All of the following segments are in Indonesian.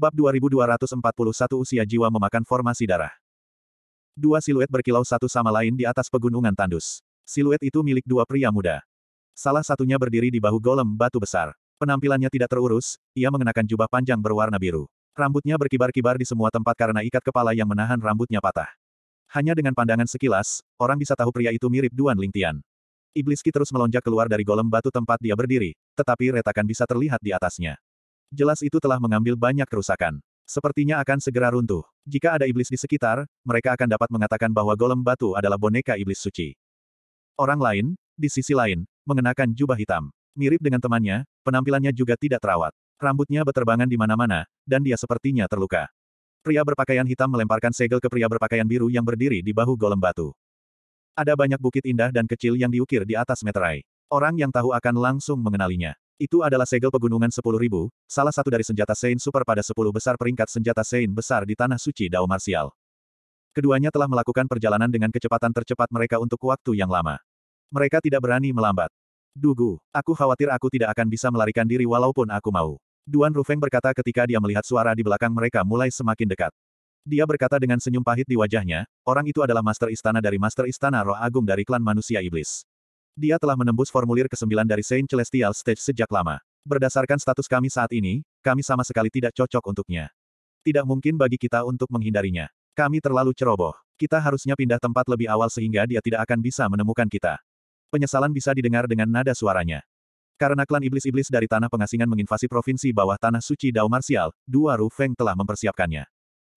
Bab 2241 Usia Jiwa Memakan Formasi Darah Dua siluet berkilau satu sama lain di atas pegunungan tandus. Siluet itu milik dua pria muda. Salah satunya berdiri di bahu golem batu besar. Penampilannya tidak terurus, ia mengenakan jubah panjang berwarna biru. Rambutnya berkibar-kibar di semua tempat karena ikat kepala yang menahan rambutnya patah. Hanya dengan pandangan sekilas, orang bisa tahu pria itu mirip Duan Lingtian. ibliski terus melonjak keluar dari golem batu tempat dia berdiri, tetapi retakan bisa terlihat di atasnya jelas itu telah mengambil banyak kerusakan. Sepertinya akan segera runtuh. Jika ada iblis di sekitar, mereka akan dapat mengatakan bahwa golem batu adalah boneka iblis suci. Orang lain, di sisi lain, mengenakan jubah hitam. Mirip dengan temannya, penampilannya juga tidak terawat. Rambutnya beterbangan di mana-mana, dan dia sepertinya terluka. Pria berpakaian hitam melemparkan segel ke pria berpakaian biru yang berdiri di bahu golem batu. Ada banyak bukit indah dan kecil yang diukir di atas meterai. Orang yang tahu akan langsung mengenalinya. Itu adalah segel pegunungan 10.000, salah satu dari senjata Sein Super pada 10 besar peringkat senjata Sein besar di Tanah Suci Dao Martial. Keduanya telah melakukan perjalanan dengan kecepatan tercepat mereka untuk waktu yang lama. Mereka tidak berani melambat. Dugu, aku khawatir aku tidak akan bisa melarikan diri walaupun aku mau. Duan Rufeng berkata ketika dia melihat suara di belakang mereka mulai semakin dekat. Dia berkata dengan senyum pahit di wajahnya, orang itu adalah Master Istana dari Master Istana Roh Agung dari klan manusia iblis. Dia telah menembus formulir ke-9 dari Saint Celestial Stage sejak lama. Berdasarkan status kami saat ini, kami sama sekali tidak cocok untuknya. Tidak mungkin bagi kita untuk menghindarinya. Kami terlalu ceroboh. Kita harusnya pindah tempat lebih awal sehingga dia tidak akan bisa menemukan kita. Penyesalan bisa didengar dengan nada suaranya. Karena klan iblis-iblis dari tanah pengasingan menginvasi provinsi bawah tanah suci Dao Martial, Dua Ru Feng telah mempersiapkannya.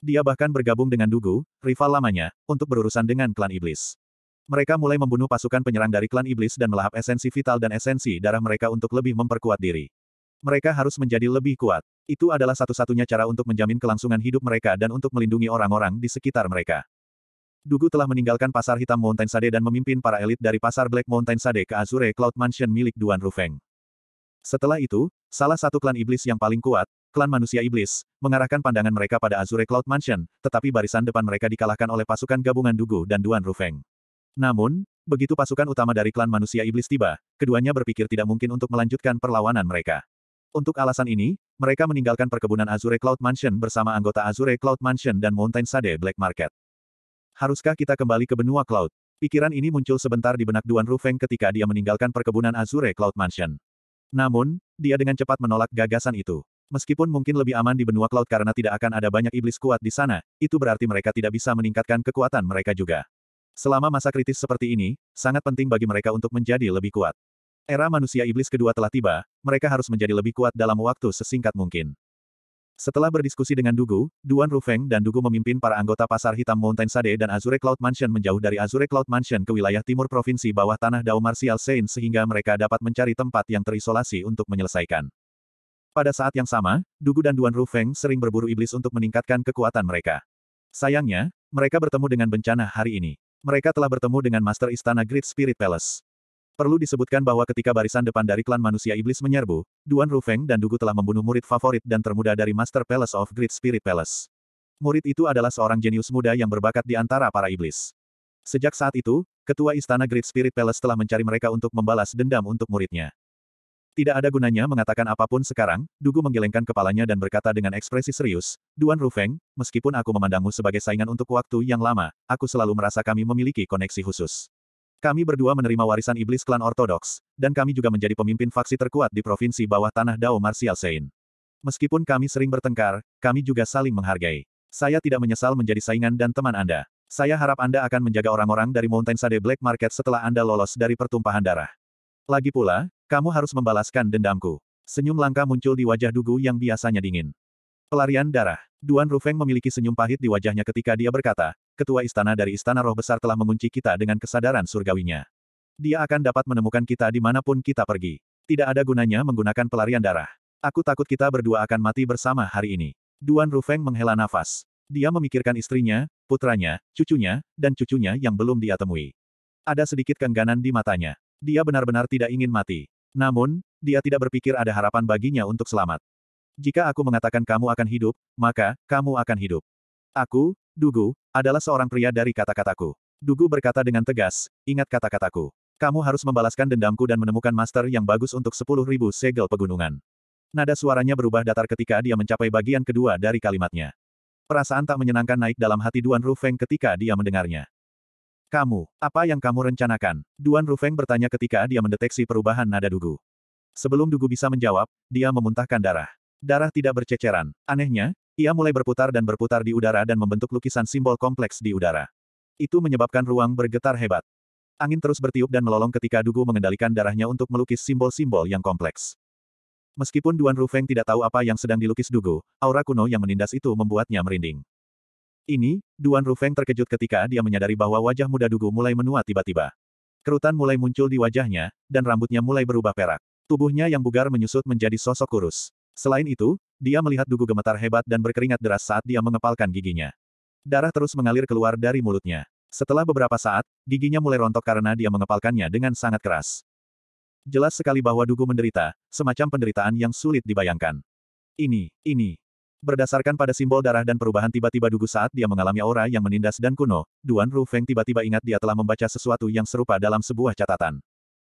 Dia bahkan bergabung dengan Dugu, rival lamanya, untuk berurusan dengan klan iblis. Mereka mulai membunuh pasukan penyerang dari klan iblis dan melahap esensi vital dan esensi darah mereka untuk lebih memperkuat diri. Mereka harus menjadi lebih kuat. Itu adalah satu-satunya cara untuk menjamin kelangsungan hidup mereka dan untuk melindungi orang-orang di sekitar mereka. Dugu telah meninggalkan pasar hitam Mountain Sade dan memimpin para elit dari pasar Black Mountain Sade ke Azure Cloud Mansion milik Duan Rufeng. Setelah itu, salah satu klan iblis yang paling kuat, klan manusia iblis, mengarahkan pandangan mereka pada Azure Cloud Mansion, tetapi barisan depan mereka dikalahkan oleh pasukan gabungan Dugu dan Duan Rufeng. Namun, begitu pasukan utama dari klan manusia iblis tiba, keduanya berpikir tidak mungkin untuk melanjutkan perlawanan mereka. Untuk alasan ini, mereka meninggalkan perkebunan Azure Cloud Mansion bersama anggota Azure Cloud Mansion dan Mountain Sade Black Market. Haruskah kita kembali ke benua Cloud? Pikiran ini muncul sebentar di benak Duan Rufeng ketika dia meninggalkan perkebunan Azure Cloud Mansion. Namun, dia dengan cepat menolak gagasan itu. Meskipun mungkin lebih aman di benua Cloud karena tidak akan ada banyak iblis kuat di sana, itu berarti mereka tidak bisa meningkatkan kekuatan mereka juga. Selama masa kritis seperti ini, sangat penting bagi mereka untuk menjadi lebih kuat. Era manusia iblis kedua telah tiba, mereka harus menjadi lebih kuat dalam waktu sesingkat mungkin. Setelah berdiskusi dengan Dugu, Duan Rufeng dan Dugu memimpin para anggota pasar hitam Mountain Sade dan Azure Cloud Mansion menjauh dari Azure Cloud Mansion ke wilayah timur provinsi bawah tanah Dao Martial Saint sehingga mereka dapat mencari tempat yang terisolasi untuk menyelesaikan. Pada saat yang sama, Dugu dan Duan Rufeng sering berburu iblis untuk meningkatkan kekuatan mereka. Sayangnya, mereka bertemu dengan bencana hari ini mereka telah bertemu dengan Master Istana Great Spirit Palace. Perlu disebutkan bahwa ketika barisan depan dari klan manusia iblis menyerbu, Duan Rufeng dan Dugu telah membunuh murid favorit dan termuda dari Master Palace of Great Spirit Palace. Murid itu adalah seorang jenius muda yang berbakat di antara para iblis. Sejak saat itu, ketua istana Great Spirit Palace telah mencari mereka untuk membalas dendam untuk muridnya. Tidak ada gunanya mengatakan apapun sekarang, Dugu menggelengkan kepalanya dan berkata dengan ekspresi serius, Duan Rufeng, meskipun aku memandangmu sebagai saingan untuk waktu yang lama, aku selalu merasa kami memiliki koneksi khusus. Kami berdua menerima warisan iblis klan ortodoks, dan kami juga menjadi pemimpin faksi terkuat di provinsi bawah tanah Dao Martial Sein. Meskipun kami sering bertengkar, kami juga saling menghargai. Saya tidak menyesal menjadi saingan dan teman Anda. Saya harap Anda akan menjaga orang-orang dari Mountain Side Black Market setelah Anda lolos dari pertumpahan darah. Lagi pula, kamu harus membalaskan dendamku. Senyum langka muncul di wajah Dugu yang biasanya dingin. Pelarian darah. Duan Rufeng memiliki senyum pahit di wajahnya ketika dia berkata, Ketua Istana dari Istana Roh Besar telah mengunci kita dengan kesadaran surgawinya. Dia akan dapat menemukan kita dimanapun kita pergi. Tidak ada gunanya menggunakan pelarian darah. Aku takut kita berdua akan mati bersama hari ini. Duan Rufeng menghela nafas. Dia memikirkan istrinya, putranya, cucunya, dan cucunya yang belum dia temui. Ada sedikit kengganan di matanya. Dia benar-benar tidak ingin mati. Namun, dia tidak berpikir ada harapan baginya untuk selamat. Jika aku mengatakan kamu akan hidup, maka, kamu akan hidup. Aku, Dugu, adalah seorang pria dari kata-kataku. Dugu berkata dengan tegas, ingat kata-kataku. Kamu harus membalaskan dendamku dan menemukan master yang bagus untuk 10.000 segel pegunungan. Nada suaranya berubah datar ketika dia mencapai bagian kedua dari kalimatnya. Perasaan tak menyenangkan naik dalam hati Duan Rufeng ketika dia mendengarnya. Kamu, apa yang kamu rencanakan? Duan Rufeng bertanya ketika dia mendeteksi perubahan nada Dugu. Sebelum Dugu bisa menjawab, dia memuntahkan darah. Darah tidak berceceran. Anehnya, ia mulai berputar dan berputar di udara dan membentuk lukisan simbol kompleks di udara. Itu menyebabkan ruang bergetar hebat. Angin terus bertiup dan melolong ketika Dugu mengendalikan darahnya untuk melukis simbol-simbol yang kompleks. Meskipun Duan Rufeng tidak tahu apa yang sedang dilukis Dugu, aura kuno yang menindas itu membuatnya merinding. Ini, Duan Rufeng terkejut ketika dia menyadari bahwa wajah muda Dugu mulai menua tiba-tiba. Kerutan mulai muncul di wajahnya, dan rambutnya mulai berubah perak. Tubuhnya yang bugar menyusut menjadi sosok kurus. Selain itu, dia melihat Dugu gemetar hebat dan berkeringat deras saat dia mengepalkan giginya. Darah terus mengalir keluar dari mulutnya. Setelah beberapa saat, giginya mulai rontok karena dia mengepalkannya dengan sangat keras. Jelas sekali bahwa Dugu menderita, semacam penderitaan yang sulit dibayangkan. Ini, ini, Berdasarkan pada simbol darah dan perubahan tiba-tiba dugu saat dia mengalami aura yang menindas dan kuno, Duan Ru Feng tiba-tiba ingat dia telah membaca sesuatu yang serupa dalam sebuah catatan.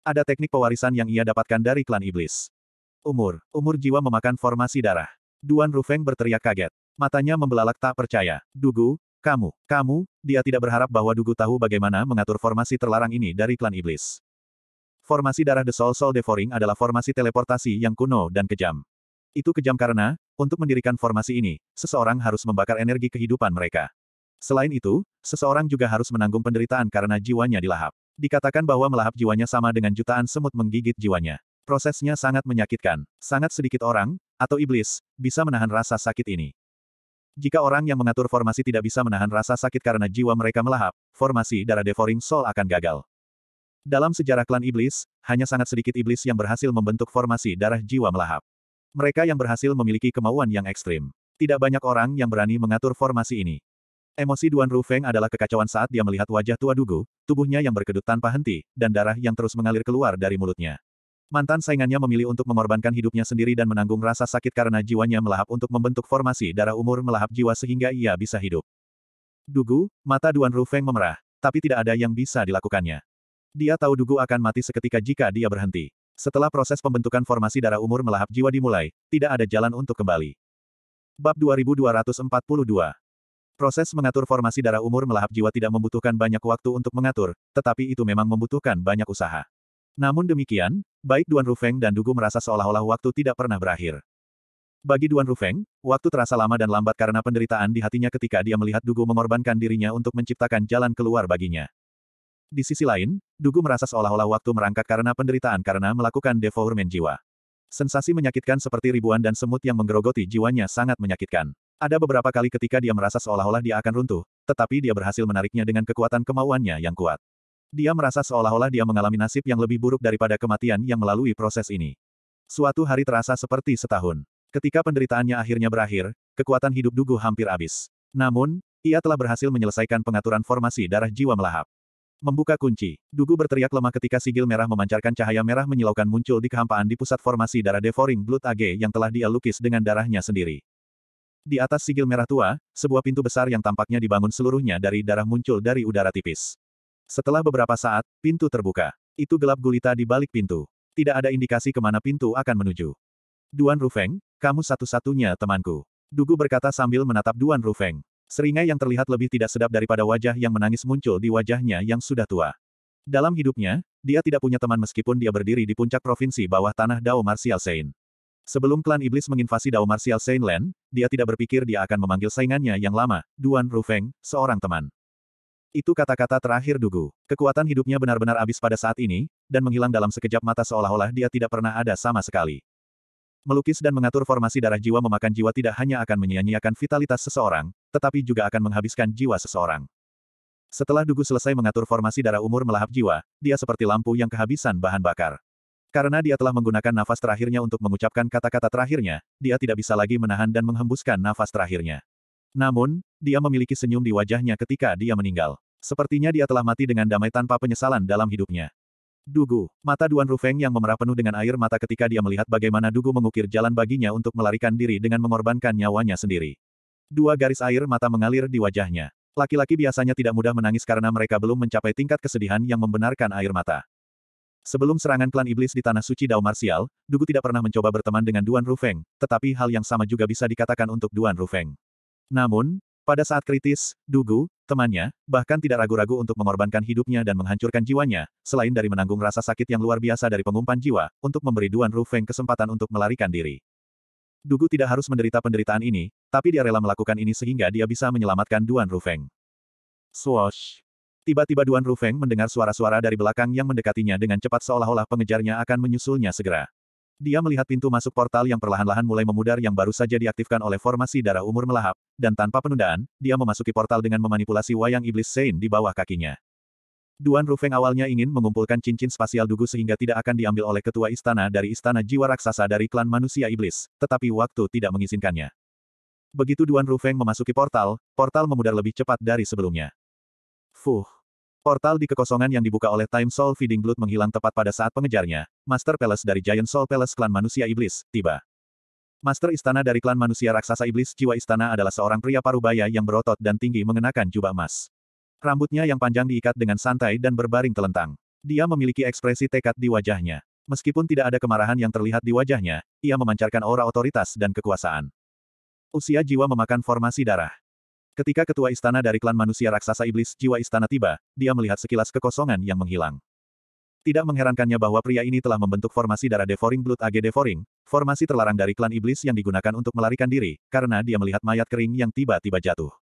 Ada teknik pewarisan yang ia dapatkan dari klan iblis. Umur, umur jiwa memakan formasi darah. Duan Ru Feng berteriak kaget. Matanya membelalak tak percaya. Dugu, kamu, kamu, dia tidak berharap bahwa Dugu tahu bagaimana mengatur formasi terlarang ini dari klan iblis. Formasi darah The Soul Soul Devouring adalah formasi teleportasi yang kuno dan kejam. Itu kejam karena, untuk mendirikan formasi ini, seseorang harus membakar energi kehidupan mereka. Selain itu, seseorang juga harus menanggung penderitaan karena jiwanya dilahap. Dikatakan bahwa melahap jiwanya sama dengan jutaan semut menggigit jiwanya. Prosesnya sangat menyakitkan. Sangat sedikit orang, atau iblis, bisa menahan rasa sakit ini. Jika orang yang mengatur formasi tidak bisa menahan rasa sakit karena jiwa mereka melahap, formasi darah devouring soul akan gagal. Dalam sejarah klan iblis, hanya sangat sedikit iblis yang berhasil membentuk formasi darah jiwa melahap. Mereka yang berhasil memiliki kemauan yang ekstrim. Tidak banyak orang yang berani mengatur formasi ini. Emosi Duan Rufeng adalah kekacauan saat dia melihat wajah tua Dugu, tubuhnya yang berkedut tanpa henti, dan darah yang terus mengalir keluar dari mulutnya. Mantan saingannya memilih untuk mengorbankan hidupnya sendiri dan menanggung rasa sakit karena jiwanya melahap untuk membentuk formasi darah umur melahap jiwa sehingga ia bisa hidup. Dugu, mata Duan Rufeng memerah, tapi tidak ada yang bisa dilakukannya. Dia tahu Dugu akan mati seketika jika dia berhenti. Setelah proses pembentukan formasi darah umur melahap jiwa dimulai, tidak ada jalan untuk kembali. Bab 2242 Proses mengatur formasi darah umur melahap jiwa tidak membutuhkan banyak waktu untuk mengatur, tetapi itu memang membutuhkan banyak usaha. Namun demikian, baik Duan Rufeng dan Dugu merasa seolah-olah waktu tidak pernah berakhir. Bagi Duan Rufeng, waktu terasa lama dan lambat karena penderitaan di hatinya ketika dia melihat Dugu mengorbankan dirinya untuk menciptakan jalan keluar baginya. Di sisi lain, Dugu merasa seolah-olah waktu merangkak karena penderitaan karena melakukan devourment jiwa. Sensasi menyakitkan seperti ribuan dan semut yang menggerogoti jiwanya sangat menyakitkan. Ada beberapa kali ketika dia merasa seolah-olah dia akan runtuh, tetapi dia berhasil menariknya dengan kekuatan kemauannya yang kuat. Dia merasa seolah-olah dia mengalami nasib yang lebih buruk daripada kematian yang melalui proses ini. Suatu hari terasa seperti setahun. Ketika penderitaannya akhirnya berakhir, kekuatan hidup Dugu hampir habis. Namun, ia telah berhasil menyelesaikan pengaturan formasi darah jiwa melahap. Membuka kunci. Dugu berteriak lemah ketika sigil merah memancarkan cahaya merah menyilaukan muncul di kehampaan di pusat formasi darah Devouring Blood Age yang telah dia lukis dengan darahnya sendiri. Di atas sigil merah tua, sebuah pintu besar yang tampaknya dibangun seluruhnya dari darah muncul dari udara tipis. Setelah beberapa saat, pintu terbuka. Itu gelap gulita di balik pintu. Tidak ada indikasi kemana pintu akan menuju. Duan Rufeng, kamu satu-satunya temanku. Dugu berkata sambil menatap Duan Rufeng. Seringai yang terlihat lebih tidak sedap daripada wajah yang menangis muncul di wajahnya yang sudah tua. Dalam hidupnya, dia tidak punya teman meskipun dia berdiri di puncak provinsi bawah tanah Dao Martial Sein. Sebelum klan iblis menginvasi Dao Martial Sein Land, dia tidak berpikir dia akan memanggil saingannya yang lama, Duan Rufeng, seorang teman. Itu kata-kata terakhir Dugu. Kekuatan hidupnya benar-benar habis pada saat ini, dan menghilang dalam sekejap mata seolah-olah dia tidak pernah ada sama sekali. Melukis dan mengatur formasi darah jiwa memakan jiwa tidak hanya akan menyia-nyiakan vitalitas seseorang, tetapi juga akan menghabiskan jiwa seseorang. Setelah Dugu selesai mengatur formasi darah umur melahap jiwa, dia seperti lampu yang kehabisan bahan bakar. Karena dia telah menggunakan nafas terakhirnya untuk mengucapkan kata-kata terakhirnya, dia tidak bisa lagi menahan dan menghembuskan nafas terakhirnya. Namun, dia memiliki senyum di wajahnya ketika dia meninggal. Sepertinya dia telah mati dengan damai tanpa penyesalan dalam hidupnya. Dugu, mata Duan Rufeng yang memerah penuh dengan air mata ketika dia melihat bagaimana Dugu mengukir jalan baginya untuk melarikan diri dengan mengorbankan nyawanya sendiri. Dua garis air mata mengalir di wajahnya. Laki-laki biasanya tidak mudah menangis karena mereka belum mencapai tingkat kesedihan yang membenarkan air mata. Sebelum serangan klan iblis di Tanah Suci Dao Martial, Dugu tidak pernah mencoba berteman dengan Duan Rufeng, tetapi hal yang sama juga bisa dikatakan untuk Duan Rufeng. Namun, pada saat kritis, Dugu, temannya, bahkan tidak ragu-ragu untuk mengorbankan hidupnya dan menghancurkan jiwanya, selain dari menanggung rasa sakit yang luar biasa dari pengumpan jiwa, untuk memberi Duan Rufeng kesempatan untuk melarikan diri. Dugu tidak harus menderita penderitaan ini, tapi dia rela melakukan ini sehingga dia bisa menyelamatkan Duan Rufeng. Swoosh! Tiba-tiba Duan Rufeng mendengar suara-suara dari belakang yang mendekatinya dengan cepat seolah-olah pengejarnya akan menyusulnya segera. Dia melihat pintu masuk portal yang perlahan-lahan mulai memudar yang baru saja diaktifkan oleh formasi darah umur melahap, dan tanpa penundaan, dia memasuki portal dengan memanipulasi wayang iblis Sein di bawah kakinya. Duan Rufeng awalnya ingin mengumpulkan cincin spasial dugu sehingga tidak akan diambil oleh ketua istana dari istana jiwa raksasa dari klan manusia iblis, tetapi waktu tidak mengizinkannya. Begitu Duan Rufeng memasuki portal, portal memudar lebih cepat dari sebelumnya. Fuh. Portal di kekosongan yang dibuka oleh Time Soul Feeding Blood menghilang tepat pada saat pengejarnya, Master Palace dari Giant Soul Palace Klan Manusia Iblis, tiba. Master Istana dari Klan Manusia Raksasa Iblis Jiwa Istana adalah seorang pria parubaya yang berotot dan tinggi mengenakan jubah emas. Rambutnya yang panjang diikat dengan santai dan berbaring telentang. Dia memiliki ekspresi tekad di wajahnya. Meskipun tidak ada kemarahan yang terlihat di wajahnya, ia memancarkan aura otoritas dan kekuasaan. Usia jiwa memakan formasi darah. Ketika ketua istana dari klan manusia raksasa iblis jiwa istana tiba, dia melihat sekilas kekosongan yang menghilang. Tidak mengherankannya bahwa pria ini telah membentuk formasi darah Devoring Blood AG Devoring, formasi terlarang dari klan iblis yang digunakan untuk melarikan diri, karena dia melihat mayat kering yang tiba-tiba jatuh.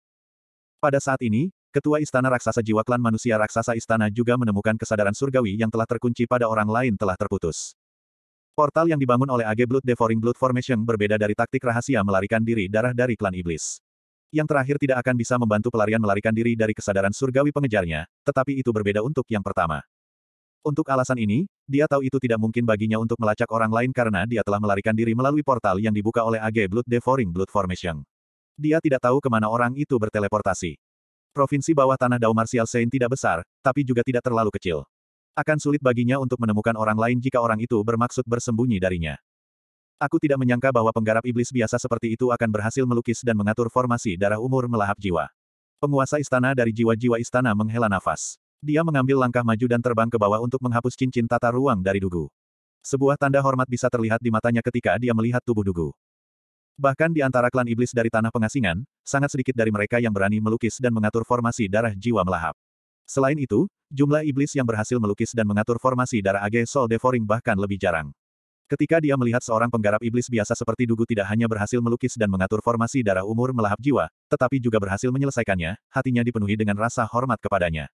Pada saat ini, Ketua Istana Raksasa Jiwa Klan Manusia Raksasa Istana juga menemukan kesadaran surgawi yang telah terkunci pada orang lain telah terputus. Portal yang dibangun oleh AG Blood Devouring Blood Formation berbeda dari taktik rahasia melarikan diri darah dari klan iblis. Yang terakhir tidak akan bisa membantu pelarian melarikan diri dari kesadaran surgawi pengejarnya, tetapi itu berbeda untuk yang pertama. Untuk alasan ini, dia tahu itu tidak mungkin baginya untuk melacak orang lain karena dia telah melarikan diri melalui portal yang dibuka oleh AG Blood Devouring Blood Formation. Dia tidak tahu kemana orang itu berteleportasi. Provinsi bawah tanah Dao Martial Saint tidak besar, tapi juga tidak terlalu kecil. Akan sulit baginya untuk menemukan orang lain jika orang itu bermaksud bersembunyi darinya. Aku tidak menyangka bahwa penggarap iblis biasa seperti itu akan berhasil melukis dan mengatur formasi darah umur melahap jiwa. Penguasa istana dari jiwa-jiwa istana menghela nafas. Dia mengambil langkah maju dan terbang ke bawah untuk menghapus cincin tata ruang dari Dugu. Sebuah tanda hormat bisa terlihat di matanya ketika dia melihat tubuh Dugu. Bahkan di antara klan iblis dari tanah pengasingan, sangat sedikit dari mereka yang berani melukis dan mengatur formasi darah jiwa melahap. Selain itu, jumlah iblis yang berhasil melukis dan mengatur formasi darah Age Soul Devouring bahkan lebih jarang. Ketika dia melihat seorang penggarap iblis biasa seperti Dugu tidak hanya berhasil melukis dan mengatur formasi darah umur melahap jiwa, tetapi juga berhasil menyelesaikannya, hatinya dipenuhi dengan rasa hormat kepadanya.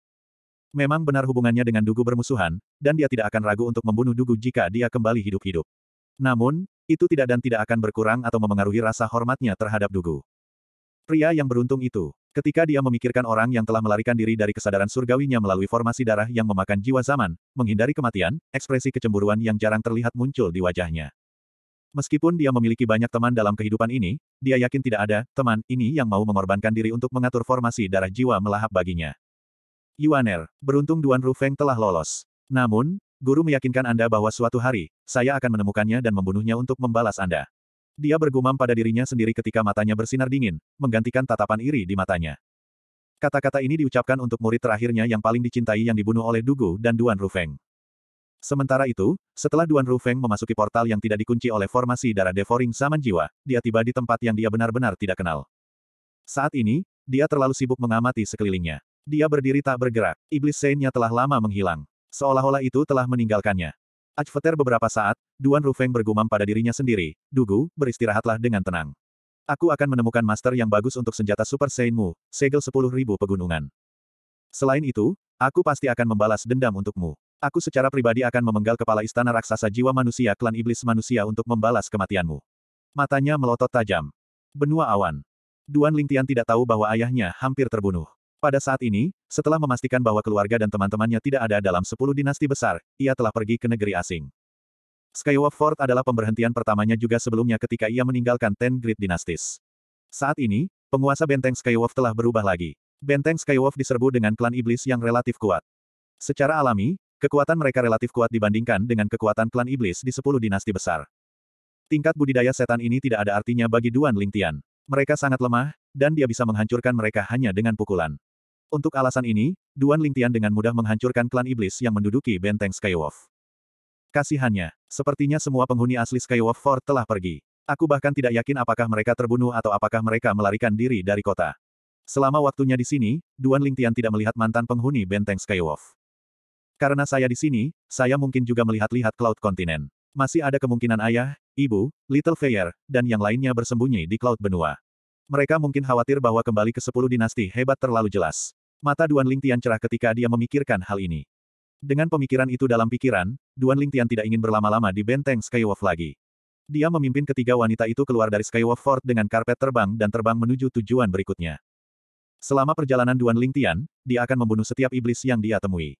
Memang benar hubungannya dengan Dugu bermusuhan, dan dia tidak akan ragu untuk membunuh Dugu jika dia kembali hidup-hidup. Namun, itu tidak dan tidak akan berkurang atau memengaruhi rasa hormatnya terhadap Dugu. Pria yang beruntung itu, ketika dia memikirkan orang yang telah melarikan diri dari kesadaran surgawinya melalui formasi darah yang memakan jiwa zaman, menghindari kematian, ekspresi kecemburuan yang jarang terlihat muncul di wajahnya. Meskipun dia memiliki banyak teman dalam kehidupan ini, dia yakin tidak ada teman ini yang mau mengorbankan diri untuk mengatur formasi darah jiwa melahap baginya. Yuaner, beruntung Duan Rufeng telah lolos. Namun, Guru meyakinkan Anda bahwa suatu hari, saya akan menemukannya dan membunuhnya untuk membalas Anda. Dia bergumam pada dirinya sendiri ketika matanya bersinar dingin, menggantikan tatapan iri di matanya. Kata-kata ini diucapkan untuk murid terakhirnya yang paling dicintai yang dibunuh oleh Dugu dan Duan Rufeng. Sementara itu, setelah Duan Rufeng memasuki portal yang tidak dikunci oleh formasi darah Devoring saman jiwa, dia tiba di tempat yang dia benar-benar tidak kenal. Saat ini, dia terlalu sibuk mengamati sekelilingnya. Dia berdiri tak bergerak, iblis seinnya telah lama menghilang. Seolah-olah itu telah meninggalkannya. Acveter beberapa saat, Duan Rufeng bergumam pada dirinya sendiri, Dugu, beristirahatlah dengan tenang. Aku akan menemukan master yang bagus untuk senjata Super Saiyanmu, segel sepuluh ribu pegunungan. Selain itu, aku pasti akan membalas dendam untukmu. Aku secara pribadi akan memenggal kepala istana raksasa jiwa manusia klan iblis manusia untuk membalas kematianmu. Matanya melotot tajam. Benua awan. Duan Lingtian tidak tahu bahwa ayahnya hampir terbunuh. Pada saat ini, setelah memastikan bahwa keluarga dan teman-temannya tidak ada dalam sepuluh dinasti besar, ia telah pergi ke negeri asing. Skywalk Fort adalah pemberhentian pertamanya juga sebelumnya ketika ia meninggalkan Ten Great Dynasties. Saat ini, penguasa benteng Skywalk telah berubah lagi. Benteng Skywalk diserbu dengan klan iblis yang relatif kuat. Secara alami, kekuatan mereka relatif kuat dibandingkan dengan kekuatan klan iblis di sepuluh dinasti besar. Tingkat budidaya setan ini tidak ada artinya bagi Duan Lingtian. Mereka sangat lemah, dan dia bisa menghancurkan mereka hanya dengan pukulan. Untuk alasan ini, Duan Lingtian dengan mudah menghancurkan klan iblis yang menduduki benteng Skywolf. Kasihannya, sepertinya semua penghuni asli Skywolf Fort telah pergi. Aku bahkan tidak yakin apakah mereka terbunuh atau apakah mereka melarikan diri dari kota. Selama waktunya di sini, Duan Lingtian tidak melihat mantan penghuni benteng Skywolf. Karena saya di sini, saya mungkin juga melihat-lihat Cloud Continent. Masih ada kemungkinan ayah, ibu, Little Fair, dan yang lainnya bersembunyi di Cloud Benua. Mereka mungkin khawatir bahwa kembali ke sepuluh dinasti hebat terlalu jelas. Mata Duan Ling Tian cerah ketika dia memikirkan hal ini. Dengan pemikiran itu dalam pikiran, Duan Ling Tian tidak ingin berlama-lama di benteng Skywolf lagi. Dia memimpin ketiga wanita itu keluar dari Skywolf Fort dengan karpet terbang dan terbang menuju tujuan berikutnya. Selama perjalanan Duan Ling Tian, dia akan membunuh setiap iblis yang dia temui.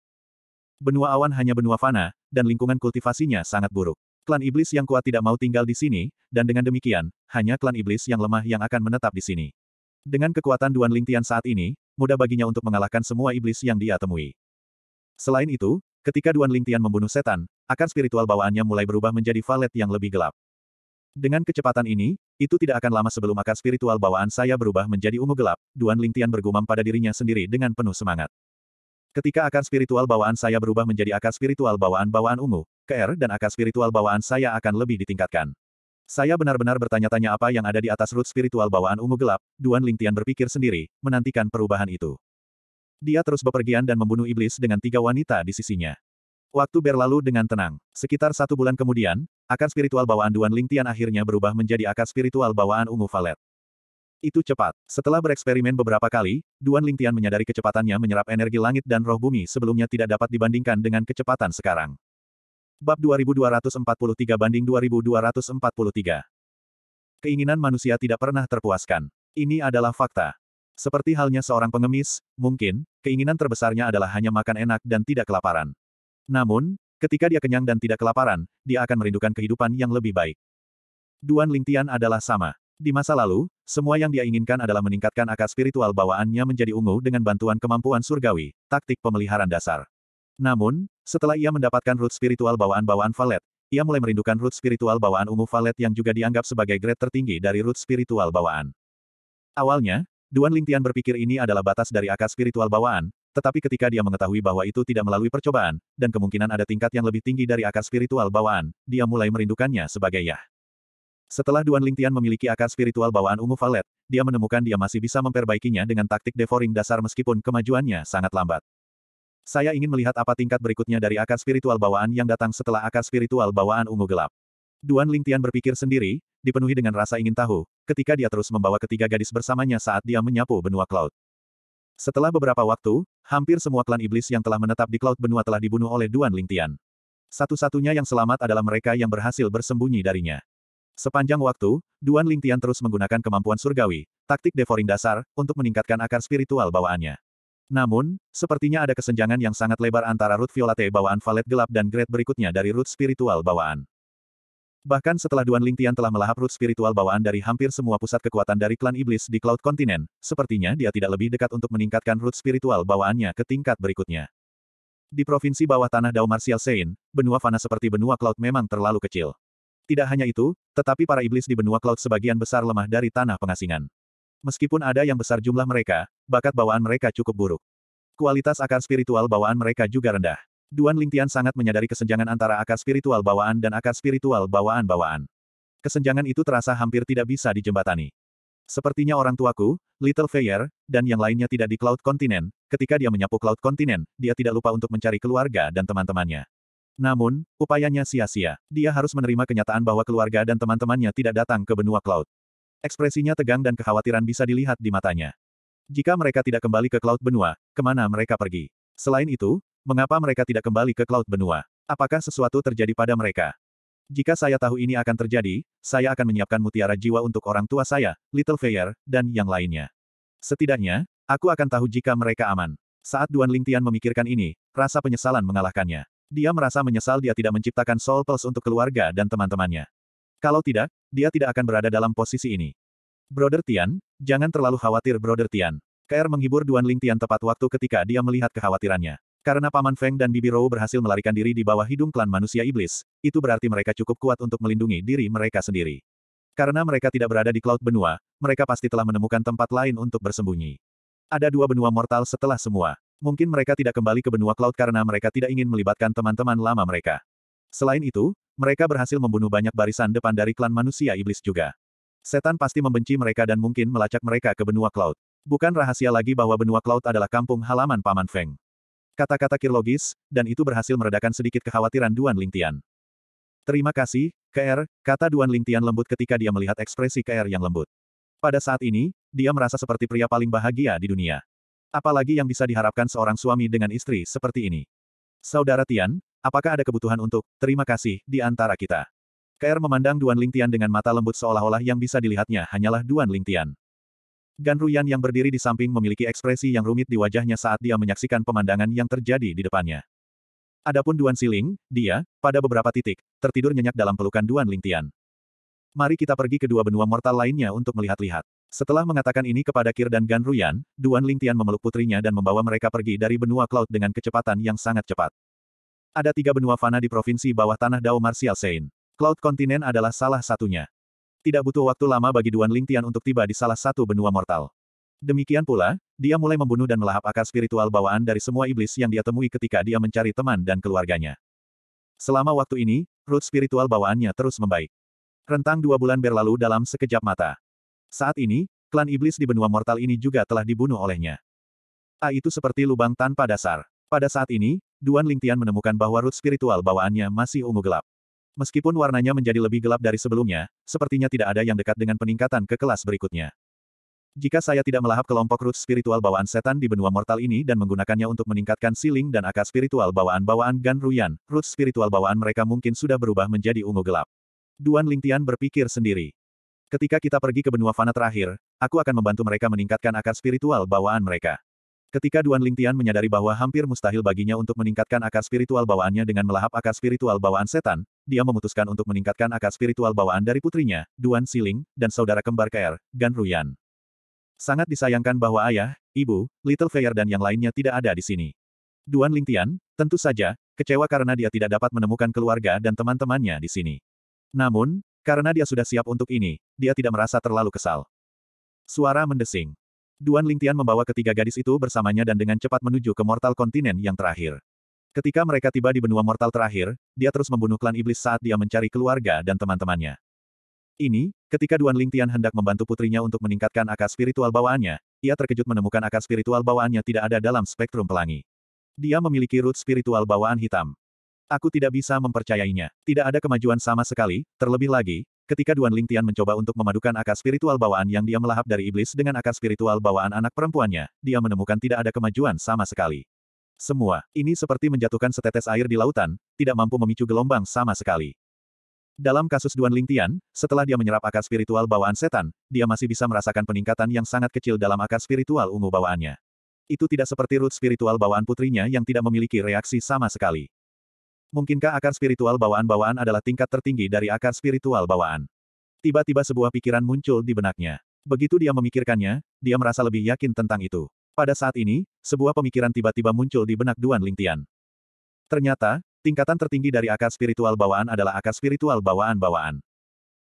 Benua awan hanya benua fana, dan lingkungan kultivasinya sangat buruk. Klan iblis yang kuat tidak mau tinggal di sini, dan dengan demikian, hanya klan iblis yang lemah yang akan menetap di sini. Dengan kekuatan Duan Lingtian saat ini, mudah baginya untuk mengalahkan semua iblis yang dia temui. Selain itu, ketika Duan Lingtian membunuh setan, akan spiritual bawaannya mulai berubah menjadi valet yang lebih gelap. Dengan kecepatan ini, itu tidak akan lama sebelum akar spiritual bawaan saya berubah menjadi ungu gelap, Duan Lingtian bergumam pada dirinya sendiri dengan penuh semangat. Ketika akar spiritual bawaan saya berubah menjadi akar spiritual bawaan-bawaan ungu, KR dan akar spiritual bawaan saya akan lebih ditingkatkan. Saya benar-benar bertanya-tanya apa yang ada di atas root spiritual bawaan ungu gelap, Duan Lingtian berpikir sendiri, menantikan perubahan itu. Dia terus bepergian dan membunuh iblis dengan tiga wanita di sisinya. Waktu berlalu dengan tenang. Sekitar satu bulan kemudian, akar spiritual bawaan Duan Lingtian akhirnya berubah menjadi akar spiritual bawaan ungu valet. Itu cepat. Setelah bereksperimen beberapa kali, Duan Lingtian menyadari kecepatannya menyerap energi langit dan roh bumi sebelumnya tidak dapat dibandingkan dengan kecepatan sekarang. Bab 2243 banding 2243 Keinginan manusia tidak pernah terpuaskan. Ini adalah fakta. Seperti halnya seorang pengemis, mungkin, keinginan terbesarnya adalah hanya makan enak dan tidak kelaparan. Namun, ketika dia kenyang dan tidak kelaparan, dia akan merindukan kehidupan yang lebih baik. Duan Lingtian adalah sama. Di masa lalu, semua yang dia inginkan adalah meningkatkan akar spiritual bawaannya menjadi ungu dengan bantuan kemampuan surgawi, taktik pemeliharaan dasar. Namun, setelah ia mendapatkan root spiritual bawaan-bawaan Valet, ia mulai merindukan root spiritual bawaan ungu Valet yang juga dianggap sebagai grade tertinggi dari root spiritual bawaan. Awalnya, Duan Lingtian berpikir ini adalah batas dari akar spiritual bawaan, tetapi ketika dia mengetahui bahwa itu tidak melalui percobaan, dan kemungkinan ada tingkat yang lebih tinggi dari akar spiritual bawaan, dia mulai merindukannya sebagai Yah. Setelah Duan Lingtian memiliki akar spiritual bawaan ungu valet, dia menemukan dia masih bisa memperbaikinya dengan taktik devouring dasar meskipun kemajuannya sangat lambat. Saya ingin melihat apa tingkat berikutnya dari akar spiritual bawaan yang datang setelah akar spiritual bawaan ungu gelap. Duan Lingtian berpikir sendiri, dipenuhi dengan rasa ingin tahu, ketika dia terus membawa ketiga gadis bersamanya saat dia menyapu benua Cloud. Setelah beberapa waktu, hampir semua klan iblis yang telah menetap di Cloud Benua telah dibunuh oleh Duan Lingtian. Satu-satunya yang selamat adalah mereka yang berhasil bersembunyi darinya. Sepanjang waktu, Duan Lingtian terus menggunakan kemampuan surgawi, taktik devouring dasar, untuk meningkatkan akar spiritual bawaannya. Namun, sepertinya ada kesenjangan yang sangat lebar antara root violate bawaan valet gelap dan grade berikutnya dari root spiritual bawaan. Bahkan setelah Duan Lingtian telah melahap root spiritual bawaan dari hampir semua pusat kekuatan dari klan iblis di Cloud Continent, sepertinya dia tidak lebih dekat untuk meningkatkan root spiritual bawaannya ke tingkat berikutnya. Di provinsi bawah tanah Dao Martial Sein, benua fana seperti benua Cloud memang terlalu kecil. Tidak hanya itu, tetapi para iblis di benua Cloud sebagian besar lemah dari tanah pengasingan. Meskipun ada yang besar jumlah mereka, bakat bawaan mereka cukup buruk. Kualitas akar spiritual bawaan mereka juga rendah. Duan Lingtian sangat menyadari kesenjangan antara akar spiritual bawaan dan akar spiritual bawaan-bawaan. Kesenjangan itu terasa hampir tidak bisa dijembatani. Sepertinya orang tuaku, Little Fayer, dan yang lainnya tidak di Cloud Continent, ketika dia menyapu Cloud Continent, dia tidak lupa untuk mencari keluarga dan teman-temannya. Namun, upayanya sia-sia. Dia harus menerima kenyataan bahwa keluarga dan teman-temannya tidak datang ke benua Cloud. Ekspresinya tegang dan kekhawatiran bisa dilihat di matanya. Jika mereka tidak kembali ke Cloud Benua, kemana mereka pergi? Selain itu, mengapa mereka tidak kembali ke Cloud Benua? Apakah sesuatu terjadi pada mereka? Jika saya tahu ini akan terjadi, saya akan menyiapkan mutiara jiwa untuk orang tua saya, Little Fair, dan yang lainnya. Setidaknya, aku akan tahu jika mereka aman. Saat Duan Lingtian memikirkan ini, rasa penyesalan mengalahkannya. Dia merasa menyesal dia tidak menciptakan soul pulse untuk keluarga dan teman-temannya. Kalau tidak, dia tidak akan berada dalam posisi ini. Brother Tian, jangan terlalu khawatir Brother Tian. KR menghibur Duan Ling Tian tepat waktu ketika dia melihat kekhawatirannya. Karena Paman Feng dan Bibi Rou berhasil melarikan diri di bawah hidung klan manusia iblis, itu berarti mereka cukup kuat untuk melindungi diri mereka sendiri. Karena mereka tidak berada di Cloud Benua, mereka pasti telah menemukan tempat lain untuk bersembunyi. Ada dua benua mortal setelah semua mungkin mereka tidak kembali ke benua Cloud karena mereka tidak ingin melibatkan teman-teman lama mereka. Selain itu, mereka berhasil membunuh banyak barisan depan dari klan manusia iblis juga. Setan pasti membenci mereka dan mungkin melacak mereka ke benua Cloud. Bukan rahasia lagi bahwa benua Cloud adalah kampung halaman Paman Feng. Kata-kata kirlogis, dan itu berhasil meredakan sedikit kekhawatiran Duan Lingtian. Terima kasih, KR, kata Duan Lingtian lembut ketika dia melihat ekspresi KR yang lembut. Pada saat ini, dia merasa seperti pria paling bahagia di dunia. Apalagi yang bisa diharapkan seorang suami dengan istri seperti ini. Saudara Tian, apakah ada kebutuhan untuk terima kasih di antara kita? KR memandang Duan Ling Tian dengan mata lembut seolah-olah yang bisa dilihatnya hanyalah Duan Ling Tian. Gan Ruyan yang berdiri di samping memiliki ekspresi yang rumit di wajahnya saat dia menyaksikan pemandangan yang terjadi di depannya. Adapun Duan Siling, dia, pada beberapa titik, tertidur nyenyak dalam pelukan Duan Ling Tian. Mari kita pergi ke dua benua mortal lainnya untuk melihat-lihat. Setelah mengatakan ini kepada Kir dan Gan Ruyan, Duan Lingtian memeluk putrinya dan membawa mereka pergi dari benua Cloud dengan kecepatan yang sangat cepat. Ada tiga benua fana di provinsi bawah tanah Dao Martial Sein. Cloud Continent adalah salah satunya. Tidak butuh waktu lama bagi Duan Lingtian untuk tiba di salah satu benua mortal. Demikian pula, dia mulai membunuh dan melahap akar spiritual bawaan dari semua iblis yang dia temui ketika dia mencari teman dan keluarganya. Selama waktu ini, root spiritual bawaannya terus membaik. Rentang dua bulan berlalu dalam sekejap mata. Saat ini, klan iblis di benua mortal ini juga telah dibunuh olehnya. A itu seperti lubang tanpa dasar. Pada saat ini, Duan Lingtian menemukan bahwa root spiritual bawaannya masih ungu gelap. Meskipun warnanya menjadi lebih gelap dari sebelumnya, sepertinya tidak ada yang dekat dengan peningkatan ke kelas berikutnya. Jika saya tidak melahap kelompok root spiritual bawaan setan di benua mortal ini dan menggunakannya untuk meningkatkan siling dan akar spiritual bawaan-bawaan Gan Ruyan, root spiritual bawaan mereka mungkin sudah berubah menjadi ungu gelap. Duan Lingtian berpikir sendiri. Ketika kita pergi ke benua fana terakhir, aku akan membantu mereka meningkatkan akar spiritual bawaan mereka. Ketika Duan Lingtian menyadari bahwa hampir mustahil baginya untuk meningkatkan akar spiritual bawaannya dengan melahap akar spiritual bawaan setan, dia memutuskan untuk meningkatkan akar spiritual bawaan dari putrinya, Duan Siling, dan saudara kembar KR, Gan Ruyan. Sangat disayangkan bahwa ayah, ibu, Little Fair dan yang lainnya tidak ada di sini. Duan Lingtian, tentu saja, kecewa karena dia tidak dapat menemukan keluarga dan teman-temannya di sini. Namun, karena dia sudah siap untuk ini, dia tidak merasa terlalu kesal. Suara mendesing. Duan Lingtian membawa ketiga gadis itu bersamanya dan dengan cepat menuju ke mortal kontinen yang terakhir. Ketika mereka tiba di benua mortal terakhir, dia terus membunuh klan iblis saat dia mencari keluarga dan teman-temannya. Ini, ketika Duan Lingtian hendak membantu putrinya untuk meningkatkan akar spiritual bawaannya, ia terkejut menemukan akar spiritual bawaannya tidak ada dalam spektrum pelangi. Dia memiliki root spiritual bawaan hitam. Aku tidak bisa mempercayainya. Tidak ada kemajuan sama sekali, terlebih lagi, ketika Duan Ling Tian mencoba untuk memadukan akar spiritual bawaan yang dia melahap dari iblis dengan akar spiritual bawaan anak perempuannya, dia menemukan tidak ada kemajuan sama sekali. Semua, ini seperti menjatuhkan setetes air di lautan, tidak mampu memicu gelombang sama sekali. Dalam kasus Duan Ling Tian, setelah dia menyerap akar spiritual bawaan setan, dia masih bisa merasakan peningkatan yang sangat kecil dalam akar spiritual ungu bawaannya. Itu tidak seperti root spiritual bawaan putrinya yang tidak memiliki reaksi sama sekali. Mungkinkah akar spiritual bawaan-bawaan adalah tingkat tertinggi dari akar spiritual bawaan? Tiba-tiba sebuah pikiran muncul di benaknya. Begitu dia memikirkannya, dia merasa lebih yakin tentang itu. Pada saat ini, sebuah pemikiran tiba-tiba muncul di benak Duan Lingtian. Ternyata, tingkatan tertinggi dari akar spiritual bawaan adalah akar spiritual bawaan-bawaan.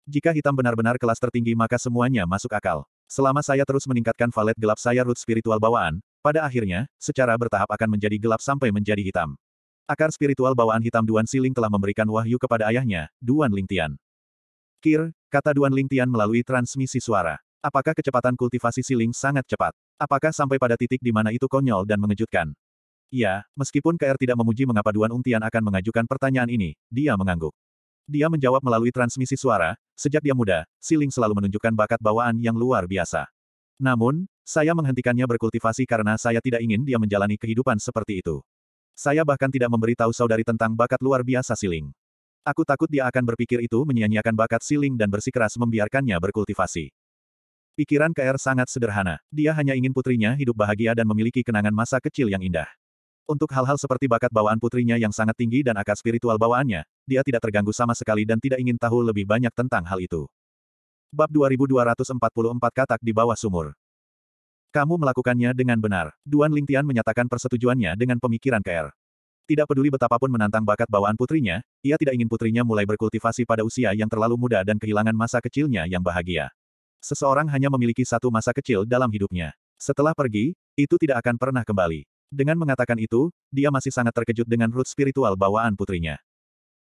Jika hitam benar-benar kelas tertinggi maka semuanya masuk akal. Selama saya terus meningkatkan valet gelap saya root spiritual bawaan, pada akhirnya, secara bertahap akan menjadi gelap sampai menjadi hitam. Akar spiritual bawaan hitam Duan Siling telah memberikan wahyu kepada ayahnya, Duan Lingtian. Kir, kata Duan Lingtian melalui transmisi suara. Apakah kecepatan kultivasi Siling sangat cepat? Apakah sampai pada titik di mana itu konyol dan mengejutkan? Ya, meskipun KR tidak memuji mengapa Duan Ungtian akan mengajukan pertanyaan ini, dia mengangguk. Dia menjawab melalui transmisi suara, sejak dia muda, Siling selalu menunjukkan bakat bawaan yang luar biasa. Namun, saya menghentikannya berkultivasi karena saya tidak ingin dia menjalani kehidupan seperti itu. Saya bahkan tidak memberitahu saudari tentang bakat luar biasa Siling. Aku takut dia akan berpikir itu menyia-nyiakan bakat Siling dan bersikeras membiarkannya berkultivasi. Pikiran KR sangat sederhana. Dia hanya ingin putrinya hidup bahagia dan memiliki kenangan masa kecil yang indah. Untuk hal-hal seperti bakat bawaan putrinya yang sangat tinggi dan akar spiritual bawaannya, dia tidak terganggu sama sekali dan tidak ingin tahu lebih banyak tentang hal itu. Bab 2244 Katak di Bawah Sumur kamu melakukannya dengan benar. Duan Lingtian menyatakan persetujuannya dengan pemikiran KR. Tidak peduli betapapun menantang bakat bawaan putrinya, ia tidak ingin putrinya mulai berkultivasi pada usia yang terlalu muda dan kehilangan masa kecilnya yang bahagia. Seseorang hanya memiliki satu masa kecil dalam hidupnya. Setelah pergi, itu tidak akan pernah kembali. Dengan mengatakan itu, dia masih sangat terkejut dengan root spiritual bawaan putrinya.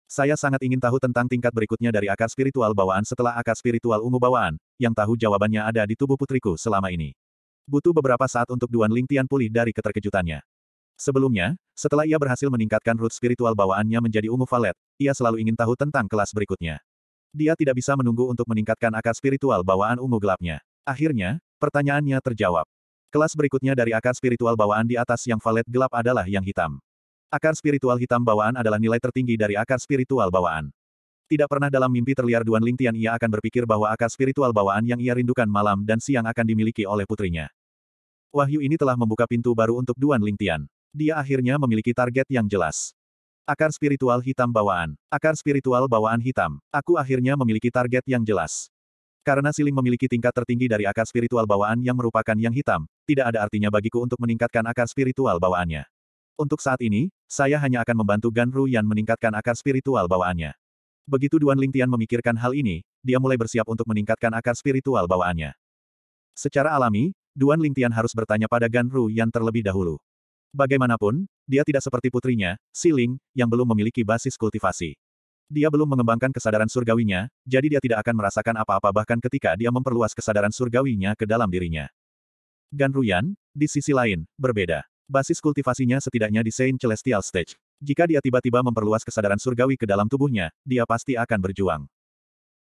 Saya sangat ingin tahu tentang tingkat berikutnya dari akar spiritual bawaan setelah akar spiritual ungu bawaan, yang tahu jawabannya ada di tubuh putriku selama ini. Butuh beberapa saat untuk Duan Lingtian pulih dari keterkejutannya. Sebelumnya, setelah ia berhasil meningkatkan root spiritual bawaannya menjadi ungu valet, ia selalu ingin tahu tentang kelas berikutnya. Dia tidak bisa menunggu untuk meningkatkan akar spiritual bawaan ungu gelapnya. Akhirnya, pertanyaannya terjawab. Kelas berikutnya dari akar spiritual bawaan di atas yang valet gelap adalah yang hitam. Akar spiritual hitam bawaan adalah nilai tertinggi dari akar spiritual bawaan. Tidak pernah dalam mimpi terliar Duan Lingtian ia akan berpikir bahwa akar spiritual bawaan yang ia rindukan malam dan siang akan dimiliki oleh putrinya. Wahyu ini telah membuka pintu baru untuk Duan Lingtian. Dia akhirnya memiliki target yang jelas. Akar spiritual hitam bawaan. Akar spiritual bawaan hitam. Aku akhirnya memiliki target yang jelas. Karena Siling memiliki tingkat tertinggi dari akar spiritual bawaan yang merupakan yang hitam, tidak ada artinya bagiku untuk meningkatkan akar spiritual bawaannya. Untuk saat ini, saya hanya akan membantu Gan Yan meningkatkan akar spiritual bawaannya. Begitu Duan Lingtian memikirkan hal ini, dia mulai bersiap untuk meningkatkan akar spiritual bawaannya. Secara alami, Duan Lingtian harus bertanya pada Gan Ru Yan terlebih dahulu. Bagaimanapun, dia tidak seperti putrinya, Si Ling, yang belum memiliki basis kultivasi. Dia belum mengembangkan kesadaran surgawinya, jadi dia tidak akan merasakan apa-apa bahkan ketika dia memperluas kesadaran surgawinya ke dalam dirinya. Gan Yan, di sisi lain, berbeda. Basis kultivasinya setidaknya di Saint Celestial Stage. Jika dia tiba-tiba memperluas kesadaran surgawi ke dalam tubuhnya, dia pasti akan berjuang.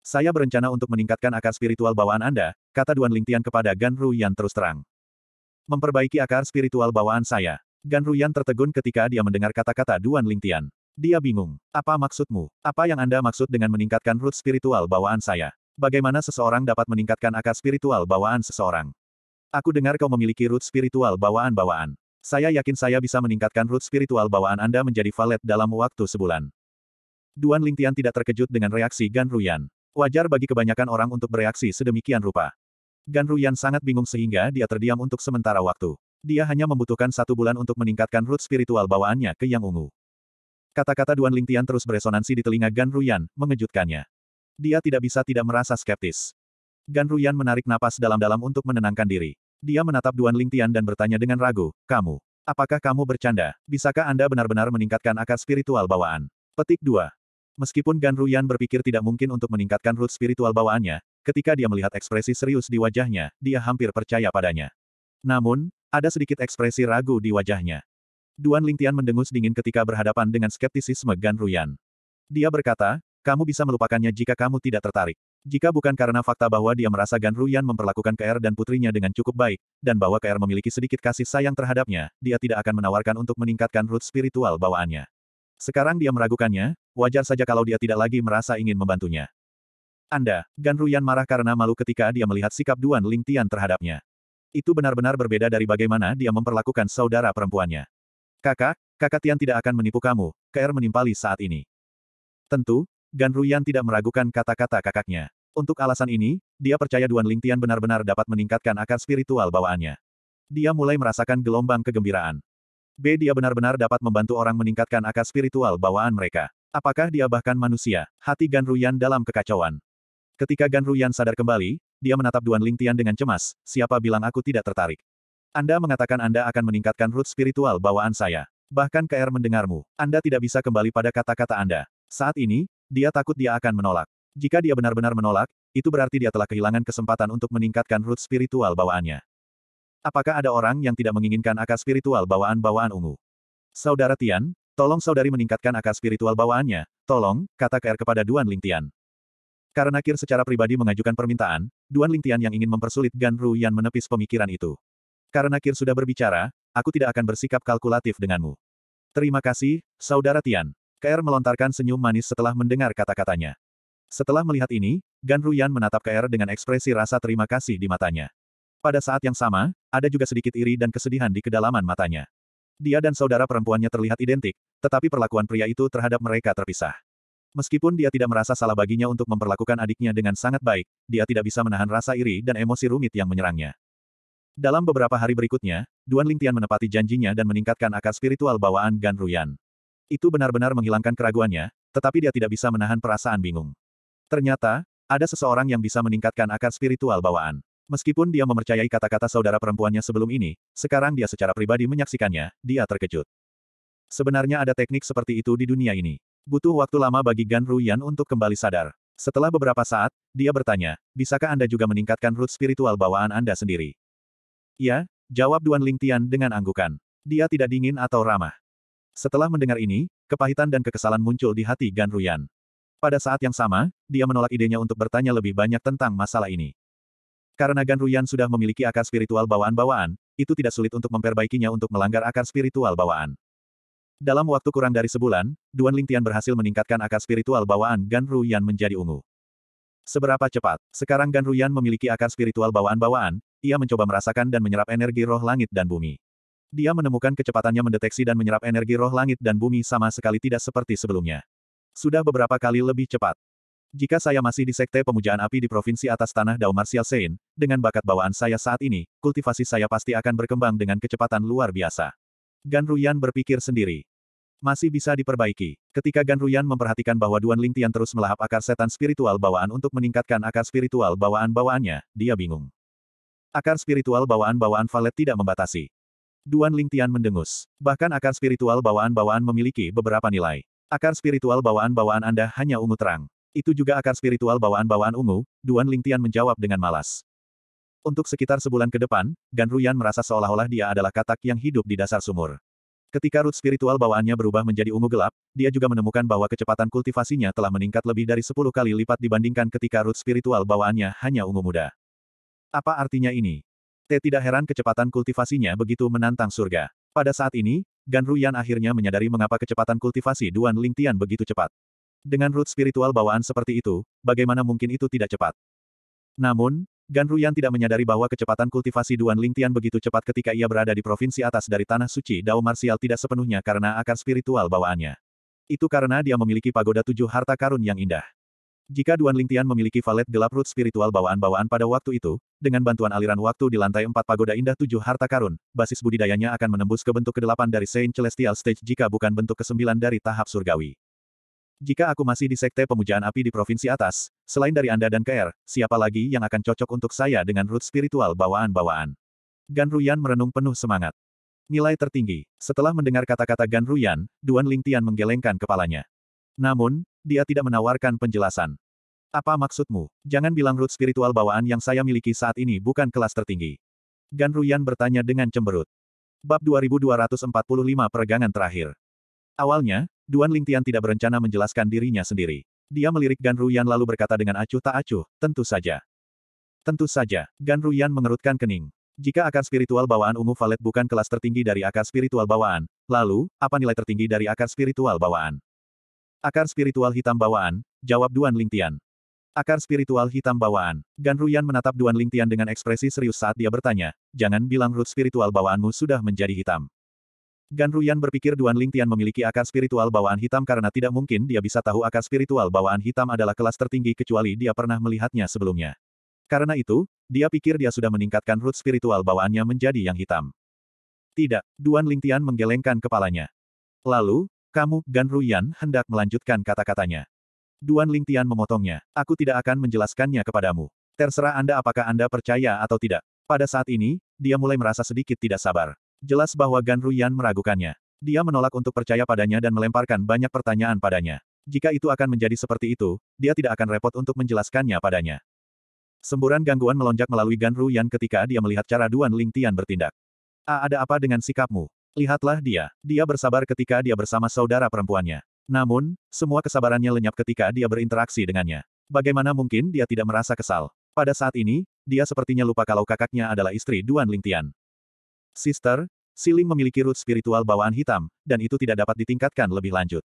Saya berencana untuk meningkatkan akar spiritual bawaan Anda, kata Duan Lingtian kepada Gan Ruyan terus terang. Memperbaiki akar spiritual bawaan saya. Gan Ruyan tertegun ketika dia mendengar kata-kata Duan Lingtian. Dia bingung. Apa maksudmu? Apa yang Anda maksud dengan meningkatkan root spiritual bawaan saya? Bagaimana seseorang dapat meningkatkan akar spiritual bawaan seseorang? Aku dengar kau memiliki root spiritual bawaan-bawaan. Saya yakin saya bisa meningkatkan root spiritual bawaan Anda menjadi valet dalam waktu sebulan. Duan Lingtian tidak terkejut dengan reaksi Gan Ruyan. Wajar bagi kebanyakan orang untuk bereaksi sedemikian rupa. Gan Ruyan sangat bingung sehingga dia terdiam untuk sementara waktu. Dia hanya membutuhkan satu bulan untuk meningkatkan root spiritual bawaannya ke yang ungu. Kata-kata Duan Lingtian terus beresonansi di telinga Gan Ruyan, mengejutkannya. Dia tidak bisa tidak merasa skeptis. Gan Ruyan menarik napas dalam-dalam untuk menenangkan diri. Dia menatap Duan Lingtian dan bertanya dengan ragu, kamu, apakah kamu bercanda? Bisakah Anda benar-benar meningkatkan akar spiritual bawaan? Petik 2. Meskipun Gan Ruyan berpikir tidak mungkin untuk meningkatkan root spiritual bawaannya, ketika dia melihat ekspresi serius di wajahnya, dia hampir percaya padanya. Namun, ada sedikit ekspresi ragu di wajahnya. Duan Lingtian mendengus dingin ketika berhadapan dengan skeptisisme Gan Ruyan. Dia berkata, kamu bisa melupakannya jika kamu tidak tertarik. Jika bukan karena fakta bahwa dia merasa Gan Ruyan memperlakukan KR dan putrinya dengan cukup baik, dan bahwa KR memiliki sedikit kasih sayang terhadapnya, dia tidak akan menawarkan untuk meningkatkan root spiritual bawaannya. Sekarang dia meragukannya, wajar saja kalau dia tidak lagi merasa ingin membantunya. Anda, Gan Ruyan marah karena malu ketika dia melihat sikap Duan Ling Tian terhadapnya. Itu benar-benar berbeda dari bagaimana dia memperlakukan saudara perempuannya. Kakak, kakak Tian tidak akan menipu kamu, KR menimpali saat ini. Tentu, Gan Ruyan tidak meragukan kata-kata kakaknya. Untuk alasan ini, dia percaya Duan Lingtian benar-benar dapat meningkatkan akar spiritual bawaannya. Dia mulai merasakan gelombang kegembiraan. B. Dia benar-benar dapat membantu orang meningkatkan akar spiritual bawaan mereka. Apakah dia bahkan manusia? Hati Gan Ruyan dalam kekacauan. Ketika Gan Ruyan sadar kembali, dia menatap Duan Lingtian dengan cemas, siapa bilang aku tidak tertarik? Anda mengatakan Anda akan meningkatkan root spiritual bawaan saya. Bahkan KR mendengarmu. Anda tidak bisa kembali pada kata-kata Anda. Saat ini, dia takut dia akan menolak. Jika dia benar-benar menolak, itu berarti dia telah kehilangan kesempatan untuk meningkatkan root spiritual bawaannya. Apakah ada orang yang tidak menginginkan akar spiritual bawaan-bawaan ungu? Saudara Tian, tolong saudari meningkatkan akar spiritual bawaannya, tolong, kata Kair kepada Duan Ling Tian. Karena Kir secara pribadi mengajukan permintaan, Duan Ling Tian yang ingin mempersulit Gan Ru Yan menepis pemikiran itu. Karena Kir sudah berbicara, aku tidak akan bersikap kalkulatif denganmu. Terima kasih, Saudara Tian. KR melontarkan senyum manis setelah mendengar kata-katanya. Setelah melihat ini, Gan Ruyan menatap KR dengan ekspresi rasa terima kasih di matanya. Pada saat yang sama, ada juga sedikit iri dan kesedihan di kedalaman matanya. Dia dan saudara perempuannya terlihat identik, tetapi perlakuan pria itu terhadap mereka terpisah. Meskipun dia tidak merasa salah baginya untuk memperlakukan adiknya dengan sangat baik, dia tidak bisa menahan rasa iri dan emosi rumit yang menyerangnya. Dalam beberapa hari berikutnya, Duan Lingtian menepati janjinya dan meningkatkan akar spiritual bawaan Gan Ruyan. Itu benar-benar menghilangkan keraguannya, tetapi dia tidak bisa menahan perasaan bingung. Ternyata, ada seseorang yang bisa meningkatkan akar spiritual bawaan. Meskipun dia mempercayai kata-kata saudara perempuannya sebelum ini, sekarang dia secara pribadi menyaksikannya, dia terkejut. Sebenarnya ada teknik seperti itu di dunia ini. Butuh waktu lama bagi Gan Ruyan untuk kembali sadar. Setelah beberapa saat, dia bertanya, bisakah Anda juga meningkatkan root spiritual bawaan Anda sendiri? Ya, jawab Duan Lingtian dengan anggukan. Dia tidak dingin atau ramah. Setelah mendengar ini, kepahitan dan kekesalan muncul di hati Gan Ruyan. Pada saat yang sama, dia menolak idenya untuk bertanya lebih banyak tentang masalah ini. Karena Gan Ruyan sudah memiliki akar spiritual bawaan-bawaan, itu tidak sulit untuk memperbaikinya untuk melanggar akar spiritual bawaan. Dalam waktu kurang dari sebulan, Duan Lingtian berhasil meningkatkan akar spiritual bawaan Gan Ruyan menjadi ungu. Seberapa cepat, sekarang Gan Ruyan memiliki akar spiritual bawaan-bawaan, ia mencoba merasakan dan menyerap energi roh langit dan bumi dia menemukan kecepatannya mendeteksi dan menyerap energi roh langit dan bumi sama sekali tidak seperti sebelumnya. Sudah beberapa kali lebih cepat. Jika saya masih di Sekte Pemujaan Api di Provinsi Atas Tanah Daumarsial Martial Sein, dengan bakat bawaan saya saat ini, kultivasi saya pasti akan berkembang dengan kecepatan luar biasa. Gan Ruyan berpikir sendiri. Masih bisa diperbaiki. Ketika Gan Ruyan memperhatikan bahwa Duan Lingtian terus melahap akar setan spiritual bawaan untuk meningkatkan akar spiritual bawaan-bawaannya, dia bingung. Akar spiritual bawaan-bawaan Valet tidak membatasi. Duan Ling Tian mendengus. Bahkan akar spiritual bawaan-bawaan memiliki beberapa nilai. Akar spiritual bawaan-bawaan Anda hanya ungu terang. Itu juga akar spiritual bawaan-bawaan ungu, Duan Ling Tian menjawab dengan malas. Untuk sekitar sebulan ke depan, Gan Ruyan merasa seolah-olah dia adalah katak yang hidup di dasar sumur. Ketika root spiritual bawaannya berubah menjadi ungu gelap, dia juga menemukan bahwa kecepatan kultivasinya telah meningkat lebih dari 10 kali lipat dibandingkan ketika root spiritual bawaannya hanya ungu muda. Apa artinya ini? T tidak heran kecepatan kultivasinya begitu menantang surga. Pada saat ini, Gan Ruyan akhirnya menyadari mengapa kecepatan kultivasi Duan Lingtian begitu cepat. Dengan root spiritual bawaan seperti itu, bagaimana mungkin itu tidak cepat? Namun, Gan Ruyan tidak menyadari bahwa kecepatan kultivasi Duan Lingtian begitu cepat ketika ia berada di provinsi atas dari tanah suci Dao Marsial tidak sepenuhnya karena akar spiritual bawaannya. Itu karena dia memiliki pagoda tujuh harta karun yang indah. Jika Duan Lingtian memiliki valet gelap root spiritual bawaan-bawaan pada waktu itu, dengan bantuan aliran waktu di lantai empat pagoda indah tujuh harta karun, basis budidayanya akan menembus ke bentuk kedelapan dari Saint Celestial Stage jika bukan bentuk kesembilan dari tahap surgawi. Jika aku masih di sekte pemujaan api di provinsi atas, selain dari Anda dan KR, siapa lagi yang akan cocok untuk saya dengan root spiritual bawaan-bawaan? Gan Ruyan merenung penuh semangat. Nilai tertinggi. Setelah mendengar kata-kata Gan Ruyan, Duan Lingtian menggelengkan kepalanya. Namun, dia tidak menawarkan penjelasan. Apa maksudmu? Jangan bilang root spiritual bawaan yang saya miliki saat ini bukan kelas tertinggi. Gan Ruyan bertanya dengan cemberut. Bab 2245 Peregangan Terakhir Awalnya, Duan Lingtian tidak berencana menjelaskan dirinya sendiri. Dia melirik Gan Ruyan lalu berkata dengan acuh tak acuh, tentu saja. Tentu saja, Gan Ruyan mengerutkan kening. Jika akar spiritual bawaan ungu valet bukan kelas tertinggi dari akar spiritual bawaan, lalu, apa nilai tertinggi dari akar spiritual bawaan? Akar spiritual hitam bawaan, jawab Duan Lingtian. Akar spiritual hitam bawaan. Gan Ruyan menatap Duan Lingtian dengan ekspresi serius saat dia bertanya, jangan bilang root spiritual bawaanmu sudah menjadi hitam. Gan Ruyan berpikir Duan Lingtian memiliki akar spiritual bawaan hitam karena tidak mungkin dia bisa tahu akar spiritual bawaan hitam adalah kelas tertinggi kecuali dia pernah melihatnya sebelumnya. Karena itu, dia pikir dia sudah meningkatkan root spiritual bawaannya menjadi yang hitam. Tidak, Duan Lingtian menggelengkan kepalanya. Lalu, kamu, Gan Ruyan, hendak melanjutkan kata-katanya. Duan Lingtian memotongnya. Aku tidak akan menjelaskannya kepadamu. Terserah Anda apakah Anda percaya atau tidak. Pada saat ini, dia mulai merasa sedikit tidak sabar. Jelas bahwa Gan Ruyan meragukannya. Dia menolak untuk percaya padanya dan melemparkan banyak pertanyaan padanya. Jika itu akan menjadi seperti itu, dia tidak akan repot untuk menjelaskannya padanya. Semburan gangguan melonjak melalui Gan Ruyan ketika dia melihat cara Duan Lingtian bertindak. A, ah, ada apa dengan sikapmu? Lihatlah dia, dia bersabar ketika dia bersama saudara perempuannya. Namun, semua kesabarannya lenyap ketika dia berinteraksi dengannya. Bagaimana mungkin dia tidak merasa kesal? Pada saat ini, dia sepertinya lupa kalau kakaknya adalah istri Duan Lingtian. Sister, Siling memiliki root spiritual bawaan hitam, dan itu tidak dapat ditingkatkan lebih lanjut.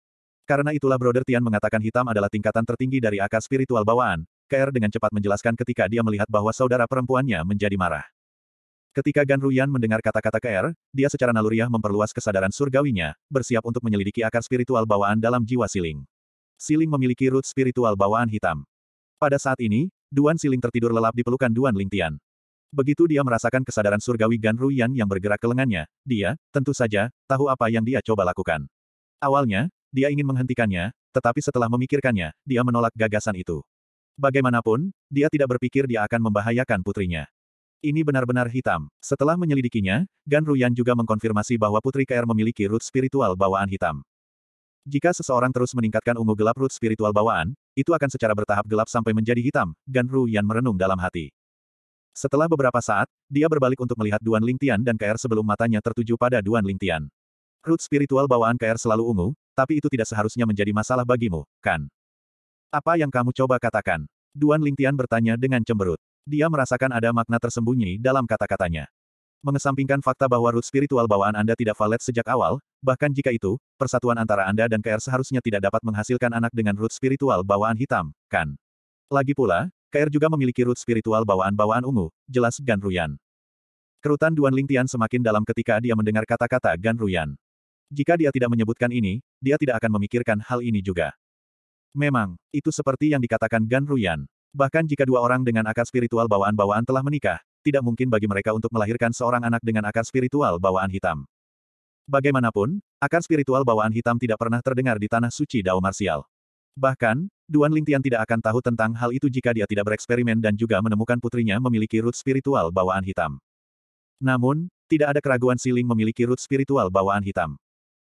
Karena itulah Brother Tian mengatakan hitam adalah tingkatan tertinggi dari akar spiritual bawaan, Kair dengan cepat menjelaskan ketika dia melihat bahwa saudara perempuannya menjadi marah. Ketika Gan Ruyan mendengar kata-kata KR, er, dia secara naluriah memperluas kesadaran surgawinya, bersiap untuk menyelidiki akar spiritual bawaan dalam jiwa Siling. Siling memiliki root spiritual bawaan hitam. Pada saat ini, Duan Siling tertidur lelap di pelukan Duan Lingtian. Begitu dia merasakan kesadaran surgawi Gan Ruyan yang bergerak ke lengannya, dia, tentu saja, tahu apa yang dia coba lakukan. Awalnya, dia ingin menghentikannya, tetapi setelah memikirkannya, dia menolak gagasan itu. Bagaimanapun, dia tidak berpikir dia akan membahayakan putrinya. Ini benar-benar hitam. Setelah menyelidikinya, Gan Ruyan juga mengkonfirmasi bahwa Putri KR memiliki root spiritual bawaan hitam. Jika seseorang terus meningkatkan ungu gelap root spiritual bawaan, itu akan secara bertahap gelap sampai menjadi hitam, Gan Ruyan merenung dalam hati. Setelah beberapa saat, dia berbalik untuk melihat Duan Lingtian dan KR sebelum matanya tertuju pada Duan Lingtian. Root spiritual bawaan KR selalu ungu, tapi itu tidak seharusnya menjadi masalah bagimu, kan? Apa yang kamu coba katakan? Duan Lingtian bertanya dengan cemberut. Dia merasakan ada makna tersembunyi dalam kata-katanya. Mengesampingkan fakta bahwa root spiritual bawaan Anda tidak valid sejak awal, bahkan jika itu, persatuan antara Anda dan KR seharusnya tidak dapat menghasilkan anak dengan root spiritual bawaan hitam, kan? Lagi pula, KR juga memiliki root spiritual bawaan-bawaan ungu, jelas Gan Ruyan. Kerutan Duan Lingtian semakin dalam ketika dia mendengar kata-kata Gan Ruyan. Jika dia tidak menyebutkan ini, dia tidak akan memikirkan hal ini juga. Memang, itu seperti yang dikatakan Gan Ruyan. Bahkan jika dua orang dengan akar spiritual bawaan-bawaan telah menikah, tidak mungkin bagi mereka untuk melahirkan seorang anak dengan akar spiritual bawaan hitam. Bagaimanapun, akar spiritual bawaan hitam tidak pernah terdengar di tanah suci Dao Marsial. Bahkan, Duan Lingtian tidak akan tahu tentang hal itu jika dia tidak bereksperimen dan juga menemukan putrinya memiliki root spiritual bawaan hitam. Namun, tidak ada keraguan Siling memiliki root spiritual bawaan hitam.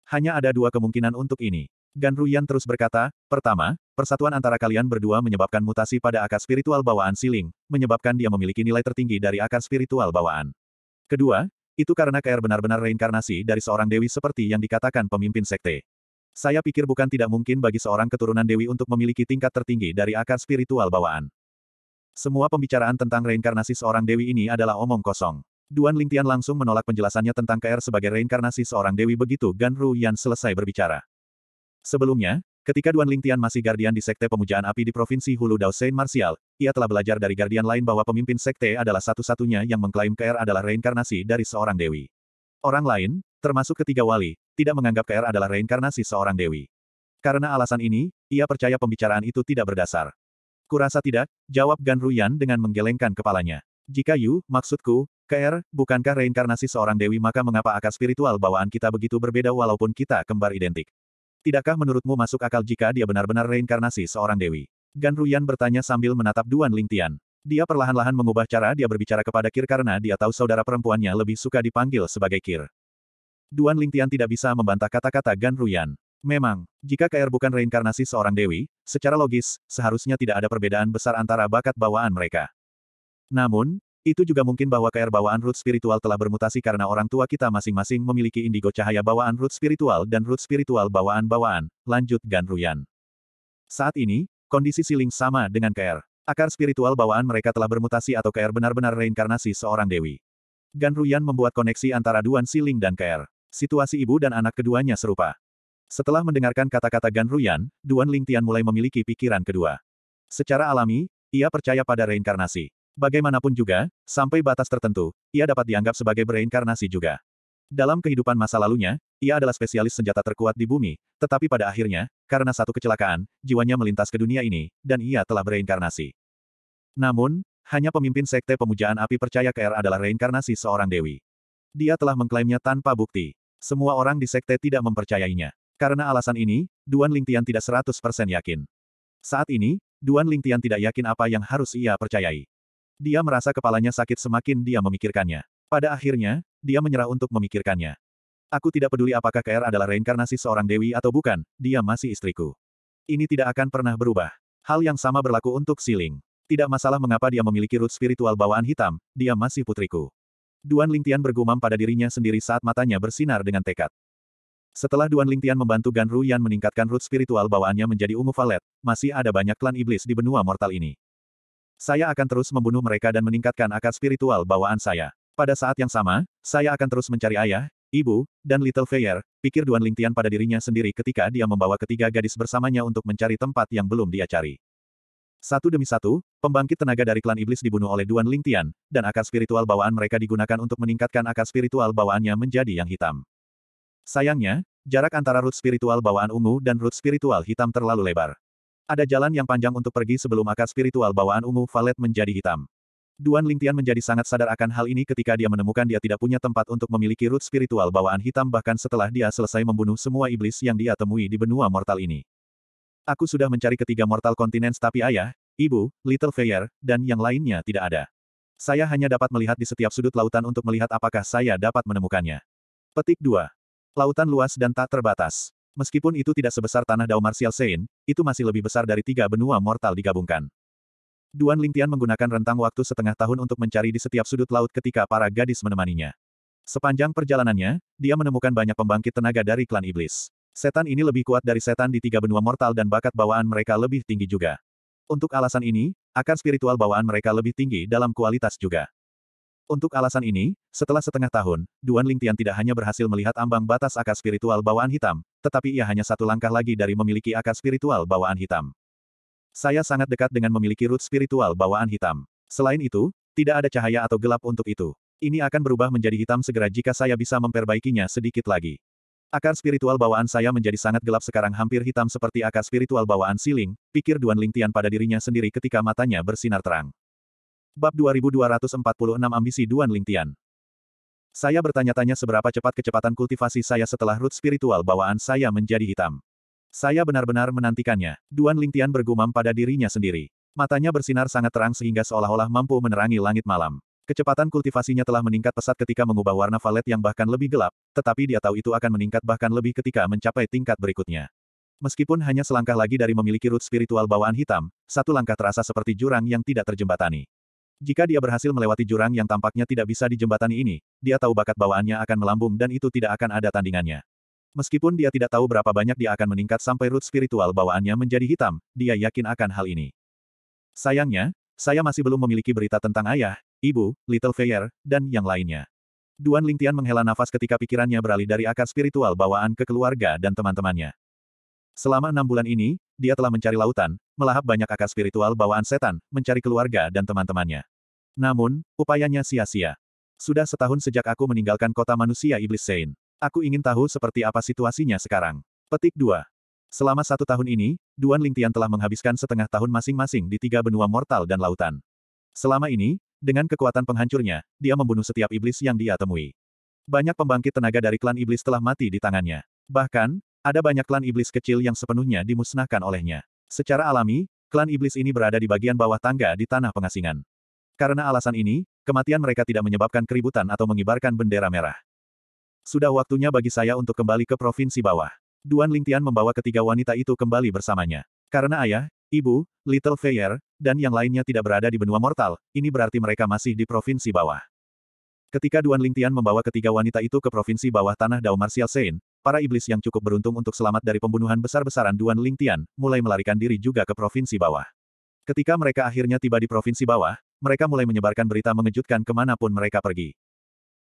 Hanya ada dua kemungkinan untuk ini. Gan Ruyan terus berkata, pertama, persatuan antara kalian berdua menyebabkan mutasi pada akar spiritual bawaan Siling, menyebabkan dia memiliki nilai tertinggi dari akar spiritual bawaan. Kedua, itu karena KR benar-benar reinkarnasi dari seorang dewi seperti yang dikatakan pemimpin sekte. Saya pikir bukan tidak mungkin bagi seorang keturunan dewi untuk memiliki tingkat tertinggi dari akar spiritual bawaan. Semua pembicaraan tentang reinkarnasi seorang dewi ini adalah omong kosong. Duan Lingtian langsung menolak penjelasannya tentang KR sebagai reinkarnasi seorang dewi begitu Gan Ru selesai berbicara. Sebelumnya, ketika Duan Lingtian masih gardian di Sekte Pemujaan Api di Provinsi Hulu Dao Saint Martial, ia telah belajar dari gardian lain bahwa pemimpin Sekte adalah satu-satunya yang mengklaim KR adalah reinkarnasi dari seorang Dewi. Orang lain, termasuk ketiga wali, tidak menganggap KR adalah reinkarnasi seorang Dewi. Karena alasan ini, ia percaya pembicaraan itu tidak berdasar. Kurasa tidak, jawab Gan Ruyan dengan menggelengkan kepalanya. Jika Yu, maksudku, KR, bukankah reinkarnasi seorang dewi maka mengapa akar spiritual bawaan kita begitu berbeda walaupun kita kembar identik? Tidakkah menurutmu masuk akal jika dia benar-benar reinkarnasi seorang dewi? Gan Ruyan bertanya sambil menatap Duan Lingtian. Dia perlahan-lahan mengubah cara dia berbicara kepada Kir karena dia tahu saudara perempuannya lebih suka dipanggil sebagai Kir. Duan Lingtian tidak bisa membantah kata-kata Gan Ruyan. Memang, jika KR bukan reinkarnasi seorang dewi, secara logis, seharusnya tidak ada perbedaan besar antara bakat bawaan mereka. Namun, itu juga mungkin bahwa KR bawaan root spiritual telah bermutasi karena orang tua kita masing-masing memiliki indigo cahaya bawaan root spiritual dan root spiritual bawaan-bawaan, lanjut Gan Ruyan. Saat ini, kondisi siling sama dengan KR. Akar spiritual bawaan mereka telah bermutasi atau KR benar-benar reinkarnasi seorang dewi. Gan Ruyan membuat koneksi antara Duan Siling dan KR. Situasi ibu dan anak keduanya serupa. Setelah mendengarkan kata-kata Gan Ruyan, Duan Ling Tian mulai memiliki pikiran kedua. Secara alami, ia percaya pada reinkarnasi. Bagaimanapun juga, sampai batas tertentu, ia dapat dianggap sebagai bereinkarnasi juga. Dalam kehidupan masa lalunya, ia adalah spesialis senjata terkuat di bumi, tetapi pada akhirnya, karena satu kecelakaan, jiwanya melintas ke dunia ini, dan ia telah bereinkarnasi. Namun, hanya pemimpin Sekte Pemujaan Api percaya KR adalah reinkarnasi seorang dewi. Dia telah mengklaimnya tanpa bukti. Semua orang di Sekte tidak mempercayainya. Karena alasan ini, Duan Lingtian tidak 100% yakin. Saat ini, Duan Lingtian tidak yakin apa yang harus ia percayai. Dia merasa kepalanya sakit semakin dia memikirkannya. Pada akhirnya, dia menyerah untuk memikirkannya. Aku tidak peduli apakah KR adalah reinkarnasi seorang dewi atau bukan, dia masih istriku. Ini tidak akan pernah berubah. Hal yang sama berlaku untuk Siling. Tidak masalah mengapa dia memiliki root spiritual bawaan hitam, dia masih putriku. Duan Lingtian bergumam pada dirinya sendiri saat matanya bersinar dengan tekad. Setelah Duan Lingtian membantu Gan Ruyan meningkatkan root spiritual bawaannya menjadi ungu valet, masih ada banyak klan iblis di benua mortal ini. Saya akan terus membunuh mereka dan meningkatkan akar spiritual bawaan saya. Pada saat yang sama, saya akan terus mencari ayah, ibu, dan Little Feier. pikir Duan Lingtian pada dirinya sendiri ketika dia membawa ketiga gadis bersamanya untuk mencari tempat yang belum dia cari. Satu demi satu, pembangkit tenaga dari klan iblis dibunuh oleh Duan Lingtian, dan akar spiritual bawaan mereka digunakan untuk meningkatkan akar spiritual bawaannya menjadi yang hitam. Sayangnya, jarak antara root spiritual bawaan ungu dan root spiritual hitam terlalu lebar. Ada jalan yang panjang untuk pergi sebelum akar spiritual bawaan ungu valet menjadi hitam. Duan Lingtian menjadi sangat sadar akan hal ini ketika dia menemukan dia tidak punya tempat untuk memiliki root spiritual bawaan hitam bahkan setelah dia selesai membunuh semua iblis yang dia temui di benua mortal ini. Aku sudah mencari ketiga mortal continents tapi ayah, ibu, Little Fair, dan yang lainnya tidak ada. Saya hanya dapat melihat di setiap sudut lautan untuk melihat apakah saya dapat menemukannya. Petik 2. Lautan luas dan tak terbatas. Meskipun itu tidak sebesar tanah Dao Martial Sein, itu masih lebih besar dari tiga benua mortal digabungkan. Duan Lingtian menggunakan rentang waktu setengah tahun untuk mencari di setiap sudut laut ketika para gadis menemaninya. Sepanjang perjalanannya, dia menemukan banyak pembangkit tenaga dari klan iblis. Setan ini lebih kuat dari setan di tiga benua mortal dan bakat bawaan mereka lebih tinggi juga. Untuk alasan ini, akar spiritual bawaan mereka lebih tinggi dalam kualitas juga. Untuk alasan ini, setelah setengah tahun, Duan Lingtian tidak hanya berhasil melihat ambang batas akar spiritual bawaan hitam, tetapi ia hanya satu langkah lagi dari memiliki akar spiritual bawaan hitam. Saya sangat dekat dengan memiliki root spiritual bawaan hitam. Selain itu, tidak ada cahaya atau gelap untuk itu. Ini akan berubah menjadi hitam segera jika saya bisa memperbaikinya sedikit lagi. Akar spiritual bawaan saya menjadi sangat gelap sekarang hampir hitam seperti akar spiritual bawaan siling, pikir Duan Lingtian pada dirinya sendiri ketika matanya bersinar terang. Bab 2246 Ambisi Duan Lingtian saya bertanya-tanya seberapa cepat kecepatan kultivasi saya setelah root spiritual bawaan saya menjadi hitam. Saya benar-benar menantikannya. Duan Lingtian bergumam pada dirinya sendiri. Matanya bersinar sangat terang sehingga seolah-olah mampu menerangi langit malam. Kecepatan kultivasinya telah meningkat pesat ketika mengubah warna valet yang bahkan lebih gelap, tetapi dia tahu itu akan meningkat bahkan lebih ketika mencapai tingkat berikutnya. Meskipun hanya selangkah lagi dari memiliki root spiritual bawaan hitam, satu langkah terasa seperti jurang yang tidak terjembatani. Jika dia berhasil melewati jurang yang tampaknya tidak bisa dijembatani ini, dia tahu bakat bawaannya akan melambung dan itu tidak akan ada tandingannya. Meskipun dia tidak tahu berapa banyak dia akan meningkat sampai root spiritual bawaannya menjadi hitam, dia yakin akan hal ini. Sayangnya, saya masih belum memiliki berita tentang ayah, ibu, Little Fair, dan yang lainnya. Duan Lingtian menghela nafas ketika pikirannya beralih dari akar spiritual bawaan ke keluarga dan teman-temannya. Selama enam bulan ini, dia telah mencari lautan, melahap banyak akar spiritual bawaan setan, mencari keluarga dan teman-temannya. Namun, upayanya sia-sia. Sudah setahun sejak aku meninggalkan kota manusia iblis Sein. Aku ingin tahu seperti apa situasinya sekarang. Petik 2. Selama satu tahun ini, Duan Lingtian telah menghabiskan setengah tahun masing-masing di tiga benua mortal dan lautan. Selama ini, dengan kekuatan penghancurnya, dia membunuh setiap iblis yang dia temui. Banyak pembangkit tenaga dari klan iblis telah mati di tangannya. Bahkan, ada banyak klan iblis kecil yang sepenuhnya dimusnahkan olehnya. Secara alami, klan iblis ini berada di bagian bawah tangga di tanah pengasingan. Karena alasan ini, kematian mereka tidak menyebabkan keributan atau mengibarkan bendera merah. Sudah waktunya bagi saya untuk kembali ke provinsi bawah. Duan Lingtian membawa ketiga wanita itu kembali bersamanya. Karena ayah, ibu, Little Feier, dan yang lainnya tidak berada di benua mortal, ini berarti mereka masih di provinsi bawah. Ketika Duan Lingtian membawa ketiga wanita itu ke provinsi bawah tanah Dao Martial Sein, para iblis yang cukup beruntung untuk selamat dari pembunuhan besar-besaran Duan Ling Tian, mulai melarikan diri juga ke provinsi bawah. Ketika mereka akhirnya tiba di provinsi bawah, mereka mulai menyebarkan berita mengejutkan kemanapun mereka pergi.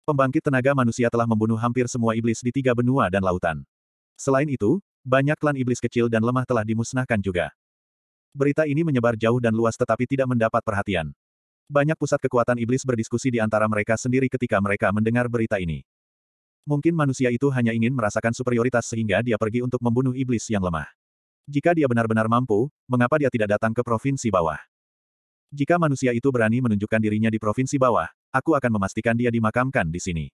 Pembangkit tenaga manusia telah membunuh hampir semua iblis di tiga benua dan lautan. Selain itu, banyak klan iblis kecil dan lemah telah dimusnahkan juga. Berita ini menyebar jauh dan luas tetapi tidak mendapat perhatian. Banyak pusat kekuatan iblis berdiskusi di antara mereka sendiri ketika mereka mendengar berita ini. Mungkin manusia itu hanya ingin merasakan superioritas sehingga dia pergi untuk membunuh iblis yang lemah. Jika dia benar-benar mampu, mengapa dia tidak datang ke provinsi bawah? Jika manusia itu berani menunjukkan dirinya di provinsi bawah, aku akan memastikan dia dimakamkan di sini.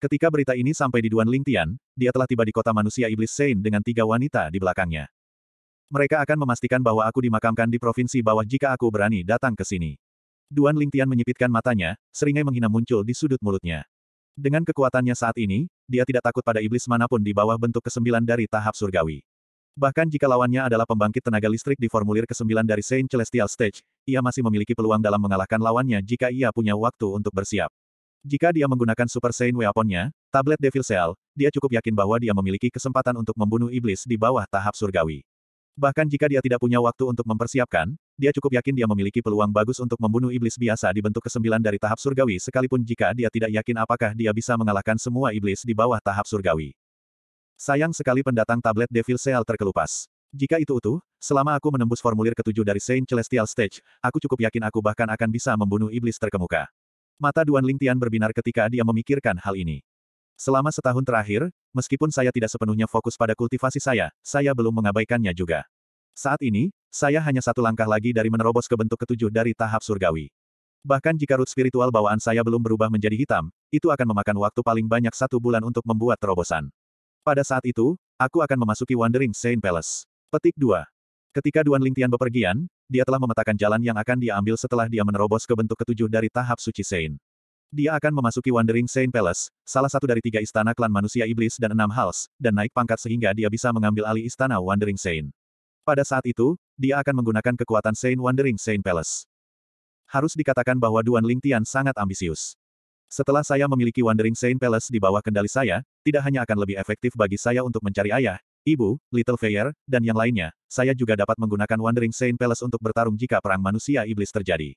Ketika berita ini sampai di Duan Lingtian, dia telah tiba di kota manusia iblis Sein dengan tiga wanita di belakangnya. Mereka akan memastikan bahwa aku dimakamkan di provinsi bawah jika aku berani datang ke sini. Duan Lingtian menyipitkan matanya, seringai menghina muncul di sudut mulutnya. Dengan kekuatannya saat ini, dia tidak takut pada iblis manapun di bawah bentuk kesembilan dari tahap surgawi. Bahkan jika lawannya adalah pembangkit tenaga listrik di formulir kesembilan dari Saint Celestial Stage, ia masih memiliki peluang dalam mengalahkan lawannya jika ia punya waktu untuk bersiap. Jika dia menggunakan Super Saiyan weaponnya, tablet Devil Cell, dia cukup yakin bahwa dia memiliki kesempatan untuk membunuh iblis di bawah tahap surgawi. Bahkan jika dia tidak punya waktu untuk mempersiapkan, dia cukup yakin dia memiliki peluang bagus untuk membunuh iblis biasa di bentuk kesembilan dari tahap surgawi sekalipun jika dia tidak yakin apakah dia bisa mengalahkan semua iblis di bawah tahap surgawi. Sayang sekali pendatang tablet Devil Seal terkelupas. Jika itu utuh, selama aku menembus formulir ketujuh dari Saint Celestial Stage, aku cukup yakin aku bahkan akan bisa membunuh iblis terkemuka. Mata Duan Lingtian berbinar ketika dia memikirkan hal ini. Selama setahun terakhir, meskipun saya tidak sepenuhnya fokus pada kultivasi saya, saya belum mengabaikannya juga. Saat ini, saya hanya satu langkah lagi dari menerobos ke bentuk ketujuh dari tahap surgawi. Bahkan jika root spiritual bawaan saya belum berubah menjadi hitam, itu akan memakan waktu paling banyak satu bulan untuk membuat terobosan. Pada saat itu, aku akan memasuki Wandering Saint Palace. Petik 2. Ketika Duan Lingtian bepergian, dia telah memetakan jalan yang akan dia ambil setelah dia menerobos ke bentuk ketujuh dari tahap suci Saint. Dia akan memasuki Wandering Saint Palace, salah satu dari tiga istana klan manusia iblis dan enam hals, dan naik pangkat sehingga dia bisa mengambil alih istana Wandering Saint. Pada saat itu, dia akan menggunakan kekuatan Saint Wandering Saint Palace. Harus dikatakan bahwa Duan Ling Tian sangat ambisius. Setelah saya memiliki Wandering Saint Palace di bawah kendali saya, tidak hanya akan lebih efektif bagi saya untuk mencari ayah, ibu, Little Fair, dan yang lainnya, saya juga dapat menggunakan Wandering Saint Palace untuk bertarung jika perang manusia iblis terjadi.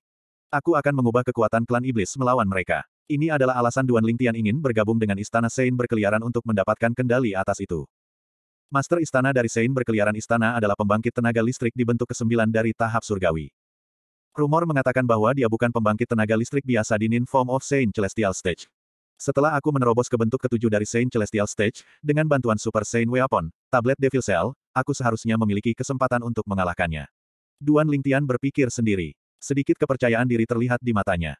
Aku akan mengubah kekuatan klan iblis melawan mereka. Ini adalah alasan Duan Lingtian ingin bergabung dengan istana Sein berkeliaran untuk mendapatkan kendali atas itu. Master istana dari Sein berkeliaran istana adalah pembangkit tenaga listrik dibentuk bentuk kesembilan dari tahap surgawi. Rumor mengatakan bahwa dia bukan pembangkit tenaga listrik biasa di Nin Form of Sein Celestial Stage. Setelah aku menerobos ke bentuk ketujuh dari Saint Celestial Stage, dengan bantuan Super Saint Weapon, tablet Devil Cell, aku seharusnya memiliki kesempatan untuk mengalahkannya. Duan Lingtian berpikir sendiri. Sedikit kepercayaan diri terlihat di matanya.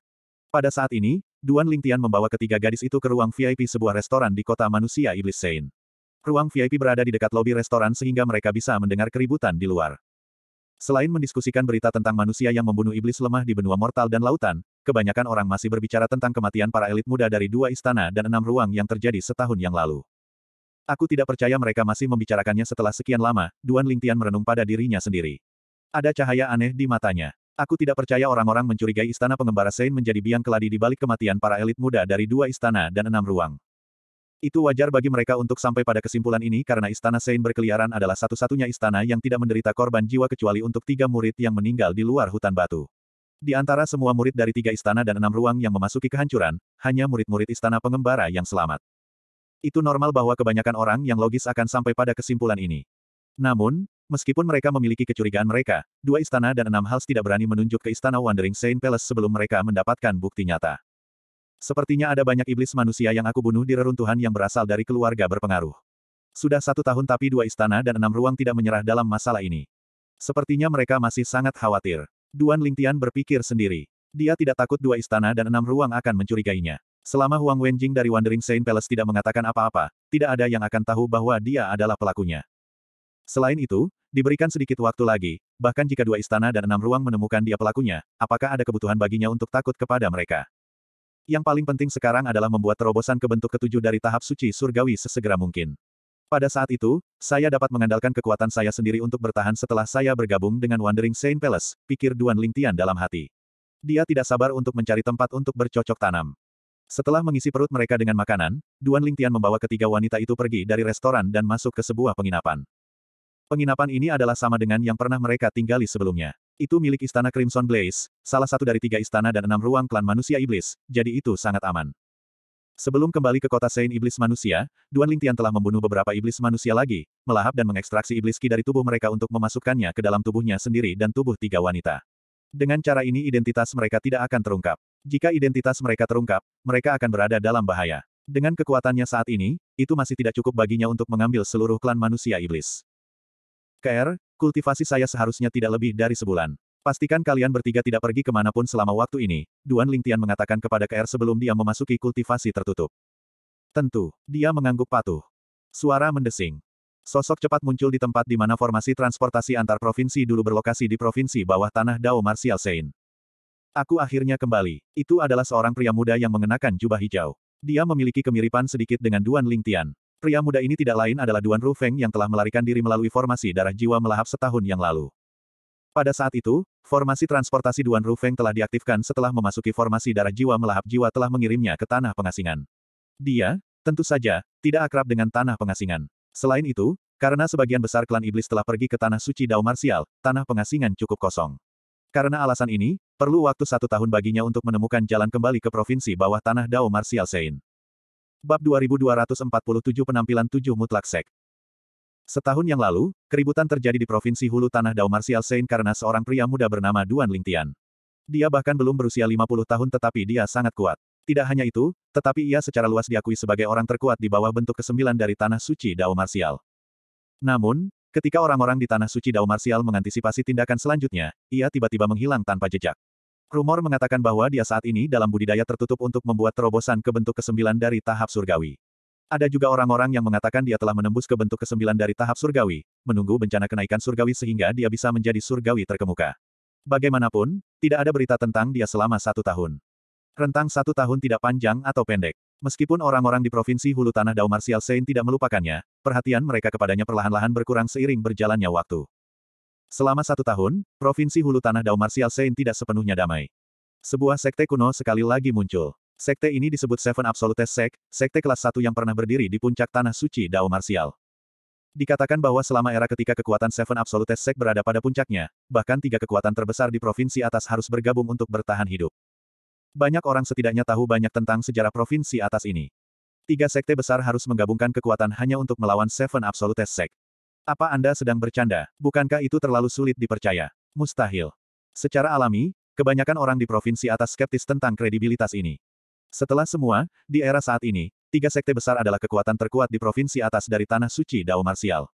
Pada saat ini, Duan Lingtian membawa ketiga gadis itu ke ruang VIP sebuah restoran di kota manusia Iblis Sein. Ruang VIP berada di dekat lobi restoran sehingga mereka bisa mendengar keributan di luar. Selain mendiskusikan berita tentang manusia yang membunuh iblis lemah di benua mortal dan lautan, kebanyakan orang masih berbicara tentang kematian para elit muda dari dua istana dan enam ruang yang terjadi setahun yang lalu. Aku tidak percaya mereka masih membicarakannya setelah sekian lama, Duan Lingtian merenung pada dirinya sendiri. Ada cahaya aneh di matanya. Aku tidak percaya orang-orang mencurigai istana pengembara Sein menjadi biang keladi di balik kematian para elit muda dari dua istana dan enam ruang. Itu wajar bagi mereka untuk sampai pada kesimpulan ini karena istana Sein berkeliaran adalah satu-satunya istana yang tidak menderita korban jiwa kecuali untuk tiga murid yang meninggal di luar hutan batu. Di antara semua murid dari tiga istana dan enam ruang yang memasuki kehancuran, hanya murid-murid istana pengembara yang selamat. Itu normal bahwa kebanyakan orang yang logis akan sampai pada kesimpulan ini. Namun, Meskipun mereka memiliki kecurigaan mereka, dua istana dan enam hal tidak berani menunjuk ke istana Wandering Saint Palace sebelum mereka mendapatkan bukti nyata. Sepertinya ada banyak iblis manusia yang aku bunuh di reruntuhan yang berasal dari keluarga berpengaruh. Sudah satu tahun tapi dua istana dan enam ruang tidak menyerah dalam masalah ini. Sepertinya mereka masih sangat khawatir. Duan Lingtian berpikir sendiri. Dia tidak takut dua istana dan enam ruang akan mencurigainya. Selama Huang Wenjing dari Wandering Saint Palace tidak mengatakan apa-apa, tidak ada yang akan tahu bahwa dia adalah pelakunya. Selain itu, diberikan sedikit waktu lagi, bahkan jika dua istana dan enam ruang menemukan dia pelakunya, apakah ada kebutuhan baginya untuk takut kepada mereka? Yang paling penting sekarang adalah membuat terobosan ke bentuk ketujuh dari tahap suci surgawi sesegera mungkin. Pada saat itu, saya dapat mengandalkan kekuatan saya sendiri untuk bertahan setelah saya bergabung dengan Wandering Saint Palace, pikir Duan Lingtian dalam hati. Dia tidak sabar untuk mencari tempat untuk bercocok tanam. Setelah mengisi perut mereka dengan makanan, Duan Lingtian membawa ketiga wanita itu pergi dari restoran dan masuk ke sebuah penginapan. Penginapan ini adalah sama dengan yang pernah mereka tinggali sebelumnya. Itu milik Istana Crimson Blaze, salah satu dari tiga istana dan enam ruang klan manusia iblis, jadi itu sangat aman. Sebelum kembali ke kota Saint Iblis Manusia, Duan Lingtian telah membunuh beberapa iblis manusia lagi, melahap dan mengekstraksi iblis ki dari tubuh mereka untuk memasukkannya ke dalam tubuhnya sendiri dan tubuh tiga wanita. Dengan cara ini identitas mereka tidak akan terungkap. Jika identitas mereka terungkap, mereka akan berada dalam bahaya. Dengan kekuatannya saat ini, itu masih tidak cukup baginya untuk mengambil seluruh klan manusia iblis. KR, kultivasi saya seharusnya tidak lebih dari sebulan. Pastikan kalian bertiga tidak pergi kemanapun selama waktu ini, Duan Lingtian mengatakan kepada KR sebelum dia memasuki kultivasi tertutup. Tentu, dia mengangguk patuh. Suara mendesing. Sosok cepat muncul di tempat di mana formasi transportasi antar provinsi dulu berlokasi di provinsi bawah tanah Dao Martial Sein. Aku akhirnya kembali. Itu adalah seorang pria muda yang mengenakan jubah hijau. Dia memiliki kemiripan sedikit dengan Duan Lingtian. Pria muda ini tidak lain adalah Duan Rufeng yang telah melarikan diri melalui formasi darah jiwa melahap setahun yang lalu. Pada saat itu, formasi transportasi Duan Rufeng telah diaktifkan setelah memasuki formasi darah jiwa melahap jiwa telah mengirimnya ke tanah pengasingan. Dia, tentu saja, tidak akrab dengan tanah pengasingan. Selain itu, karena sebagian besar klan iblis telah pergi ke tanah suci Dao Marsial, tanah pengasingan cukup kosong. Karena alasan ini, perlu waktu satu tahun baginya untuk menemukan jalan kembali ke provinsi bawah tanah Dao Marsial Sein. Bab 2247 Penampilan 7 Mutlak Sek Setahun yang lalu, keributan terjadi di Provinsi Hulu Tanah Dao Martial Sein karena seorang pria muda bernama Duan Lingtian. Dia bahkan belum berusia 50 tahun tetapi dia sangat kuat. Tidak hanya itu, tetapi ia secara luas diakui sebagai orang terkuat di bawah bentuk kesembilan dari Tanah Suci Dao Martial. Namun, ketika orang-orang di Tanah Suci Dao Martial mengantisipasi tindakan selanjutnya, ia tiba-tiba menghilang tanpa jejak. Rumor mengatakan bahwa dia saat ini dalam budidaya tertutup untuk membuat terobosan ke bentuk kesembilan dari tahap surgawi. Ada juga orang-orang yang mengatakan dia telah menembus ke bentuk kesembilan dari tahap surgawi, menunggu bencana kenaikan surgawi sehingga dia bisa menjadi surgawi terkemuka. Bagaimanapun, tidak ada berita tentang dia selama satu tahun. Rentang satu tahun tidak panjang atau pendek. Meskipun orang-orang di provinsi hulu tanah Dao Martial Sein tidak melupakannya, perhatian mereka kepadanya perlahan-lahan berkurang seiring berjalannya waktu. Selama satu tahun, Provinsi Hulu Tanah Dao Martial Saint tidak sepenuhnya damai. Sebuah sekte kuno sekali lagi muncul. Sekte ini disebut Seven Absolutes Sect, sekte kelas satu yang pernah berdiri di puncak Tanah Suci Dao Martial. Dikatakan bahwa selama era ketika kekuatan Seven Absolutes Sect berada pada puncaknya, bahkan tiga kekuatan terbesar di provinsi atas harus bergabung untuk bertahan hidup. Banyak orang setidaknya tahu banyak tentang sejarah provinsi atas ini. Tiga sekte besar harus menggabungkan kekuatan hanya untuk melawan Seven Absolutes Sect. Apa Anda sedang bercanda? Bukankah itu terlalu sulit dipercaya? Mustahil. Secara alami, kebanyakan orang di provinsi atas skeptis tentang kredibilitas ini. Setelah semua, di era saat ini, tiga sekte besar adalah kekuatan terkuat di provinsi atas dari Tanah Suci Dao Marsial.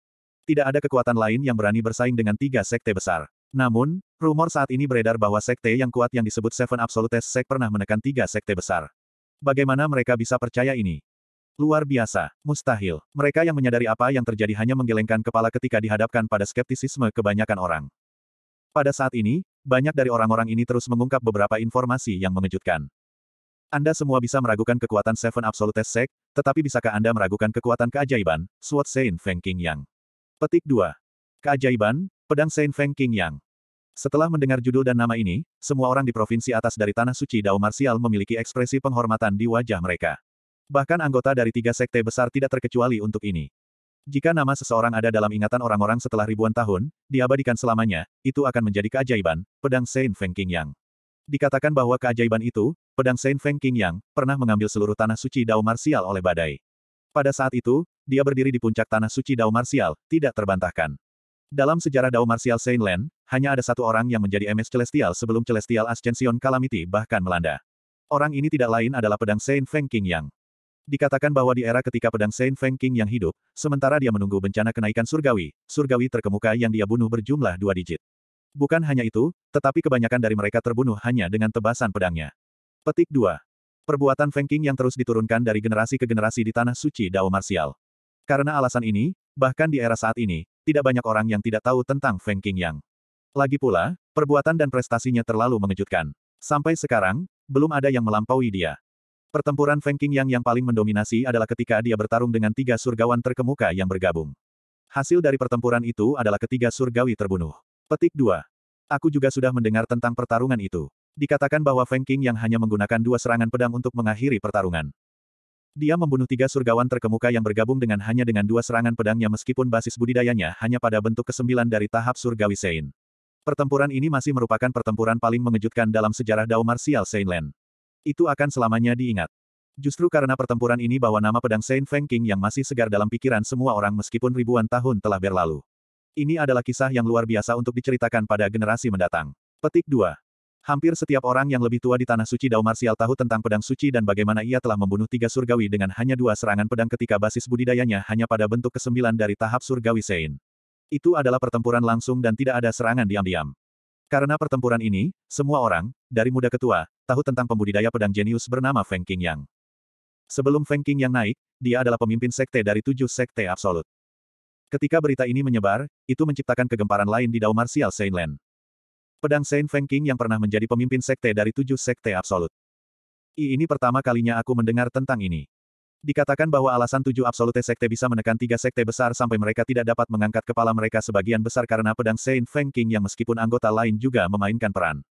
Tidak ada kekuatan lain yang berani bersaing dengan tiga sekte besar. Namun, rumor saat ini beredar bahwa sekte yang kuat yang disebut Seven Absolutes Sek pernah menekan tiga sekte besar. Bagaimana mereka bisa percaya ini? Luar biasa, mustahil. Mereka yang menyadari apa yang terjadi hanya menggelengkan kepala ketika dihadapkan pada skeptisisme kebanyakan orang. Pada saat ini, banyak dari orang-orang ini terus mengungkap beberapa informasi yang mengejutkan. Anda semua bisa meragukan kekuatan Seven Absolute Sect, tetapi bisakah Anda meragukan kekuatan keajaiban, Sword Saint Feng King Yang? Petik 2. Keajaiban, Pedang Saint Feng King Yang. Setelah mendengar judul dan nama ini, semua orang di provinsi atas dari Tanah Suci Dao Marsial memiliki ekspresi penghormatan di wajah mereka. Bahkan anggota dari tiga sekte besar tidak terkecuali untuk ini. Jika nama seseorang ada dalam ingatan orang-orang setelah ribuan tahun, diabadikan selamanya, itu akan menjadi keajaiban, pedang Saint Feng King Yang. Dikatakan bahwa keajaiban itu, pedang Saint Feng King Yang, pernah mengambil seluruh tanah suci Dao Marsial oleh badai. Pada saat itu, dia berdiri di puncak tanah suci Dao Marsial, tidak terbantahkan. Dalam sejarah Dao Marsial Saint Land, hanya ada satu orang yang menjadi MS Celestial sebelum Celestial Ascension Calamity bahkan melanda. Orang ini tidak lain adalah pedang Saint Feng King Yang. Dikatakan bahwa di era ketika pedang Saint Feng King yang hidup, sementara dia menunggu bencana kenaikan surgawi, surgawi terkemuka yang dia bunuh berjumlah dua digit. Bukan hanya itu, tetapi kebanyakan dari mereka terbunuh hanya dengan tebasan pedangnya. Petik 2. Perbuatan Feng King yang terus diturunkan dari generasi ke generasi di Tanah Suci Dao Martial. Karena alasan ini, bahkan di era saat ini, tidak banyak orang yang tidak tahu tentang Feng King Yang. Lagi pula, perbuatan dan prestasinya terlalu mengejutkan. Sampai sekarang, belum ada yang melampaui dia. Pertempuran Feng King yang paling mendominasi adalah ketika dia bertarung dengan tiga surgawan terkemuka yang bergabung. Hasil dari pertempuran itu adalah ketiga surgawi terbunuh. Petik 2. Aku juga sudah mendengar tentang pertarungan itu. Dikatakan bahwa Feng King yang hanya menggunakan dua serangan pedang untuk mengakhiri pertarungan. Dia membunuh tiga surgawan terkemuka yang bergabung dengan hanya dengan dua serangan pedangnya meskipun basis budidayanya hanya pada bentuk kesembilan dari tahap surgawi Sein. Pertempuran ini masih merupakan pertempuran paling mengejutkan dalam sejarah Dao Martial Seinland. Itu akan selamanya diingat. Justru karena pertempuran ini bahwa nama pedang Saint Feng King yang masih segar dalam pikiran semua orang meskipun ribuan tahun telah berlalu. Ini adalah kisah yang luar biasa untuk diceritakan pada generasi mendatang. Petik 2. Hampir setiap orang yang lebih tua di Tanah Suci Dao Marsial tahu tentang pedang suci dan bagaimana ia telah membunuh tiga surgawi dengan hanya dua serangan pedang ketika basis budidayanya hanya pada bentuk kesembilan dari tahap surgawi Sein. Itu adalah pertempuran langsung dan tidak ada serangan diam-diam. Karena pertempuran ini, semua orang, dari muda ke tua, tahu tentang pembudidaya pedang jenius bernama Feng Qingyang. Sebelum Feng Qingyang naik, dia adalah pemimpin sekte dari tujuh sekte absolut. Ketika berita ini menyebar, itu menciptakan kegemparan lain di Dao Martial Saint-Land. Pedang Saint Feng Qing yang pernah menjadi pemimpin sekte dari tujuh sekte absolut. I ini pertama kalinya aku mendengar tentang ini. Dikatakan bahwa alasan tujuh absolute sekte bisa menekan tiga sekte besar sampai mereka tidak dapat mengangkat kepala mereka sebagian besar karena pedang Saint Feng King yang meskipun anggota lain juga memainkan peran.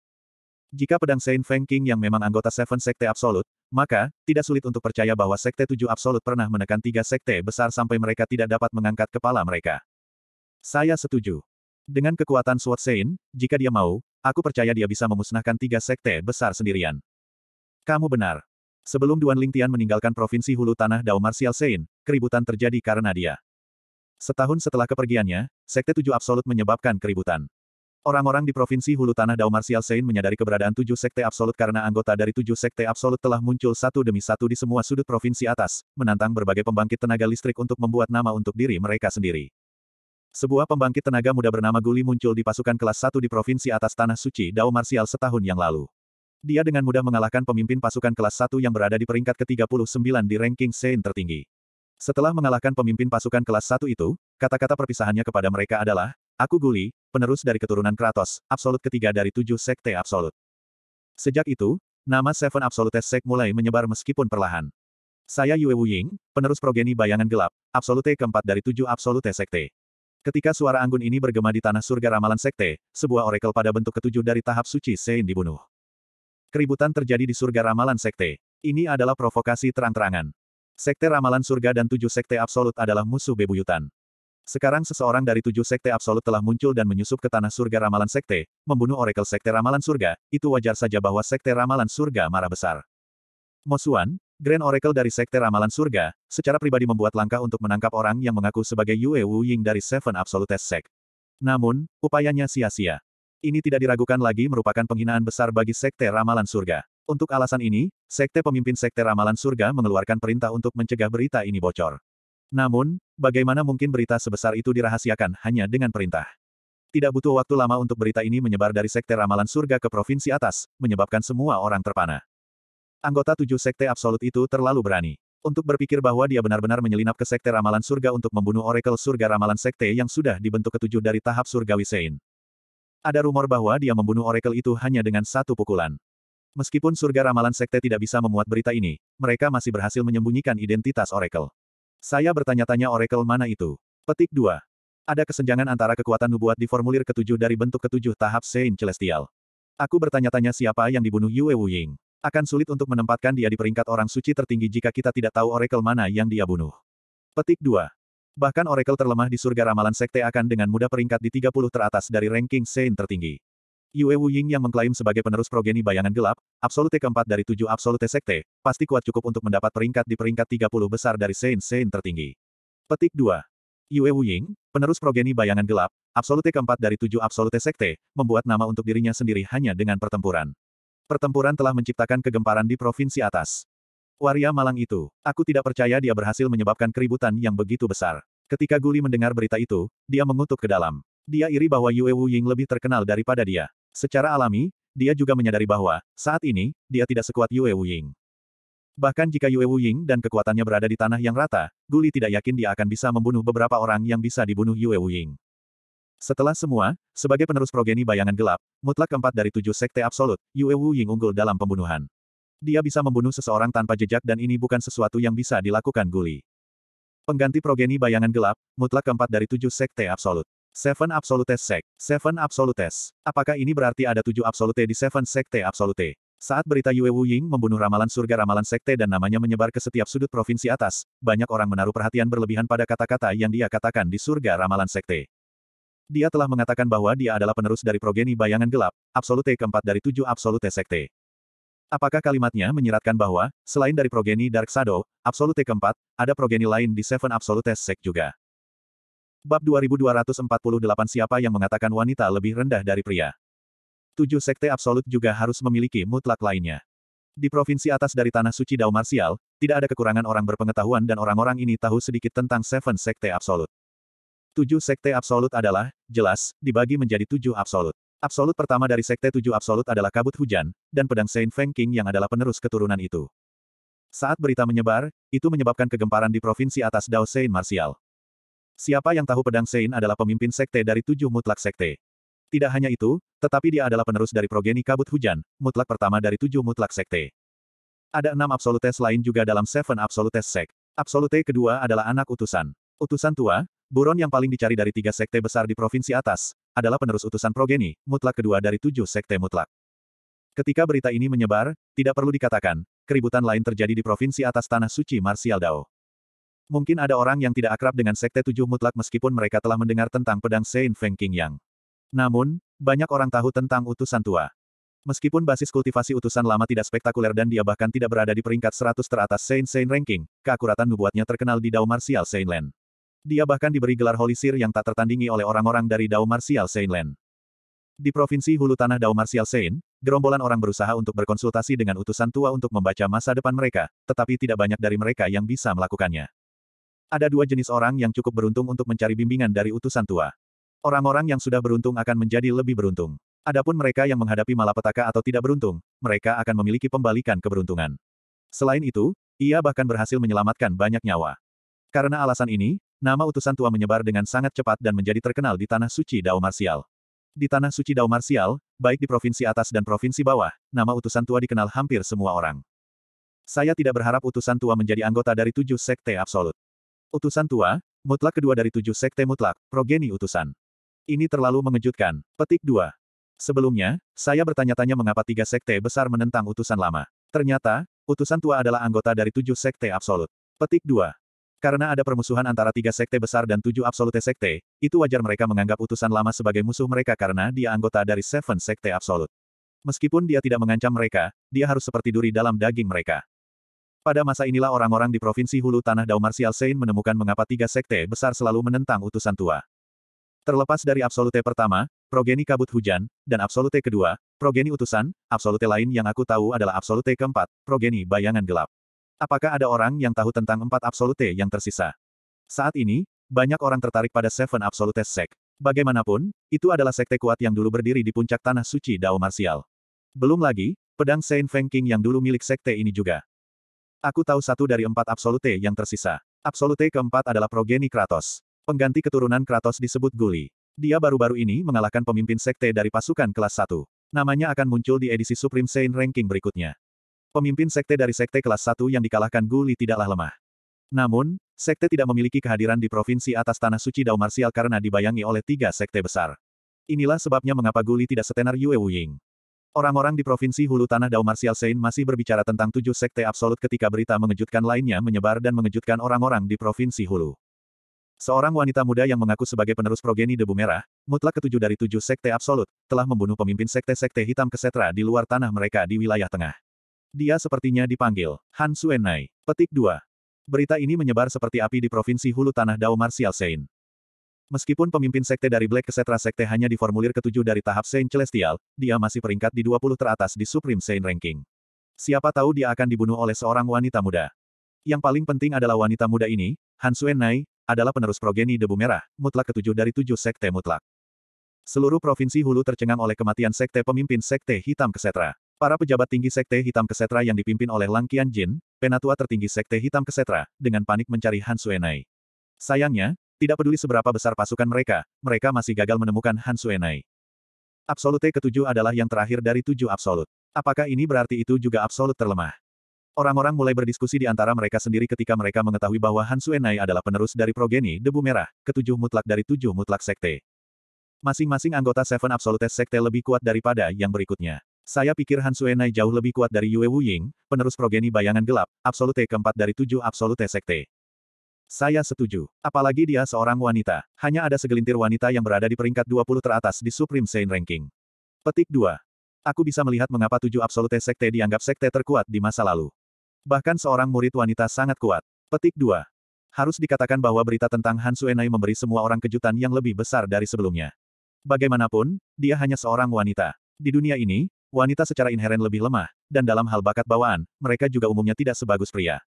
Jika pedang Saint Feng King yang memang anggota Seven Sekte Absolut, maka, tidak sulit untuk percaya bahwa Sekte Tujuh Absolut pernah menekan tiga sekte besar sampai mereka tidak dapat mengangkat kepala mereka. Saya setuju. Dengan kekuatan Sword Saint, jika dia mau, aku percaya dia bisa memusnahkan tiga sekte besar sendirian. Kamu benar. Sebelum Duan Lingtian meninggalkan provinsi hulu tanah Dao Martial Sein, keributan terjadi karena dia. Setahun setelah kepergiannya, Sekte Tujuh Absolut menyebabkan keributan. Orang-orang di provinsi hulu tanah Dao Martial Sein menyadari keberadaan tujuh sekte absolut karena anggota dari tujuh sekte absolut telah muncul satu demi satu di semua sudut provinsi atas, menantang berbagai pembangkit tenaga listrik untuk membuat nama untuk diri mereka sendiri. Sebuah pembangkit tenaga muda bernama Guli muncul di pasukan kelas 1 di provinsi atas Tanah Suci Dao Martial setahun yang lalu. Dia dengan mudah mengalahkan pemimpin pasukan kelas 1 yang berada di peringkat ke-39 di ranking Sein tertinggi. Setelah mengalahkan pemimpin pasukan kelas 1 itu, kata-kata perpisahannya kepada mereka adalah, Aku Guli, penerus dari keturunan Kratos, absolut ketiga dari tujuh sekte absolut. Sejak itu, nama Seven Absolute Sek mulai menyebar meskipun perlahan. Saya Yue Wuying, penerus progeni bayangan gelap, absolute keempat dari tujuh absolute sekte. Ketika suara anggun ini bergema di tanah surga ramalan sekte, sebuah oracle pada bentuk ketujuh dari tahap suci Sein dibunuh. Keributan terjadi di surga ramalan sekte. Ini adalah provokasi terang-terangan. Sekte ramalan surga dan tujuh sekte absolut adalah musuh bebuyutan. Sekarang seseorang dari tujuh sekte absolut telah muncul dan menyusup ke tanah surga ramalan sekte, membunuh Oracle sekte ramalan surga, itu wajar saja bahwa sekte ramalan surga marah besar. Mosuan, Grand Oracle dari sekte ramalan surga, secara pribadi membuat langkah untuk menangkap orang yang mengaku sebagai Yue Wu Ying dari Seven Absolute Sect. Namun, upayanya sia-sia ini tidak diragukan lagi merupakan penghinaan besar bagi Sekte Ramalan Surga. Untuk alasan ini, Sekte pemimpin Sekte Ramalan Surga mengeluarkan perintah untuk mencegah berita ini bocor. Namun, bagaimana mungkin berita sebesar itu dirahasiakan hanya dengan perintah? Tidak butuh waktu lama untuk berita ini menyebar dari Sekte Ramalan Surga ke provinsi atas, menyebabkan semua orang terpana. Anggota tujuh Sekte Absolut itu terlalu berani untuk berpikir bahwa dia benar-benar menyelinap ke sekte ramalan surga untuk membunuh oracle surga ramalan sekte yang sudah dibentuk ketujuh dari tahap surgawi Sein. Ada rumor bahwa dia membunuh Oracle itu hanya dengan satu pukulan. Meskipun surga ramalan sekte tidak bisa memuat berita ini, mereka masih berhasil menyembunyikan identitas Oracle. Saya bertanya-tanya Oracle mana itu. Petik 2. Ada kesenjangan antara kekuatan nubuat di formulir ketujuh dari bentuk ketujuh tahap Saint Celestial. Aku bertanya-tanya siapa yang dibunuh Yue Wuying. Akan sulit untuk menempatkan dia di peringkat orang suci tertinggi jika kita tidak tahu Oracle mana yang dia bunuh. Petik 2. Bahkan oracle terlemah di surga ramalan sekte akan dengan mudah peringkat di 30 teratas dari ranking Sein tertinggi. Yue Wu Ying yang mengklaim sebagai penerus progeni bayangan gelap, absolute keempat dari tujuh absolute sekte, pasti kuat cukup untuk mendapat peringkat di peringkat 30 besar dari Sein Sein tertinggi. Petik 2. Yue Wu Ying, penerus progeni bayangan gelap, absolute keempat dari tujuh absolute sekte, membuat nama untuk dirinya sendiri hanya dengan pertempuran. Pertempuran telah menciptakan kegemparan di provinsi atas. Waria malang itu, aku tidak percaya dia berhasil menyebabkan keributan yang begitu besar. Ketika Guli mendengar berita itu, dia mengutuk ke dalam. Dia iri bahwa Yue Wu Ying lebih terkenal daripada dia. Secara alami, dia juga menyadari bahwa, saat ini, dia tidak sekuat Yue Wu Ying. Bahkan jika Yue Wu Ying dan kekuatannya berada di tanah yang rata, Guli tidak yakin dia akan bisa membunuh beberapa orang yang bisa dibunuh Yue Wu Ying. Setelah semua, sebagai penerus progeni bayangan gelap, mutlak keempat dari tujuh sekte absolut, Yue Wu Ying unggul dalam pembunuhan. Dia bisa membunuh seseorang tanpa jejak dan ini bukan sesuatu yang bisa dilakukan Guli. Pengganti progeni bayangan gelap, mutlak keempat dari tujuh sekte absolut. Seven Absolutes Sect. Seven Absolutes. Apakah ini berarti ada tujuh absolute di Seven Sekte Absolute? Saat berita Yue Wu Ying membunuh ramalan surga ramalan sekte dan namanya menyebar ke setiap sudut provinsi atas, banyak orang menaruh perhatian berlebihan pada kata-kata yang dia katakan di surga ramalan sekte. Dia telah mengatakan bahwa dia adalah penerus dari progeni bayangan gelap, absolute keempat dari tujuh absolute sekte. Apakah kalimatnya menyiratkan bahwa, selain dari progeni Dark Shadow, Absolute keempat, ada progeni lain di Seven Absolute Sect juga? Bab 2248 Siapa yang mengatakan wanita lebih rendah dari pria? Tujuh sekte absolut juga harus memiliki mutlak lainnya. Di provinsi atas dari Tanah Suci Dao Marsial, tidak ada kekurangan orang berpengetahuan dan orang-orang ini tahu sedikit tentang Seven Sekte Absolut. Tujuh Sekte Absolut adalah, jelas, dibagi menjadi tujuh Absolut. Absolut pertama dari Sekte Tujuh Absolut adalah kabut hujan, dan pedang Saint Feng King yang adalah penerus keturunan itu. Saat berita menyebar, itu menyebabkan kegemparan di provinsi atas Dao Saint Martial. Siapa yang tahu pedang Sein adalah pemimpin sekte dari tujuh mutlak sekte. Tidak hanya itu, tetapi dia adalah penerus dari progeni kabut hujan, mutlak pertama dari tujuh mutlak sekte. Ada enam absolutes lain juga dalam Seven Absolutes Sek. Absolute kedua adalah anak utusan. Utusan tua, Buron yang paling dicari dari tiga sekte besar di provinsi atas, adalah penerus utusan progeni, mutlak kedua dari tujuh sekte mutlak. Ketika berita ini menyebar, tidak perlu dikatakan, keributan lain terjadi di provinsi atas tanah suci Martial Dao. Mungkin ada orang yang tidak akrab dengan Sekte Tujuh Mutlak meskipun mereka telah mendengar tentang pedang Saint Feng King Yang. Namun, banyak orang tahu tentang utusan tua. Meskipun basis kultivasi utusan lama tidak spektakuler dan dia bahkan tidak berada di peringkat 100 teratas Saint Saint Ranking, keakuratan nubuatnya terkenal di Dao Martial Saint Land. Dia bahkan diberi gelar holisir yang tak tertandingi oleh orang-orang dari Dao Martial seinland. Di Provinsi Hulu Tanah Dao Martial sein, gerombolan orang berusaha untuk berkonsultasi dengan utusan tua untuk membaca masa depan mereka, tetapi tidak banyak dari mereka yang bisa melakukannya. Ada dua jenis orang yang cukup beruntung untuk mencari bimbingan dari utusan tua. Orang-orang yang sudah beruntung akan menjadi lebih beruntung. Adapun mereka yang menghadapi malapetaka atau tidak beruntung, mereka akan memiliki pembalikan keberuntungan. Selain itu, ia bahkan berhasil menyelamatkan banyak nyawa. Karena alasan ini, Nama utusan tua menyebar dengan sangat cepat dan menjadi terkenal di Tanah Suci Dao Marsial. Di Tanah Suci Dao Marsial, baik di provinsi atas dan provinsi bawah, nama utusan tua dikenal hampir semua orang. Saya tidak berharap utusan tua menjadi anggota dari tujuh sekte absolut. Utusan tua, mutlak kedua dari tujuh sekte mutlak, progeni utusan. Ini terlalu mengejutkan. Petik dua. Sebelumnya, saya bertanya-tanya mengapa tiga sekte besar menentang utusan lama. Ternyata, utusan tua adalah anggota dari tujuh sekte absolut. Petik dua. Karena ada permusuhan antara tiga sekte besar dan tujuh absolute sekte, itu wajar mereka menganggap utusan lama sebagai musuh mereka karena dia anggota dari Seven Sekte Absolut. Meskipun dia tidak mengancam mereka, dia harus seperti duri dalam daging mereka. Pada masa inilah orang-orang di Provinsi Hulu Tanah Dao Martial Sein menemukan mengapa tiga sekte besar selalu menentang utusan tua. Terlepas dari Absolute pertama, Progeni Kabut Hujan, dan Absolute kedua, Progeni Utusan, Absolute lain yang aku tahu adalah Absolute keempat, Progeni Bayangan Gelap. Apakah ada orang yang tahu tentang empat absolute yang tersisa? Saat ini, banyak orang tertarik pada Seven Absolute Sect. Bagaimanapun, itu adalah sekte kuat yang dulu berdiri di puncak tanah suci Dao Martial. Belum lagi, pedang Saint Feng King yang dulu milik sekte ini juga. Aku tahu satu dari empat absolute yang tersisa. Absolute keempat adalah progeni Kratos. Pengganti keturunan Kratos disebut Guli. Dia baru-baru ini mengalahkan pemimpin sekte dari pasukan kelas 1. Namanya akan muncul di edisi Supreme Saint Ranking berikutnya pemimpin sekte dari sekte kelas 1 yang dikalahkan Guli tidaklah lemah. Namun, sekte tidak memiliki kehadiran di provinsi atas tanah suci Dao Marsial karena dibayangi oleh tiga sekte besar. Inilah sebabnya mengapa Guli tidak setenar Yue Wuying. Orang-orang di provinsi hulu tanah Dao Marsial Sein masih berbicara tentang tujuh sekte absolut ketika berita mengejutkan lainnya menyebar dan mengejutkan orang-orang di provinsi hulu. Seorang wanita muda yang mengaku sebagai penerus progeni debu merah, mutlak ketujuh dari tujuh sekte absolut, telah membunuh pemimpin sekte-sekte hitam kesetra di luar tanah mereka di wilayah tengah. Dia sepertinya dipanggil, Han Suenai. Petik 2. Berita ini menyebar seperti api di provinsi hulu tanah Dao Martial Sein. Meskipun pemimpin sekte dari Black Kesetra Sekte hanya di formulir ketujuh dari tahap Sein Celestial, dia masih peringkat di 20 teratas di Supreme Sein Ranking. Siapa tahu dia akan dibunuh oleh seorang wanita muda. Yang paling penting adalah wanita muda ini, Han Suenai, adalah penerus progeni debu merah, mutlak ketujuh dari tujuh sekte mutlak. Seluruh provinsi hulu tercengang oleh kematian sekte pemimpin sekte hitam kesetra. Para pejabat tinggi Sekte Hitam Kesetra yang dipimpin oleh Lang Jin, penatua tertinggi Sekte Hitam Kesetra, dengan panik mencari Han Suenai. Sayangnya, tidak peduli seberapa besar pasukan mereka, mereka masih gagal menemukan Han Suenai. Absolute ketujuh adalah yang terakhir dari tujuh absolut. Apakah ini berarti itu juga absolut terlemah? Orang-orang mulai berdiskusi di antara mereka sendiri ketika mereka mengetahui bahwa Han Suenai adalah penerus dari progeni debu merah, ketujuh mutlak dari tujuh mutlak sekte. Masing-masing anggota Seven Absolutes Sekte lebih kuat daripada yang berikutnya. Saya pikir Han Suenai jauh lebih kuat dari Yue Wu Ying, penerus progeni bayangan gelap, absolute keempat dari tujuh absolute sekte. Saya setuju. Apalagi dia seorang wanita. Hanya ada segelintir wanita yang berada di peringkat 20 teratas di Supreme Saint Ranking. Petik 2. Aku bisa melihat mengapa tujuh absolute sekte dianggap sekte terkuat di masa lalu. Bahkan seorang murid wanita sangat kuat. Petik 2. Harus dikatakan bahwa berita tentang Han Suenai memberi semua orang kejutan yang lebih besar dari sebelumnya. Bagaimanapun, dia hanya seorang wanita. Di dunia ini, wanita secara inheren lebih lemah, dan dalam hal bakat bawaan, mereka juga umumnya tidak sebagus pria.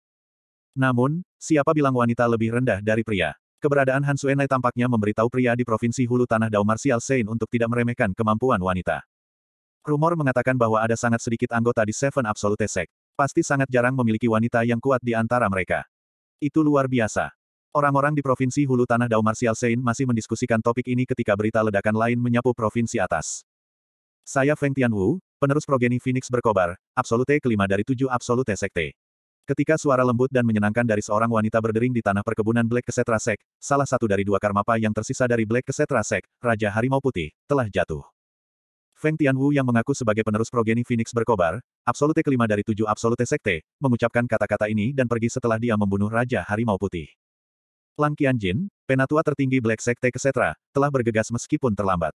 Namun, siapa bilang wanita lebih rendah dari pria? Keberadaan Han Suenai tampaknya memberitahu pria di Provinsi Hulu Tanah Dao Martial Sein untuk tidak meremehkan kemampuan wanita. Rumor mengatakan bahwa ada sangat sedikit anggota di Seven Absolute Sect. Pasti sangat jarang memiliki wanita yang kuat di antara mereka. Itu luar biasa. Orang-orang di Provinsi Hulu Tanah Dao Martial Sein masih mendiskusikan topik ini ketika berita ledakan lain menyapu provinsi atas. Saya Feng Tianwu, Penerus progeni Phoenix berkobar, absolute kelima dari tujuh absolute sekte. Ketika suara lembut dan menyenangkan dari seorang wanita berdering di tanah perkebunan Black Kesetra Sek, salah satu dari dua karmapa yang tersisa dari Black Kesetra Sek, Raja Harimau Putih, telah jatuh. Feng Tianwu yang mengaku sebagai penerus progeni Phoenix berkobar, absolute kelima dari tujuh absolute sekte, mengucapkan kata-kata ini dan pergi setelah dia membunuh Raja Harimau Putih. Lang Qianjin, penatua tertinggi Black Sekte Kesetra, telah bergegas meskipun terlambat.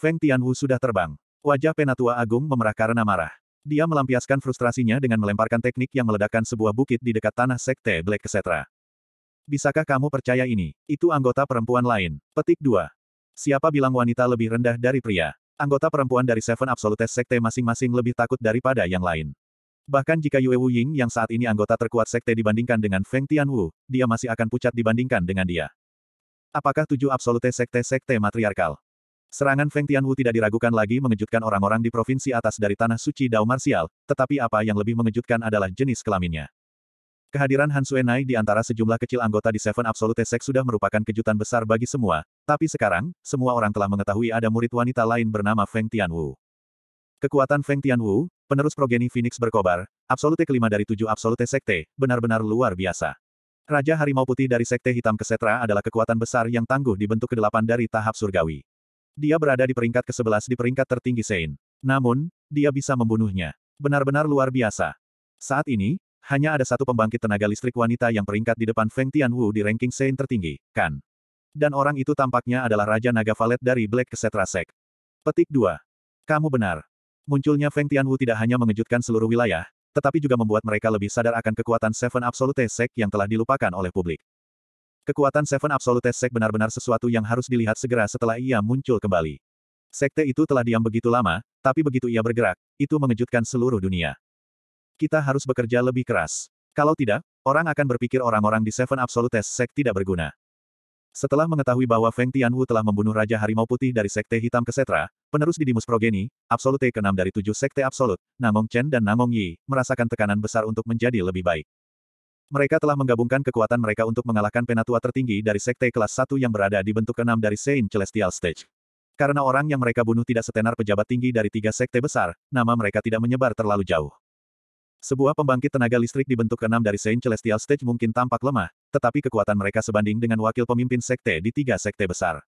Feng Tianwu sudah terbang. Wajah Penatua Agung memerah karena marah. Dia melampiaskan frustrasinya dengan melemparkan teknik yang meledakkan sebuah bukit di dekat tanah Sekte Black Kesetra. Bisakah kamu percaya ini? Itu anggota perempuan lain. Petik 2. Siapa bilang wanita lebih rendah dari pria? Anggota perempuan dari Seven Absolutes Sekte masing-masing lebih takut daripada yang lain. Bahkan jika Yue Wu Ying yang saat ini anggota terkuat Sekte dibandingkan dengan Feng Tianwu, dia masih akan pucat dibandingkan dengan dia. Apakah tujuh absolute Sekte-Sekte matriarkal? Serangan Feng Tianwu tidak diragukan lagi mengejutkan orang-orang di provinsi atas dari tanah suci Dao Marsial, tetapi apa yang lebih mengejutkan adalah jenis kelaminnya. Kehadiran Han Suenai di antara sejumlah kecil anggota di Seven Absolute Sect sudah merupakan kejutan besar bagi semua, tapi sekarang, semua orang telah mengetahui ada murid wanita lain bernama Feng Tianwu. Kekuatan Feng Tianwu, penerus progeni Phoenix berkobar, Absolute kelima dari tujuh Absolute Sekte, benar-benar luar biasa. Raja Harimau Putih dari Sekte Hitam Kesetra adalah kekuatan besar yang tangguh dibentuk kedelapan dari tahap surgawi. Dia berada di peringkat ke-11 di peringkat tertinggi Sein. Namun, dia bisa membunuhnya. Benar-benar luar biasa. Saat ini, hanya ada satu pembangkit tenaga listrik wanita yang peringkat di depan Feng Tianwu di ranking Sein tertinggi, kan? Dan orang itu tampaknya adalah Raja Naga Valet dari Black Kesetra Sek. Petik 2. Kamu benar. Munculnya Feng Tianwu tidak hanya mengejutkan seluruh wilayah, tetapi juga membuat mereka lebih sadar akan kekuatan Seven Absolute Sek yang telah dilupakan oleh publik. Kekuatan Seven Absolute Sek benar-benar sesuatu yang harus dilihat segera setelah ia muncul kembali. Sekte itu telah diam begitu lama, tapi begitu ia bergerak, itu mengejutkan seluruh dunia. Kita harus bekerja lebih keras. Kalau tidak, orang akan berpikir orang-orang di Seven Absolute Sek tidak berguna. Setelah mengetahui bahwa Feng Tianhu telah membunuh Raja Harimau Putih dari Sekte Hitam Kesetra, penerus Didimus Progeni, Absolute ke-6 dari tujuh Sekte Absolut, Namong Chen dan Namong Yi, merasakan tekanan besar untuk menjadi lebih baik. Mereka telah menggabungkan kekuatan mereka untuk mengalahkan penatua tertinggi dari sekte kelas 1 yang berada di bentuk enam dari Saint Celestial Stage. Karena orang yang mereka bunuh tidak setenar pejabat tinggi dari tiga sekte besar, nama mereka tidak menyebar terlalu jauh. Sebuah pembangkit tenaga listrik di bentuk enam dari Saint Celestial Stage mungkin tampak lemah, tetapi kekuatan mereka sebanding dengan wakil pemimpin sekte di tiga sekte besar.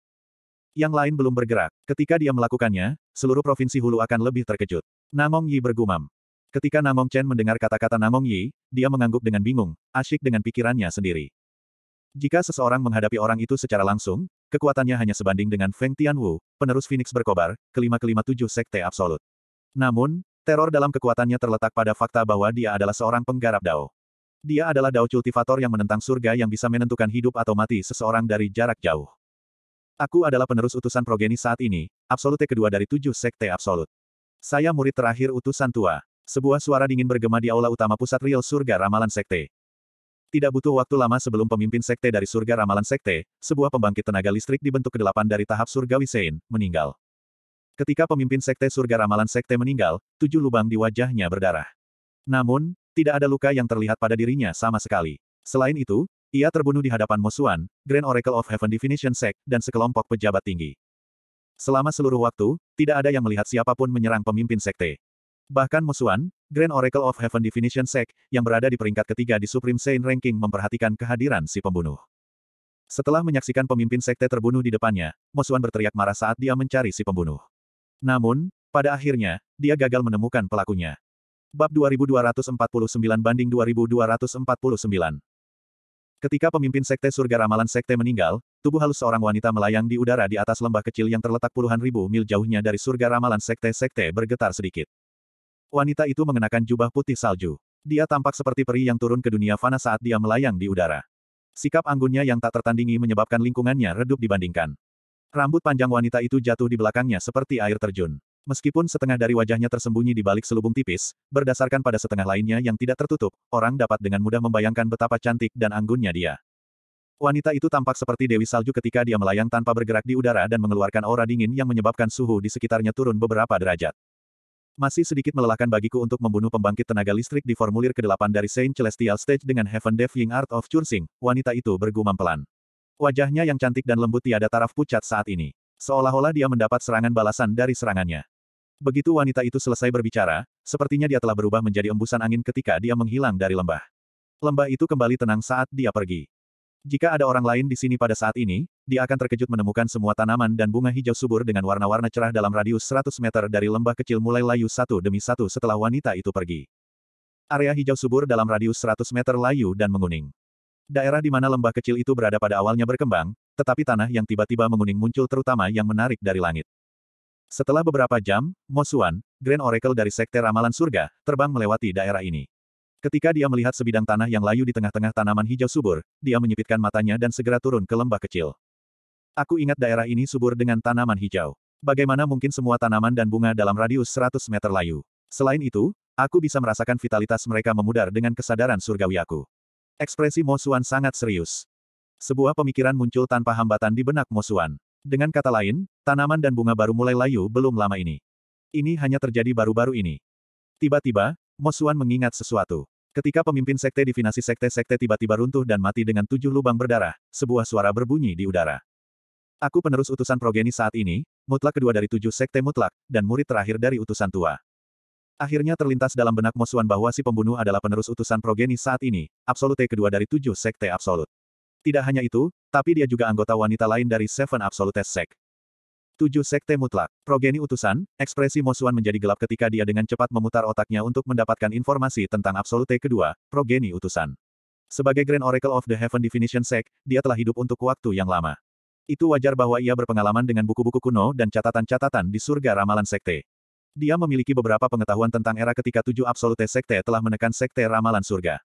Yang lain belum bergerak. Ketika dia melakukannya, seluruh provinsi Hulu akan lebih terkejut. Namong Yi bergumam. Ketika Namong Chen mendengar kata-kata Namong Yi, dia mengangguk dengan bingung, asyik dengan pikirannya sendiri. Jika seseorang menghadapi orang itu secara langsung, kekuatannya hanya sebanding dengan Feng Tianwu, penerus Phoenix berkobar, kelima-kelima tujuh sekte absolut. Namun, teror dalam kekuatannya terletak pada fakta bahwa dia adalah seorang penggarap Dao. Dia adalah Dao Cultivator yang menentang surga yang bisa menentukan hidup atau mati seseorang dari jarak jauh. Aku adalah penerus utusan progeni saat ini, absolute kedua dari tujuh sekte absolut. Saya murid terakhir utusan tua. Sebuah suara dingin bergema di aula utama pusat real surga ramalan sekte. Tidak butuh waktu lama sebelum pemimpin sekte dari surga ramalan sekte, sebuah pembangkit tenaga listrik dibentuk ke-8 dari tahap surga Sein, meninggal. Ketika pemimpin sekte surga ramalan sekte meninggal, tujuh lubang di wajahnya berdarah. Namun, tidak ada luka yang terlihat pada dirinya sama sekali. Selain itu, ia terbunuh di hadapan Mosuan, Grand Oracle of Heaven Definition Sect, dan sekelompok pejabat tinggi. Selama seluruh waktu, tidak ada yang melihat siapapun menyerang pemimpin sekte. Bahkan Musuan, Grand Oracle of Heaven Definition Sect yang berada di peringkat ketiga di Supreme Saint Ranking memperhatikan kehadiran si pembunuh. Setelah menyaksikan pemimpin sekte terbunuh di depannya, Musuan berteriak marah saat dia mencari si pembunuh. Namun, pada akhirnya, dia gagal menemukan pelakunya. Bab 2249 banding 2249 Ketika pemimpin sekte surga ramalan sekte meninggal, tubuh halus seorang wanita melayang di udara di atas lembah kecil yang terletak puluhan ribu mil jauhnya dari surga ramalan sekte-sekte bergetar sedikit. Wanita itu mengenakan jubah putih salju. Dia tampak seperti peri yang turun ke dunia fana saat dia melayang di udara. Sikap anggunnya yang tak tertandingi menyebabkan lingkungannya redup dibandingkan. Rambut panjang wanita itu jatuh di belakangnya seperti air terjun. Meskipun setengah dari wajahnya tersembunyi di balik selubung tipis, berdasarkan pada setengah lainnya yang tidak tertutup, orang dapat dengan mudah membayangkan betapa cantik dan anggunnya dia. Wanita itu tampak seperti Dewi Salju ketika dia melayang tanpa bergerak di udara dan mengeluarkan aura dingin yang menyebabkan suhu di sekitarnya turun beberapa derajat. Masih sedikit melelahkan bagiku untuk membunuh pembangkit tenaga listrik di formulir ke-8 dari Saint Celestial Stage dengan Heaven Devying Art of Chursing, wanita itu bergumam pelan. Wajahnya yang cantik dan lembut tiada taraf pucat saat ini. Seolah-olah dia mendapat serangan balasan dari serangannya. Begitu wanita itu selesai berbicara, sepertinya dia telah berubah menjadi embusan angin ketika dia menghilang dari lembah. Lembah itu kembali tenang saat dia pergi. Jika ada orang lain di sini pada saat ini, dia akan terkejut menemukan semua tanaman dan bunga hijau subur dengan warna-warna cerah dalam radius 100 meter dari lembah kecil mulai layu satu demi satu setelah wanita itu pergi. Area hijau subur dalam radius 100 meter layu dan menguning. Daerah di mana lembah kecil itu berada pada awalnya berkembang, tetapi tanah yang tiba-tiba menguning muncul terutama yang menarik dari langit. Setelah beberapa jam, Mosuan, Grand Oracle dari Sekte Ramalan Surga, terbang melewati daerah ini. Ketika dia melihat sebidang tanah yang layu di tengah-tengah tanaman hijau subur, dia menyipitkan matanya dan segera turun ke lembah kecil. Aku ingat daerah ini subur dengan tanaman hijau. Bagaimana mungkin semua tanaman dan bunga dalam radius 100 meter layu? Selain itu, aku bisa merasakan vitalitas mereka memudar dengan kesadaran surgawi aku. Ekspresi Mosuan sangat serius. Sebuah pemikiran muncul tanpa hambatan di benak Mosuan. Dengan kata lain, tanaman dan bunga baru mulai layu belum lama ini. Ini hanya terjadi baru-baru ini. Tiba-tiba, Mosuan mengingat sesuatu. Ketika pemimpin sekte divinasi sekte-sekte tiba-tiba runtuh dan mati dengan tujuh lubang berdarah, sebuah suara berbunyi di udara. Aku penerus utusan progeni saat ini, mutlak kedua dari tujuh sekte mutlak, dan murid terakhir dari utusan tua. Akhirnya terlintas dalam benak Mosuan bahwa si pembunuh adalah penerus utusan progeni saat ini, absolute kedua dari tujuh sekte absolut. Tidak hanya itu, tapi dia juga anggota wanita lain dari Seven Absolute Sek. Tujuh sekte mutlak, progeni utusan, ekspresi Mosuan menjadi gelap ketika dia dengan cepat memutar otaknya untuk mendapatkan informasi tentang absolute kedua, progeni utusan. Sebagai Grand Oracle of the Heaven Definition Sek, dia telah hidup untuk waktu yang lama. Itu wajar bahwa ia berpengalaman dengan buku-buku kuno dan catatan-catatan di surga ramalan sekte. Dia memiliki beberapa pengetahuan tentang era ketika tujuh absolute sekte telah menekan sekte ramalan surga.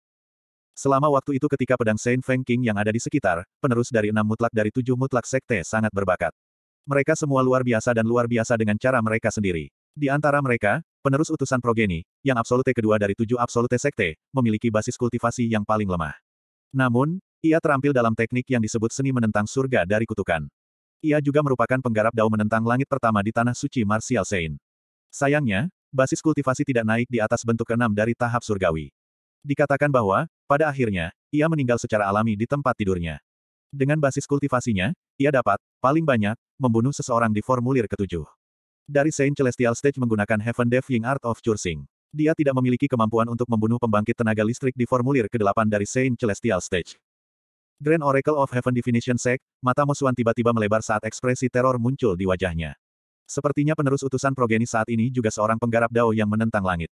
Selama waktu itu ketika pedang Saint Feng King yang ada di sekitar, penerus dari enam mutlak dari tujuh mutlak sekte sangat berbakat. Mereka semua luar biasa dan luar biasa dengan cara mereka sendiri. Di antara mereka, penerus utusan Progeni, yang absolute kedua dari tujuh absolute sekte, memiliki basis kultivasi yang paling lemah. Namun, ia terampil dalam teknik yang disebut seni menentang surga dari kutukan. Ia juga merupakan penggarap dao menentang langit pertama di Tanah Suci Martial Sein. Sayangnya, basis kultivasi tidak naik di atas bentuk keenam dari tahap surgawi. Dikatakan bahwa, pada akhirnya, ia meninggal secara alami di tempat tidurnya. Dengan basis kultivasinya, ia dapat, paling banyak, membunuh seseorang di formulir ketujuh. Dari Saint Celestial Stage menggunakan Heaven Defying Art of Cursing. Dia tidak memiliki kemampuan untuk membunuh pembangkit tenaga listrik di formulir ke-8 dari Saint Celestial Stage. Grand Oracle of Heaven Definition Sect, mata Mosuan tiba-tiba melebar saat ekspresi teror muncul di wajahnya. Sepertinya penerus utusan Progenis saat ini juga seorang penggarap dao yang menentang langit.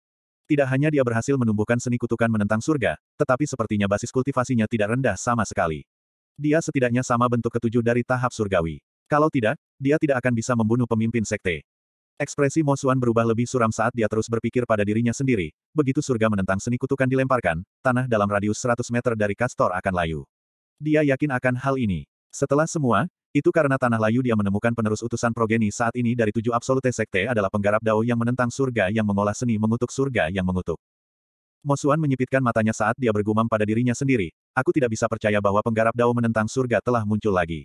Tidak hanya dia berhasil menumbuhkan seni kutukan menentang surga, tetapi sepertinya basis kultivasinya tidak rendah sama sekali. Dia setidaknya sama bentuk ketujuh dari tahap surgawi. Kalau tidak, dia tidak akan bisa membunuh pemimpin sekte. Ekspresi Mosuan berubah lebih suram saat dia terus berpikir pada dirinya sendiri, begitu surga menentang seni kutukan dilemparkan, tanah dalam radius 100 meter dari Kastor akan layu. Dia yakin akan hal ini. Setelah semua, itu karena Tanah Layu dia menemukan penerus utusan progeni saat ini dari tujuh absolute sekte adalah penggarap dao yang menentang surga yang mengolah seni mengutuk surga yang mengutuk. Mosuan menyipitkan matanya saat dia bergumam pada dirinya sendiri, aku tidak bisa percaya bahwa penggarap dao menentang surga telah muncul lagi.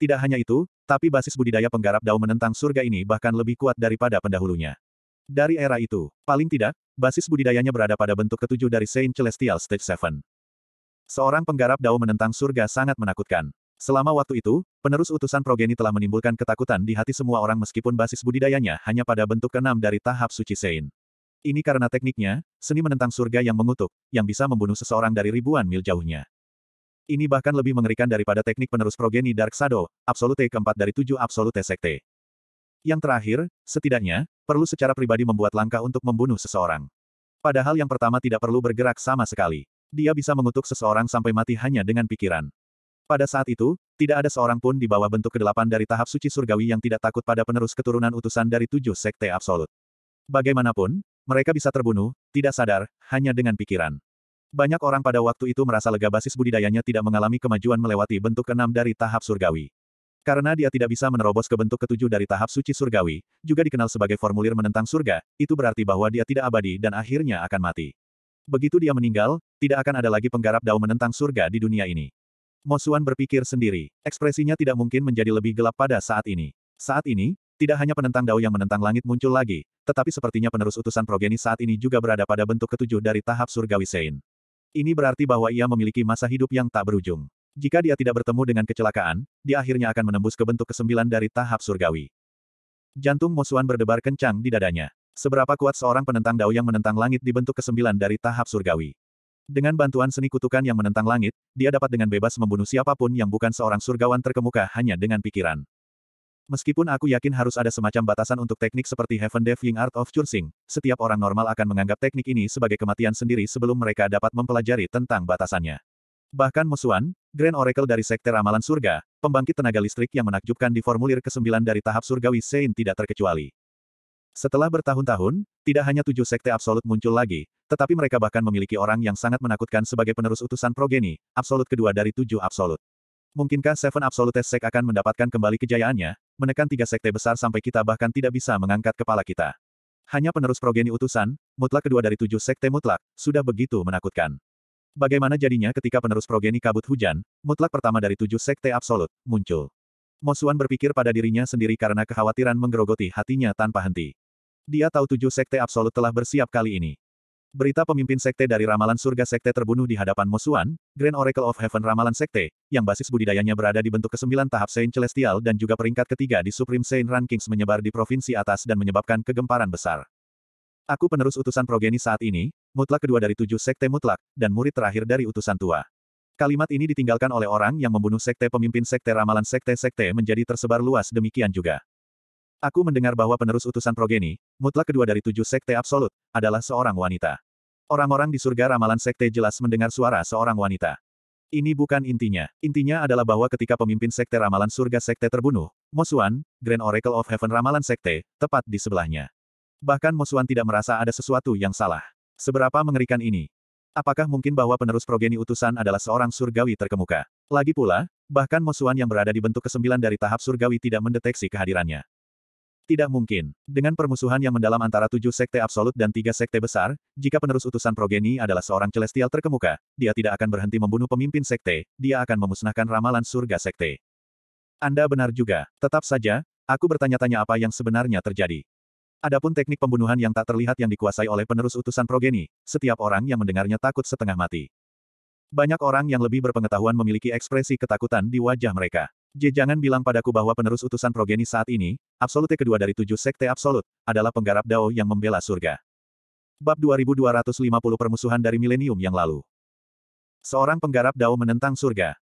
Tidak hanya itu, tapi basis budidaya penggarap dao menentang surga ini bahkan lebih kuat daripada pendahulunya. Dari era itu, paling tidak, basis budidayanya berada pada bentuk ketujuh dari Saint Celestial Stage 7. Seorang penggarap dao menentang surga sangat menakutkan. Selama waktu itu, penerus utusan progeni telah menimbulkan ketakutan di hati semua orang meskipun basis budidayanya hanya pada bentuk keenam dari tahap suci Sein. Ini karena tekniknya, seni menentang surga yang mengutuk, yang bisa membunuh seseorang dari ribuan mil jauhnya. Ini bahkan lebih mengerikan daripada teknik penerus progeni Dark Shadow, Absolute keempat dari tujuh Absolute Sekte. Yang terakhir, setidaknya, perlu secara pribadi membuat langkah untuk membunuh seseorang. Padahal yang pertama tidak perlu bergerak sama sekali. Dia bisa mengutuk seseorang sampai mati hanya dengan pikiran. Pada saat itu, tidak ada seorang pun di bawah bentuk kedelapan dari tahap suci surgawi yang tidak takut pada penerus keturunan utusan dari tujuh sekte absolut. Bagaimanapun, mereka bisa terbunuh, tidak sadar, hanya dengan pikiran. Banyak orang pada waktu itu merasa lega basis budidayanya tidak mengalami kemajuan melewati bentuk keenam dari tahap surgawi. Karena dia tidak bisa menerobos ke bentuk ketujuh dari tahap suci surgawi, juga dikenal sebagai formulir menentang surga, itu berarti bahwa dia tidak abadi dan akhirnya akan mati. Begitu dia meninggal, tidak akan ada lagi penggarap dao menentang surga di dunia ini. Mosuan berpikir sendiri. Ekspresinya tidak mungkin menjadi lebih gelap pada saat ini. Saat ini, tidak hanya penentang Dao yang menentang langit muncul lagi, tetapi sepertinya penerus utusan progeni saat ini juga berada pada bentuk ketujuh dari tahap surgawi Sein. Ini berarti bahwa ia memiliki masa hidup yang tak berujung. Jika dia tidak bertemu dengan kecelakaan, dia akhirnya akan menembus ke bentuk kesembilan dari tahap surgawi. Jantung Mosuan berdebar kencang di dadanya. Seberapa kuat seorang penentang dao yang menentang langit dibentuk kesembilan dari tahap surgawi. Dengan bantuan seni kutukan yang menentang langit, dia dapat dengan bebas membunuh siapapun yang bukan seorang surgawan terkemuka hanya dengan pikiran. Meskipun aku yakin harus ada semacam batasan untuk teknik seperti Heaven Devying Art of Cursing, setiap orang normal akan menganggap teknik ini sebagai kematian sendiri sebelum mereka dapat mempelajari tentang batasannya. Bahkan musuhan, Grand Oracle dari Sekte Ramalan Surga, pembangkit tenaga listrik yang menakjubkan di formulir ke-9 dari tahap surgawi Sein tidak terkecuali. Setelah bertahun-tahun, tidak hanya tujuh sekte absolut muncul lagi, tetapi mereka bahkan memiliki orang yang sangat menakutkan sebagai penerus utusan progeni, absolut kedua dari tujuh absolut. Mungkinkah Seven Absolutes Sek akan mendapatkan kembali kejayaannya, menekan tiga sekte besar sampai kita bahkan tidak bisa mengangkat kepala kita? Hanya penerus progeni utusan, mutlak kedua dari tujuh sekte mutlak, sudah begitu menakutkan. Bagaimana jadinya ketika penerus progeni kabut hujan, mutlak pertama dari tujuh sekte absolut, muncul. Mosuan berpikir pada dirinya sendiri karena kekhawatiran menggerogoti hatinya tanpa henti. Dia tahu tujuh sekte absolut telah bersiap kali ini. Berita pemimpin sekte dari Ramalan Surga Sekte terbunuh di hadapan Mosuan, Grand Oracle of Heaven Ramalan Sekte, yang basis budidayanya berada di bentuk kesembilan tahap Saint Celestial dan juga peringkat ketiga di Supreme Saint Rankings menyebar di provinsi atas dan menyebabkan kegemparan besar. Aku penerus utusan progeni saat ini, mutlak kedua dari tujuh sekte mutlak, dan murid terakhir dari utusan tua. Kalimat ini ditinggalkan oleh orang yang membunuh sekte pemimpin sekte Ramalan Sekte-Sekte menjadi tersebar luas demikian juga. Aku mendengar bahwa penerus utusan progeni, mutlak kedua dari tujuh sekte absolut, adalah seorang wanita. Orang-orang di surga ramalan sekte jelas mendengar suara seorang wanita. Ini bukan intinya. Intinya adalah bahwa ketika pemimpin sekte ramalan surga sekte terbunuh, Mosuan, Grand Oracle of Heaven ramalan sekte, tepat di sebelahnya. Bahkan Mosuan tidak merasa ada sesuatu yang salah. Seberapa mengerikan ini? Apakah mungkin bahwa penerus progeni utusan adalah seorang surgawi terkemuka? Lagi pula, bahkan Mosuan yang berada di bentuk kesembilan dari tahap surgawi tidak mendeteksi kehadirannya. Tidak mungkin. Dengan permusuhan yang mendalam antara tujuh sekte absolut dan tiga sekte besar, jika penerus utusan progeni adalah seorang celestial terkemuka, dia tidak akan berhenti membunuh pemimpin sekte, dia akan memusnahkan ramalan surga sekte. Anda benar juga. Tetap saja, aku bertanya-tanya apa yang sebenarnya terjadi. Adapun teknik pembunuhan yang tak terlihat yang dikuasai oleh penerus utusan progeni, setiap orang yang mendengarnya takut setengah mati. Banyak orang yang lebih berpengetahuan memiliki ekspresi ketakutan di wajah mereka. J jangan bilang padaku bahwa penerus utusan progeni saat ini, absolute kedua dari tujuh sekte absolut, adalah penggarap Dao yang membela surga. Bab 2250 Permusuhan dari Milenium yang lalu. Seorang penggarap Dao menentang surga.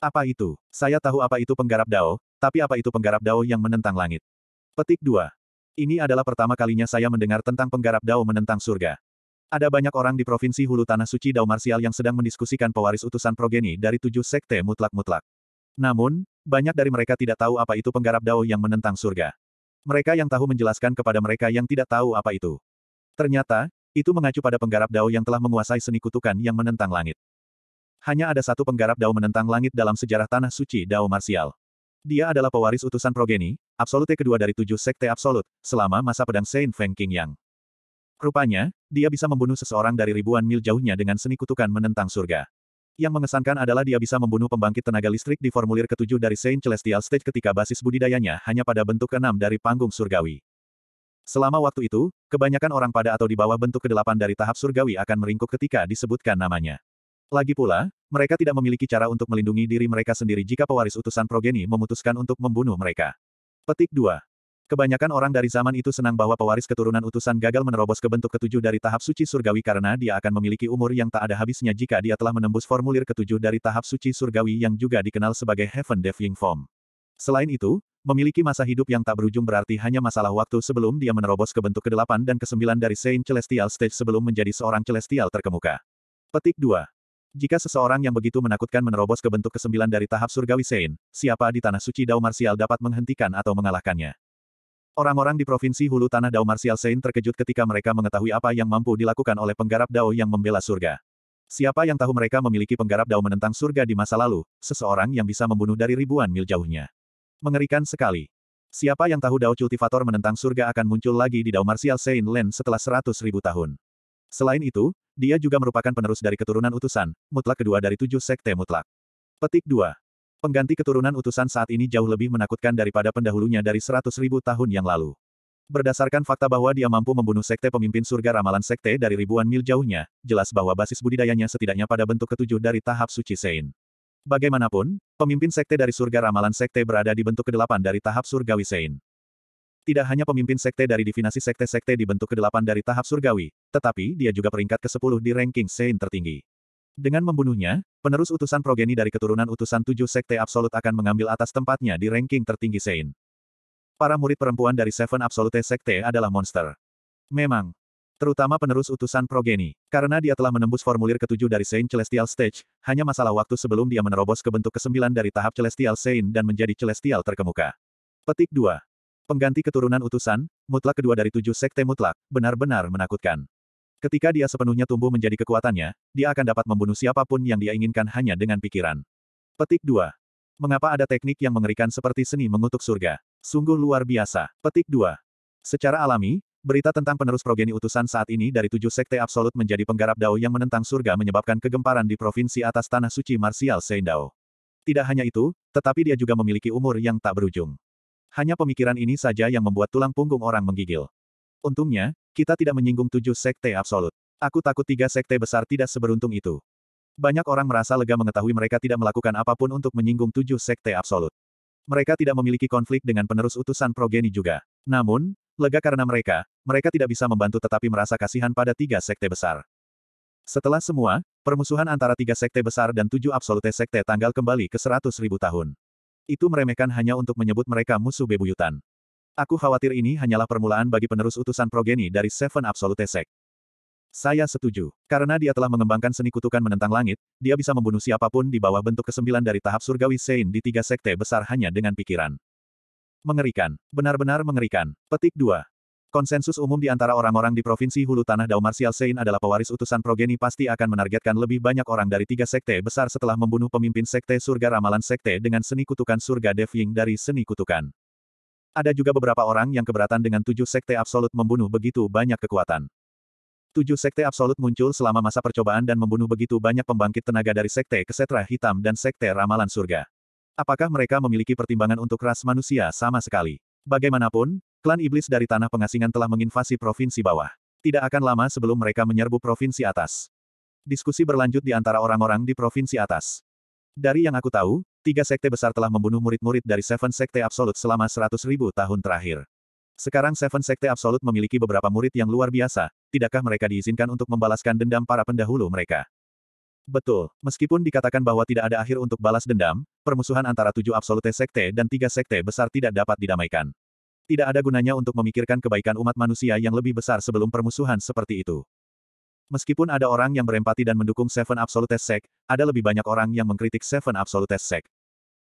Apa itu? Saya tahu apa itu penggarap Dao, tapi apa itu penggarap Dao yang menentang langit? Petik 2. Ini adalah pertama kalinya saya mendengar tentang penggarap Dao menentang surga. Ada banyak orang di provinsi Hulu Tanah Suci Dao Marsial yang sedang mendiskusikan pewaris utusan progeni dari tujuh sekte mutlak-mutlak. Namun, banyak dari mereka tidak tahu apa itu penggarap dao yang menentang surga. Mereka yang tahu menjelaskan kepada mereka yang tidak tahu apa itu. Ternyata, itu mengacu pada penggarap dao yang telah menguasai seni kutukan yang menentang langit. Hanya ada satu penggarap dao menentang langit dalam sejarah tanah suci dao marsial. Dia adalah pewaris utusan progeni, absolute kedua dari tujuh sekte absolut, selama masa pedang Saint Feng King Yang. Rupanya, dia bisa membunuh seseorang dari ribuan mil jauhnya dengan seni kutukan menentang surga. Yang mengesankan adalah dia bisa membunuh pembangkit tenaga listrik di formulir ketujuh dari Saint Celestial Stage ketika basis budidayanya hanya pada bentuk keenam dari panggung surgawi. Selama waktu itu, kebanyakan orang pada atau di bawah bentuk kedelapan dari tahap surgawi akan meringkuk ketika disebutkan namanya. Lagi pula, mereka tidak memiliki cara untuk melindungi diri mereka sendiri jika pewaris utusan progeni memutuskan untuk membunuh mereka. Petik 2. Kebanyakan orang dari zaman itu senang bahwa pewaris keturunan utusan gagal menerobos ke bentuk ketujuh dari tahap suci surgawi karena dia akan memiliki umur yang tak ada habisnya jika dia telah menembus formulir ketujuh dari tahap suci surgawi yang juga dikenal sebagai Heaven Diving Form. Selain itu, memiliki masa hidup yang tak berujung berarti hanya masalah waktu sebelum dia menerobos ke bentuk kedelapan dan kesembilan dari Saint Celestial Stage sebelum menjadi seorang Celestial terkemuka. Petik 2. Jika seseorang yang begitu menakutkan menerobos ke bentuk kesembilan dari tahap surgawi Saint, siapa di Tanah Suci Dao Marsial dapat menghentikan atau mengalahkannya? Orang-orang di Provinsi Hulu Tanah Dao Martial Saint terkejut ketika mereka mengetahui apa yang mampu dilakukan oleh penggarap Dao yang membela surga. Siapa yang tahu mereka memiliki penggarap Dao menentang surga di masa lalu, seseorang yang bisa membunuh dari ribuan mil jauhnya. Mengerikan sekali. Siapa yang tahu Dao Cultivator menentang surga akan muncul lagi di Dao Martial Saint Land setelah seratus ribu tahun. Selain itu, dia juga merupakan penerus dari keturunan utusan, mutlak kedua dari tujuh sekte mutlak. Petik 2. Pengganti keturunan utusan saat ini jauh lebih menakutkan daripada pendahulunya dari seratus ribu tahun yang lalu. Berdasarkan fakta bahwa dia mampu membunuh sekte pemimpin surga ramalan sekte dari ribuan mil jauhnya, jelas bahwa basis budidayanya setidaknya pada bentuk ketujuh dari tahap suci Sein. Bagaimanapun, pemimpin sekte dari surga ramalan sekte berada di bentuk kedelapan dari tahap surgawi Sein. Tidak hanya pemimpin sekte dari divinasi sekte-sekte di bentuk kedelapan dari tahap surgawi, tetapi dia juga peringkat ke-10 di ranking Sein tertinggi. Dengan membunuhnya, Penerus utusan progeni dari keturunan utusan tujuh sekte absolut akan mengambil atas tempatnya di ranking tertinggi Sein. Para murid perempuan dari Seven Absolute Sekte adalah monster. Memang. Terutama penerus utusan progeni. Karena dia telah menembus formulir ketujuh dari Sein Celestial Stage, hanya masalah waktu sebelum dia menerobos ke bentuk kesembilan dari tahap Celestial Sein dan menjadi Celestial terkemuka. Petik 2. Pengganti keturunan utusan, mutlak kedua dari tujuh sekte mutlak, benar-benar menakutkan. Ketika dia sepenuhnya tumbuh menjadi kekuatannya, dia akan dapat membunuh siapapun yang dia inginkan hanya dengan pikiran. Petik 2. Mengapa ada teknik yang mengerikan seperti seni mengutuk surga? Sungguh luar biasa. Petik 2. Secara alami, berita tentang penerus progeni utusan saat ini dari tujuh sekte absolut menjadi penggarap Dao yang menentang surga menyebabkan kegemparan di provinsi atas tanah suci Martial Seindao. Tidak hanya itu, tetapi dia juga memiliki umur yang tak berujung. Hanya pemikiran ini saja yang membuat tulang punggung orang menggigil. Untungnya, kita tidak menyinggung tujuh sekte absolut. Aku takut tiga sekte besar tidak seberuntung itu. Banyak orang merasa lega mengetahui mereka tidak melakukan apapun untuk menyinggung tujuh sekte absolut. Mereka tidak memiliki konflik dengan penerus utusan progeni juga. Namun, lega karena mereka, mereka tidak bisa membantu tetapi merasa kasihan pada tiga sekte besar. Setelah semua, permusuhan antara tiga sekte besar dan tujuh absolute sekte tanggal kembali ke seratus ribu tahun. Itu meremehkan hanya untuk menyebut mereka musuh bebuyutan. Aku khawatir ini hanyalah permulaan bagi penerus utusan progeni dari Seven Absolute Sect. Saya setuju. Karena dia telah mengembangkan seni kutukan menentang langit, dia bisa membunuh siapapun di bawah bentuk kesembilan dari tahap surgawi Sein di tiga sekte besar hanya dengan pikiran. Mengerikan. Benar-benar mengerikan. Petik 2. Konsensus umum di antara orang-orang di Provinsi Hulu Tanah Dao Martial Sein adalah pewaris utusan progeni pasti akan menargetkan lebih banyak orang dari tiga sekte besar setelah membunuh pemimpin sekte surga ramalan sekte dengan seni kutukan surga Devying dari seni kutukan. Ada juga beberapa orang yang keberatan dengan tujuh sekte absolut membunuh begitu banyak kekuatan. Tujuh sekte absolut muncul selama masa percobaan dan membunuh begitu banyak pembangkit tenaga dari sekte kesetra hitam dan sekte ramalan surga. Apakah mereka memiliki pertimbangan untuk ras manusia sama sekali? Bagaimanapun, klan iblis dari tanah pengasingan telah menginvasi provinsi bawah. Tidak akan lama sebelum mereka menyerbu provinsi atas. Diskusi berlanjut di antara orang-orang di provinsi atas. Dari yang aku tahu, tiga sekte besar telah membunuh murid-murid dari Seven Sekte Absolut selama seratus ribu tahun terakhir. Sekarang Seven Sekte Absolut memiliki beberapa murid yang luar biasa, tidakkah mereka diizinkan untuk membalaskan dendam para pendahulu mereka? Betul, meskipun dikatakan bahwa tidak ada akhir untuk balas dendam, permusuhan antara tujuh absolute sekte dan tiga sekte besar tidak dapat didamaikan. Tidak ada gunanya untuk memikirkan kebaikan umat manusia yang lebih besar sebelum permusuhan seperti itu. Meskipun ada orang yang berempati dan mendukung Seven Absolute Sect, ada lebih banyak orang yang mengkritik Seven Absolute Sect.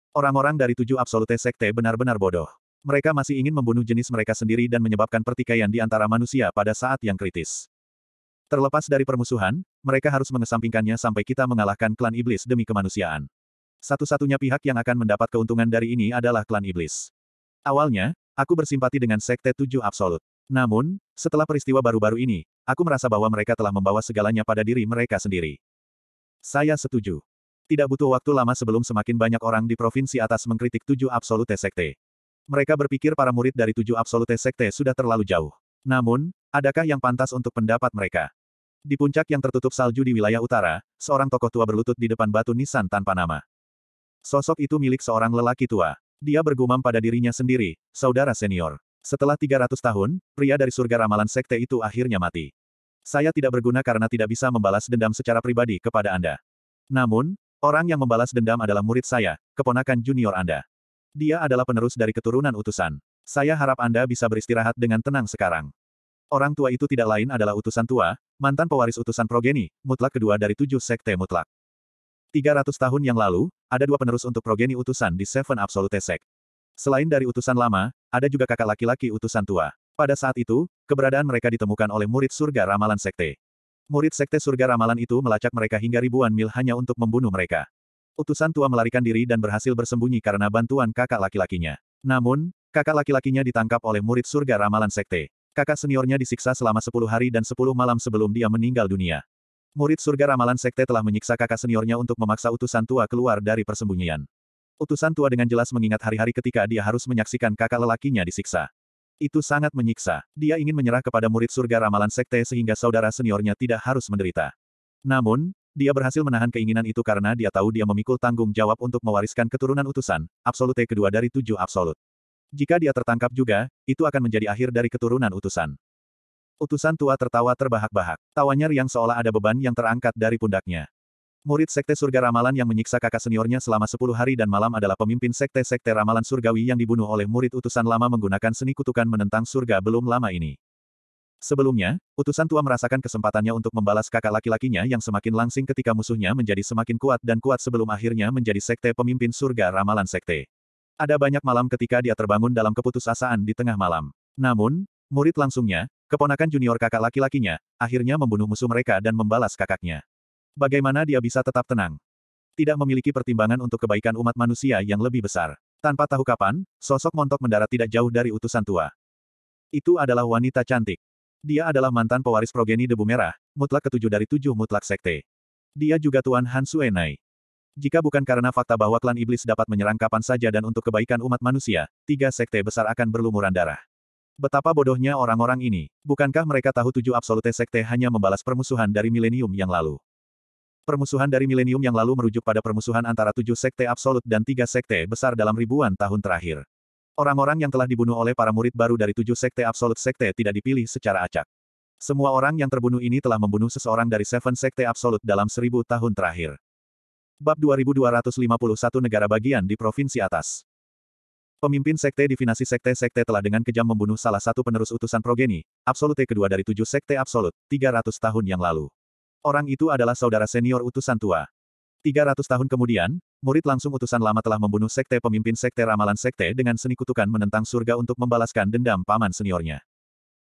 Orang-orang dari tujuh absolute sekte benar-benar bodoh. Mereka masih ingin membunuh jenis mereka sendiri dan menyebabkan pertikaian di antara manusia pada saat yang kritis. Terlepas dari permusuhan, mereka harus mengesampingkannya sampai kita mengalahkan klan iblis demi kemanusiaan. Satu-satunya pihak yang akan mendapat keuntungan dari ini adalah klan iblis. Awalnya, aku bersimpati dengan sekte tujuh absolut. Namun, setelah peristiwa baru-baru ini, aku merasa bahwa mereka telah membawa segalanya pada diri mereka sendiri. Saya setuju. Tidak butuh waktu lama sebelum semakin banyak orang di provinsi atas mengkritik tujuh absolute sekte. Mereka berpikir para murid dari tujuh absolute sekte sudah terlalu jauh. Namun, adakah yang pantas untuk pendapat mereka? Di puncak yang tertutup salju di wilayah utara, seorang tokoh tua berlutut di depan batu nisan tanpa nama. Sosok itu milik seorang lelaki tua. Dia bergumam pada dirinya sendiri, saudara senior. Setelah 300 tahun, pria dari surga ramalan sekte itu akhirnya mati. Saya tidak berguna karena tidak bisa membalas dendam secara pribadi kepada Anda. Namun, Orang yang membalas dendam adalah murid saya, keponakan junior Anda. Dia adalah penerus dari keturunan utusan. Saya harap Anda bisa beristirahat dengan tenang sekarang. Orang tua itu tidak lain adalah utusan tua, mantan pewaris utusan progeni, mutlak kedua dari tujuh sekte mutlak. 300 tahun yang lalu, ada dua penerus untuk progeni utusan di Seven Absolute Sect. Selain dari utusan lama, ada juga kakak laki-laki utusan tua. Pada saat itu, keberadaan mereka ditemukan oleh murid surga ramalan sekte. Murid Sekte Surga Ramalan itu melacak mereka hingga ribuan mil hanya untuk membunuh mereka. Utusan tua melarikan diri dan berhasil bersembunyi karena bantuan kakak laki-lakinya. Namun, kakak laki-lakinya ditangkap oleh murid Surga Ramalan Sekte. Kakak seniornya disiksa selama 10 hari dan 10 malam sebelum dia meninggal dunia. Murid Surga Ramalan Sekte telah menyiksa kakak seniornya untuk memaksa utusan tua keluar dari persembunyian. Utusan tua dengan jelas mengingat hari-hari ketika dia harus menyaksikan kakak lelakinya disiksa. Itu sangat menyiksa. Dia ingin menyerah kepada murid surga ramalan sekte sehingga saudara seniornya tidak harus menderita. Namun, dia berhasil menahan keinginan itu karena dia tahu dia memikul tanggung jawab untuk mewariskan keturunan utusan, absolute kedua dari tujuh absolut. Jika dia tertangkap juga, itu akan menjadi akhir dari keturunan utusan. Utusan tua tertawa terbahak-bahak. Tawanya riang seolah ada beban yang terangkat dari pundaknya. Murid Sekte Surga Ramalan yang menyiksa kakak seniornya selama 10 hari dan malam adalah pemimpin Sekte-Sekte Ramalan Surgawi yang dibunuh oleh murid utusan lama menggunakan seni kutukan menentang surga belum lama ini. Sebelumnya, utusan tua merasakan kesempatannya untuk membalas kakak laki-lakinya yang semakin langsing ketika musuhnya menjadi semakin kuat dan kuat sebelum akhirnya menjadi Sekte Pemimpin Surga Ramalan Sekte. Ada banyak malam ketika dia terbangun dalam keputusasaan di tengah malam. Namun, murid langsungnya, keponakan junior kakak laki-lakinya, akhirnya membunuh musuh mereka dan membalas kakaknya. Bagaimana dia bisa tetap tenang? Tidak memiliki pertimbangan untuk kebaikan umat manusia yang lebih besar. Tanpa tahu kapan, sosok montok mendarat tidak jauh dari utusan tua. Itu adalah wanita cantik. Dia adalah mantan pewaris progeni debu merah, mutlak ketujuh dari tujuh mutlak sekte. Dia juga Tuan Han Suenai. Jika bukan karena fakta bahwa klan iblis dapat menyerang kapan saja dan untuk kebaikan umat manusia, tiga sekte besar akan berlumuran darah. Betapa bodohnya orang-orang ini. Bukankah mereka tahu tujuh absolute sekte hanya membalas permusuhan dari milenium yang lalu? Permusuhan dari milenium yang lalu merujuk pada permusuhan antara tujuh sekte absolut dan tiga sekte besar dalam ribuan tahun terakhir. Orang-orang yang telah dibunuh oleh para murid baru dari tujuh sekte absolut sekte tidak dipilih secara acak. Semua orang yang terbunuh ini telah membunuh seseorang dari Seven Sekte Absolut dalam seribu tahun terakhir. Bab 2251 Negara Bagian di Provinsi Atas Pemimpin sekte divinasi sekte-sekte telah dengan kejam membunuh salah satu penerus utusan progeni, absolute kedua dari tujuh sekte absolut, 300 tahun yang lalu. Orang itu adalah saudara senior utusan tua. 300 tahun kemudian, murid langsung utusan lama telah membunuh sekte pemimpin sekte ramalan sekte dengan seni kutukan menentang surga untuk membalaskan dendam paman seniornya.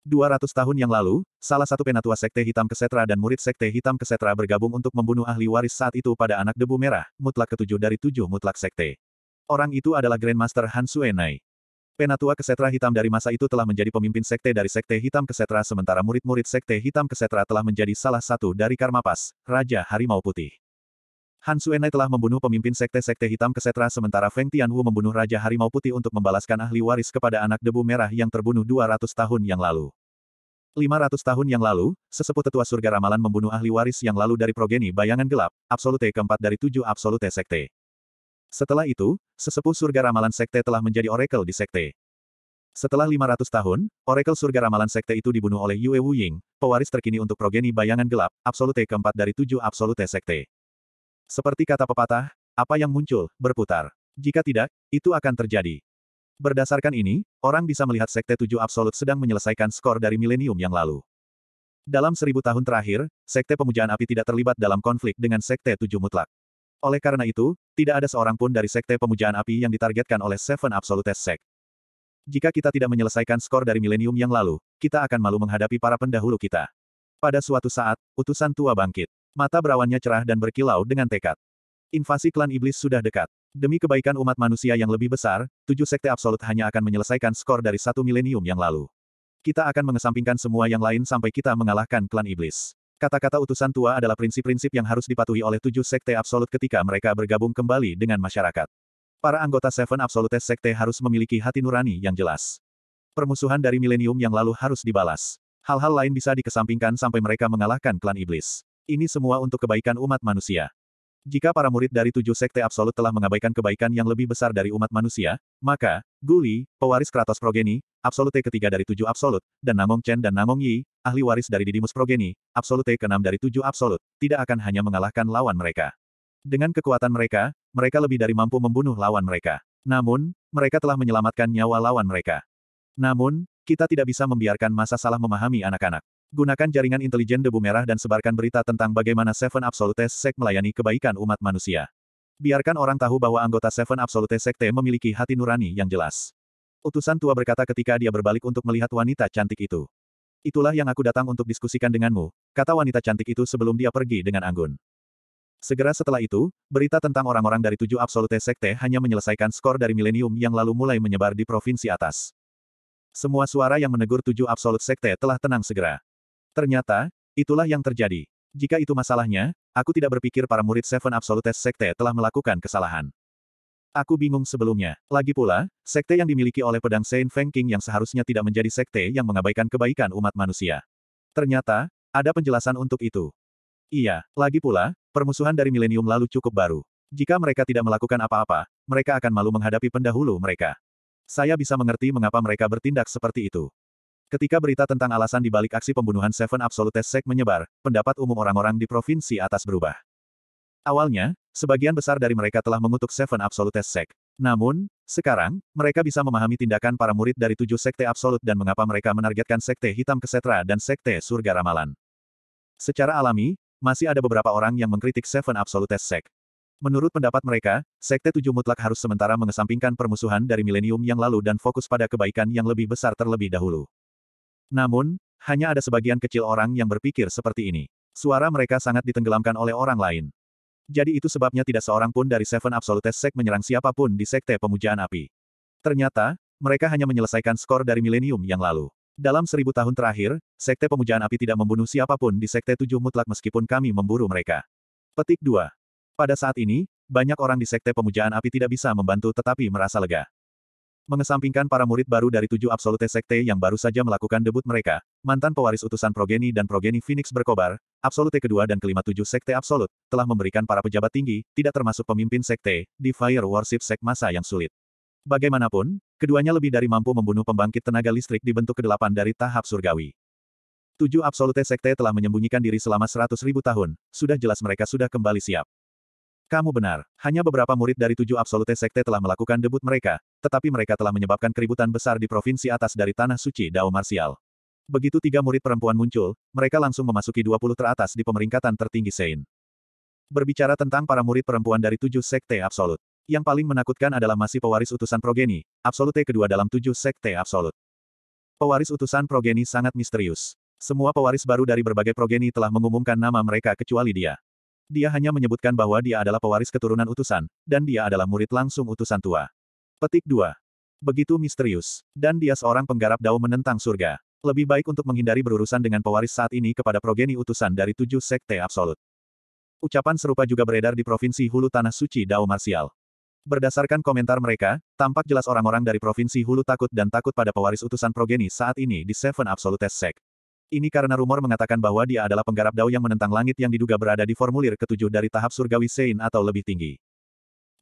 200 tahun yang lalu, salah satu penatua sekte hitam kesetra dan murid sekte hitam kesetra bergabung untuk membunuh ahli waris saat itu pada anak debu merah, mutlak ketujuh dari tujuh mutlak sekte. Orang itu adalah Grandmaster Han Suenai. Penatua Kesetra Hitam dari masa itu telah menjadi pemimpin sekte dari Sekte Hitam Kesetra sementara murid-murid Sekte Hitam Kesetra telah menjadi salah satu dari Karmapas, Raja Harimau Putih. Han Suenai telah membunuh pemimpin Sekte-Sekte Hitam Kesetra sementara Feng Tianhu membunuh Raja Harimau Putih untuk membalaskan ahli waris kepada anak debu merah yang terbunuh 200 tahun yang lalu. 500 tahun yang lalu, sesepuh tetua surga ramalan membunuh ahli waris yang lalu dari progeni bayangan gelap, absolute keempat dari tujuh absolute sekte. Setelah itu, sesepuh surga ramalan sekte telah menjadi oracle di sekte. Setelah 500 tahun, oracle surga ramalan sekte itu dibunuh oleh Yue Wuying, pewaris terkini untuk progeni bayangan gelap, absolute keempat dari tujuh absolute sekte. Seperti kata pepatah, apa yang muncul, berputar. Jika tidak, itu akan terjadi. Berdasarkan ini, orang bisa melihat Sekte Tujuh Absolut sedang menyelesaikan skor dari milenium yang lalu. Dalam seribu tahun terakhir, Sekte Pemujaan Api tidak terlibat dalam konflik dengan Sekte Tujuh Mutlak. Oleh karena itu, tidak ada seorang pun dari Sekte Pemujaan Api yang ditargetkan oleh Seven Absolute Sect. Jika kita tidak menyelesaikan skor dari milenium yang lalu, kita akan malu menghadapi para pendahulu kita. Pada suatu saat, utusan tua bangkit. Mata berawannya cerah dan berkilau dengan tekad. Invasi klan iblis sudah dekat. Demi kebaikan umat manusia yang lebih besar, tujuh sekte absolut hanya akan menyelesaikan skor dari satu milenium yang lalu. Kita akan mengesampingkan semua yang lain sampai kita mengalahkan klan iblis. Kata-kata utusan tua adalah prinsip-prinsip yang harus dipatuhi oleh tujuh sekte absolut ketika mereka bergabung kembali dengan masyarakat. Para anggota Seven Absolutes Sekte harus memiliki hati nurani yang jelas. Permusuhan dari milenium yang lalu harus dibalas. Hal-hal lain bisa dikesampingkan sampai mereka mengalahkan klan iblis. Ini semua untuk kebaikan umat manusia. Jika para murid dari tujuh sekte absolut telah mengabaikan kebaikan yang lebih besar dari umat manusia, maka, Guli, pewaris Kratos Progeni, absolute ketiga dari tujuh absolut, dan Namong Chen dan Namong Yi, ahli waris dari Didimus Progeni, absolute keenam dari tujuh absolut, tidak akan hanya mengalahkan lawan mereka. Dengan kekuatan mereka, mereka lebih dari mampu membunuh lawan mereka. Namun, mereka telah menyelamatkan nyawa lawan mereka. Namun, kita tidak bisa membiarkan masa salah memahami anak-anak. Gunakan jaringan intelijen debu merah dan sebarkan berita tentang bagaimana Seven Absolute Sect melayani kebaikan umat manusia. Biarkan orang tahu bahwa anggota Seven Absolute Sect memiliki hati nurani yang jelas. Utusan tua berkata ketika dia berbalik untuk melihat wanita cantik itu. Itulah yang aku datang untuk diskusikan denganmu, kata wanita cantik itu sebelum dia pergi dengan anggun. Segera setelah itu, berita tentang orang-orang dari tujuh Absolute Sekte hanya menyelesaikan skor dari milenium yang lalu mulai menyebar di provinsi atas. Semua suara yang menegur tujuh Absolute Sekte telah tenang segera. Ternyata, itulah yang terjadi. Jika itu masalahnya, aku tidak berpikir para murid Seven Absolutes Sekte telah melakukan kesalahan. Aku bingung sebelumnya. Lagi pula, sekte yang dimiliki oleh pedang Saint Feng King yang seharusnya tidak menjadi sekte yang mengabaikan kebaikan umat manusia. Ternyata, ada penjelasan untuk itu. Iya, lagi pula, permusuhan dari milenium lalu cukup baru. Jika mereka tidak melakukan apa-apa, mereka akan malu menghadapi pendahulu mereka. Saya bisa mengerti mengapa mereka bertindak seperti itu. Ketika berita tentang alasan dibalik aksi pembunuhan Seven Absolute Sect menyebar, pendapat umum orang-orang di provinsi atas berubah. Awalnya, sebagian besar dari mereka telah mengutuk Seven Absolute Sect. Namun, sekarang, mereka bisa memahami tindakan para murid dari tujuh sekte absolut dan mengapa mereka menargetkan sekte hitam kesetra dan sekte surga ramalan. Secara alami, masih ada beberapa orang yang mengkritik Seven Absolute Sect. Menurut pendapat mereka, Sekte Tujuh Mutlak harus sementara mengesampingkan permusuhan dari milenium yang lalu dan fokus pada kebaikan yang lebih besar terlebih dahulu. Namun, hanya ada sebagian kecil orang yang berpikir seperti ini. Suara mereka sangat ditenggelamkan oleh orang lain. Jadi itu sebabnya tidak seorang pun dari Seven Absolute Sect menyerang siapapun di Sekte Pemujaan Api. Ternyata, mereka hanya menyelesaikan skor dari milenium yang lalu. Dalam seribu tahun terakhir, Sekte Pemujaan Api tidak membunuh siapapun di Sekte Tujuh Mutlak meskipun kami memburu mereka. Petik 2. Pada saat ini, banyak orang di Sekte Pemujaan Api tidak bisa membantu tetapi merasa lega. Mengesampingkan para murid baru dari tujuh absolute sekte yang baru saja melakukan debut mereka, mantan pewaris utusan progeni dan progeni Phoenix berkobar, absolute kedua dan kelima tujuh sekte absolut, telah memberikan para pejabat tinggi, tidak termasuk pemimpin sekte, di Fire Worship Sek masa yang sulit. Bagaimanapun, keduanya lebih dari mampu membunuh pembangkit tenaga listrik di bentuk kedelapan dari tahap surgawi. Tujuh absolute sekte telah menyembunyikan diri selama seratus ribu tahun, sudah jelas mereka sudah kembali siap. Kamu benar, hanya beberapa murid dari tujuh absolute sekte telah melakukan debut mereka, tetapi mereka telah menyebabkan keributan besar di provinsi atas dari Tanah Suci Dao Marsial. Begitu tiga murid perempuan muncul, mereka langsung memasuki 20 teratas di pemeringkatan tertinggi Sein. Berbicara tentang para murid perempuan dari tujuh sekte absolut. Yang paling menakutkan adalah masih pewaris utusan progeni, absolute kedua dalam tujuh sekte absolut. Pewaris utusan progeni sangat misterius. Semua pewaris baru dari berbagai progeni telah mengumumkan nama mereka kecuali dia. Dia hanya menyebutkan bahwa dia adalah pewaris keturunan utusan, dan dia adalah murid langsung utusan tua. Petik 2. Begitu misterius. Dan dia seorang penggarap dao menentang surga. Lebih baik untuk menghindari berurusan dengan pewaris saat ini kepada progeni utusan dari tujuh sekte absolut. Ucapan serupa juga beredar di Provinsi Hulu Tanah Suci Dao Marsial. Berdasarkan komentar mereka, tampak jelas orang-orang dari Provinsi Hulu takut dan takut pada pewaris utusan progeni saat ini di Seven Absolute Sect. Ini karena rumor mengatakan bahwa dia adalah penggarap dao yang menentang langit yang diduga berada di formulir ketujuh dari tahap surgawi Sein atau lebih tinggi.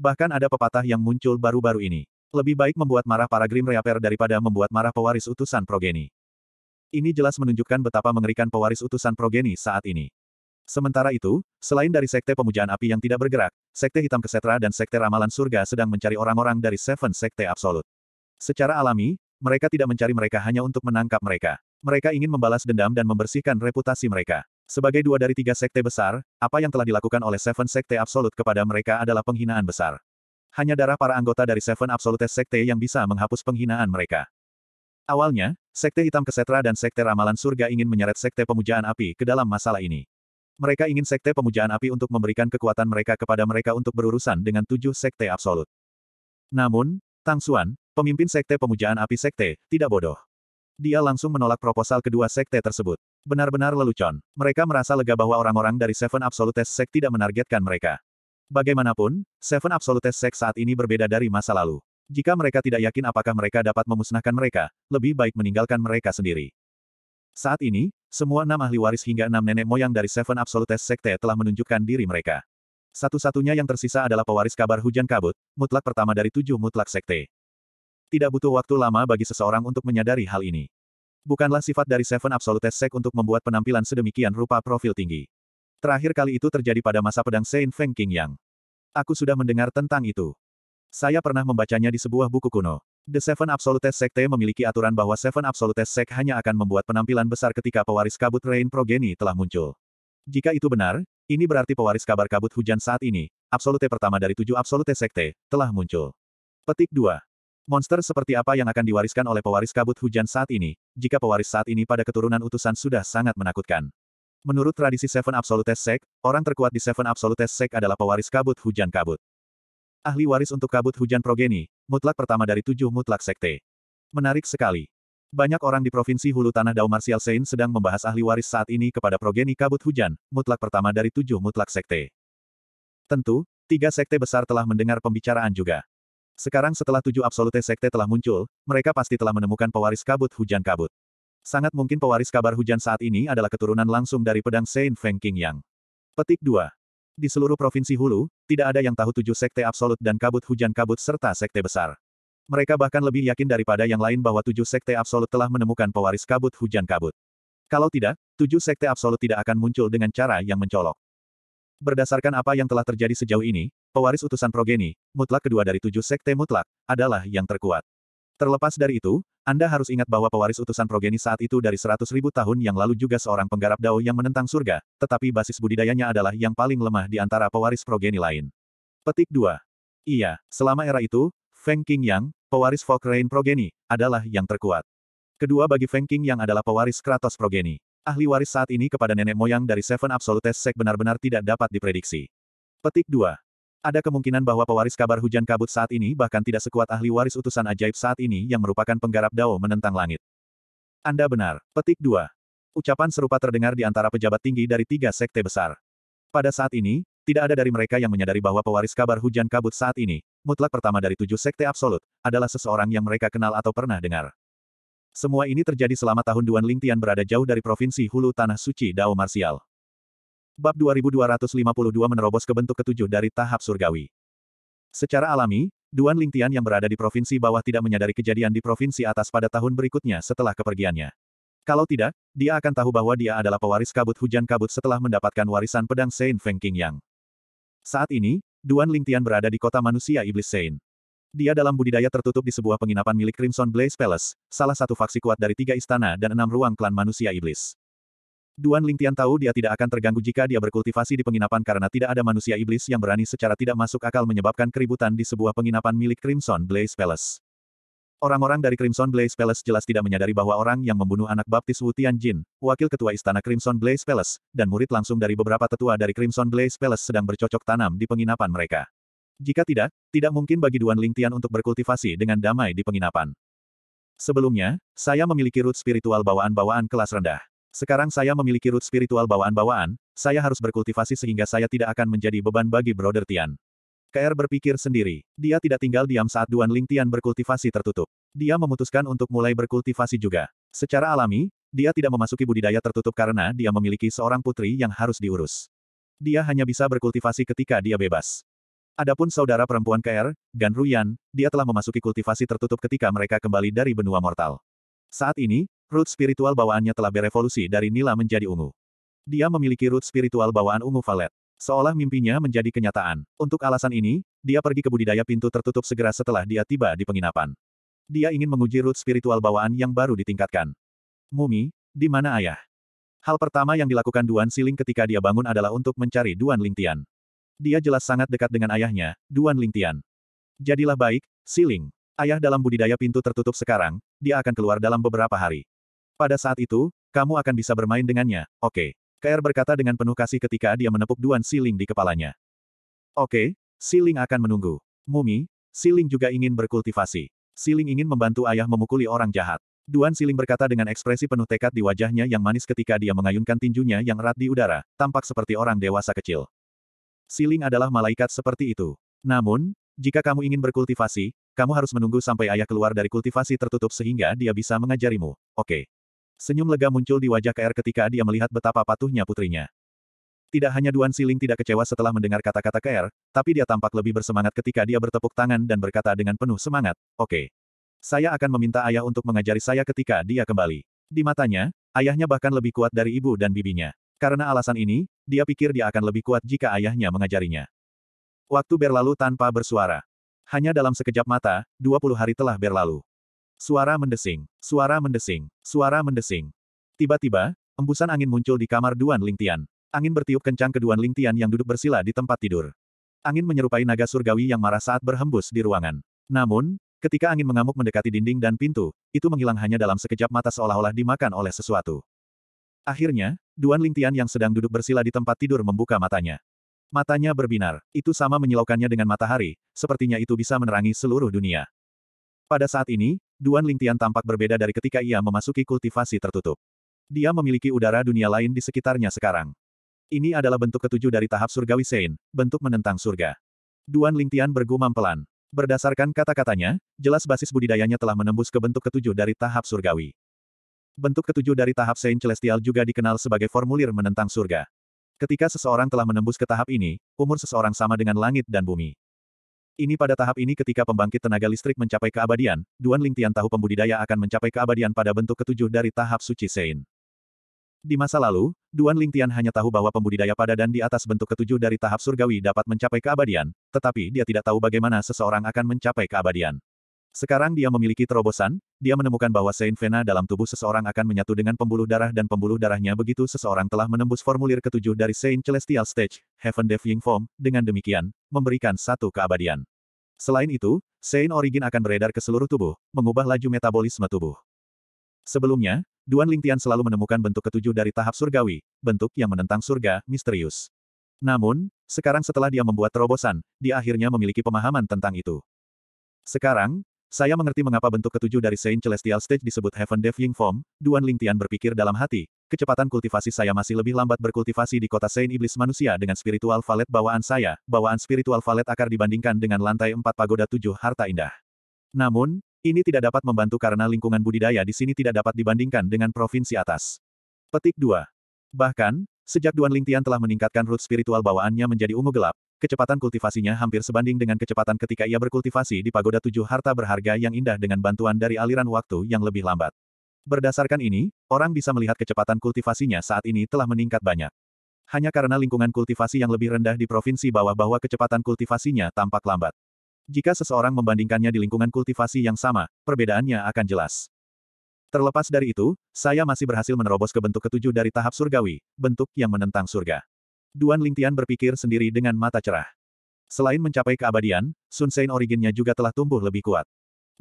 Bahkan ada pepatah yang muncul baru-baru ini. Lebih baik membuat marah para Grim Reaper daripada membuat marah pewaris utusan progeni. Ini jelas menunjukkan betapa mengerikan pewaris utusan progeni saat ini. Sementara itu, selain dari Sekte Pemujaan Api yang tidak bergerak, Sekte Hitam Kesetra dan Sekte Ramalan Surga sedang mencari orang-orang dari Seven Sekte Absolut. Secara alami, mereka tidak mencari mereka hanya untuk menangkap mereka. Mereka ingin membalas dendam dan membersihkan reputasi mereka. Sebagai dua dari tiga sekte besar, apa yang telah dilakukan oleh Seven Sekte Absolut kepada mereka adalah penghinaan besar. Hanya darah para anggota dari Seven Absolutes Sekte yang bisa menghapus penghinaan mereka. Awalnya, Sekte Hitam Kesetra dan Sekte Ramalan Surga ingin menyeret Sekte Pemujaan Api ke dalam masalah ini. Mereka ingin Sekte Pemujaan Api untuk memberikan kekuatan mereka kepada mereka untuk berurusan dengan tujuh Sekte Absolut. Namun, Tang Suan, pemimpin Sekte Pemujaan Api Sekte, tidak bodoh. Dia langsung menolak proposal kedua sekte tersebut. Benar-benar lelucon. Mereka merasa lega bahwa orang-orang dari Seven Absolutes Sect tidak menargetkan mereka. Bagaimanapun, Seven Absolutes Sect saat ini berbeda dari masa lalu. Jika mereka tidak yakin apakah mereka dapat memusnahkan mereka, lebih baik meninggalkan mereka sendiri. Saat ini, semua enam ahli waris hingga enam nenek moyang dari Seven Absolutes Sekte telah menunjukkan diri mereka. Satu-satunya yang tersisa adalah pewaris kabar hujan kabut, mutlak pertama dari tujuh mutlak sekte. Tidak butuh waktu lama bagi seseorang untuk menyadari hal ini. Bukanlah sifat dari Seven Absolute Sect untuk membuat penampilan sedemikian rupa profil tinggi. Terakhir kali itu terjadi pada masa pedang Saint Feng King Yang. Aku sudah mendengar tentang itu. Saya pernah membacanya di sebuah buku kuno. The Seven Absolute Sekte memiliki aturan bahwa Seven Absolute Sect hanya akan membuat penampilan besar ketika pewaris kabut Rain Progeny telah muncul. Jika itu benar, ini berarti pewaris kabar kabut hujan saat ini, Absolute pertama dari tujuh Absolute Sekte, telah muncul. Petik 2. Monster seperti apa yang akan diwariskan oleh pewaris kabut hujan saat ini, jika pewaris saat ini pada keturunan utusan sudah sangat menakutkan. Menurut tradisi Seven Absolute Sect, orang terkuat di Seven Absolute Sect adalah pewaris kabut hujan kabut. Ahli waris untuk kabut hujan progeni, mutlak pertama dari tujuh mutlak sekte. Menarik sekali. Banyak orang di Provinsi Hulu Tanah Dao Martial Sein sedang membahas ahli waris saat ini kepada progeni kabut hujan, mutlak pertama dari tujuh mutlak sekte. Tentu, tiga sekte besar telah mendengar pembicaraan juga. Sekarang setelah tujuh absolute sekte telah muncul, mereka pasti telah menemukan pewaris kabut hujan kabut. Sangat mungkin pewaris kabar hujan saat ini adalah keturunan langsung dari pedang Saint Feng King Yang. Petik 2. Di seluruh provinsi Hulu, tidak ada yang tahu tujuh sekte absolut dan kabut hujan kabut serta sekte besar. Mereka bahkan lebih yakin daripada yang lain bahwa tujuh sekte absolut telah menemukan pewaris kabut hujan kabut. Kalau tidak, tujuh sekte absolut tidak akan muncul dengan cara yang mencolok. Berdasarkan apa yang telah terjadi sejauh ini, pewaris utusan progeni, mutlak kedua dari tujuh sekte mutlak, adalah yang terkuat. Terlepas dari itu, Anda harus ingat bahwa pewaris utusan progeni saat itu dari seratus tahun yang lalu juga seorang penggarap dao yang menentang surga, tetapi basis budidayanya adalah yang paling lemah di antara pewaris progeni lain. Petik 2. Iya, selama era itu, Feng King Yang, pewaris Fokrein progeni, adalah yang terkuat. Kedua bagi Feng King yang adalah pewaris Kratos progeni ahli waris saat ini kepada nenek moyang dari Seven Absolute Sek benar-benar tidak dapat diprediksi. Petik 2. Ada kemungkinan bahwa pewaris kabar hujan kabut saat ini bahkan tidak sekuat ahli waris utusan ajaib saat ini yang merupakan penggarap Dao menentang langit. Anda benar. Petik 2. Ucapan serupa terdengar di antara pejabat tinggi dari tiga sekte besar. Pada saat ini, tidak ada dari mereka yang menyadari bahwa pewaris kabar hujan kabut saat ini, mutlak pertama dari tujuh sekte absolut, adalah seseorang yang mereka kenal atau pernah dengar. Semua ini terjadi selama tahun Duan Lingtian berada jauh dari provinsi hulu tanah suci Dao Marsial. Bab 2252 menerobos ke bentuk ketujuh dari tahap surgawi. Secara alami, Duan Lingtian yang berada di provinsi bawah tidak menyadari kejadian di provinsi atas pada tahun berikutnya setelah kepergiannya. Kalau tidak, dia akan tahu bahwa dia adalah pewaris kabut hujan kabut setelah mendapatkan warisan pedang Saint Feng King Yang. Saat ini, Duan Lingtian berada di kota manusia iblis Saint. Dia dalam budidaya tertutup di sebuah penginapan milik Crimson Blaze Palace, salah satu faksi kuat dari tiga istana dan enam ruang klan manusia iblis. Duan Lingtian tahu dia tidak akan terganggu jika dia berkultivasi di penginapan karena tidak ada manusia iblis yang berani secara tidak masuk akal menyebabkan keributan di sebuah penginapan milik Crimson Blaze Palace. Orang-orang dari Crimson Blaze Palace jelas tidak menyadari bahwa orang yang membunuh anak baptis Wu Tianjin, wakil ketua istana Crimson Blaze Palace, dan murid langsung dari beberapa tetua dari Crimson Blaze Palace sedang bercocok tanam di penginapan mereka. Jika tidak, tidak mungkin bagi Duan Lingtian untuk berkultivasi dengan damai di penginapan. Sebelumnya, saya memiliki root spiritual bawaan-bawaan kelas rendah. Sekarang saya memiliki root spiritual bawaan-bawaan, saya harus berkultivasi sehingga saya tidak akan menjadi beban bagi Brother Tian. KR berpikir sendiri. Dia tidak tinggal diam saat Duan Lingtian berkultivasi tertutup. Dia memutuskan untuk mulai berkultivasi juga. Secara alami, dia tidak memasuki budidaya tertutup karena dia memiliki seorang putri yang harus diurus. Dia hanya bisa berkultivasi ketika dia bebas. Adapun saudara perempuan KR, Gan Ruyan, dia telah memasuki kultivasi tertutup ketika mereka kembali dari benua mortal. Saat ini, root spiritual bawaannya telah berevolusi dari nila menjadi ungu. Dia memiliki root spiritual bawaan ungu valet. Seolah mimpinya menjadi kenyataan. Untuk alasan ini, dia pergi ke budidaya pintu tertutup segera setelah dia tiba di penginapan. Dia ingin menguji root spiritual bawaan yang baru ditingkatkan. Mumi, di mana ayah? Hal pertama yang dilakukan Duan Siling ketika dia bangun adalah untuk mencari Duan Lingtian. Dia jelas sangat dekat dengan ayahnya, Duan Lingtian. Jadilah baik, Siling. Ayah dalam budidaya pintu tertutup sekarang, dia akan keluar dalam beberapa hari. Pada saat itu, kamu akan bisa bermain dengannya, oke. Okay. KR berkata dengan penuh kasih ketika dia menepuk Duan Siling di kepalanya. Oke, okay, Siling akan menunggu. Mumi, Siling juga ingin berkultivasi. Siling ingin membantu ayah memukuli orang jahat. Duan Siling berkata dengan ekspresi penuh tekad di wajahnya yang manis ketika dia mengayunkan tinjunya yang erat di udara, tampak seperti orang dewasa kecil. Siling adalah malaikat seperti itu. Namun, jika kamu ingin berkultivasi, kamu harus menunggu sampai ayah keluar dari kultivasi tertutup sehingga dia bisa mengajarimu. Oke. Senyum lega muncul di wajah KR ketika dia melihat betapa patuhnya putrinya. Tidak hanya Duan Siling tidak kecewa setelah mendengar kata-kata KR, tapi dia tampak lebih bersemangat ketika dia bertepuk tangan dan berkata dengan penuh semangat, Oke. Saya akan meminta ayah untuk mengajari saya ketika dia kembali. Di matanya, ayahnya bahkan lebih kuat dari ibu dan bibinya. Karena alasan ini, dia pikir dia akan lebih kuat jika ayahnya mengajarinya. Waktu berlalu tanpa bersuara. Hanya dalam sekejap mata, 20 hari telah berlalu. Suara mendesing, suara mendesing, suara mendesing. Tiba-tiba, embusan angin muncul di kamar Duan Lingtian. Angin bertiup kencang ke Duan Lingtian yang duduk bersila di tempat tidur. Angin menyerupai naga surgawi yang marah saat berhembus di ruangan. Namun, ketika angin mengamuk mendekati dinding dan pintu, itu menghilang hanya dalam sekejap mata seolah-olah dimakan oleh sesuatu. Akhirnya, Duan Lingtian yang sedang duduk bersila di tempat tidur membuka matanya. Matanya berbinar, itu sama menyilaukannya dengan matahari, sepertinya itu bisa menerangi seluruh dunia. Pada saat ini, Duan Lingtian tampak berbeda dari ketika ia memasuki kultivasi tertutup. Dia memiliki udara dunia lain di sekitarnya sekarang. Ini adalah bentuk ketujuh dari tahap surgawi Sein, bentuk menentang surga. Duan Lingtian bergumam pelan. Berdasarkan kata-katanya, jelas basis budidayanya telah menembus ke bentuk ketujuh dari tahap surgawi. Bentuk ketujuh dari tahap Saint Celestial juga dikenal sebagai formulir menentang surga. Ketika seseorang telah menembus ke tahap ini, umur seseorang sama dengan langit dan bumi. Ini pada tahap ini ketika pembangkit tenaga listrik mencapai keabadian, Duan Lingtian tahu pembudidaya akan mencapai keabadian pada bentuk ketujuh dari tahap suci Sein. Di masa lalu, Duan Lingtian hanya tahu bahwa pembudidaya pada dan di atas bentuk ketujuh dari tahap surgawi dapat mencapai keabadian, tetapi dia tidak tahu bagaimana seseorang akan mencapai keabadian. Sekarang dia memiliki terobosan, dia menemukan bahwa Saint Vena dalam tubuh seseorang akan menyatu dengan pembuluh darah dan pembuluh darahnya begitu seseorang telah menembus formulir ketujuh dari Saint Celestial Stage, Heaven Defying Form, dengan demikian, memberikan satu keabadian. Selain itu, Saint Origin akan beredar ke seluruh tubuh, mengubah laju metabolisme tubuh. Sebelumnya, Duan Lingtian selalu menemukan bentuk ketujuh dari tahap surgawi, bentuk yang menentang surga, misterius. Namun, sekarang setelah dia membuat terobosan, dia akhirnya memiliki pemahaman tentang itu. Sekarang, saya mengerti mengapa bentuk ketujuh dari Saint Celestial Stage disebut Heaven Defying Form, Duan Lingtian berpikir dalam hati, kecepatan kultivasi saya masih lebih lambat berkultivasi di kota Saint Iblis manusia dengan spiritual valet bawaan saya, bawaan spiritual valet akar dibandingkan dengan lantai empat pagoda tujuh harta indah. Namun, ini tidak dapat membantu karena lingkungan budidaya di sini tidak dapat dibandingkan dengan provinsi atas. Petik 2. Bahkan, sejak Duan Lingtian telah meningkatkan root spiritual bawaannya menjadi ungu gelap, Kecepatan kultivasinya hampir sebanding dengan kecepatan ketika ia berkultivasi di pagoda tujuh harta berharga yang indah dengan bantuan dari aliran waktu yang lebih lambat. Berdasarkan ini, orang bisa melihat kecepatan kultivasinya saat ini telah meningkat banyak. Hanya karena lingkungan kultivasi yang lebih rendah di provinsi bawah bahwa kecepatan kultivasinya tampak lambat. Jika seseorang membandingkannya di lingkungan kultivasi yang sama, perbedaannya akan jelas. Terlepas dari itu, saya masih berhasil menerobos ke bentuk ketujuh dari tahap surgawi, bentuk yang menentang surga. Duan Lingtian berpikir sendiri dengan mata cerah. Selain mencapai keabadian, Sun Sein originnya juga telah tumbuh lebih kuat.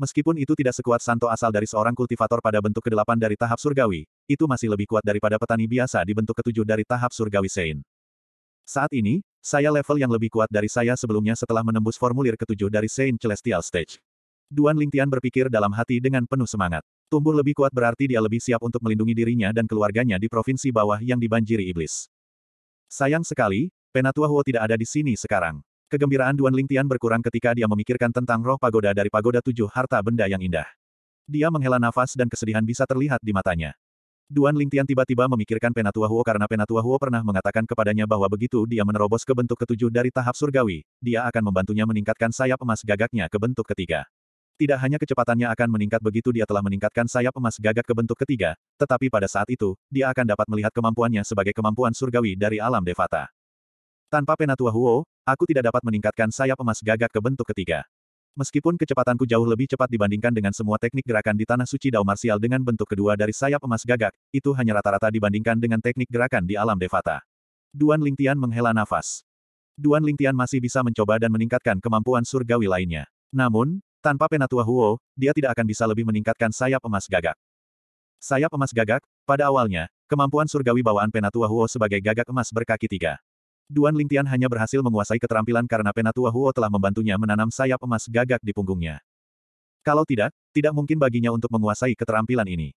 Meskipun itu tidak sekuat Santo asal dari seorang kultivator pada bentuk kedelapan dari tahap surgawi, itu masih lebih kuat daripada petani biasa di bentuk ketujuh dari tahap surgawi Sein. Saat ini, saya level yang lebih kuat dari saya sebelumnya setelah menembus formulir ketujuh dari Sein Celestial Stage. Duan Lingtian berpikir dalam hati dengan penuh semangat. Tumbuh lebih kuat berarti dia lebih siap untuk melindungi dirinya dan keluarganya di provinsi bawah yang dibanjiri iblis. Sayang sekali, Penatua Huo tidak ada di sini sekarang. Kegembiraan Duan Lingtian berkurang ketika dia memikirkan tentang roh pagoda dari pagoda tujuh harta benda yang indah. Dia menghela nafas dan kesedihan bisa terlihat di matanya. Duan Lingtian tiba-tiba memikirkan Penatua Huo karena Penatua Huo pernah mengatakan kepadanya bahwa begitu dia menerobos ke bentuk ketujuh dari tahap surgawi, dia akan membantunya meningkatkan sayap emas gagaknya ke bentuk ketiga. Tidak hanya kecepatannya akan meningkat begitu dia telah meningkatkan sayap emas gagak ke bentuk ketiga, tetapi pada saat itu, dia akan dapat melihat kemampuannya sebagai kemampuan surgawi dari alam devata. Tanpa Penatua Huo, aku tidak dapat meningkatkan sayap emas gagak ke bentuk ketiga. Meskipun kecepatanku jauh lebih cepat dibandingkan dengan semua teknik gerakan di Tanah Suci Dao Marsial dengan bentuk kedua dari sayap emas gagak, itu hanya rata-rata dibandingkan dengan teknik gerakan di alam devata. Duan Lingtian menghela nafas. Duan Lingtian masih bisa mencoba dan meningkatkan kemampuan surgawi lainnya. Namun, tanpa Penatua Huo, dia tidak akan bisa lebih meningkatkan sayap emas gagak. Sayap emas gagak, pada awalnya, kemampuan surgawi bawaan Penatua Huo sebagai gagak emas berkaki tiga. Duan Lingtian hanya berhasil menguasai keterampilan karena Penatua Huo telah membantunya menanam sayap emas gagak di punggungnya. Kalau tidak, tidak mungkin baginya untuk menguasai keterampilan ini.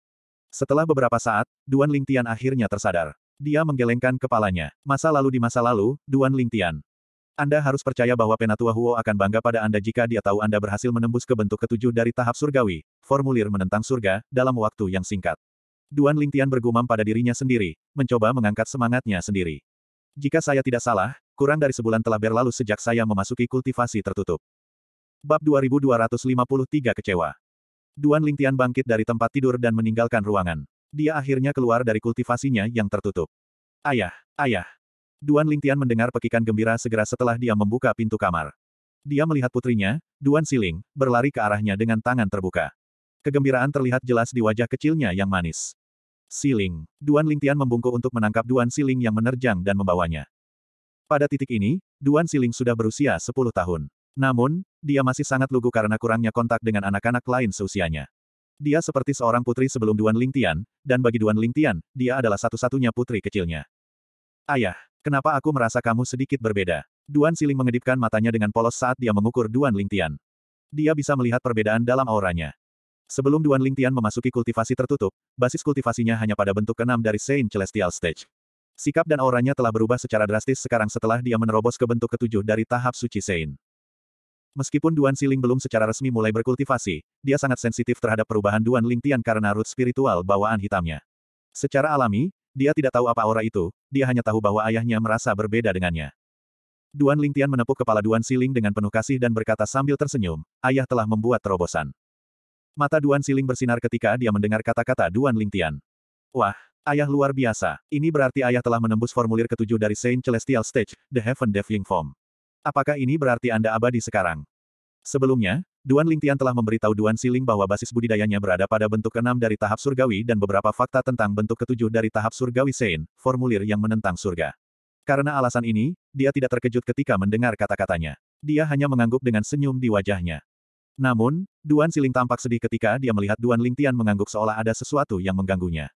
Setelah beberapa saat, Duan Lingtian akhirnya tersadar. Dia menggelengkan kepalanya. Masa lalu di masa lalu, Duan Lingtian. Anda harus percaya bahwa Penatua Huo akan bangga pada Anda jika dia tahu Anda berhasil menembus ke bentuk ketujuh dari tahap surgawi, formulir menentang surga, dalam waktu yang singkat. Duan Lingtian bergumam pada dirinya sendiri, mencoba mengangkat semangatnya sendiri. Jika saya tidak salah, kurang dari sebulan telah berlalu sejak saya memasuki kultivasi tertutup. Bab 2253 kecewa. Duan Lingtian bangkit dari tempat tidur dan meninggalkan ruangan. Dia akhirnya keluar dari kultivasinya yang tertutup. Ayah, ayah, Duan Lingtian mendengar pekikan gembira segera setelah dia membuka pintu kamar. Dia melihat putrinya, Duan Siling, berlari ke arahnya dengan tangan terbuka. Kegembiraan terlihat jelas di wajah kecilnya yang manis. Siling. Duan Lingtian membungkuk untuk menangkap Duan Siling yang menerjang dan membawanya. Pada titik ini, Duan Siling sudah berusia 10 tahun. Namun, dia masih sangat lugu karena kurangnya kontak dengan anak-anak lain seusianya. Dia seperti seorang putri sebelum Duan Lingtian, dan bagi Duan Lingtian, dia adalah satu-satunya putri kecilnya. Ayah, Kenapa aku merasa kamu sedikit berbeda? Duan Siling mengedipkan matanya dengan polos saat dia mengukur Duan Lingtian. Dia bisa melihat perbedaan dalam auranya. Sebelum Duan Lingtian memasuki kultivasi tertutup, basis kultivasinya hanya pada bentuk keenam dari Saint Celestial Stage. Sikap dan auranya telah berubah secara drastis sekarang setelah dia menerobos ke bentuk ketujuh dari tahap suci Saint. Meskipun Duan Siling belum secara resmi mulai berkultivasi, dia sangat sensitif terhadap perubahan Duan Lingtian karena root spiritual bawaan hitamnya. Secara alami, dia tidak tahu apa aura itu, dia hanya tahu bahwa ayahnya merasa berbeda dengannya. Duan Lingtian menepuk kepala Duan Siling dengan penuh kasih dan berkata sambil tersenyum, ayah telah membuat terobosan. Mata Duan Siling bersinar ketika dia mendengar kata-kata Duan Lingtian. Wah, ayah luar biasa. Ini berarti ayah telah menembus formulir ketujuh dari Saint Celestial Stage, The Heaven Devling Form. Apakah ini berarti Anda abadi sekarang? Sebelumnya, Duan Lingtian telah memberitahu Duan Siling bahwa basis budidayanya berada pada bentuk keenam dari tahap surgawi dan beberapa fakta tentang bentuk ketujuh dari tahap surgawi Sein, formulir yang menentang surga. Karena alasan ini, dia tidak terkejut ketika mendengar kata-katanya. Dia hanya mengangguk dengan senyum di wajahnya. Namun, Duan Siling tampak sedih ketika dia melihat Duan Lingtian mengangguk seolah ada sesuatu yang mengganggunya.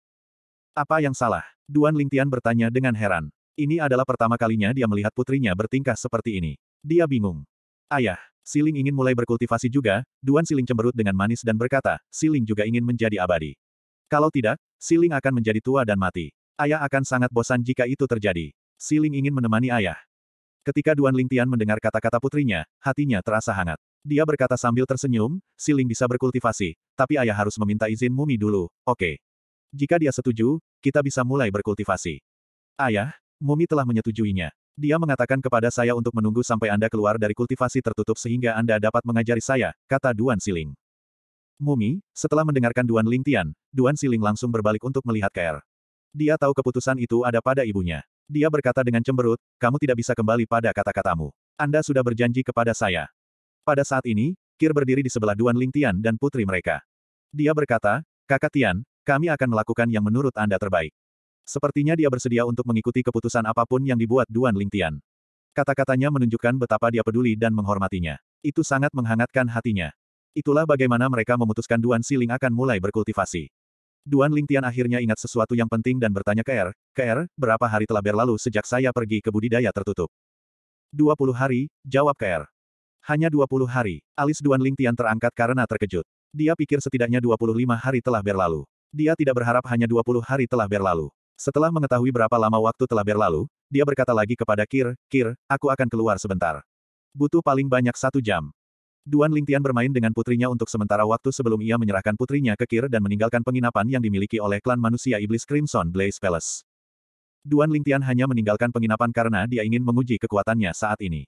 Apa yang salah? Duan Lingtian bertanya dengan heran. Ini adalah pertama kalinya dia melihat putrinya bertingkah seperti ini. Dia bingung. Ayah, Siling ingin mulai berkultivasi juga, Duan Siling cemberut dengan manis dan berkata, Siling juga ingin menjadi abadi. Kalau tidak, Siling akan menjadi tua dan mati. Ayah akan sangat bosan jika itu terjadi. Siling ingin menemani ayah. Ketika Duan Lingtian mendengar kata-kata putrinya, hatinya terasa hangat. Dia berkata sambil tersenyum, Siling bisa berkultivasi, tapi ayah harus meminta izin Mumi dulu, oke. Okay. Jika dia setuju, kita bisa mulai berkultivasi. Ayah, Mumi telah menyetujuinya. Dia mengatakan kepada saya untuk menunggu sampai Anda keluar dari kultivasi tertutup sehingga Anda dapat mengajari saya, kata Duan Siling. Mumi, setelah mendengarkan Duan Ling Tian, Duan Siling langsung berbalik untuk melihat KR. Dia tahu keputusan itu ada pada ibunya. Dia berkata dengan cemberut, kamu tidak bisa kembali pada kata-katamu. Anda sudah berjanji kepada saya. Pada saat ini, Kir berdiri di sebelah Duan Ling Tian dan putri mereka. Dia berkata, kakak Tian, kami akan melakukan yang menurut Anda terbaik. Sepertinya dia bersedia untuk mengikuti keputusan apapun yang dibuat Duan Lingtian. Kata-katanya menunjukkan betapa dia peduli dan menghormatinya. Itu sangat menghangatkan hatinya. Itulah bagaimana mereka memutuskan Duan Siling akan mulai berkultivasi. Duan Lingtian akhirnya ingat sesuatu yang penting dan bertanya ke R, ke Er, berapa hari telah berlalu sejak saya pergi ke budidaya tertutup? 20 hari, jawab ke Er. Hanya 20 hari, alis Duan Lingtian terangkat karena terkejut. Dia pikir setidaknya 25 hari telah berlalu. Dia tidak berharap hanya 20 hari telah berlalu. Setelah mengetahui berapa lama waktu telah berlalu, dia berkata lagi kepada Kir, Kir, aku akan keluar sebentar. Butuh paling banyak satu jam. Duan Lingtian bermain dengan putrinya untuk sementara waktu sebelum ia menyerahkan putrinya ke Kir dan meninggalkan penginapan yang dimiliki oleh klan manusia iblis Crimson Blaze Palace. Duan Lingtian hanya meninggalkan penginapan karena dia ingin menguji kekuatannya saat ini.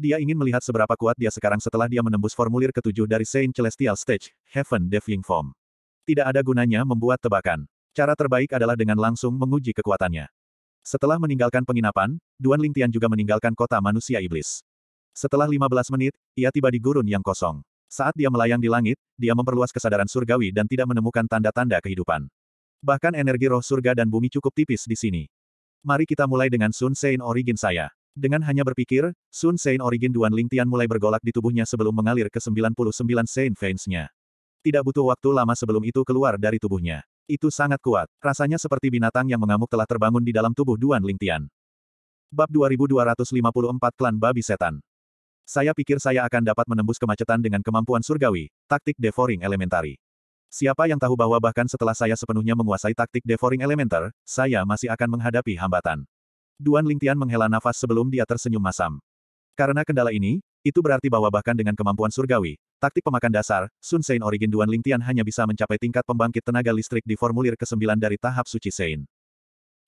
Dia ingin melihat seberapa kuat dia sekarang setelah dia menembus formulir ketujuh dari Saint Celestial Stage, Heaven Devying Form. Tidak ada gunanya membuat tebakan. Cara terbaik adalah dengan langsung menguji kekuatannya. Setelah meninggalkan penginapan, Duan Lingtian juga meninggalkan kota manusia iblis. Setelah 15 menit, ia tiba di gurun yang kosong. Saat dia melayang di langit, dia memperluas kesadaran surgawi dan tidak menemukan tanda-tanda kehidupan. Bahkan energi roh surga dan bumi cukup tipis di sini. Mari kita mulai dengan Sun Sein Origin saya. Dengan hanya berpikir, Sun Sein Origin Duan Lingtian mulai bergolak di tubuhnya sebelum mengalir ke 99 Sein Veins-nya. Tidak butuh waktu lama sebelum itu keluar dari tubuhnya. Itu sangat kuat. Rasanya seperti binatang yang mengamuk telah terbangun di dalam tubuh Duan Lingtian. Bab 2254 Klan Babi Setan Saya pikir saya akan dapat menembus kemacetan dengan kemampuan surgawi, taktik devouring elementari. Siapa yang tahu bahwa bahkan setelah saya sepenuhnya menguasai taktik devouring elementer, saya masih akan menghadapi hambatan. Duan Lingtian menghela nafas sebelum dia tersenyum masam. Karena kendala ini, itu berarti bahwa bahkan dengan kemampuan surgawi, taktik pemakan dasar, Sun Sein Origin Duan Lingtian hanya bisa mencapai tingkat pembangkit tenaga listrik di formulir ke-9 dari tahap suci Sein.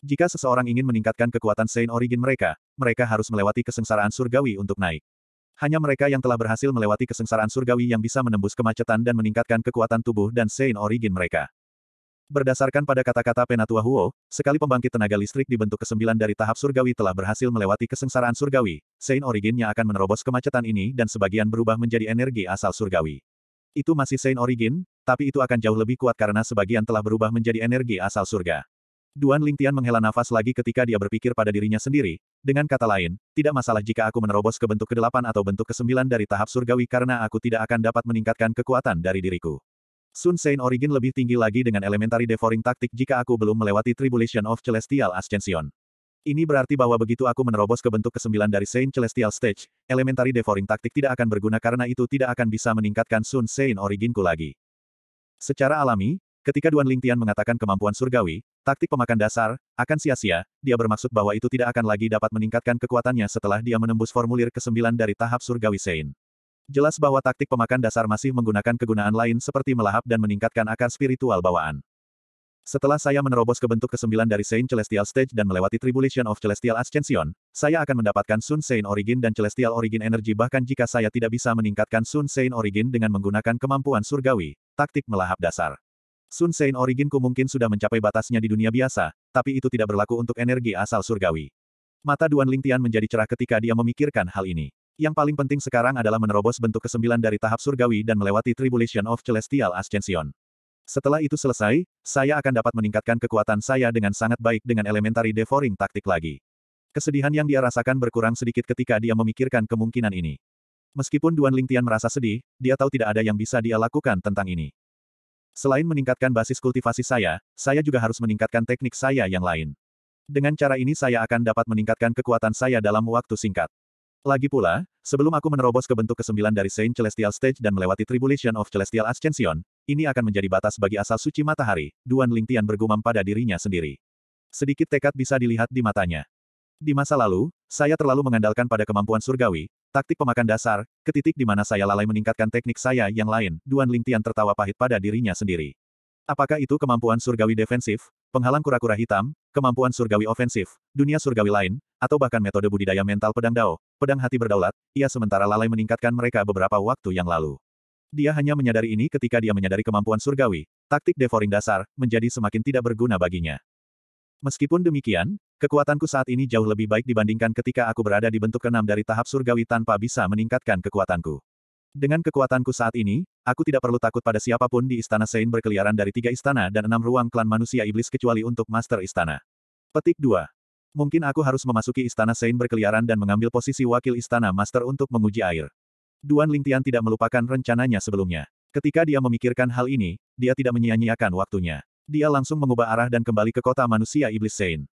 Jika seseorang ingin meningkatkan kekuatan Sein Origin mereka, mereka harus melewati kesengsaraan surgawi untuk naik. Hanya mereka yang telah berhasil melewati kesengsaraan surgawi yang bisa menembus kemacetan dan meningkatkan kekuatan tubuh dan Sein Origin mereka. Berdasarkan pada kata-kata Penatua Huo, sekali pembangkit tenaga listrik dibentuk kesembilan dari tahap surgawi telah berhasil melewati kesengsaraan surgawi, Sein Originnya akan menerobos kemacetan ini dan sebagian berubah menjadi energi asal surgawi. Itu masih Sein Origin, tapi itu akan jauh lebih kuat karena sebagian telah berubah menjadi energi asal surga. Duan Lingtian menghela nafas lagi ketika dia berpikir pada dirinya sendiri, dengan kata lain, tidak masalah jika aku menerobos ke bentuk ke-8 atau bentuk ke-9 dari tahap surgawi karena aku tidak akan dapat meningkatkan kekuatan dari diriku. Sun Sein Origin lebih tinggi lagi dengan elementary devouring taktik jika aku belum melewati Tribulation of Celestial Ascension. Ini berarti bahwa begitu aku menerobos ke bentuk ke-9 dari Saint Celestial Stage, elementary devouring taktik tidak akan berguna karena itu tidak akan bisa meningkatkan Sun Saint Originku lagi. Secara alami, ketika Duan Ling Tian mengatakan kemampuan surgawi, taktik pemakan dasar, akan sia-sia, dia bermaksud bahwa itu tidak akan lagi dapat meningkatkan kekuatannya setelah dia menembus formulir ke-9 dari tahap surgawi Saint. Jelas bahwa taktik pemakan dasar masih menggunakan kegunaan lain seperti melahap dan meningkatkan akar spiritual bawaan. Setelah saya menerobos ke bentuk ke-9 dari Saint Celestial Stage dan melewati Tribulation of Celestial Ascension, saya akan mendapatkan Sun Saint Origin dan Celestial Origin Energy bahkan jika saya tidak bisa meningkatkan Sun Saint Origin dengan menggunakan kemampuan surgawi, taktik melahap dasar. Sun Saint ku mungkin sudah mencapai batasnya di dunia biasa, tapi itu tidak berlaku untuk energi asal surgawi. Mata Duan Lingtian menjadi cerah ketika dia memikirkan hal ini. Yang paling penting sekarang adalah menerobos bentuk kesembilan dari tahap surgawi dan melewati Tribulation of Celestial Ascension. Setelah itu selesai, saya akan dapat meningkatkan kekuatan saya dengan sangat baik dengan elementary devouring taktik lagi. Kesedihan yang dia rasakan berkurang sedikit ketika dia memikirkan kemungkinan ini. Meskipun Duan Lingtian merasa sedih, dia tahu tidak ada yang bisa dia lakukan tentang ini. Selain meningkatkan basis kultivasi saya, saya juga harus meningkatkan teknik saya yang lain. Dengan cara ini saya akan dapat meningkatkan kekuatan saya dalam waktu singkat. Lagi pula, sebelum aku menerobos ke bentuk kesembilan dari Saint Celestial Stage dan melewati Tribulation of Celestial Ascension, ini akan menjadi batas bagi asal suci matahari, Duan Lingtian bergumam pada dirinya sendiri. Sedikit tekad bisa dilihat di matanya. Di masa lalu, saya terlalu mengandalkan pada kemampuan surgawi, taktik pemakan dasar, ke titik di mana saya lalai meningkatkan teknik saya yang lain, Duan Lingtian tertawa pahit pada dirinya sendiri. Apakah itu kemampuan surgawi defensif, Penghalang kura-kura hitam, kemampuan surgawi ofensif, dunia surgawi lain, atau bahkan metode budidaya mental pedang dao, pedang hati berdaulat, ia sementara lalai meningkatkan mereka beberapa waktu yang lalu. Dia hanya menyadari ini ketika dia menyadari kemampuan surgawi, taktik devouring dasar, menjadi semakin tidak berguna baginya. Meskipun demikian, kekuatanku saat ini jauh lebih baik dibandingkan ketika aku berada di bentuk keenam dari tahap surgawi tanpa bisa meningkatkan kekuatanku. Dengan kekuatanku saat ini, aku tidak perlu takut pada siapapun di Istana Sein berkeliaran dari tiga istana dan enam ruang klan manusia iblis kecuali untuk Master Istana. Petik 2. Mungkin aku harus memasuki Istana Sein berkeliaran dan mengambil posisi wakil Istana Master untuk menguji air. Duan Lingtian tidak melupakan rencananya sebelumnya. Ketika dia memikirkan hal ini, dia tidak menyia-nyiakan waktunya. Dia langsung mengubah arah dan kembali ke kota manusia iblis Sein.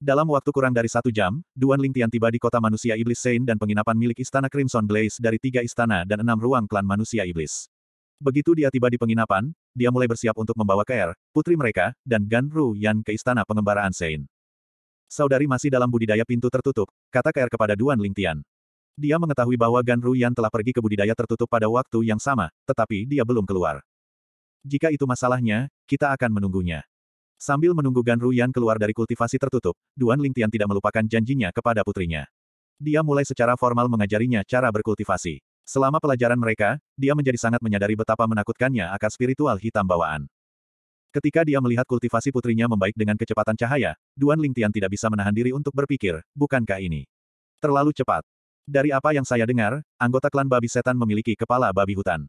Dalam waktu kurang dari satu jam, Duan Lingtian tiba di kota manusia iblis Sein dan penginapan milik istana Crimson Blaze dari tiga istana dan enam ruang klan manusia iblis. Begitu dia tiba di penginapan, dia mulai bersiap untuk membawa Kair, putri mereka, dan Gan Ru Yan ke istana pengembaraan Sein. Saudari masih dalam budidaya pintu tertutup, kata Kair kepada Duan Lingtian. Dia mengetahui bahwa Gan Ru Yan telah pergi ke budidaya tertutup pada waktu yang sama, tetapi dia belum keluar. Jika itu masalahnya, kita akan menunggunya. Sambil menunggu Gan Ruyan keluar dari kultivasi tertutup, Duan Lingtian tidak melupakan janjinya kepada putrinya. Dia mulai secara formal mengajarinya cara berkultivasi. Selama pelajaran mereka, dia menjadi sangat menyadari betapa menakutkannya akar spiritual hitam bawaan. Ketika dia melihat kultivasi putrinya membaik dengan kecepatan cahaya, Duan Lingtian tidak bisa menahan diri untuk berpikir, bukankah ini terlalu cepat? Dari apa yang saya dengar, anggota klan babi setan memiliki kepala babi hutan.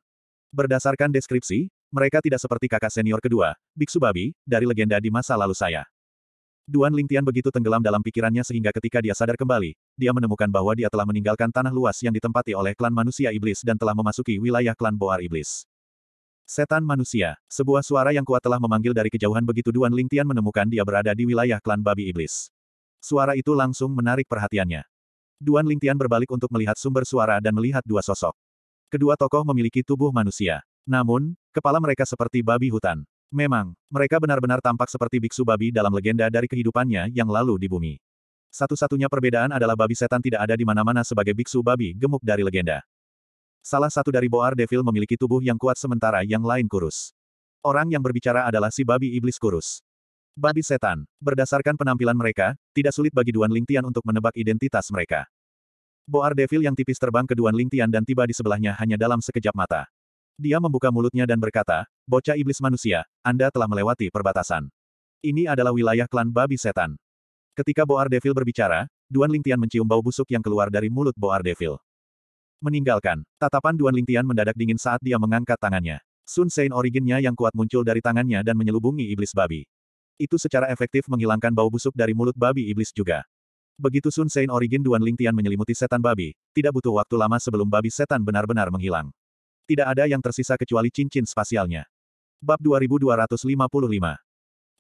Berdasarkan deskripsi, mereka tidak seperti kakak senior kedua, Biksu Babi, dari legenda di masa lalu saya. Duan Lingtian begitu tenggelam dalam pikirannya sehingga ketika dia sadar kembali, dia menemukan bahwa dia telah meninggalkan tanah luas yang ditempati oleh klan manusia iblis dan telah memasuki wilayah klan Boar Iblis. Setan manusia, sebuah suara yang kuat telah memanggil dari kejauhan begitu Duan Lingtian menemukan dia berada di wilayah klan babi iblis. Suara itu langsung menarik perhatiannya. Duan Lingtian berbalik untuk melihat sumber suara dan melihat dua sosok. Kedua tokoh memiliki tubuh manusia. Namun, kepala mereka seperti babi hutan. Memang, mereka benar-benar tampak seperti biksu babi dalam legenda dari kehidupannya yang lalu di bumi. Satu-satunya perbedaan adalah babi setan tidak ada di mana-mana sebagai biksu babi gemuk dari legenda. Salah satu dari Boar Devil memiliki tubuh yang kuat sementara yang lain kurus. Orang yang berbicara adalah si babi iblis kurus. Babi setan, berdasarkan penampilan mereka, tidak sulit bagi Duan Lingtian untuk menebak identitas mereka. Boar Devil yang tipis terbang ke Duan Lingtian dan tiba di sebelahnya hanya dalam sekejap mata. Dia membuka mulutnya dan berkata, Bocah Iblis Manusia, Anda telah melewati perbatasan. Ini adalah wilayah klan babi setan. Ketika Boar Devil berbicara, Duan Lingtian mencium bau busuk yang keluar dari mulut Boar Devil. Meninggalkan, tatapan Duan Lingtian mendadak dingin saat dia mengangkat tangannya. Sun Sein originnya yang kuat muncul dari tangannya dan menyelubungi iblis babi. Itu secara efektif menghilangkan bau busuk dari mulut babi iblis juga. Begitu Sun Sein origin Duan Lingtian menyelimuti setan babi, tidak butuh waktu lama sebelum babi setan benar-benar menghilang. Tidak ada yang tersisa kecuali cincin spasialnya. Bab 2255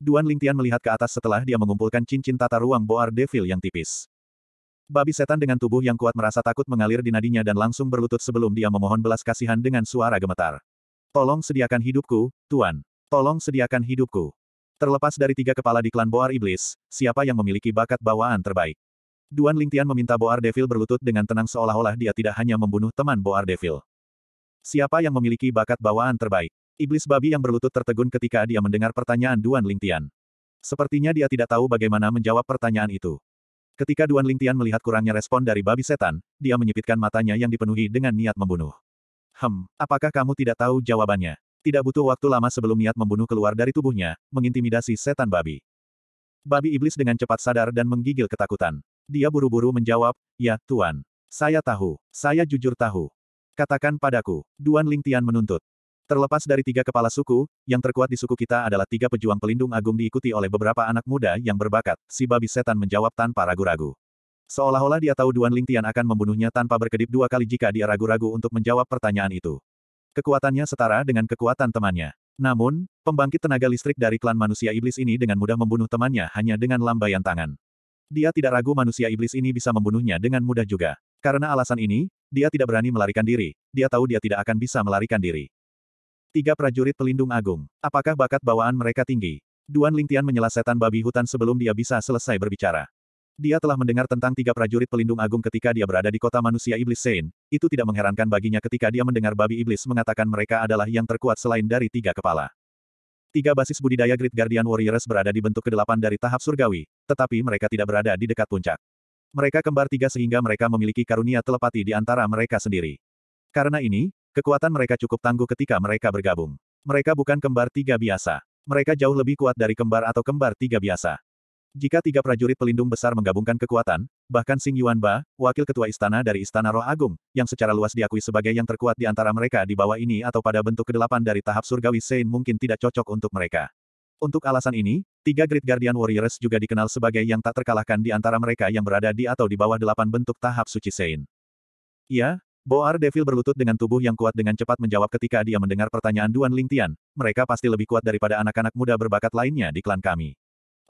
Duan Lingtian melihat ke atas setelah dia mengumpulkan cincin tata ruang Boar Devil yang tipis. Babi setan dengan tubuh yang kuat merasa takut mengalir di nadinya dan langsung berlutut sebelum dia memohon belas kasihan dengan suara gemetar. Tolong sediakan hidupku, Tuan. Tolong sediakan hidupku. Terlepas dari tiga kepala di klan Boar Iblis, siapa yang memiliki bakat bawaan terbaik? Duan Lingtian meminta Boar Devil berlutut dengan tenang seolah-olah dia tidak hanya membunuh teman Boar Devil. Siapa yang memiliki bakat bawaan terbaik? Iblis babi yang berlutut tertegun ketika dia mendengar pertanyaan Duan Lingtian. Sepertinya dia tidak tahu bagaimana menjawab pertanyaan itu. Ketika Duan Lingtian melihat kurangnya respon dari babi setan, dia menyipitkan matanya yang dipenuhi dengan niat membunuh. Hem, apakah kamu tidak tahu jawabannya? Tidak butuh waktu lama sebelum niat membunuh keluar dari tubuhnya, mengintimidasi setan babi. Babi iblis dengan cepat sadar dan menggigil ketakutan. Dia buru-buru menjawab, ya, Tuan. Saya tahu. Saya jujur tahu. Katakan padaku, Duan Lingtian menuntut. Terlepas dari tiga kepala suku, yang terkuat di suku kita adalah tiga pejuang pelindung agung diikuti oleh beberapa anak muda yang berbakat, si babi setan menjawab tanpa ragu-ragu. Seolah-olah dia tahu Duan Lingtian akan membunuhnya tanpa berkedip dua kali jika dia ragu-ragu untuk menjawab pertanyaan itu. Kekuatannya setara dengan kekuatan temannya. Namun, pembangkit tenaga listrik dari klan manusia iblis ini dengan mudah membunuh temannya hanya dengan lambaian tangan. Dia tidak ragu manusia iblis ini bisa membunuhnya dengan mudah juga. Karena alasan ini, dia tidak berani melarikan diri, dia tahu dia tidak akan bisa melarikan diri. Tiga prajurit pelindung agung. Apakah bakat bawaan mereka tinggi? Duan Lingtian menyela setan babi hutan sebelum dia bisa selesai berbicara. Dia telah mendengar tentang tiga prajurit pelindung agung ketika dia berada di kota manusia iblis Sein, itu tidak mengherankan baginya ketika dia mendengar babi iblis mengatakan mereka adalah yang terkuat selain dari tiga kepala. Tiga basis budidaya Great Guardian Warriors berada di bentuk kedelapan dari tahap surgawi, tetapi mereka tidak berada di dekat puncak. Mereka kembar tiga sehingga mereka memiliki karunia telepati di antara mereka sendiri. Karena ini, kekuatan mereka cukup tangguh ketika mereka bergabung. Mereka bukan kembar tiga biasa. Mereka jauh lebih kuat dari kembar atau kembar tiga biasa. Jika tiga prajurit pelindung besar menggabungkan kekuatan, bahkan Sing Yuan Ba, wakil ketua istana dari Istana Roh Agung, yang secara luas diakui sebagai yang terkuat di antara mereka di bawah ini atau pada bentuk kedelapan dari tahap surgawi Sein mungkin tidak cocok untuk mereka. Untuk alasan ini, tiga Great Guardian Warriors juga dikenal sebagai yang tak terkalahkan di antara mereka yang berada di atau di bawah delapan bentuk tahap suci Sein. Ya, Boar Devil berlutut dengan tubuh yang kuat dengan cepat menjawab ketika dia mendengar pertanyaan Duan Lingtian, mereka pasti lebih kuat daripada anak-anak muda berbakat lainnya di klan kami.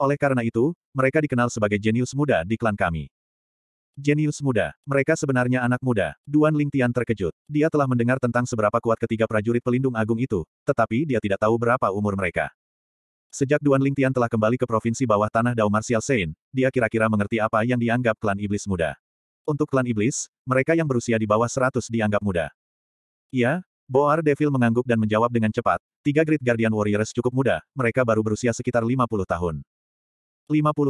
Oleh karena itu, mereka dikenal sebagai jenius muda di klan kami. Jenius muda, mereka sebenarnya anak muda. Duan Lingtian terkejut. Dia telah mendengar tentang seberapa kuat ketiga prajurit pelindung agung itu, tetapi dia tidak tahu berapa umur mereka. Sejak Duan Lingtian telah kembali ke provinsi bawah tanah Dao Martial Sein, dia kira-kira mengerti apa yang dianggap klan iblis muda. Untuk klan iblis, mereka yang berusia di bawah 100 dianggap muda. Iya, Boar Devil mengangguk dan menjawab dengan cepat, tiga Great Guardian Warriors cukup muda, mereka baru berusia sekitar 50 tahun. 50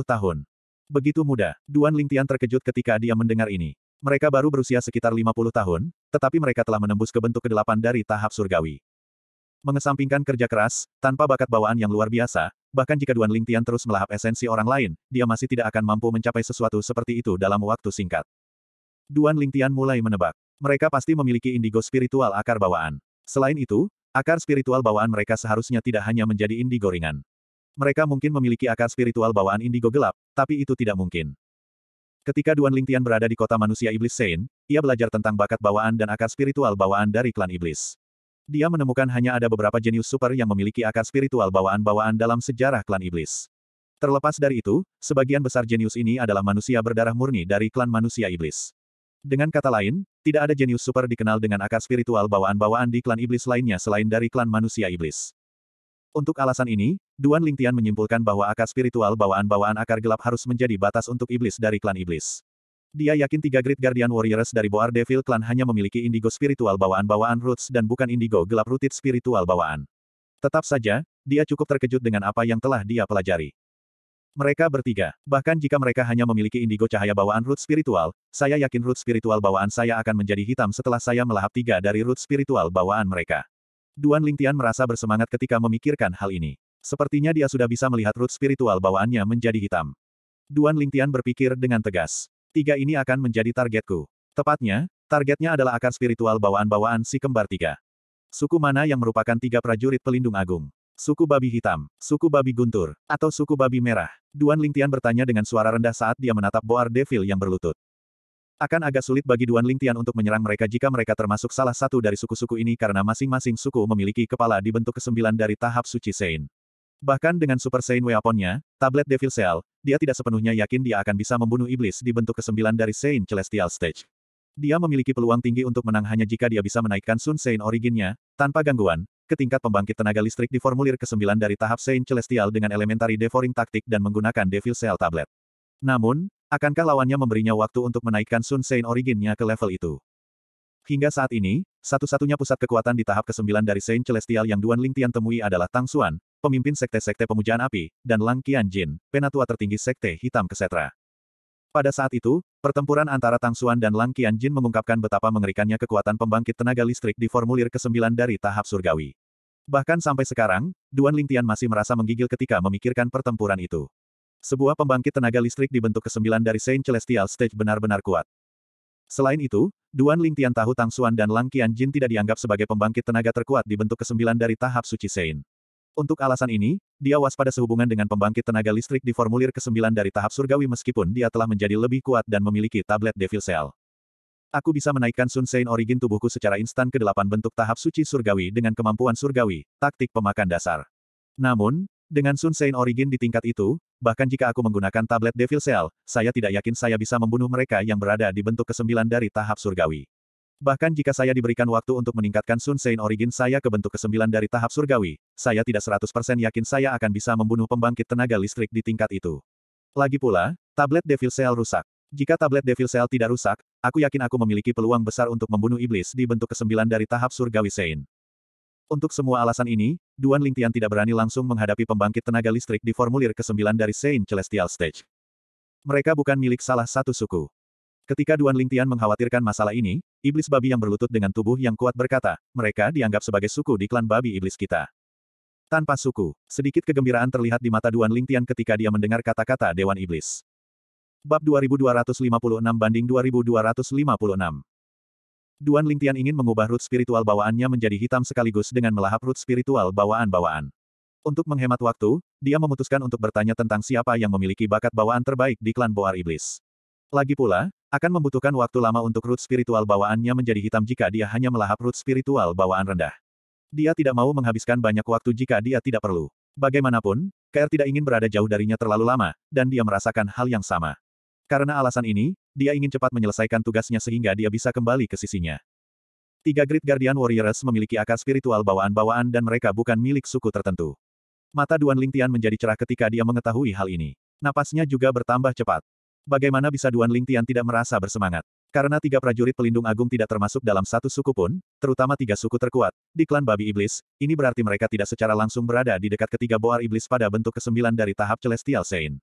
tahun. Begitu muda, Duan Lingtian terkejut ketika dia mendengar ini. Mereka baru berusia sekitar 50 tahun, tetapi mereka telah menembus ke bentuk kedelapan dari tahap surgawi. Mengesampingkan kerja keras, tanpa bakat bawaan yang luar biasa, bahkan jika Duan Ling Tian terus melahap esensi orang lain, dia masih tidak akan mampu mencapai sesuatu seperti itu dalam waktu singkat. Duan Ling Tian mulai menebak. Mereka pasti memiliki indigo spiritual akar bawaan. Selain itu, akar spiritual bawaan mereka seharusnya tidak hanya menjadi indigo ringan. Mereka mungkin memiliki akar spiritual bawaan indigo gelap, tapi itu tidak mungkin. Ketika Duan Ling Tian berada di kota manusia iblis Sein, ia belajar tentang bakat bawaan dan akar spiritual bawaan dari klan iblis dia menemukan hanya ada beberapa jenius super yang memiliki akar spiritual bawaan-bawaan dalam sejarah klan iblis. Terlepas dari itu, sebagian besar jenius ini adalah manusia berdarah murni dari klan manusia iblis. Dengan kata lain, tidak ada jenius super dikenal dengan akar spiritual bawaan-bawaan di klan iblis lainnya selain dari klan manusia iblis. Untuk alasan ini, Duan Lingtian menyimpulkan bahwa akar spiritual bawaan-bawaan akar gelap harus menjadi batas untuk iblis dari klan iblis. Dia yakin tiga Great Guardian Warriors dari Boar Devil Clan hanya memiliki indigo spiritual bawaan-bawaan roots dan bukan indigo gelap rutit spiritual bawaan. Tetap saja, dia cukup terkejut dengan apa yang telah dia pelajari. Mereka bertiga, bahkan jika mereka hanya memiliki indigo cahaya bawaan root spiritual, saya yakin root spiritual bawaan saya akan menjadi hitam setelah saya melahap tiga dari root spiritual bawaan mereka. Duan Lingtian merasa bersemangat ketika memikirkan hal ini. Sepertinya dia sudah bisa melihat root spiritual bawaannya menjadi hitam. Duan Lingtian berpikir dengan tegas tiga ini akan menjadi targetku. Tepatnya, targetnya adalah akar spiritual bawaan-bawaan si kembar tiga. Suku mana yang merupakan tiga prajurit pelindung agung? Suku babi hitam, suku babi guntur, atau suku babi merah? Duan Lingtian bertanya dengan suara rendah saat dia menatap Boar Devil yang berlutut. Akan agak sulit bagi Duan Lingtian untuk menyerang mereka jika mereka termasuk salah satu dari suku-suku ini karena masing-masing suku memiliki kepala dibentuk kesembilan dari tahap suci Sein. Bahkan dengan Super Saiyan weaponnya, tablet Devil Cell, dia tidak sepenuhnya yakin dia akan bisa membunuh iblis di bentuk kesembilan dari Saiyan Celestial Stage. Dia memiliki peluang tinggi untuk menang hanya jika dia bisa menaikkan Sun Saiyan originnya, tanpa gangguan, ke tingkat pembangkit tenaga listrik di formulir ke dari tahap Saiyan Celestial dengan elementary devouring taktik dan menggunakan Devil Cell tablet. Namun, akankah lawannya memberinya waktu untuk menaikkan Sun Saiyan originnya ke level itu? Hingga saat ini, satu-satunya pusat kekuatan di tahap ke-9 dari Saint Celestial yang Duan Ling Tian temui adalah Tang Xuan, pemimpin sekte-sekte pemujaan api, dan Lang Qianjin, penatua tertinggi sekte hitam kesetra. Pada saat itu, pertempuran antara Tang Xuan dan Lang Qianjin mengungkapkan betapa mengerikannya kekuatan pembangkit tenaga listrik di formulir ke-9 dari tahap surgawi. Bahkan sampai sekarang, Duan Lingtian masih merasa menggigil ketika memikirkan pertempuran itu. Sebuah pembangkit tenaga listrik dibentuk ke-9 dari Saint Celestial Stage benar-benar kuat. Selain itu, Duan Lingtian tahu Tang Xuan dan Lang Qianjin tidak dianggap sebagai pembangkit tenaga terkuat dibentuk ke-9 dari tahap suci Saint. Untuk alasan ini, dia waspada sehubungan dengan pembangkit tenaga listrik di formulir ke-9 dari tahap surgawi meskipun dia telah menjadi lebih kuat dan memiliki tablet Devil Cell. Aku bisa menaikkan Sunsein Origin tubuhku secara instan ke delapan bentuk tahap suci surgawi dengan kemampuan surgawi, taktik pemakan dasar. Namun, dengan Sunsein Origin di tingkat itu, bahkan jika aku menggunakan tablet Devil Cell, saya tidak yakin saya bisa membunuh mereka yang berada di bentuk ke-9 dari tahap surgawi. Bahkan jika saya diberikan waktu untuk meningkatkan Sun Sein Origin saya ke bentuk kesembilan dari tahap surgawi, saya tidak 100% yakin saya akan bisa membunuh pembangkit tenaga listrik di tingkat itu. Lagi pula, tablet Devil Cell rusak. Jika tablet Devil Cell tidak rusak, aku yakin aku memiliki peluang besar untuk membunuh iblis di bentuk kesembilan dari tahap surgawi Sein. Untuk semua alasan ini, Duan Lingtian tidak berani langsung menghadapi pembangkit tenaga listrik di formulir ke-9 dari Sein Celestial Stage. Mereka bukan milik salah satu suku. Ketika Duan Lingtian mengkhawatirkan masalah ini, Iblis babi yang berlutut dengan tubuh yang kuat berkata, mereka dianggap sebagai suku di klan babi iblis kita. Tanpa suku, sedikit kegembiraan terlihat di mata Duan Lingtian ketika dia mendengar kata-kata Dewan Iblis. Bab 2256 banding 2256 Duan Lingtian ingin mengubah root spiritual bawaannya menjadi hitam sekaligus dengan melahap root spiritual bawaan-bawaan. Untuk menghemat waktu, dia memutuskan untuk bertanya tentang siapa yang memiliki bakat bawaan terbaik di klan Boar Iblis. Lagi pula, akan membutuhkan waktu lama untuk root spiritual bawaannya menjadi hitam jika dia hanya melahap root spiritual bawaan rendah. Dia tidak mau menghabiskan banyak waktu jika dia tidak perlu. Bagaimanapun, Kair tidak ingin berada jauh darinya terlalu lama, dan dia merasakan hal yang sama. Karena alasan ini, dia ingin cepat menyelesaikan tugasnya sehingga dia bisa kembali ke sisinya. Tiga Great Guardian Warriors memiliki akar spiritual bawaan-bawaan dan mereka bukan milik suku tertentu. Mata Duan Lingtian menjadi cerah ketika dia mengetahui hal ini. Napasnya juga bertambah cepat. Bagaimana bisa Duan Ling Tian tidak merasa bersemangat? Karena tiga prajurit pelindung agung tidak termasuk dalam satu suku pun, terutama tiga suku terkuat, di klan babi iblis, ini berarti mereka tidak secara langsung berada di dekat ketiga boar iblis pada bentuk kesembilan dari tahap Celestial Sein.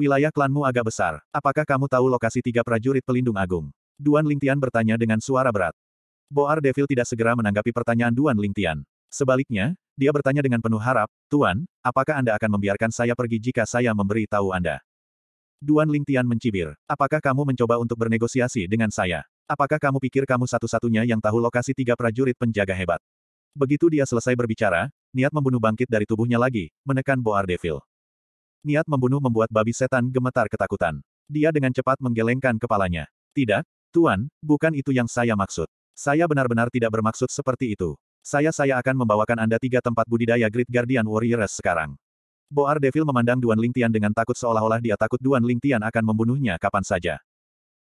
Wilayah klanmu agak besar, apakah kamu tahu lokasi tiga prajurit pelindung agung? Duan Ling Tian bertanya dengan suara berat. Boar Devil tidak segera menanggapi pertanyaan Duan Ling Tian. Sebaliknya, dia bertanya dengan penuh harap, Tuan, apakah Anda akan membiarkan saya pergi jika saya memberi tahu Anda? Duan Ling Tian mencibir. Apakah kamu mencoba untuk bernegosiasi dengan saya? Apakah kamu pikir kamu satu-satunya yang tahu lokasi tiga prajurit penjaga hebat? Begitu dia selesai berbicara, niat membunuh bangkit dari tubuhnya lagi, menekan Boar Devil. Niat membunuh membuat babi setan gemetar ketakutan. Dia dengan cepat menggelengkan kepalanya. Tidak, Tuan, bukan itu yang saya maksud. Saya benar-benar tidak bermaksud seperti itu. Saya-saya akan membawakan Anda tiga tempat budidaya Great Guardian Warriors sekarang. Boar Devil memandang Duan Lingtian dengan takut seolah-olah dia takut Duan Lingtian akan membunuhnya kapan saja.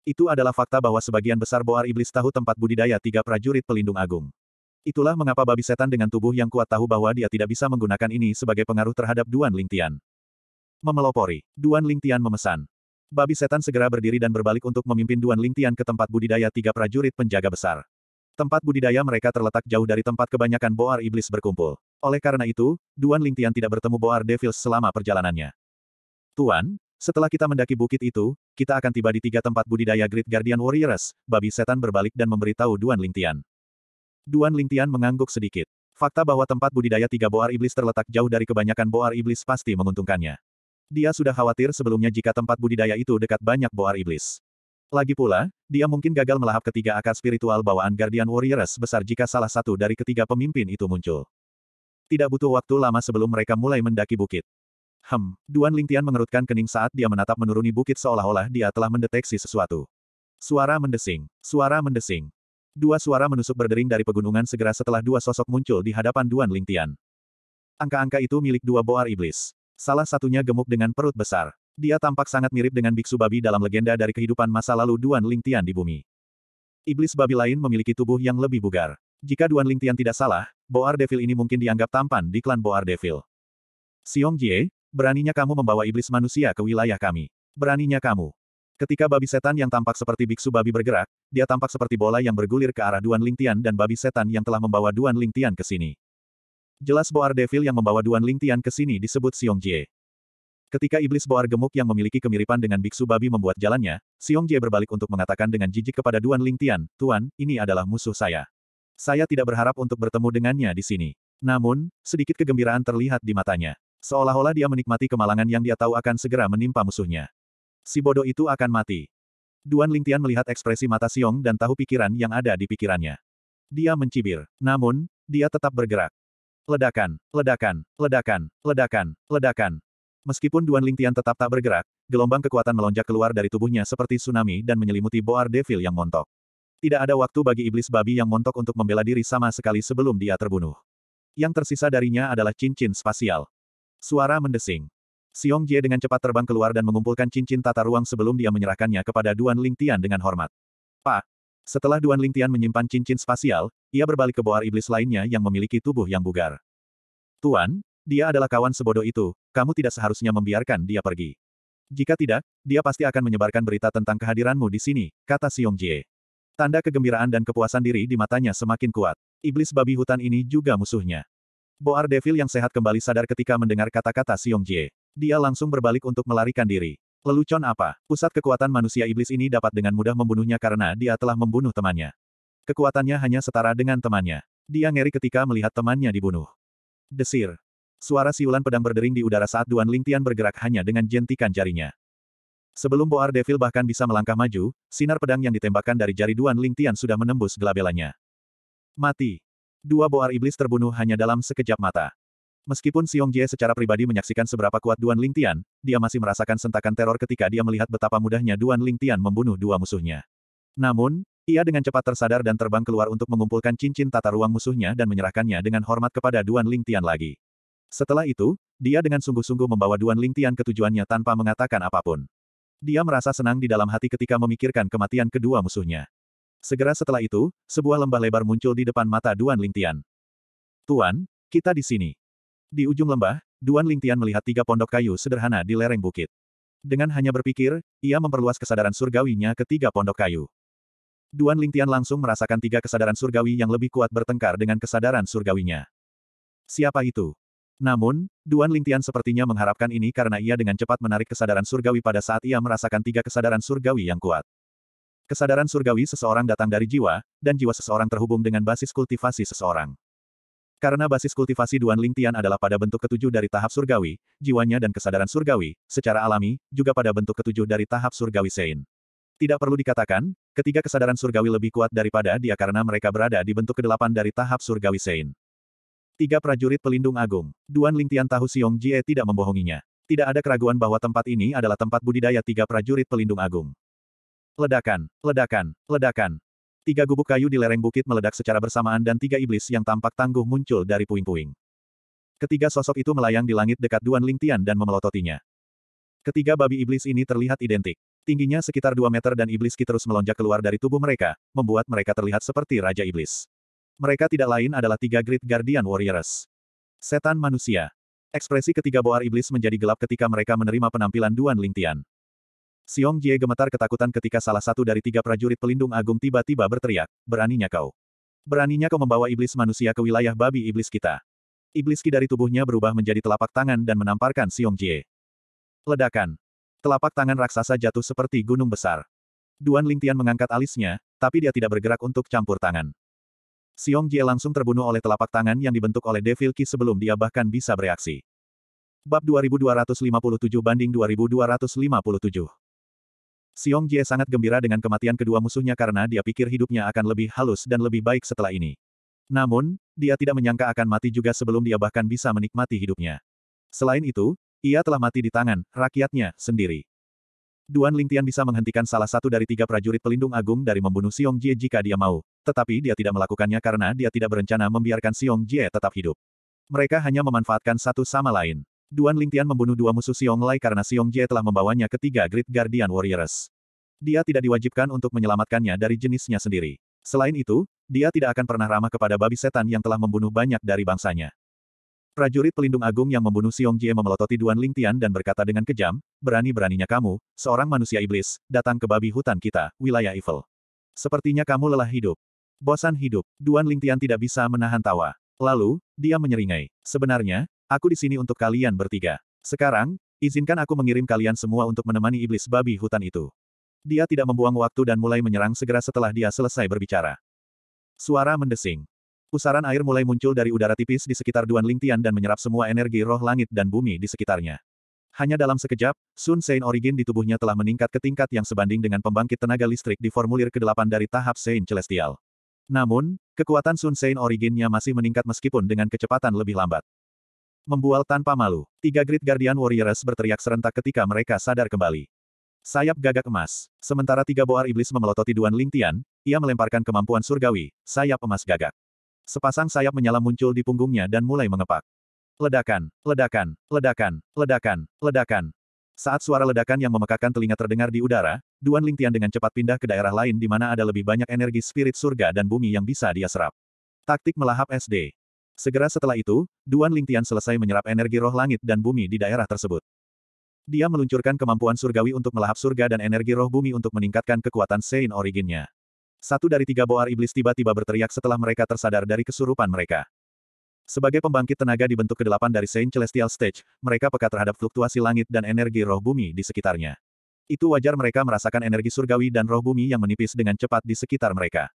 Itu adalah fakta bahwa sebagian besar Boar Iblis tahu tempat budidaya tiga prajurit pelindung agung. Itulah mengapa babi setan dengan tubuh yang kuat tahu bahwa dia tidak bisa menggunakan ini sebagai pengaruh terhadap Duan Lingtian. Memelopori, Duan Lingtian memesan. Babi setan segera berdiri dan berbalik untuk memimpin Duan Lingtian ke tempat budidaya tiga prajurit penjaga besar. Tempat budidaya mereka terletak jauh dari tempat kebanyakan Boar Iblis berkumpul. Oleh karena itu, Duan Lingtian tidak bertemu Boar Devils selama perjalanannya. Tuan, setelah kita mendaki bukit itu, kita akan tiba di tiga tempat budidaya Great Guardian Warriors, babi setan berbalik dan memberitahu Duan Lingtian. Duan Lingtian mengangguk sedikit. Fakta bahwa tempat budidaya tiga boar iblis terletak jauh dari kebanyakan boar iblis pasti menguntungkannya. Dia sudah khawatir sebelumnya jika tempat budidaya itu dekat banyak boar iblis. Lagi pula, dia mungkin gagal melahap ketiga akar spiritual bawaan Guardian Warriors besar jika salah satu dari ketiga pemimpin itu muncul. Tidak butuh waktu lama sebelum mereka mulai mendaki bukit. Hem, Duan Lingtian mengerutkan kening saat dia menatap menuruni bukit seolah-olah dia telah mendeteksi sesuatu. Suara mendesing, suara mendesing. Dua suara menusuk berdering dari pegunungan segera setelah dua sosok muncul di hadapan Duan Lingtian. Angka-angka itu milik dua boar iblis. Salah satunya gemuk dengan perut besar. Dia tampak sangat mirip dengan biksu babi dalam legenda dari kehidupan masa lalu Duan Lingtian di bumi. Iblis babi lain memiliki tubuh yang lebih bugar. Jika Duan Lingtian tidak salah, Boar Devil ini mungkin dianggap tampan di klan Boar Devil. Siung Jie, beraninya kamu membawa iblis manusia ke wilayah kami. Beraninya kamu. Ketika babi setan yang tampak seperti biksu babi bergerak, dia tampak seperti bola yang bergulir ke arah Duan Lingtian dan babi setan yang telah membawa Duan Lingtian ke sini. Jelas Boar Devil yang membawa Duan Lingtian ke sini disebut Siung Jie. Ketika iblis boar gemuk yang memiliki kemiripan dengan biksu babi membuat jalannya, Siung Jie berbalik untuk mengatakan dengan jijik kepada Duan Lingtian, Tuan, ini adalah musuh saya. Saya tidak berharap untuk bertemu dengannya di sini. Namun, sedikit kegembiraan terlihat di matanya. Seolah-olah dia menikmati kemalangan yang dia tahu akan segera menimpa musuhnya. Si bodoh itu akan mati. Duan Lingtian melihat ekspresi mata Siong dan tahu pikiran yang ada di pikirannya. Dia mencibir. Namun, dia tetap bergerak. Ledakan, ledakan, ledakan, ledakan, ledakan. Meskipun Duan Lingtian tetap tak bergerak, gelombang kekuatan melonjak keluar dari tubuhnya seperti tsunami dan menyelimuti Boar Devil yang montok. Tidak ada waktu bagi iblis babi yang montok untuk membela diri sama sekali sebelum dia terbunuh. Yang tersisa darinya adalah cincin spasial. Suara mendesing. Xiong Jie dengan cepat terbang keluar dan mengumpulkan cincin tata ruang sebelum dia menyerahkannya kepada Duan Lingtian dengan hormat. Pak. Setelah Duan Lingtian menyimpan cincin spasial, ia berbalik ke boar iblis lainnya yang memiliki tubuh yang bugar. Tuan, dia adalah kawan sebodoh itu, kamu tidak seharusnya membiarkan dia pergi. Jika tidak, dia pasti akan menyebarkan berita tentang kehadiranmu di sini, kata Xiong Jie. Tanda kegembiraan dan kepuasan diri di matanya semakin kuat. Iblis babi hutan ini juga musuhnya. Boar Devil yang sehat kembali sadar ketika mendengar kata-kata Siong Jie. Dia langsung berbalik untuk melarikan diri. Lelucon apa? Pusat kekuatan manusia iblis ini dapat dengan mudah membunuhnya karena dia telah membunuh temannya. Kekuatannya hanya setara dengan temannya. Dia ngeri ketika melihat temannya dibunuh. Desir. Suara siulan pedang berdering di udara saat Duan Lingtian bergerak hanya dengan jentikan jarinya. Sebelum Boar Devil bahkan bisa melangkah maju, sinar pedang yang ditembakkan dari jari Duan Ling Tian sudah menembus gelabelanya. Mati. Dua Boar Iblis terbunuh hanya dalam sekejap mata. Meskipun Xiong Jie secara pribadi menyaksikan seberapa kuat Duan Ling Tian, dia masih merasakan sentakan teror ketika dia melihat betapa mudahnya Duan Ling Tian membunuh dua musuhnya. Namun, ia dengan cepat tersadar dan terbang keluar untuk mengumpulkan cincin tata ruang musuhnya dan menyerahkannya dengan hormat kepada Duan Ling Tian lagi. Setelah itu, dia dengan sungguh-sungguh membawa Duan Ling Tian ke tujuannya tanpa mengatakan apapun. Dia merasa senang di dalam hati ketika memikirkan kematian kedua musuhnya. Segera setelah itu, sebuah lembah lebar muncul di depan mata Duan Lingtian. Tuan, kita di sini. Di ujung lembah, Duan Lingtian melihat tiga pondok kayu sederhana di lereng bukit. Dengan hanya berpikir, ia memperluas kesadaran surgawinya ke tiga pondok kayu. Duan Lingtian langsung merasakan tiga kesadaran surgawi yang lebih kuat bertengkar dengan kesadaran surgawinya. Siapa itu? Namun, Duan Lingtian sepertinya mengharapkan ini karena ia dengan cepat menarik kesadaran surgawi pada saat ia merasakan tiga kesadaran surgawi yang kuat. Kesadaran surgawi seseorang datang dari jiwa, dan jiwa seseorang terhubung dengan basis kultivasi seseorang. Karena basis kultivasi Duan Lingtian adalah pada bentuk ketujuh dari tahap surgawi, jiwanya dan kesadaran surgawi, secara alami, juga pada bentuk ketujuh dari tahap surgawi Sein. Tidak perlu dikatakan, ketiga kesadaran surgawi lebih kuat daripada dia karena mereka berada di bentuk kedelapan dari tahap surgawi Sein. Tiga prajurit pelindung agung, Duan Lingtian tahu Xiong Jie tidak membohonginya. Tidak ada keraguan bahwa tempat ini adalah tempat budidaya tiga prajurit pelindung agung. Ledakan, ledakan, ledakan. Tiga gubuk kayu di lereng bukit meledak secara bersamaan dan tiga iblis yang tampak tangguh muncul dari puing-puing. Ketiga sosok itu melayang di langit dekat Duan Lingtian dan memelototinya. Ketiga babi iblis ini terlihat identik. Tingginya sekitar dua meter dan iblis ki terus melonjak keluar dari tubuh mereka, membuat mereka terlihat seperti Raja Iblis. Mereka tidak lain adalah tiga Great Guardian Warriors. Setan manusia. Ekspresi ketiga boar iblis menjadi gelap ketika mereka menerima penampilan Duan Lingtian. Xiong Jie gemetar ketakutan ketika salah satu dari tiga prajurit pelindung agung tiba-tiba berteriak, beraninya kau. Beraninya kau membawa iblis manusia ke wilayah babi iblis kita. Iblis ki dari tubuhnya berubah menjadi telapak tangan dan menamparkan Xiong Jie. Ledakan. Telapak tangan raksasa jatuh seperti gunung besar. Duan Lingtian mengangkat alisnya, tapi dia tidak bergerak untuk campur tangan. Xiong Jie langsung terbunuh oleh telapak tangan yang dibentuk oleh Devil Ki sebelum dia bahkan bisa bereaksi. Bab 2257 banding 2257 Xiong Jie sangat gembira dengan kematian kedua musuhnya karena dia pikir hidupnya akan lebih halus dan lebih baik setelah ini. Namun, dia tidak menyangka akan mati juga sebelum dia bahkan bisa menikmati hidupnya. Selain itu, ia telah mati di tangan rakyatnya sendiri. Duan Lingtian bisa menghentikan salah satu dari tiga prajurit pelindung agung dari membunuh Xiong Jie jika dia mau, tetapi dia tidak melakukannya karena dia tidak berencana membiarkan Xiong Jie tetap hidup. Mereka hanya memanfaatkan satu sama lain. Duan Lingtian membunuh dua musuh Xiong Lai karena Xiong Jie telah membawanya ke tiga Great Guardian Warriors. Dia tidak diwajibkan untuk menyelamatkannya dari jenisnya sendiri. Selain itu, dia tidak akan pernah ramah kepada babi setan yang telah membunuh banyak dari bangsanya. Prajurit pelindung agung yang membunuh Xiong Jie memelototi Duan Ling Tian dan berkata dengan kejam, berani-beraninya kamu, seorang manusia iblis, datang ke babi hutan kita, wilayah evil. Sepertinya kamu lelah hidup. Bosan hidup, Duan Ling Tian tidak bisa menahan tawa. Lalu, dia menyeringai. Sebenarnya, aku di sini untuk kalian bertiga. Sekarang, izinkan aku mengirim kalian semua untuk menemani iblis babi hutan itu. Dia tidak membuang waktu dan mulai menyerang segera setelah dia selesai berbicara. Suara mendesing. Pusaran air mulai muncul dari udara tipis di sekitar Duan Lingtian dan menyerap semua energi roh langit dan bumi di sekitarnya. Hanya dalam sekejap, Sun Sein Origin di tubuhnya telah meningkat ke tingkat yang sebanding dengan pembangkit tenaga listrik di formulir ke-8 dari tahap Sein Celestial. Namun, kekuatan Sun Sein nya masih meningkat meskipun dengan kecepatan lebih lambat. Membual tanpa malu, tiga Great Guardian Warriors berteriak serentak ketika mereka sadar kembali. Sayap gagak emas. Sementara tiga boar iblis memelototi Duan Lingtian, ia melemparkan kemampuan surgawi, sayap emas gagak. Sepasang sayap menyala muncul di punggungnya dan mulai mengepak. Ledakan, ledakan, ledakan, ledakan, ledakan. Saat suara ledakan yang memekakan telinga terdengar di udara, Duan Lingtian dengan cepat pindah ke daerah lain di mana ada lebih banyak energi spirit surga dan bumi yang bisa dia serap. Taktik melahap SD. Segera setelah itu, Duan Lingtian selesai menyerap energi roh langit dan bumi di daerah tersebut. Dia meluncurkan kemampuan surgawi untuk melahap surga dan energi roh bumi untuk meningkatkan kekuatan Sein originnya. Satu dari tiga boar iblis tiba-tiba berteriak setelah mereka tersadar dari kesurupan mereka. Sebagai pembangkit tenaga dibentuk kedelapan dari Saint Celestial Stage, mereka peka terhadap fluktuasi langit dan energi roh bumi di sekitarnya. Itu wajar mereka merasakan energi surgawi dan roh bumi yang menipis dengan cepat di sekitar mereka.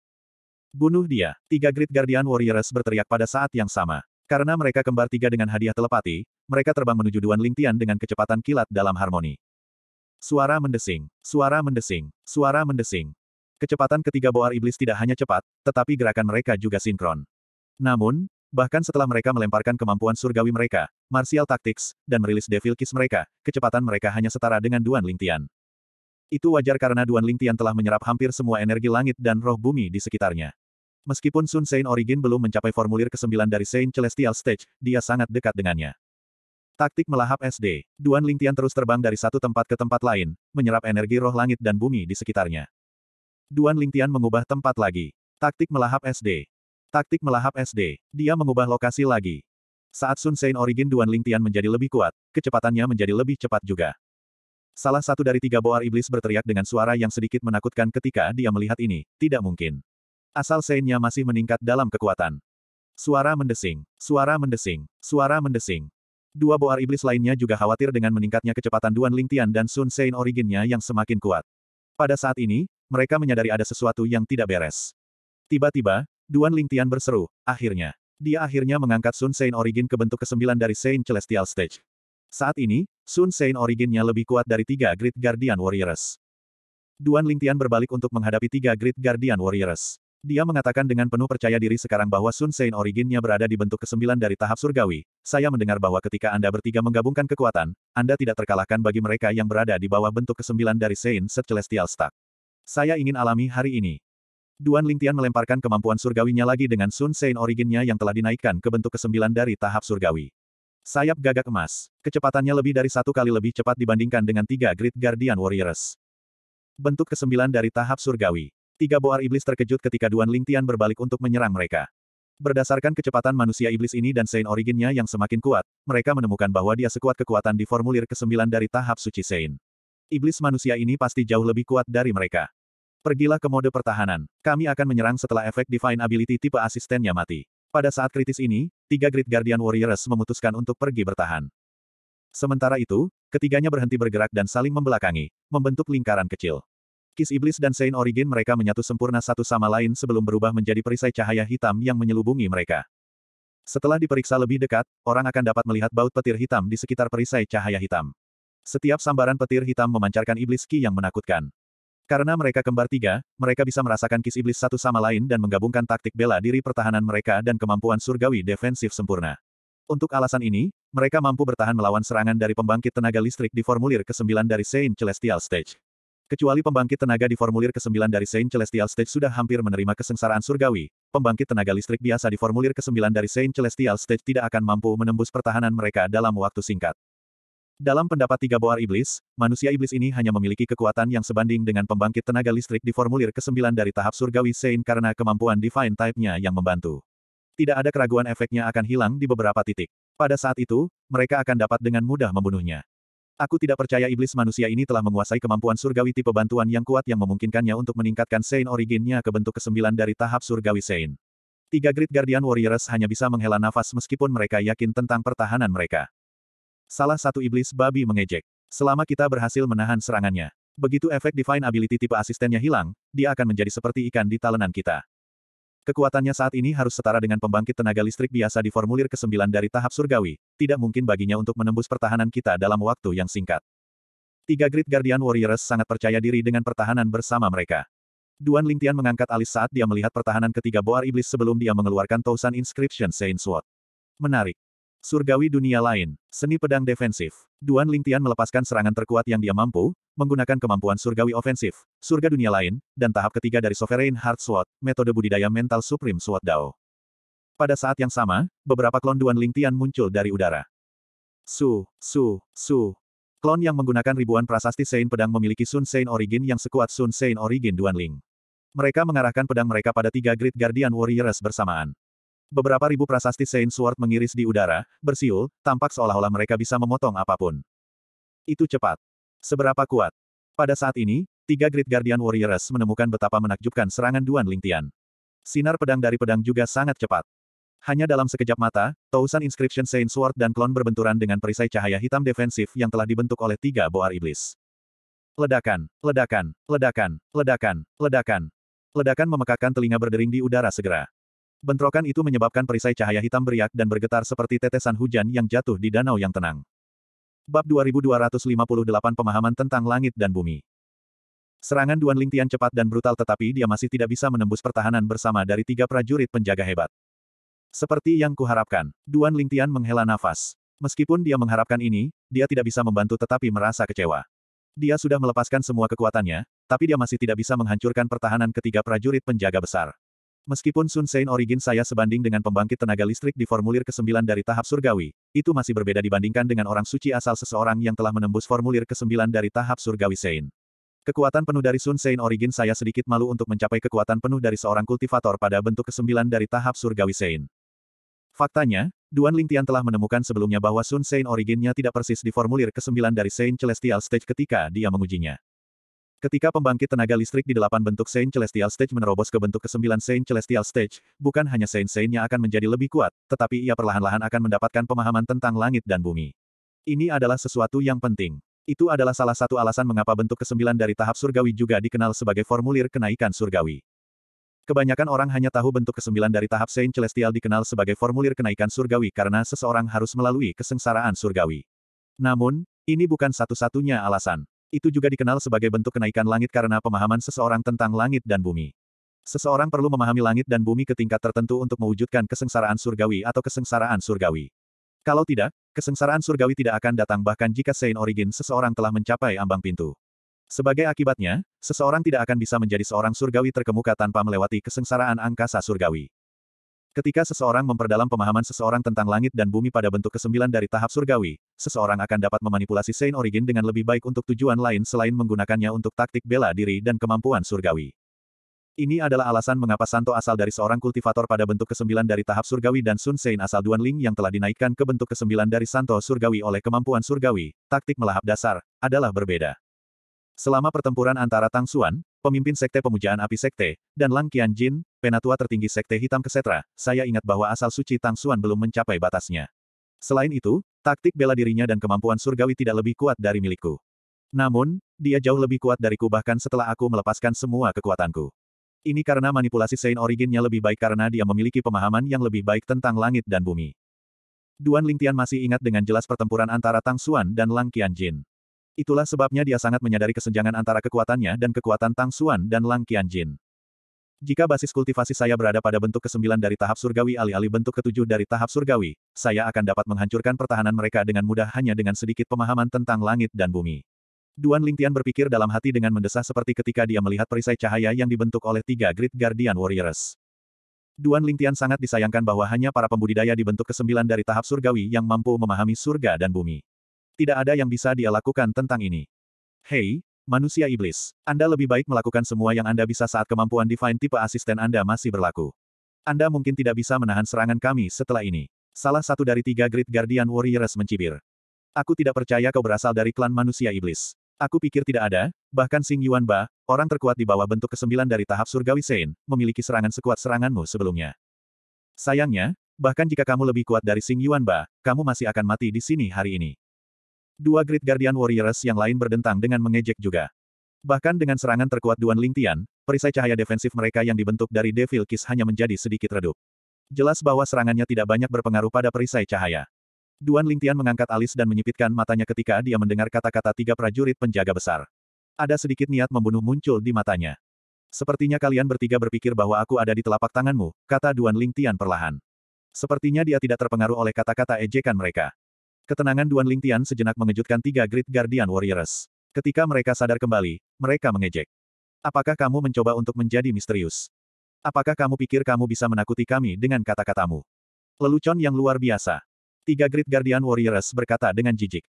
Bunuh dia. Tiga Great Guardian Warriors berteriak pada saat yang sama. Karena mereka kembar tiga dengan hadiah telepati, mereka terbang menuju Duan Lingtian dengan kecepatan kilat dalam harmoni. Suara mendesing, suara mendesing, suara mendesing. Kecepatan ketiga boar iblis tidak hanya cepat, tetapi gerakan mereka juga sinkron. Namun, bahkan setelah mereka melemparkan kemampuan surgawi mereka, martial tactics, dan merilis devil kiss mereka, kecepatan mereka hanya setara dengan Duan Lingtian. Itu wajar karena Duan Lingtian telah menyerap hampir semua energi langit dan roh bumi di sekitarnya. Meskipun Sun Sein Origin belum mencapai formulir ke-9 dari Sein Celestial Stage, dia sangat dekat dengannya. Taktik melahap SD, Duan Lingtian terus terbang dari satu tempat ke tempat lain, menyerap energi roh langit dan bumi di sekitarnya. Duan Lingtian mengubah tempat lagi. Taktik melahap SD. Taktik melahap SD. Dia mengubah lokasi lagi. Saat Sun Sein Origin Duan Lingtian menjadi lebih kuat, kecepatannya menjadi lebih cepat juga. Salah satu dari tiga boar iblis berteriak dengan suara yang sedikit menakutkan ketika dia melihat ini, tidak mungkin. Asal Seinnya masih meningkat dalam kekuatan. Suara mendesing, suara mendesing, suara mendesing. Dua boar iblis lainnya juga khawatir dengan meningkatnya kecepatan Duan Lingtian dan Sun Sein Originnya yang semakin kuat. Pada saat ini, mereka menyadari ada sesuatu yang tidak beres. Tiba-tiba, Duan Lingtian berseru, akhirnya. Dia akhirnya mengangkat Sun Sein Origin ke bentuk kesembilan dari Sein Celestial Stage. Saat ini, Sun Sein Originnya lebih kuat dari tiga Great Guardian Warriors. Duan Lingtian berbalik untuk menghadapi tiga Great Guardian Warriors. Dia mengatakan dengan penuh percaya diri sekarang bahwa Sun Sein Originnya berada di bentuk kesembilan dari tahap surgawi. Saya mendengar bahwa ketika Anda bertiga menggabungkan kekuatan, Anda tidak terkalahkan bagi mereka yang berada di bawah bentuk kesembilan dari Sein Celestial Stack. Saya ingin alami hari ini. Duan Lingtian melemparkan kemampuan surgawinya lagi dengan Sun Sein Originnya yang telah dinaikkan ke bentuk kesembilan dari tahap surgawi. Sayap gagak emas. Kecepatannya lebih dari satu kali lebih cepat dibandingkan dengan tiga Great Guardian Warriors. Bentuk kesembilan dari tahap surgawi. Tiga boar iblis terkejut ketika Duan Lingtian berbalik untuk menyerang mereka. Berdasarkan kecepatan manusia iblis ini dan Sein Originnya yang semakin kuat, mereka menemukan bahwa dia sekuat kekuatan di formulir kesembilan dari tahap suci Sein. Iblis manusia ini pasti jauh lebih kuat dari mereka. Pergilah ke mode pertahanan. Kami akan menyerang setelah efek Divine Ability tipe asistennya mati. Pada saat kritis ini, tiga Great Guardian Warriors memutuskan untuk pergi bertahan. Sementara itu, ketiganya berhenti bergerak dan saling membelakangi, membentuk lingkaran kecil. Kis Iblis dan Saint Origin mereka menyatu sempurna satu sama lain sebelum berubah menjadi perisai cahaya hitam yang menyelubungi mereka. Setelah diperiksa lebih dekat, orang akan dapat melihat baut petir hitam di sekitar perisai cahaya hitam. Setiap sambaran petir hitam memancarkan iblis ki yang menakutkan. Karena mereka kembar tiga, mereka bisa merasakan kis iblis satu sama lain dan menggabungkan taktik bela diri pertahanan mereka dan kemampuan surgawi defensif sempurna. Untuk alasan ini, mereka mampu bertahan melawan serangan dari pembangkit tenaga listrik di formulir ke-9 dari Saint Celestial Stage. Kecuali pembangkit tenaga di formulir ke-9 dari Saint Celestial Stage sudah hampir menerima kesengsaraan surgawi, pembangkit tenaga listrik biasa di formulir ke-9 dari Saint Celestial Stage tidak akan mampu menembus pertahanan mereka dalam waktu singkat. Dalam pendapat tiga boar iblis, manusia iblis ini hanya memiliki kekuatan yang sebanding dengan pembangkit tenaga listrik di formulir ke-9 dari tahap surgawi Sein karena kemampuan Divine Type-nya yang membantu. Tidak ada keraguan efeknya akan hilang di beberapa titik. Pada saat itu, mereka akan dapat dengan mudah membunuhnya. Aku tidak percaya iblis manusia ini telah menguasai kemampuan surgawi tipe bantuan yang kuat yang memungkinkannya untuk meningkatkan Sein originnya ke bentuk ke-9 dari tahap surgawi Sein. Tiga Great Guardian Warriors hanya bisa menghela nafas meskipun mereka yakin tentang pertahanan mereka salah satu iblis babi mengejek. Selama kita berhasil menahan serangannya. Begitu efek Divine Ability tipe asistennya hilang, dia akan menjadi seperti ikan di talenan kita. Kekuatannya saat ini harus setara dengan pembangkit tenaga listrik biasa di formulir ke-9 dari tahap surgawi, tidak mungkin baginya untuk menembus pertahanan kita dalam waktu yang singkat. Tiga Great Guardian Warriors sangat percaya diri dengan pertahanan bersama mereka. Duan Lingtian mengangkat alis saat dia melihat pertahanan ketiga Boar Iblis sebelum dia mengeluarkan Tausan Inscription Saint Sword. Menarik. Surgawi dunia lain, seni pedang defensif. Duan Lingtian melepaskan serangan terkuat yang dia mampu, menggunakan kemampuan surgawi ofensif, surga dunia lain, dan tahap ketiga dari Sovereign Heart Sword, metode budidaya mental Supreme Sword Dao. Pada saat yang sama, beberapa klon Duan Lingtian muncul dari udara. Su, su, su. Klon yang menggunakan ribuan prasasti Sein pedang memiliki Sun Sein Origin yang sekuat Sun Sein Origin Duan Ling. Mereka mengarahkan pedang mereka pada tiga Great Guardian Warriors bersamaan. Beberapa ribu prasasti Saint Sword mengiris di udara, bersiul, tampak seolah-olah mereka bisa memotong apapun. Itu cepat. Seberapa kuat? Pada saat ini, tiga Great Guardian Warriors menemukan betapa menakjubkan serangan Duan Lingtian. Sinar pedang dari pedang juga sangat cepat. Hanya dalam sekejap mata, Tausan Inscription Saint Sword dan klon berbenturan dengan perisai cahaya hitam defensif yang telah dibentuk oleh tiga boar iblis. Ledakan, ledakan, ledakan, ledakan, ledakan. Ledakan memekakkan telinga berdering di udara segera. Bentrokan itu menyebabkan perisai cahaya hitam beriak dan bergetar seperti tetesan hujan yang jatuh di danau yang tenang. Bab 2258 Pemahaman tentang Langit dan Bumi Serangan Duan Lingtian cepat dan brutal tetapi dia masih tidak bisa menembus pertahanan bersama dari tiga prajurit penjaga hebat. Seperti yang kuharapkan, Duan Lingtian menghela nafas. Meskipun dia mengharapkan ini, dia tidak bisa membantu tetapi merasa kecewa. Dia sudah melepaskan semua kekuatannya, tapi dia masih tidak bisa menghancurkan pertahanan ketiga prajurit penjaga besar. Meskipun Sun Sein Origin saya sebanding dengan pembangkit tenaga listrik di formulir ke-9 dari tahap surgawi, itu masih berbeda dibandingkan dengan orang suci asal seseorang yang telah menembus formulir ke-9 dari tahap surgawi Sein. Kekuatan penuh dari Sun Sein Origin saya sedikit malu untuk mencapai kekuatan penuh dari seorang kultivator pada bentuk ke-9 dari tahap surgawi Sein. Faktanya, Duan Lingtian telah menemukan sebelumnya bahwa Sun Origin-nya tidak persis di formulir ke-9 dari Sein Celestial Stage ketika dia mengujinya. Ketika pembangkit tenaga listrik di delapan bentuk Saint Celestial Stage menerobos ke bentuk kesembilan Saint Celestial Stage, bukan hanya Saint-Saintnya akan menjadi lebih kuat, tetapi ia perlahan-lahan akan mendapatkan pemahaman tentang langit dan bumi. Ini adalah sesuatu yang penting. Itu adalah salah satu alasan mengapa bentuk kesembilan dari tahap surgawi juga dikenal sebagai formulir kenaikan surgawi. Kebanyakan orang hanya tahu bentuk kesembilan dari tahap Saint Celestial dikenal sebagai formulir kenaikan surgawi karena seseorang harus melalui kesengsaraan surgawi. Namun, ini bukan satu-satunya alasan. Itu juga dikenal sebagai bentuk kenaikan langit karena pemahaman seseorang tentang langit dan bumi. Seseorang perlu memahami langit dan bumi ke tingkat tertentu untuk mewujudkan kesengsaraan surgawi atau kesengsaraan surgawi. Kalau tidak, kesengsaraan surgawi tidak akan datang bahkan jika Saint Origin seseorang telah mencapai ambang pintu. Sebagai akibatnya, seseorang tidak akan bisa menjadi seorang surgawi terkemuka tanpa melewati kesengsaraan angkasa surgawi. Ketika seseorang memperdalam pemahaman seseorang tentang langit dan bumi pada bentuk kesembilan dari tahap surgawi, seseorang akan dapat memanipulasi Saint Origin dengan lebih baik untuk tujuan lain selain menggunakannya untuk taktik bela diri dan kemampuan surgawi. Ini adalah alasan mengapa Santo asal dari seorang kultivator pada bentuk kesembilan dari tahap surgawi dan Sun Sein asal Duan Ling yang telah dinaikkan ke bentuk kesembilan dari Santo surgawi oleh kemampuan surgawi, taktik melahap dasar, adalah berbeda. Selama pertempuran antara Tang Suan pemimpin Sekte Pemujaan Api Sekte, dan Lang Jin, penatua tertinggi Sekte Hitam Kesetra, saya ingat bahwa asal suci Tang Suan belum mencapai batasnya. Selain itu, taktik bela dirinya dan kemampuan surgawi tidak lebih kuat dari milikku. Namun, dia jauh lebih kuat dariku bahkan setelah aku melepaskan semua kekuatanku. Ini karena manipulasi Sein Originnya lebih baik karena dia memiliki pemahaman yang lebih baik tentang langit dan bumi. Duan Lingtian masih ingat dengan jelas pertempuran antara Tang Suan dan Lang Jin. Itulah sebabnya dia sangat menyadari kesenjangan antara kekuatannya dan kekuatan Tang Suan dan Lang Jin. Jika basis kultivasi saya berada pada bentuk kesembilan dari tahap surgawi alih-alih bentuk ketujuh dari tahap surgawi, saya akan dapat menghancurkan pertahanan mereka dengan mudah hanya dengan sedikit pemahaman tentang langit dan bumi. Duan Lingtian berpikir dalam hati dengan mendesah seperti ketika dia melihat perisai cahaya yang dibentuk oleh tiga Great Guardian Warriors. Duan Lingtian sangat disayangkan bahwa hanya para pembudidaya dibentuk kesembilan dari tahap surgawi yang mampu memahami surga dan bumi. Tidak ada yang bisa dia lakukan tentang ini. Hei, manusia iblis. Anda lebih baik melakukan semua yang Anda bisa saat kemampuan Divine tipe asisten Anda masih berlaku. Anda mungkin tidak bisa menahan serangan kami setelah ini. Salah satu dari tiga Great Guardian Warriors mencibir. Aku tidak percaya kau berasal dari klan manusia iblis. Aku pikir tidak ada, bahkan Sing Yuan Ba, orang terkuat di bawah bentuk kesembilan dari tahap surgawi Sein, memiliki serangan sekuat seranganmu sebelumnya. Sayangnya, bahkan jika kamu lebih kuat dari Sing Yuan Ba, kamu masih akan mati di sini hari ini. Dua Great Guardian Warriors yang lain berdentang dengan mengejek juga. Bahkan dengan serangan terkuat Duan Lingtian, perisai cahaya defensif mereka yang dibentuk dari Devil Kiss hanya menjadi sedikit redup. Jelas bahwa serangannya tidak banyak berpengaruh pada perisai cahaya. Duan Lingtian mengangkat alis dan menyipitkan matanya ketika dia mendengar kata-kata tiga prajurit penjaga besar. Ada sedikit niat membunuh muncul di matanya. Sepertinya kalian bertiga berpikir bahwa aku ada di telapak tanganmu, kata Duan Lingtian perlahan. Sepertinya dia tidak terpengaruh oleh kata-kata ejekan mereka. Ketenangan Duan Lingtian sejenak mengejutkan tiga Great Guardian Warriors. Ketika mereka sadar kembali, mereka mengejek. Apakah kamu mencoba untuk menjadi misterius? Apakah kamu pikir kamu bisa menakuti kami dengan kata-katamu? Lelucon yang luar biasa. Tiga Great Guardian Warriors berkata dengan jijik.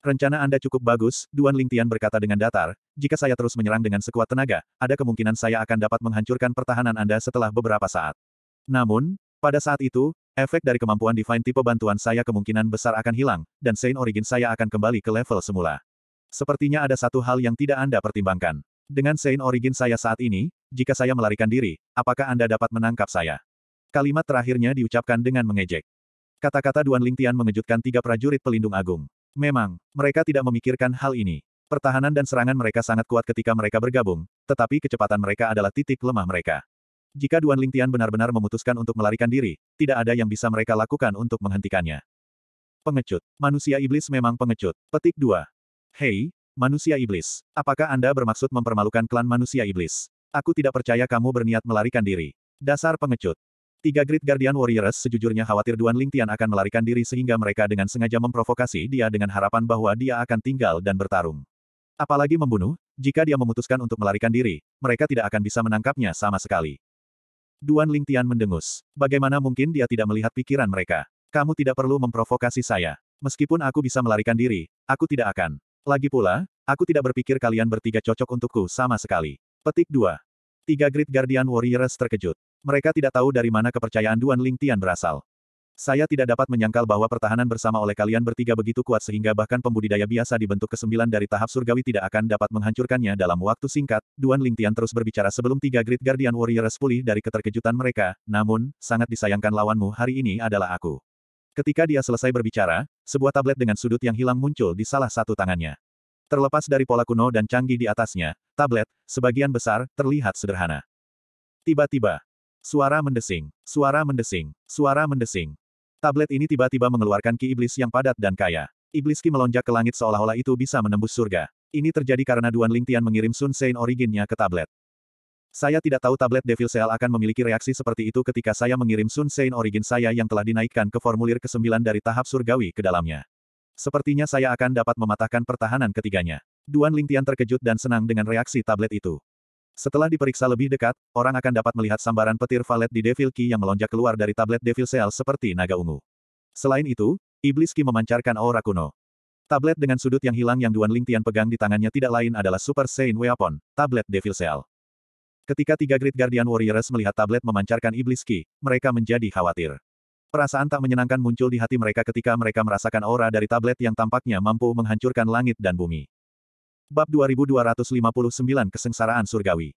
Rencana Anda cukup bagus, Duan Lingtian berkata dengan datar, jika saya terus menyerang dengan sekuat tenaga, ada kemungkinan saya akan dapat menghancurkan pertahanan Anda setelah beberapa saat. Namun, pada saat itu, Efek dari kemampuan Divine tipe bantuan saya kemungkinan besar akan hilang, dan Saint Origin saya akan kembali ke level semula. Sepertinya ada satu hal yang tidak Anda pertimbangkan. Dengan Saint Origin saya saat ini, jika saya melarikan diri, apakah Anda dapat menangkap saya? Kalimat terakhirnya diucapkan dengan mengejek. Kata-kata Duan Lingtian mengejutkan tiga prajurit pelindung agung. Memang, mereka tidak memikirkan hal ini. Pertahanan dan serangan mereka sangat kuat ketika mereka bergabung, tetapi kecepatan mereka adalah titik lemah mereka. Jika Duan Lingtian benar-benar memutuskan untuk melarikan diri, tidak ada yang bisa mereka lakukan untuk menghentikannya. Pengecut. Manusia iblis memang pengecut. Petik 2. Hei, manusia iblis. Apakah Anda bermaksud mempermalukan klan manusia iblis? Aku tidak percaya kamu berniat melarikan diri. Dasar pengecut. Tiga Great Guardian Warriors sejujurnya khawatir Duan Lingtian akan melarikan diri sehingga mereka dengan sengaja memprovokasi dia dengan harapan bahwa dia akan tinggal dan bertarung. Apalagi membunuh, jika dia memutuskan untuk melarikan diri, mereka tidak akan bisa menangkapnya sama sekali. Duan Ling Tian mendengus. Bagaimana mungkin dia tidak melihat pikiran mereka? Kamu tidak perlu memprovokasi saya. Meskipun aku bisa melarikan diri, aku tidak akan. Lagi pula, aku tidak berpikir kalian bertiga cocok untukku sama sekali. Petik 2. Tiga Great Guardian Warriors terkejut. Mereka tidak tahu dari mana kepercayaan Duan Ling Tian berasal. Saya tidak dapat menyangkal bahwa pertahanan bersama oleh kalian bertiga begitu kuat sehingga bahkan pembudidaya biasa dibentuk ke kesembilan dari tahap surgawi tidak akan dapat menghancurkannya dalam waktu singkat. Duan Lingtian terus berbicara sebelum tiga Great Guardian Warriors pulih dari keterkejutan mereka, namun, sangat disayangkan lawanmu hari ini adalah aku. Ketika dia selesai berbicara, sebuah tablet dengan sudut yang hilang muncul di salah satu tangannya. Terlepas dari pola kuno dan canggih di atasnya, tablet, sebagian besar, terlihat sederhana. Tiba-tiba, suara mendesing, suara mendesing, suara mendesing, Tablet ini tiba-tiba mengeluarkan ki iblis yang padat dan kaya. Iblis ki melonjak ke langit seolah-olah itu bisa menembus surga. Ini terjadi karena Duan Lingtian mengirim Sun Sein originnya ke tablet. Saya tidak tahu tablet Devil Cell akan memiliki reaksi seperti itu ketika saya mengirim Sun Sein origin saya yang telah dinaikkan ke formulir ke-9 dari tahap surgawi ke dalamnya. Sepertinya saya akan dapat mematahkan pertahanan ketiganya. Duan Lingtian terkejut dan senang dengan reaksi tablet itu. Setelah diperiksa lebih dekat, orang akan dapat melihat sambaran petir valet di Devil Key yang melonjak keluar dari tablet Devil Seal seperti naga ungu. Selain itu, Iblis Ki memancarkan aura kuno. Tablet dengan sudut yang hilang yang Duan Lingtian pegang di tangannya tidak lain adalah Super Saiyan Weapon, tablet Devil Seal. Ketika tiga Great Guardian Warriors melihat tablet memancarkan Iblis Ki, mereka menjadi khawatir. Perasaan tak menyenangkan muncul di hati mereka ketika mereka merasakan aura dari tablet yang tampaknya mampu menghancurkan langit dan bumi. Bab 2259 Kesengsaraan Surgawi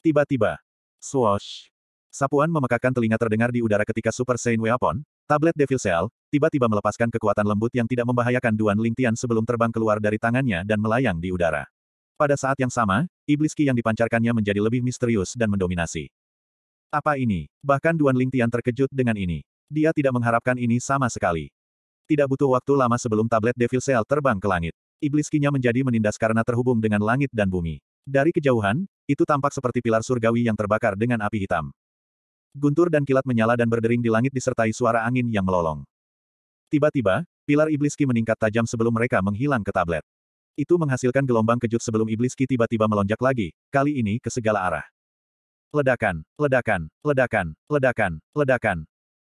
Tiba-tiba. Swoosh. Sapuan memekakan telinga terdengar di udara ketika Super Saiyan Weapon, tablet Devil Cell, tiba-tiba melepaskan kekuatan lembut yang tidak membahayakan Duan Ling Tian sebelum terbang keluar dari tangannya dan melayang di udara. Pada saat yang sama, iblis ki yang dipancarkannya menjadi lebih misterius dan mendominasi. Apa ini? Bahkan Duan Ling Tian terkejut dengan ini. Dia tidak mengharapkan ini sama sekali. Tidak butuh waktu lama sebelum tablet Devil Cell terbang ke langit. Iblis kinya menjadi menindas karena terhubung dengan langit dan bumi. Dari kejauhan, itu tampak seperti pilar surgawi yang terbakar dengan api hitam. Guntur dan kilat menyala dan berdering di langit disertai suara angin yang melolong. Tiba-tiba, pilar iblis ki meningkat tajam sebelum mereka menghilang ke tablet. Itu menghasilkan gelombang kejut sebelum iblis ki tiba-tiba melonjak lagi, kali ini ke segala arah. Ledakan, ledakan, ledakan, ledakan, ledakan.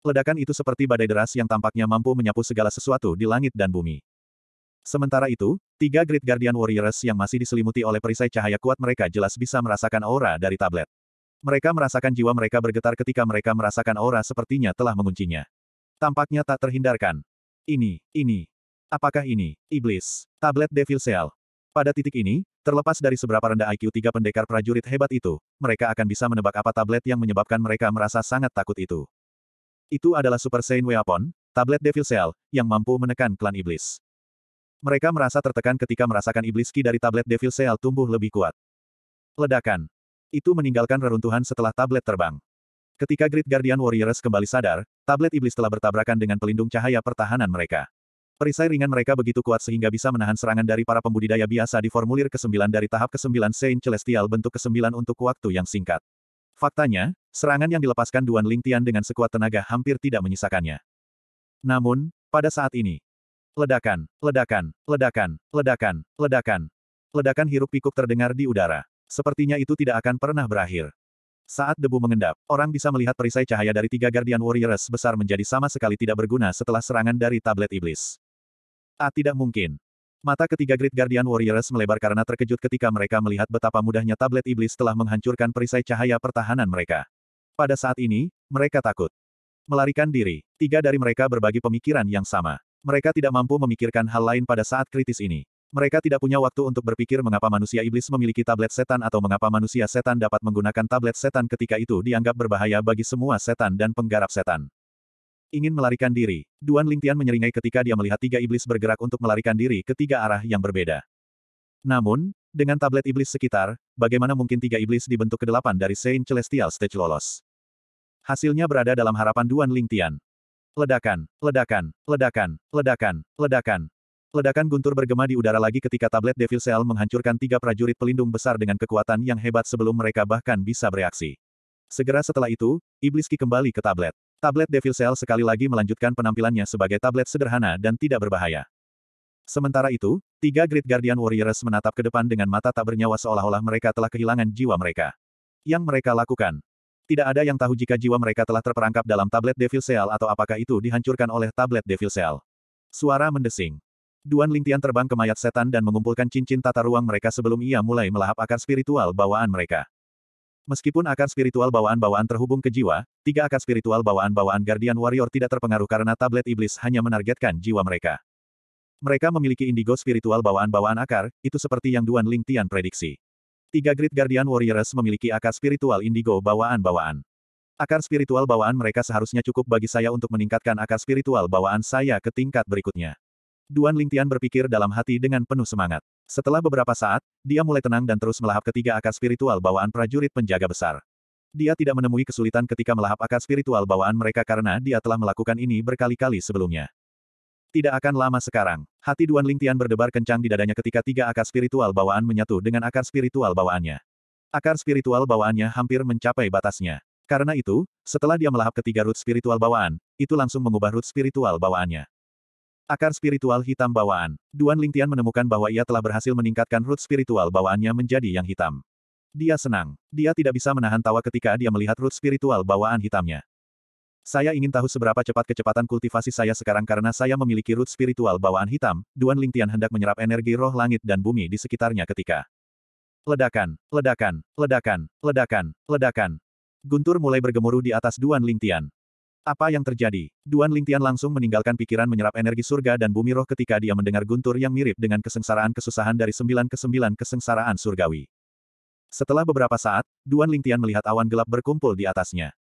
Ledakan itu seperti badai deras yang tampaknya mampu menyapu segala sesuatu di langit dan bumi. Sementara itu, tiga Great Guardian Warriors yang masih diselimuti oleh perisai cahaya kuat mereka jelas bisa merasakan aura dari tablet. Mereka merasakan jiwa mereka bergetar ketika mereka merasakan aura sepertinya telah menguncinya. Tampaknya tak terhindarkan. Ini, ini. Apakah ini, Iblis? Tablet Devil Cell? Pada titik ini, terlepas dari seberapa rendah IQ tiga pendekar prajurit hebat itu, mereka akan bisa menebak apa tablet yang menyebabkan mereka merasa sangat takut itu. Itu adalah Super Saiyan Weapon, tablet Devil Cell, yang mampu menekan klan Iblis. Mereka merasa tertekan ketika merasakan iblis ki dari tablet Devil Seal tumbuh lebih kuat. Ledakan. Itu meninggalkan reruntuhan setelah tablet terbang. Ketika Great Guardian Warriors kembali sadar, tablet iblis telah bertabrakan dengan pelindung cahaya pertahanan mereka. Perisai ringan mereka begitu kuat sehingga bisa menahan serangan dari para pembudidaya biasa di formulir ke-9 dari tahap ke-9 Saint Celestial bentuk ke-9 untuk waktu yang singkat. Faktanya, serangan yang dilepaskan Duan Lingtian dengan sekuat tenaga hampir tidak menyisakannya. Namun, pada saat ini, Ledakan, ledakan, ledakan, ledakan, ledakan. Ledakan hiruk-pikuk terdengar di udara. Sepertinya itu tidak akan pernah berakhir. Saat debu mengendap, orang bisa melihat perisai cahaya dari tiga Guardian Warriors besar menjadi sama sekali tidak berguna setelah serangan dari tablet iblis. Ah tidak mungkin. Mata ketiga Great Guardian Warriors melebar karena terkejut ketika mereka melihat betapa mudahnya tablet iblis telah menghancurkan perisai cahaya pertahanan mereka. Pada saat ini, mereka takut. Melarikan diri, tiga dari mereka berbagi pemikiran yang sama. Mereka tidak mampu memikirkan hal lain pada saat kritis ini. Mereka tidak punya waktu untuk berpikir mengapa manusia iblis memiliki tablet setan atau mengapa manusia setan dapat menggunakan tablet setan ketika itu dianggap berbahaya bagi semua setan dan penggarap setan. Ingin melarikan diri, Duan Lingtian menyeringai ketika dia melihat tiga iblis bergerak untuk melarikan diri ke tiga arah yang berbeda. Namun, dengan tablet iblis sekitar, bagaimana mungkin tiga iblis dibentuk ke delapan dari Saint Celestial Stage lolos? Hasilnya berada dalam harapan Duan Lingtian. Ledakan, ledakan, ledakan, ledakan, ledakan. Ledakan guntur bergema di udara lagi ketika tablet Devil Cell menghancurkan tiga prajurit pelindung besar dengan kekuatan yang hebat sebelum mereka bahkan bisa bereaksi. Segera setelah itu, Iblis Ki kembali ke tablet. Tablet Devil Cell sekali lagi melanjutkan penampilannya sebagai tablet sederhana dan tidak berbahaya. Sementara itu, tiga Great Guardian Warriors menatap ke depan dengan mata tak bernyawa seolah-olah mereka telah kehilangan jiwa mereka. Yang mereka lakukan, tidak ada yang tahu jika jiwa mereka telah terperangkap dalam tablet Devil Seal atau apakah itu dihancurkan oleh tablet Devil Seal. Suara mendesing. Duan Lingtian terbang ke mayat setan dan mengumpulkan cincin tata ruang mereka sebelum ia mulai melahap akar spiritual bawaan mereka. Meskipun akar spiritual bawaan-bawaan terhubung ke jiwa, tiga akar spiritual bawaan-bawaan Guardian Warrior tidak terpengaruh karena tablet iblis hanya menargetkan jiwa mereka. Mereka memiliki indigo spiritual bawaan-bawaan akar, itu seperti yang Duan Lingtian prediksi. Tiga Great Guardian Warriors memiliki akar spiritual indigo bawaan-bawaan. Akar spiritual bawaan mereka seharusnya cukup bagi saya untuk meningkatkan akar spiritual bawaan saya ke tingkat berikutnya. Duan Lingtian berpikir dalam hati dengan penuh semangat. Setelah beberapa saat, dia mulai tenang dan terus melahap ketiga akar spiritual bawaan prajurit penjaga besar. Dia tidak menemui kesulitan ketika melahap akar spiritual bawaan mereka karena dia telah melakukan ini berkali-kali sebelumnya. Tidak akan lama sekarang, hati Duan Lingtian berdebar kencang di dadanya ketika tiga akar spiritual bawaan menyatu dengan akar spiritual bawaannya. Akar spiritual bawaannya hampir mencapai batasnya. Karena itu, setelah dia melahap ketiga root spiritual bawaan, itu langsung mengubah root spiritual bawaannya. Akar spiritual hitam bawaan. Duan Lingtian menemukan bahwa ia telah berhasil meningkatkan root spiritual bawaannya menjadi yang hitam. Dia senang. Dia tidak bisa menahan tawa ketika dia melihat root spiritual bawaan hitamnya. Saya ingin tahu seberapa cepat kecepatan kultivasi saya sekarang karena saya memiliki root spiritual bawaan hitam, Duan Lingtian hendak menyerap energi roh langit dan bumi di sekitarnya ketika. Ledakan, ledakan, ledakan, ledakan, ledakan. Guntur mulai bergemuruh di atas Duan Lingtian. Apa yang terjadi? Duan Lingtian langsung meninggalkan pikiran menyerap energi surga dan bumi roh ketika dia mendengar guntur yang mirip dengan kesengsaraan kesusahan dari sembilan ke sembilan kesengsaraan surgawi. Setelah beberapa saat, Duan Lingtian melihat awan gelap berkumpul di atasnya.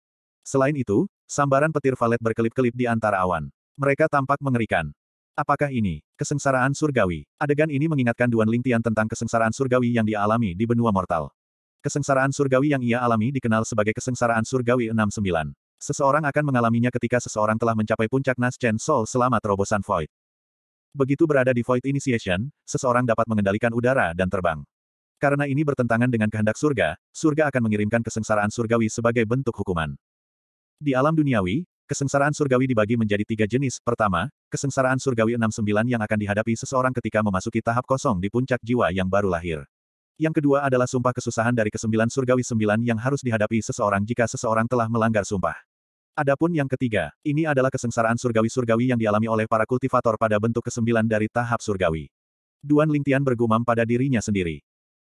Selain itu, sambaran petir valet berkelip-kelip di antara awan. Mereka tampak mengerikan. Apakah ini kesengsaraan surgawi? Adegan ini mengingatkan Duan Lingtian tentang kesengsaraan surgawi yang dia alami di benua mortal. Kesengsaraan surgawi yang ia alami dikenal sebagai kesengsaraan surgawi 69. Seseorang akan mengalaminya ketika seseorang telah mencapai puncak Nascent Soul selama terobosan Void. Begitu berada di Void Initiation, seseorang dapat mengendalikan udara dan terbang. Karena ini bertentangan dengan kehendak surga, surga akan mengirimkan kesengsaraan surgawi sebagai bentuk hukuman. Di alam duniawi, kesengsaraan surgawi dibagi menjadi tiga jenis. Pertama, kesengsaraan surgawi 69 yang akan dihadapi seseorang ketika memasuki tahap kosong di puncak jiwa yang baru lahir. Yang kedua adalah sumpah kesusahan dari kesembilan surgawi sembilan yang harus dihadapi seseorang jika seseorang telah melanggar sumpah. Adapun yang ketiga, ini adalah kesengsaraan surgawi-surgawi yang dialami oleh para kultivator pada bentuk kesembilan dari tahap surgawi. Duan Lingtian bergumam pada dirinya sendiri.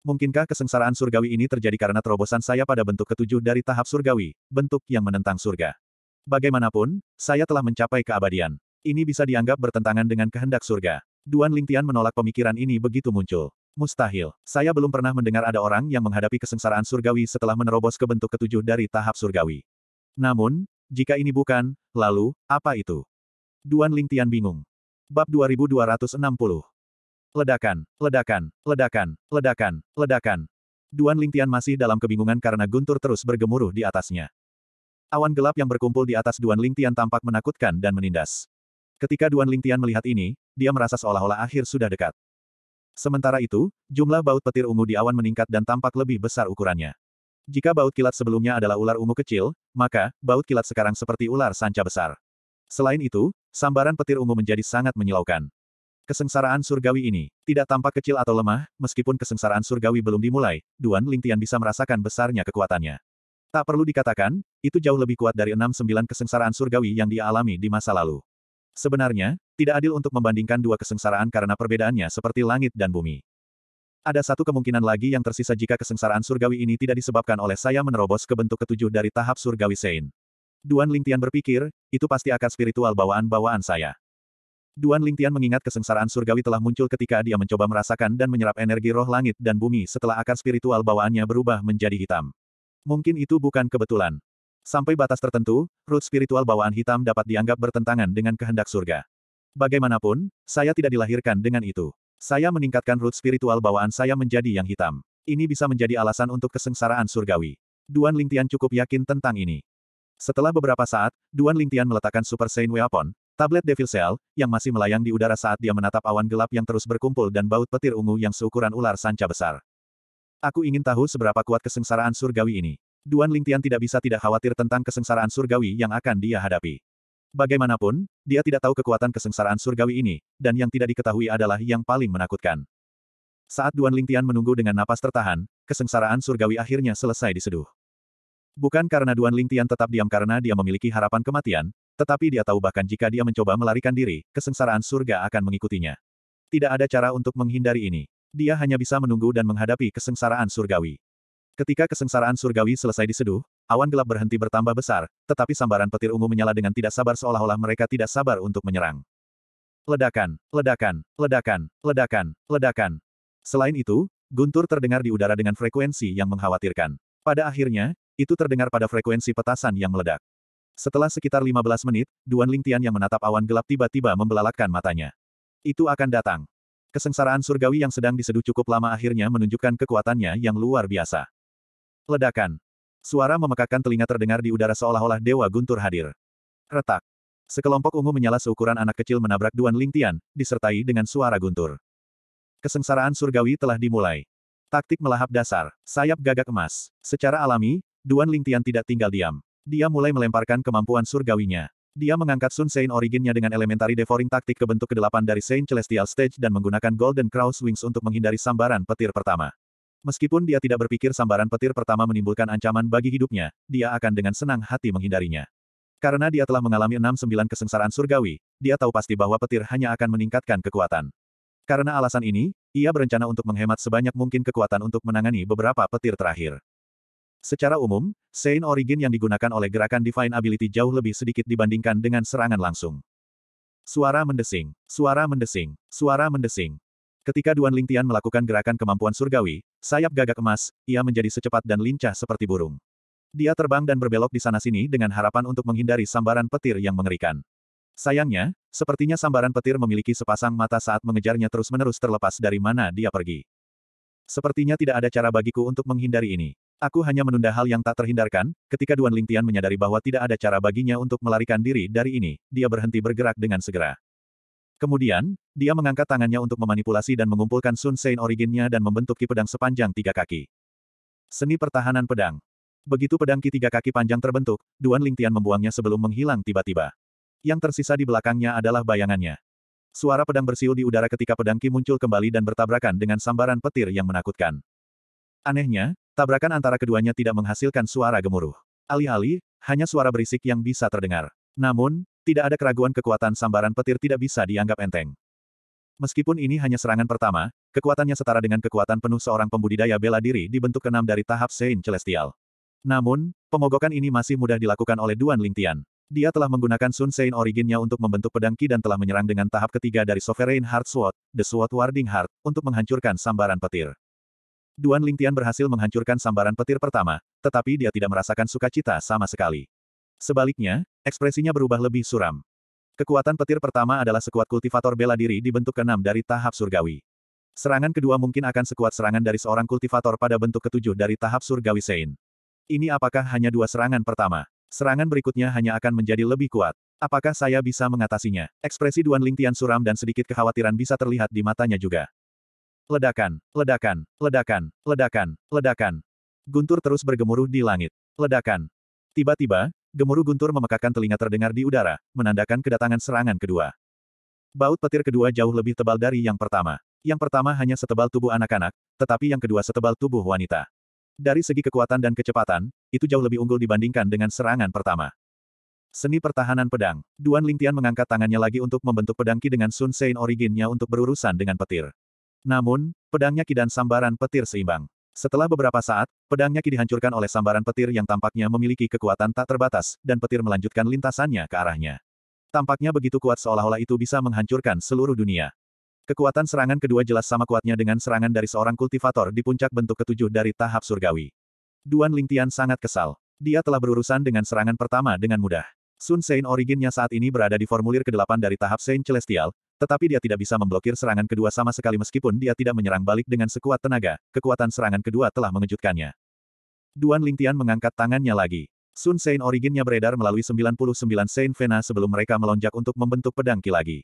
Mungkinkah kesengsaraan surgawi ini terjadi karena terobosan saya pada bentuk ketujuh dari tahap surgawi, bentuk yang menentang surga? Bagaimanapun, saya telah mencapai keabadian. Ini bisa dianggap bertentangan dengan kehendak surga. Duan Lingtian menolak pemikiran ini begitu muncul. Mustahil. Saya belum pernah mendengar ada orang yang menghadapi kesengsaraan surgawi setelah menerobos ke bentuk ketujuh dari tahap surgawi. Namun, jika ini bukan, lalu, apa itu? Duan Lingtian bingung. Bab 2260 Ledakan, ledakan, ledakan, ledakan, ledakan. Duan Lingtian masih dalam kebingungan karena guntur terus bergemuruh di atasnya. Awan gelap yang berkumpul di atas Duan Lingtian tampak menakutkan dan menindas. Ketika Duan Lingtian melihat ini, dia merasa seolah-olah akhir sudah dekat. Sementara itu, jumlah baut petir ungu di awan meningkat dan tampak lebih besar ukurannya. Jika baut kilat sebelumnya adalah ular ungu kecil, maka, baut kilat sekarang seperti ular sanca besar. Selain itu, sambaran petir ungu menjadi sangat menyilaukan. Kesengsaraan surgawi ini tidak tampak kecil atau lemah, meskipun kesengsaraan surgawi belum dimulai, Duan Lingtian bisa merasakan besarnya kekuatannya. Tak perlu dikatakan, itu jauh lebih kuat dari enam sembilan kesengsaraan surgawi yang dia alami di masa lalu. Sebenarnya, tidak adil untuk membandingkan dua kesengsaraan karena perbedaannya seperti langit dan bumi. Ada satu kemungkinan lagi yang tersisa jika kesengsaraan surgawi ini tidak disebabkan oleh saya menerobos ke bentuk ketujuh dari tahap surgawi Sein. Duan Lingtian berpikir, itu pasti akar spiritual bawaan-bawaan saya. Duan Lingtian mengingat kesengsaraan surgawi telah muncul ketika dia mencoba merasakan dan menyerap energi roh langit dan bumi setelah akar spiritual bawaannya berubah menjadi hitam. Mungkin itu bukan kebetulan. Sampai batas tertentu, root spiritual bawaan hitam dapat dianggap bertentangan dengan kehendak surga. Bagaimanapun, saya tidak dilahirkan dengan itu. Saya meningkatkan root spiritual bawaan saya menjadi yang hitam. Ini bisa menjadi alasan untuk kesengsaraan surgawi. Duan Lingtian cukup yakin tentang ini. Setelah beberapa saat, Duan Lingtian meletakkan Super Saiyan Weapon, Tablet Devil Cell, yang masih melayang di udara saat dia menatap awan gelap yang terus berkumpul dan baut petir ungu yang seukuran ular sanca besar. Aku ingin tahu seberapa kuat kesengsaraan surgawi ini. Duan Lingtian tidak bisa tidak khawatir tentang kesengsaraan surgawi yang akan dia hadapi. Bagaimanapun, dia tidak tahu kekuatan kesengsaraan surgawi ini, dan yang tidak diketahui adalah yang paling menakutkan. Saat Duan Lingtian menunggu dengan napas tertahan, kesengsaraan surgawi akhirnya selesai diseduh. Bukan karena Duan Lingtian tetap diam karena dia memiliki harapan kematian, tetapi dia tahu bahkan jika dia mencoba melarikan diri, kesengsaraan surga akan mengikutinya. Tidak ada cara untuk menghindari ini. Dia hanya bisa menunggu dan menghadapi kesengsaraan surgawi. Ketika kesengsaraan surgawi selesai diseduh, awan gelap berhenti bertambah besar, tetapi sambaran petir ungu menyala dengan tidak sabar seolah-olah mereka tidak sabar untuk menyerang. Ledakan, ledakan, ledakan, ledakan, ledakan. Selain itu, guntur terdengar di udara dengan frekuensi yang mengkhawatirkan. Pada akhirnya, itu terdengar pada frekuensi petasan yang meledak. Setelah sekitar 15 menit, Duan Lingtian yang menatap awan gelap tiba-tiba membelalakkan matanya. Itu akan datang. Kesengsaraan surgawi yang sedang diseduh cukup lama akhirnya menunjukkan kekuatannya yang luar biasa. Ledakan. Suara memekakan telinga terdengar di udara seolah-olah Dewa Guntur hadir. Retak. Sekelompok ungu menyala seukuran anak kecil menabrak Duan Lingtian, disertai dengan suara guntur. Kesengsaraan surgawi telah dimulai. Taktik melahap dasar, sayap gagak emas. Secara alami, Duan Lingtian tidak tinggal diam. Dia mulai melemparkan kemampuan surgawinya. Dia mengangkat Sun Saint Originnya dengan elementary devouring taktik ke bentuk kedelapan dari Saint Celestial Stage dan menggunakan Golden Cross Wings untuk menghindari sambaran petir pertama. Meskipun dia tidak berpikir sambaran petir pertama menimbulkan ancaman bagi hidupnya, dia akan dengan senang hati menghindarinya. Karena dia telah mengalami 69 sembilan kesengsaraan surgawi, dia tahu pasti bahwa petir hanya akan meningkatkan kekuatan. Karena alasan ini, ia berencana untuk menghemat sebanyak mungkin kekuatan untuk menangani beberapa petir terakhir. Secara umum, sein Origin yang digunakan oleh gerakan Divine Ability jauh lebih sedikit dibandingkan dengan serangan langsung. Suara mendesing, suara mendesing, suara mendesing. Ketika Duan Lingtian melakukan gerakan kemampuan surgawi, sayap gagak emas, ia menjadi secepat dan lincah seperti burung. Dia terbang dan berbelok di sana-sini dengan harapan untuk menghindari sambaran petir yang mengerikan. Sayangnya, sepertinya sambaran petir memiliki sepasang mata saat mengejarnya terus-menerus terlepas dari mana dia pergi. Sepertinya tidak ada cara bagiku untuk menghindari ini. Aku hanya menunda hal yang tak terhindarkan, ketika Duan Lingtian menyadari bahwa tidak ada cara baginya untuk melarikan diri dari ini, dia berhenti bergerak dengan segera. Kemudian, dia mengangkat tangannya untuk memanipulasi dan mengumpulkan Sun Sein originnya dan membentuk Ki pedang sepanjang tiga kaki. Seni pertahanan pedang. Begitu pedang Ki tiga kaki panjang terbentuk, Duan Lingtian membuangnya sebelum menghilang tiba-tiba. Yang tersisa di belakangnya adalah bayangannya. Suara pedang bersiul di udara ketika pedang Ki muncul kembali dan bertabrakan dengan sambaran petir yang menakutkan. Anehnya, Tabrakan antara keduanya tidak menghasilkan suara gemuruh. Alih-alih, hanya suara berisik yang bisa terdengar. Namun, tidak ada keraguan kekuatan sambaran petir tidak bisa dianggap enteng. Meskipun ini hanya serangan pertama, kekuatannya setara dengan kekuatan penuh seorang pembudidaya bela diri dibentuk keenam dari tahap Sein Celestial. Namun, pemogokan ini masih mudah dilakukan oleh Duan Lingtian. Dia telah menggunakan Sun Sein originnya untuk membentuk pedang Ki dan telah menyerang dengan tahap ketiga dari Sovereign Heart Sword, The Sword Warding Heart, untuk menghancurkan sambaran petir. Duan Lingtian berhasil menghancurkan sambaran petir pertama, tetapi dia tidak merasakan sukacita sama sekali. Sebaliknya, ekspresinya berubah lebih suram. Kekuatan petir pertama adalah sekuat kultivator bela diri di bentuk keenam dari tahap surgawi. Serangan kedua mungkin akan sekuat serangan dari seorang kultivator pada bentuk ketujuh dari tahap surgawi Sein. Ini apakah hanya dua serangan pertama? Serangan berikutnya hanya akan menjadi lebih kuat. Apakah saya bisa mengatasinya? Ekspresi Duan Lingtian suram dan sedikit kekhawatiran bisa terlihat di matanya juga. Ledakan, ledakan, ledakan, ledakan, ledakan. Guntur terus bergemuruh di langit. Ledakan. Tiba-tiba, gemuruh guntur memekakan telinga terdengar di udara, menandakan kedatangan serangan kedua. Baut petir kedua jauh lebih tebal dari yang pertama. Yang pertama hanya setebal tubuh anak-anak, tetapi yang kedua setebal tubuh wanita. Dari segi kekuatan dan kecepatan, itu jauh lebih unggul dibandingkan dengan serangan pertama. Seni pertahanan pedang. Duan Lingtian mengangkat tangannya lagi untuk membentuk pedangki dengan Sun Sein originnya untuk berurusan dengan petir. Namun, pedangnya Ki dan sambaran petir seimbang. Setelah beberapa saat, pedangnya Ki dihancurkan oleh sambaran petir yang tampaknya memiliki kekuatan tak terbatas, dan petir melanjutkan lintasannya ke arahnya. Tampaknya begitu kuat seolah-olah itu bisa menghancurkan seluruh dunia. Kekuatan serangan kedua jelas sama kuatnya dengan serangan dari seorang kultivator di puncak bentuk ketujuh dari tahap surgawi. Duan Lingtian sangat kesal. Dia telah berurusan dengan serangan pertama dengan mudah. Sun Sein originnya saat ini berada di formulir ke-8 dari tahap Sein Celestial, tetapi dia tidak bisa memblokir serangan kedua sama sekali meskipun dia tidak menyerang balik dengan sekuat tenaga, kekuatan serangan kedua telah mengejutkannya. Duan Lingtian mengangkat tangannya lagi. Sun Sein originnya beredar melalui 99 Sein Vena sebelum mereka melonjak untuk membentuk pedang ki lagi.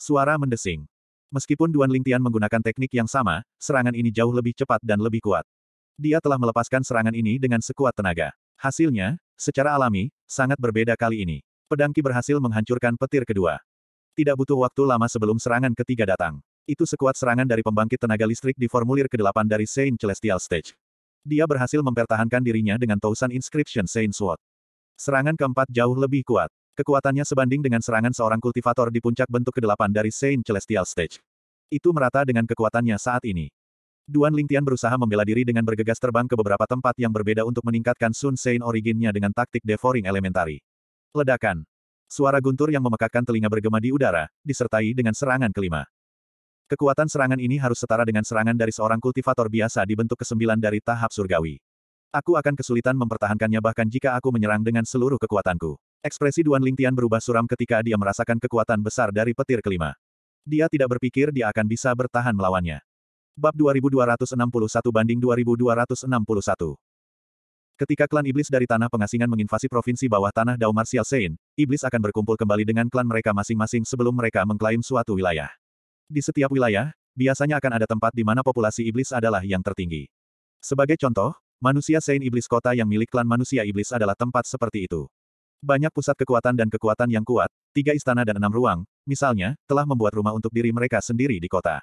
Suara mendesing. Meskipun Duan Lingtian menggunakan teknik yang sama, serangan ini jauh lebih cepat dan lebih kuat. Dia telah melepaskan serangan ini dengan sekuat tenaga. Hasilnya, secara alami, sangat berbeda kali ini. Pedang Ki berhasil menghancurkan petir kedua. Tidak butuh waktu lama sebelum serangan ketiga datang. Itu sekuat serangan dari pembangkit tenaga listrik di formulir ke-8 dari Saint Celestial Stage. Dia berhasil mempertahankan dirinya dengan Tausan Inscription Saint Sword. Serangan keempat jauh lebih kuat. Kekuatannya sebanding dengan serangan seorang kultivator di puncak bentuk ke-8 dari Saint Celestial Stage. Itu merata dengan kekuatannya saat ini. Duan Lingtian berusaha membela diri dengan bergegas terbang ke beberapa tempat yang berbeda untuk meningkatkan Sun Saint originnya dengan taktik devouring elementari. Ledakan. Suara guntur yang memekakkan telinga bergema di udara, disertai dengan serangan kelima. Kekuatan serangan ini harus setara dengan serangan dari seorang kultivator biasa di bentuk kesembilan dari tahap surgawi. Aku akan kesulitan mempertahankannya bahkan jika aku menyerang dengan seluruh kekuatanku. Ekspresi Duan Lingtian berubah suram ketika dia merasakan kekuatan besar dari petir kelima. Dia tidak berpikir dia akan bisa bertahan melawannya. Bab 2261 banding 2261 Ketika klan iblis dari tanah pengasingan menginvasi provinsi bawah tanah Daumarsial Martial Sein, iblis akan berkumpul kembali dengan klan mereka masing-masing sebelum mereka mengklaim suatu wilayah. Di setiap wilayah, biasanya akan ada tempat di mana populasi iblis adalah yang tertinggi. Sebagai contoh, manusia Sein Iblis Kota yang milik klan manusia iblis adalah tempat seperti itu. Banyak pusat kekuatan dan kekuatan yang kuat, tiga istana dan enam ruang, misalnya, telah membuat rumah untuk diri mereka sendiri di kota.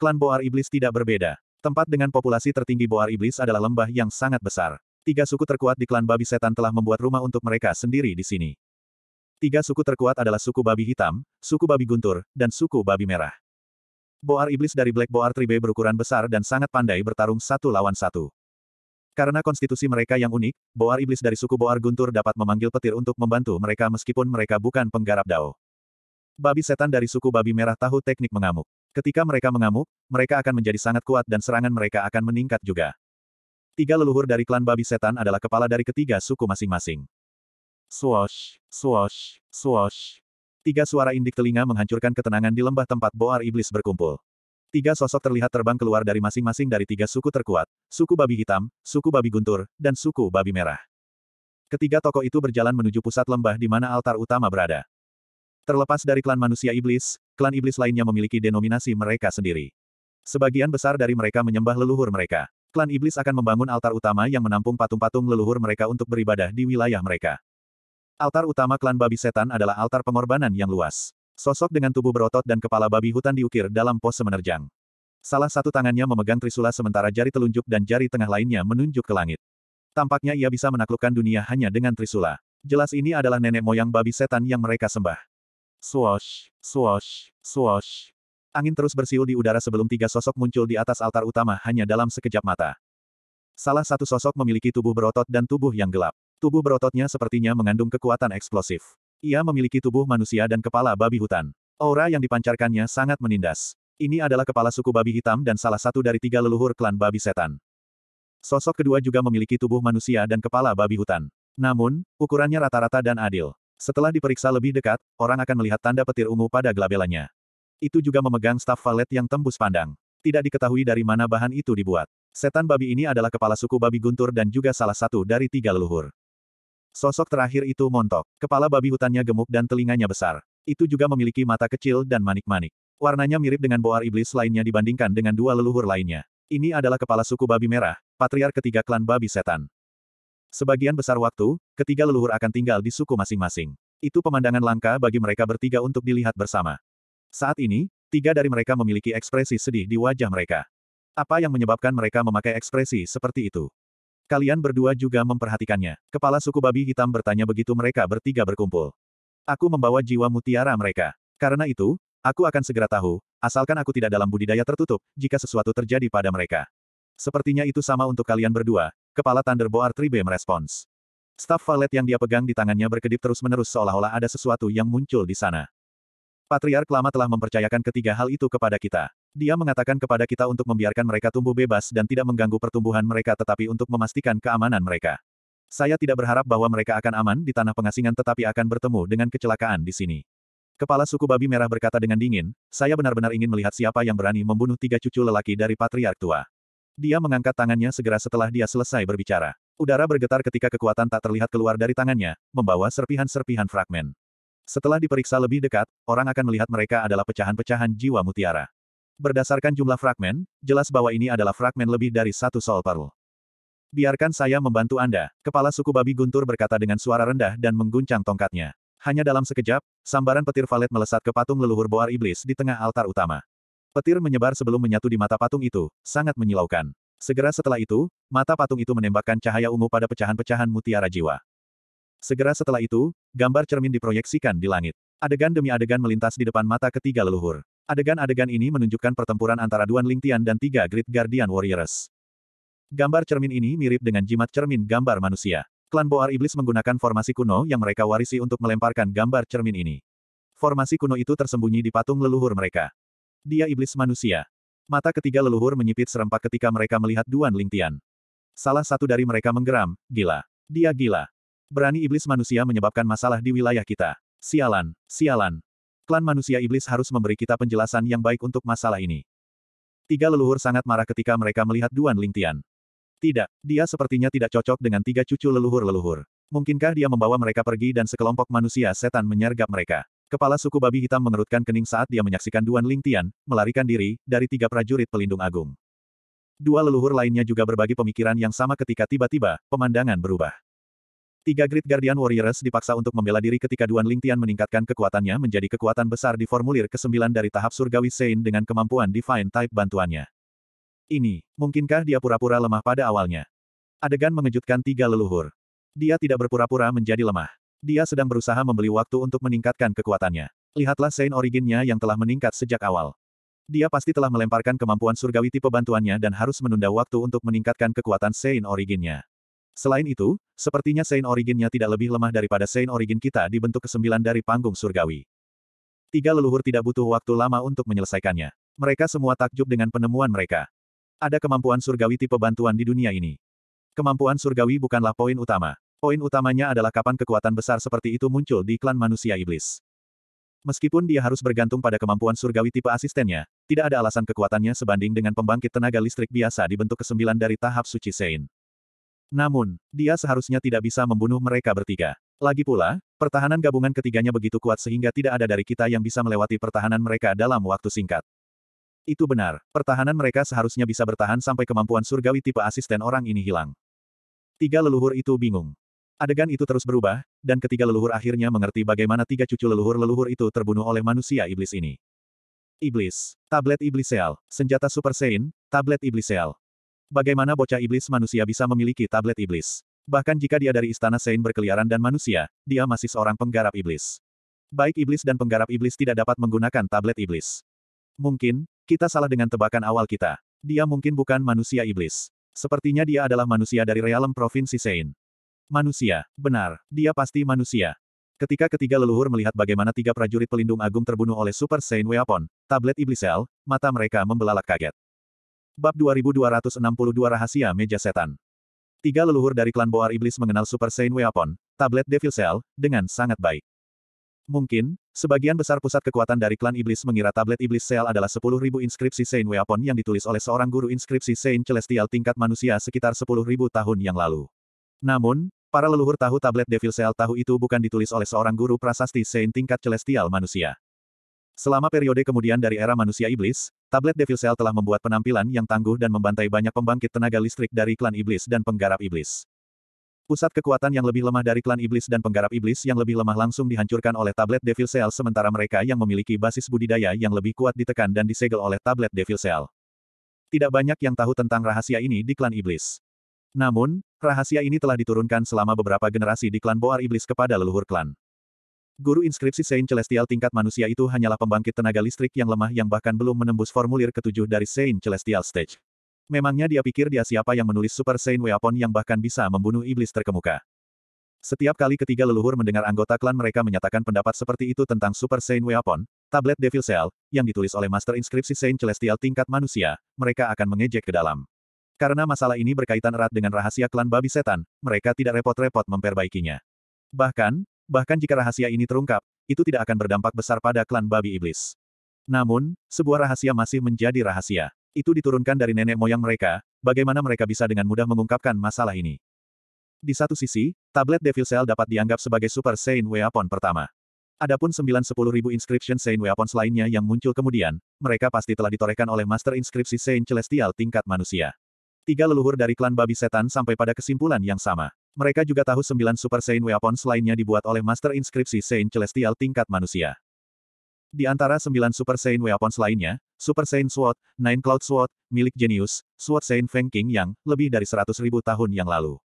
Klan Boar Iblis tidak berbeda. Tempat dengan populasi tertinggi Boar Iblis adalah lembah yang sangat besar. Tiga suku terkuat di klan babi setan telah membuat rumah untuk mereka sendiri di sini. Tiga suku terkuat adalah suku babi hitam, suku babi guntur, dan suku babi merah. Boar iblis dari Black Boar Tribe berukuran besar dan sangat pandai bertarung satu lawan satu. Karena konstitusi mereka yang unik, Boar iblis dari suku Boar Guntur dapat memanggil petir untuk membantu mereka meskipun mereka bukan penggarap dao. Babi setan dari suku babi merah tahu teknik mengamuk. Ketika mereka mengamuk, mereka akan menjadi sangat kuat dan serangan mereka akan meningkat juga. Tiga leluhur dari klan babi setan adalah kepala dari ketiga suku masing-masing. Swosh, swosh, swosh. Tiga suara indik telinga menghancurkan ketenangan di lembah tempat boar iblis berkumpul. Tiga sosok terlihat terbang keluar dari masing-masing dari tiga suku terkuat, suku babi hitam, suku babi guntur, dan suku babi merah. Ketiga tokoh itu berjalan menuju pusat lembah di mana altar utama berada. Terlepas dari klan manusia iblis, klan iblis lainnya memiliki denominasi mereka sendiri. Sebagian besar dari mereka menyembah leluhur mereka. Klan Iblis akan membangun altar utama yang menampung patung-patung leluhur mereka untuk beribadah di wilayah mereka. Altar utama klan babi setan adalah altar pengorbanan yang luas. Sosok dengan tubuh berotot dan kepala babi hutan diukir dalam pose menerjang. Salah satu tangannya memegang trisula sementara jari telunjuk dan jari tengah lainnya menunjuk ke langit. Tampaknya ia bisa menaklukkan dunia hanya dengan trisula. Jelas ini adalah nenek moyang babi setan yang mereka sembah. Swash, swash, swash. Angin terus bersiul di udara sebelum tiga sosok muncul di atas altar utama hanya dalam sekejap mata. Salah satu sosok memiliki tubuh berotot dan tubuh yang gelap. Tubuh berototnya sepertinya mengandung kekuatan eksplosif. Ia memiliki tubuh manusia dan kepala babi hutan. Aura yang dipancarkannya sangat menindas. Ini adalah kepala suku babi hitam dan salah satu dari tiga leluhur klan babi setan. Sosok kedua juga memiliki tubuh manusia dan kepala babi hutan. Namun, ukurannya rata-rata dan adil. Setelah diperiksa lebih dekat, orang akan melihat tanda petir ungu pada gelabelannya. Itu juga memegang staf valet yang tembus pandang. Tidak diketahui dari mana bahan itu dibuat. Setan babi ini adalah kepala suku babi guntur dan juga salah satu dari tiga leluhur. Sosok terakhir itu montok. Kepala babi hutannya gemuk dan telinganya besar. Itu juga memiliki mata kecil dan manik-manik. Warnanya mirip dengan boar iblis lainnya dibandingkan dengan dua leluhur lainnya. Ini adalah kepala suku babi merah, patriar ketiga klan babi setan. Sebagian besar waktu, ketiga leluhur akan tinggal di suku masing-masing. Itu pemandangan langka bagi mereka bertiga untuk dilihat bersama. Saat ini, tiga dari mereka memiliki ekspresi sedih di wajah mereka. Apa yang menyebabkan mereka memakai ekspresi seperti itu? Kalian berdua juga memperhatikannya. Kepala suku babi hitam bertanya begitu mereka bertiga berkumpul. Aku membawa jiwa mutiara mereka. Karena itu, aku akan segera tahu, asalkan aku tidak dalam budidaya tertutup, jika sesuatu terjadi pada mereka. Sepertinya itu sama untuk kalian berdua, Kepala Thunderbolt Tribe merespons. Staff valet yang dia pegang di tangannya berkedip terus-menerus seolah-olah ada sesuatu yang muncul di sana. Patriark lama telah mempercayakan ketiga hal itu kepada kita. Dia mengatakan kepada kita untuk membiarkan mereka tumbuh bebas dan tidak mengganggu pertumbuhan mereka tetapi untuk memastikan keamanan mereka. Saya tidak berharap bahwa mereka akan aman di tanah pengasingan tetapi akan bertemu dengan kecelakaan di sini. Kepala suku babi merah berkata dengan dingin, saya benar-benar ingin melihat siapa yang berani membunuh tiga cucu lelaki dari patriark tua. Dia mengangkat tangannya segera setelah dia selesai berbicara. Udara bergetar ketika kekuatan tak terlihat keluar dari tangannya, membawa serpihan-serpihan fragmen. Setelah diperiksa lebih dekat, orang akan melihat mereka adalah pecahan-pecahan jiwa mutiara. Berdasarkan jumlah fragmen, jelas bahwa ini adalah fragmen lebih dari satu soul pearl. Biarkan saya membantu Anda, kepala suku babi guntur berkata dengan suara rendah dan mengguncang tongkatnya. Hanya dalam sekejap, sambaran petir valet melesat ke patung leluhur boar iblis di tengah altar utama. Petir menyebar sebelum menyatu di mata patung itu, sangat menyilaukan. Segera setelah itu, mata patung itu menembakkan cahaya ungu pada pecahan-pecahan mutiara jiwa. Segera setelah itu, gambar cermin diproyeksikan di langit. Adegan demi adegan melintas di depan mata ketiga leluhur. Adegan-adegan ini menunjukkan pertempuran antara Duan Lingtian dan tiga Great Guardian Warriors. Gambar cermin ini mirip dengan jimat cermin gambar manusia. Klan Boar Iblis menggunakan formasi kuno yang mereka warisi untuk melemparkan gambar cermin ini. Formasi kuno itu tersembunyi di patung leluhur mereka. Dia iblis manusia. Mata ketiga leluhur menyipit serempak ketika mereka melihat Duan Lingtian. Salah satu dari mereka menggeram, gila. Dia gila. Berani iblis manusia menyebabkan masalah di wilayah kita. Sialan, sialan. Klan manusia iblis harus memberi kita penjelasan yang baik untuk masalah ini. Tiga leluhur sangat marah ketika mereka melihat Duan Lingtian. Tidak, dia sepertinya tidak cocok dengan tiga cucu leluhur-leluhur. Mungkinkah dia membawa mereka pergi dan sekelompok manusia setan menyergap mereka? Kepala suku babi hitam mengerutkan kening saat dia menyaksikan Duan Lingtian, melarikan diri, dari tiga prajurit pelindung agung. Dua leluhur lainnya juga berbagi pemikiran yang sama ketika tiba-tiba, pemandangan berubah. Tiga Great Guardian Warriors dipaksa untuk membela diri ketika Duan Lingtian meningkatkan kekuatannya menjadi kekuatan besar di formulir ke-9 dari tahap surgawi Sein dengan kemampuan Divine Type bantuannya. Ini, mungkinkah dia pura-pura lemah pada awalnya? Adegan mengejutkan tiga leluhur. Dia tidak berpura-pura menjadi lemah. Dia sedang berusaha membeli waktu untuk meningkatkan kekuatannya. Lihatlah Sein originnya yang telah meningkat sejak awal. Dia pasti telah melemparkan kemampuan surgawi tipe bantuannya dan harus menunda waktu untuk meningkatkan kekuatan Sein originnya. Selain itu, sepertinya Saint Originnya tidak lebih lemah daripada Saint Origin kita di bentuk kesembilan dari panggung surgawi. Tiga leluhur tidak butuh waktu lama untuk menyelesaikannya. Mereka semua takjub dengan penemuan mereka. Ada kemampuan surgawi tipe bantuan di dunia ini. Kemampuan surgawi bukanlah poin utama. Poin utamanya adalah kapan kekuatan besar seperti itu muncul di klan manusia iblis. Meskipun dia harus bergantung pada kemampuan surgawi tipe asistennya, tidak ada alasan kekuatannya sebanding dengan pembangkit tenaga listrik biasa di dibentuk kesembilan dari tahap suci Sein. Namun, dia seharusnya tidak bisa membunuh mereka bertiga. Lagi pula, pertahanan gabungan ketiganya begitu kuat sehingga tidak ada dari kita yang bisa melewati pertahanan mereka dalam waktu singkat. Itu benar, pertahanan mereka seharusnya bisa bertahan sampai kemampuan surgawi tipe asisten orang ini hilang. Tiga leluhur itu bingung. Adegan itu terus berubah, dan ketiga leluhur akhirnya mengerti bagaimana tiga cucu leluhur-leluhur itu terbunuh oleh manusia iblis ini. Iblis. Tablet Iblis Seal. Senjata Super Saiyan, Tablet Iblis Seal. Bagaimana bocah iblis manusia bisa memiliki tablet iblis? Bahkan jika dia dari istana Sein berkeliaran dan manusia, dia masih seorang penggarap iblis. Baik iblis dan penggarap iblis tidak dapat menggunakan tablet iblis. Mungkin, kita salah dengan tebakan awal kita. Dia mungkin bukan manusia iblis. Sepertinya dia adalah manusia dari realem provinsi Sein. Manusia, benar, dia pasti manusia. Ketika ketiga leluhur melihat bagaimana tiga prajurit pelindung agung terbunuh oleh Super Sein Weapon, tablet iblis L, mata mereka membelalak kaget. Bab 2262 Rahasia Meja Setan Tiga leluhur dari klan Boar Iblis mengenal Super Saiyan Weapon, tablet Devil Cell, dengan sangat baik. Mungkin, sebagian besar pusat kekuatan dari klan Iblis mengira tablet Iblis Cell adalah 10.000 inskripsi Saiyan Weapon yang ditulis oleh seorang guru inskripsi Saiyan Celestial tingkat manusia sekitar 10.000 tahun yang lalu. Namun, para leluhur tahu tablet Devil Cell tahu itu bukan ditulis oleh seorang guru prasasti Saiyan tingkat Celestial manusia. Selama periode kemudian dari era manusia iblis, tablet Devil Cell telah membuat penampilan yang tangguh dan membantai banyak pembangkit tenaga listrik dari klan iblis dan penggarap iblis. Pusat kekuatan yang lebih lemah dari klan iblis dan penggarap iblis yang lebih lemah langsung dihancurkan oleh tablet Devil Cell sementara mereka yang memiliki basis budidaya yang lebih kuat ditekan dan disegel oleh tablet Devil Cell. Tidak banyak yang tahu tentang rahasia ini di klan iblis. Namun, rahasia ini telah diturunkan selama beberapa generasi di klan Boar Iblis kepada leluhur klan. Guru inskripsi Saint Celestial tingkat manusia itu hanyalah pembangkit tenaga listrik yang lemah yang bahkan belum menembus formulir ketujuh dari Saint Celestial Stage. Memangnya dia pikir dia siapa yang menulis Super Saint Weapon yang bahkan bisa membunuh iblis terkemuka. Setiap kali ketiga leluhur mendengar anggota klan mereka menyatakan pendapat seperti itu tentang Super Saint Weapon, tablet Devil Cell, yang ditulis oleh Master Inskripsi Saint Celestial tingkat manusia, mereka akan mengejek ke dalam. Karena masalah ini berkaitan erat dengan rahasia klan babi setan, mereka tidak repot-repot memperbaikinya. Bahkan, Bahkan jika rahasia ini terungkap, itu tidak akan berdampak besar pada klan babi iblis. Namun, sebuah rahasia masih menjadi rahasia. Itu diturunkan dari nenek moyang mereka, bagaimana mereka bisa dengan mudah mengungkapkan masalah ini. Di satu sisi, tablet Devil Cell dapat dianggap sebagai Super Saiyan Weapon pertama. Adapun sembilan sepuluh ribu inscription Saiyan Weapons lainnya yang muncul kemudian, mereka pasti telah ditorehkan oleh Master Inskripsi Saiyan Celestial tingkat manusia. Tiga leluhur dari klan babi setan sampai pada kesimpulan yang sama. Mereka juga tahu sembilan Super Saiyan Weapons lainnya dibuat oleh Master Inskripsi Saint Celestial tingkat manusia. Di antara sembilan Super Saiyan Weapons lainnya, Super Saiyan Sword, Nine Cloud Sword, milik Genius, Sword Saint Feng King yang, lebih dari seratus ribu tahun yang lalu.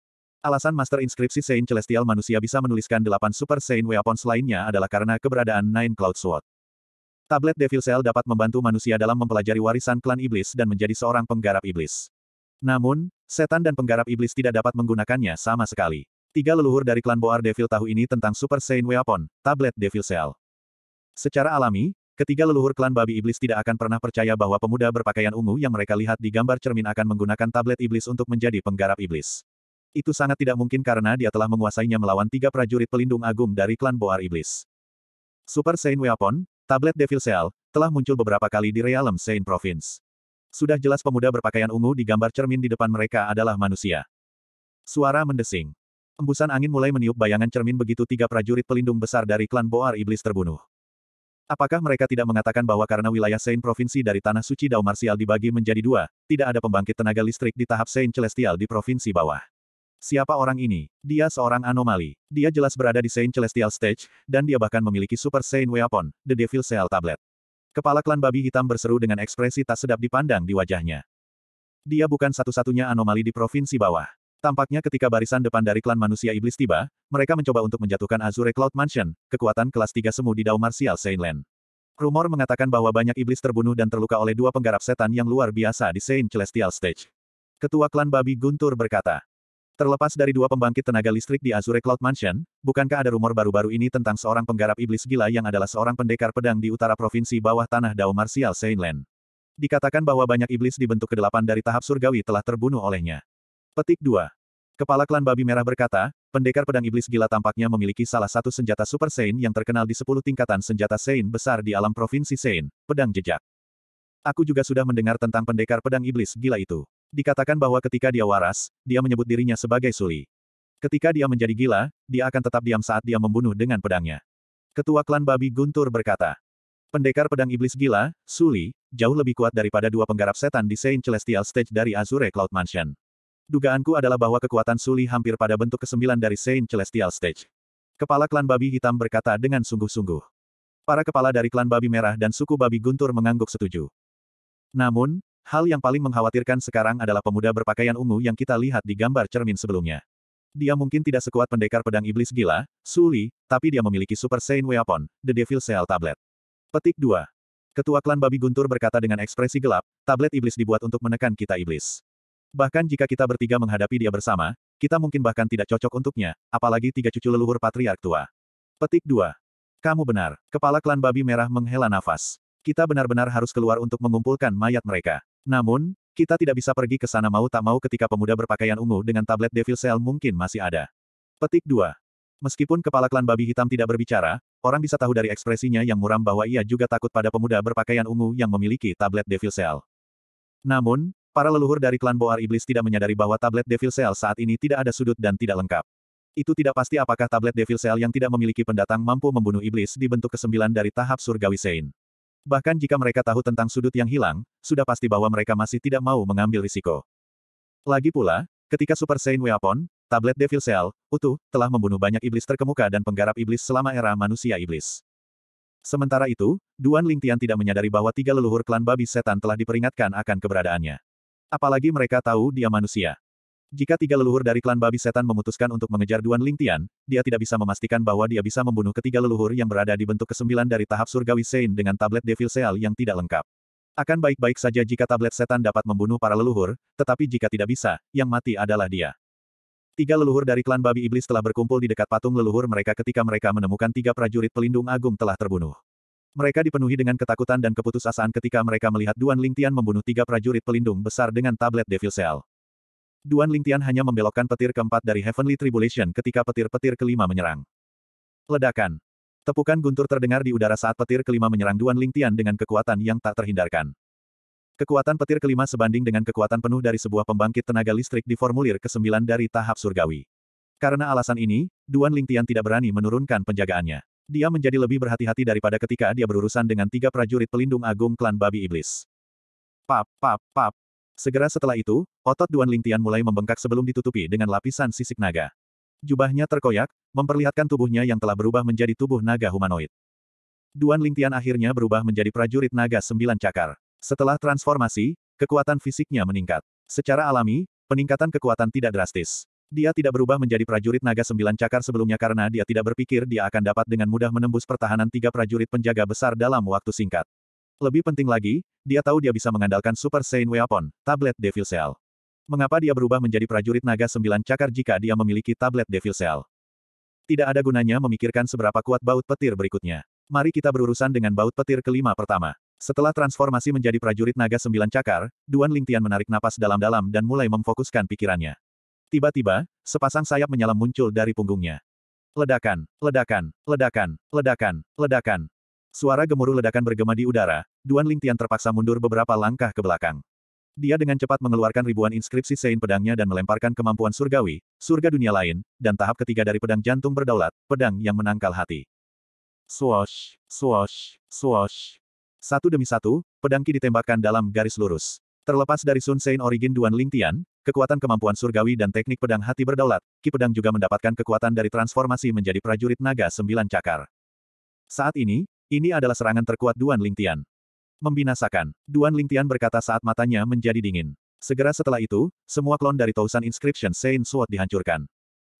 Alasan Master Inskripsi Saint Celestial manusia bisa menuliskan delapan Super Saiyan Weapons lainnya adalah karena keberadaan Nine Cloud Sword. Tablet Devil Cell dapat membantu manusia dalam mempelajari warisan klan iblis dan menjadi seorang penggarap iblis. Namun, Setan dan penggarap iblis tidak dapat menggunakannya sama sekali. Tiga leluhur dari klan Boar Devil tahu ini tentang Super Saiyan Weapon, tablet Devil Cell. Secara alami, ketiga leluhur klan babi iblis tidak akan pernah percaya bahwa pemuda berpakaian ungu yang mereka lihat di gambar cermin akan menggunakan tablet iblis untuk menjadi penggarap iblis. Itu sangat tidak mungkin karena dia telah menguasainya melawan tiga prajurit pelindung agung dari klan Boar Iblis. Super Saiyan Weapon, tablet Devil Cell, telah muncul beberapa kali di Realm Saint Province. Sudah jelas pemuda berpakaian ungu di gambar cermin di depan mereka adalah manusia. Suara mendesing. Embusan angin mulai meniup bayangan cermin begitu tiga prajurit pelindung besar dari klan Boar Iblis terbunuh. Apakah mereka tidak mengatakan bahwa karena wilayah Sein provinsi dari Tanah Suci Dao Marsial dibagi menjadi dua, tidak ada pembangkit tenaga listrik di tahap Sein Celestial di provinsi bawah? Siapa orang ini? Dia seorang anomali. Dia jelas berada di Saint Celestial Stage, dan dia bahkan memiliki Super Saint Weapon, The Devil Seal Tablet. Kepala klan babi hitam berseru dengan ekspresi tak sedap dipandang di wajahnya. Dia bukan satu-satunya anomali di provinsi bawah. Tampaknya ketika barisan depan dari klan manusia iblis tiba, mereka mencoba untuk menjatuhkan Azure Cloud Mansion, kekuatan kelas 3 semu di Dao Martial Sainland. Rumor mengatakan bahwa banyak iblis terbunuh dan terluka oleh dua penggarap setan yang luar biasa di Saint Celestial Stage. Ketua klan babi Guntur berkata, Terlepas dari dua pembangkit tenaga listrik di Azure Cloud Mansion, bukankah ada rumor baru-baru ini tentang seorang penggarap iblis gila yang adalah seorang pendekar pedang di utara provinsi bawah tanah Dao Martial Seinland? Dikatakan bahwa banyak iblis dibentuk ke kedelapan dari tahap surgawi telah terbunuh olehnya. Petik 2. Kepala klan babi merah berkata, pendekar pedang iblis gila tampaknya memiliki salah satu senjata Super Sein yang terkenal di sepuluh tingkatan senjata Sein besar di alam provinsi Sein, pedang jejak. Aku juga sudah mendengar tentang pendekar pedang iblis gila itu. Dikatakan bahwa ketika dia waras, dia menyebut dirinya sebagai Suli. Ketika dia menjadi gila, dia akan tetap diam saat dia membunuh dengan pedangnya. Ketua klan babi Guntur berkata, Pendekar pedang iblis gila, Suli, jauh lebih kuat daripada dua penggarap setan di Saint Celestial Stage dari Azure Cloud Mansion. Dugaanku adalah bahwa kekuatan Suli hampir pada bentuk kesembilan dari Saint Celestial Stage. Kepala klan babi hitam berkata dengan sungguh-sungguh. Para kepala dari klan babi merah dan suku babi guntur mengangguk setuju. Namun, Hal yang paling mengkhawatirkan sekarang adalah pemuda berpakaian ungu yang kita lihat di gambar cermin sebelumnya. Dia mungkin tidak sekuat pendekar pedang iblis gila, Suli, tapi dia memiliki Super Saiyan Weapon, The Devil Seal Tablet. Petik 2. Ketua klan babi guntur berkata dengan ekspresi gelap, tablet iblis dibuat untuk menekan kita iblis. Bahkan jika kita bertiga menghadapi dia bersama, kita mungkin bahkan tidak cocok untuknya, apalagi tiga cucu leluhur patriark tua. Petik 2. Kamu benar, kepala klan babi merah menghela nafas. Kita benar-benar harus keluar untuk mengumpulkan mayat mereka. Namun, kita tidak bisa pergi ke sana mau tak mau ketika pemuda berpakaian ungu dengan tablet Devil Cell mungkin masih ada. Petik 2. Meskipun kepala klan babi hitam tidak berbicara, orang bisa tahu dari ekspresinya yang muram bahwa ia juga takut pada pemuda berpakaian ungu yang memiliki tablet Devil Cell. Namun, para leluhur dari klan Boar Iblis tidak menyadari bahwa tablet Devil Cell saat ini tidak ada sudut dan tidak lengkap. Itu tidak pasti apakah tablet Devil Cell yang tidak memiliki pendatang mampu membunuh iblis di bentuk ke-9 dari tahap surgawi Sein. Bahkan jika mereka tahu tentang sudut yang hilang, sudah pasti bahwa mereka masih tidak mau mengambil risiko. Lagi pula, ketika Super Saiyan Weapon, tablet Devil Cell, utuh, telah membunuh banyak iblis terkemuka dan penggarap iblis selama era manusia iblis. Sementara itu, Duan Lingtian tidak menyadari bahwa tiga leluhur klan babi setan telah diperingatkan akan keberadaannya. Apalagi mereka tahu dia manusia. Jika tiga leluhur dari klan babi setan memutuskan untuk mengejar Duan Lingtian, dia tidak bisa memastikan bahwa dia bisa membunuh ketiga leluhur yang berada di bentuk kesembilan dari tahap surgawi Sein dengan tablet Devil Seal yang tidak lengkap. Akan baik-baik saja jika tablet setan dapat membunuh para leluhur, tetapi jika tidak bisa, yang mati adalah dia. Tiga leluhur dari klan babi iblis telah berkumpul di dekat patung leluhur mereka ketika mereka menemukan tiga prajurit pelindung agung telah terbunuh. Mereka dipenuhi dengan ketakutan dan keputusasaan ketika mereka melihat Duan Lingtian membunuh tiga prajurit pelindung besar dengan tablet Devil Cell. Duan Lingtian hanya membelokkan petir keempat dari Heavenly Tribulation ketika petir-petir kelima menyerang. Ledakan. Tepukan guntur terdengar di udara saat petir kelima menyerang Duan Lingtian dengan kekuatan yang tak terhindarkan. Kekuatan petir kelima sebanding dengan kekuatan penuh dari sebuah pembangkit tenaga listrik di formulir ke-9 dari tahap surgawi. Karena alasan ini, Duan Lingtian tidak berani menurunkan penjagaannya. Dia menjadi lebih berhati-hati daripada ketika dia berurusan dengan tiga prajurit pelindung agung klan babi iblis. Pap, pap, pap, Segera setelah itu, otot Duan Lingtian mulai membengkak sebelum ditutupi dengan lapisan sisik naga. Jubahnya terkoyak, memperlihatkan tubuhnya yang telah berubah menjadi tubuh naga humanoid. Duan Lingtian akhirnya berubah menjadi prajurit naga sembilan cakar. Setelah transformasi, kekuatan fisiknya meningkat. Secara alami, peningkatan kekuatan tidak drastis. Dia tidak berubah menjadi prajurit naga sembilan cakar sebelumnya karena dia tidak berpikir dia akan dapat dengan mudah menembus pertahanan tiga prajurit penjaga besar dalam waktu singkat. Lebih penting lagi, dia tahu dia bisa mengandalkan Super Saiyan Weapon, tablet Devil Cell. Mengapa dia berubah menjadi prajurit naga sembilan cakar jika dia memiliki tablet Devil Cell? Tidak ada gunanya memikirkan seberapa kuat baut petir berikutnya. Mari kita berurusan dengan baut petir kelima pertama. Setelah transformasi menjadi prajurit naga sembilan cakar, Duan Lingtian menarik napas dalam-dalam dan mulai memfokuskan pikirannya. Tiba-tiba, sepasang sayap menyala muncul dari punggungnya. Ledakan, ledakan, ledakan, ledakan, ledakan, Suara gemuruh ledakan bergema di udara, Duan Lingtian terpaksa mundur beberapa langkah ke belakang. Dia dengan cepat mengeluarkan ribuan inskripsi sein pedangnya dan melemparkan kemampuan surgawi, surga dunia lain, dan tahap ketiga dari pedang jantung berdaulat, pedang yang menangkal hati. Swash, swash, swash. Satu demi satu, pedangki ditembakkan dalam garis lurus. Terlepas dari Sun Sein Origin Duan Ling Tian, kekuatan kemampuan surgawi dan teknik pedang hati berdaulat, Ki pedang juga mendapatkan kekuatan dari transformasi menjadi prajurit naga sembilan cakar. Saat ini, ini adalah serangan terkuat Duan Lingtian. Membinasakan, Duan Lingtian berkata saat matanya menjadi dingin. Segera setelah itu, semua klon dari Tausan Inscription Saint Sword dihancurkan.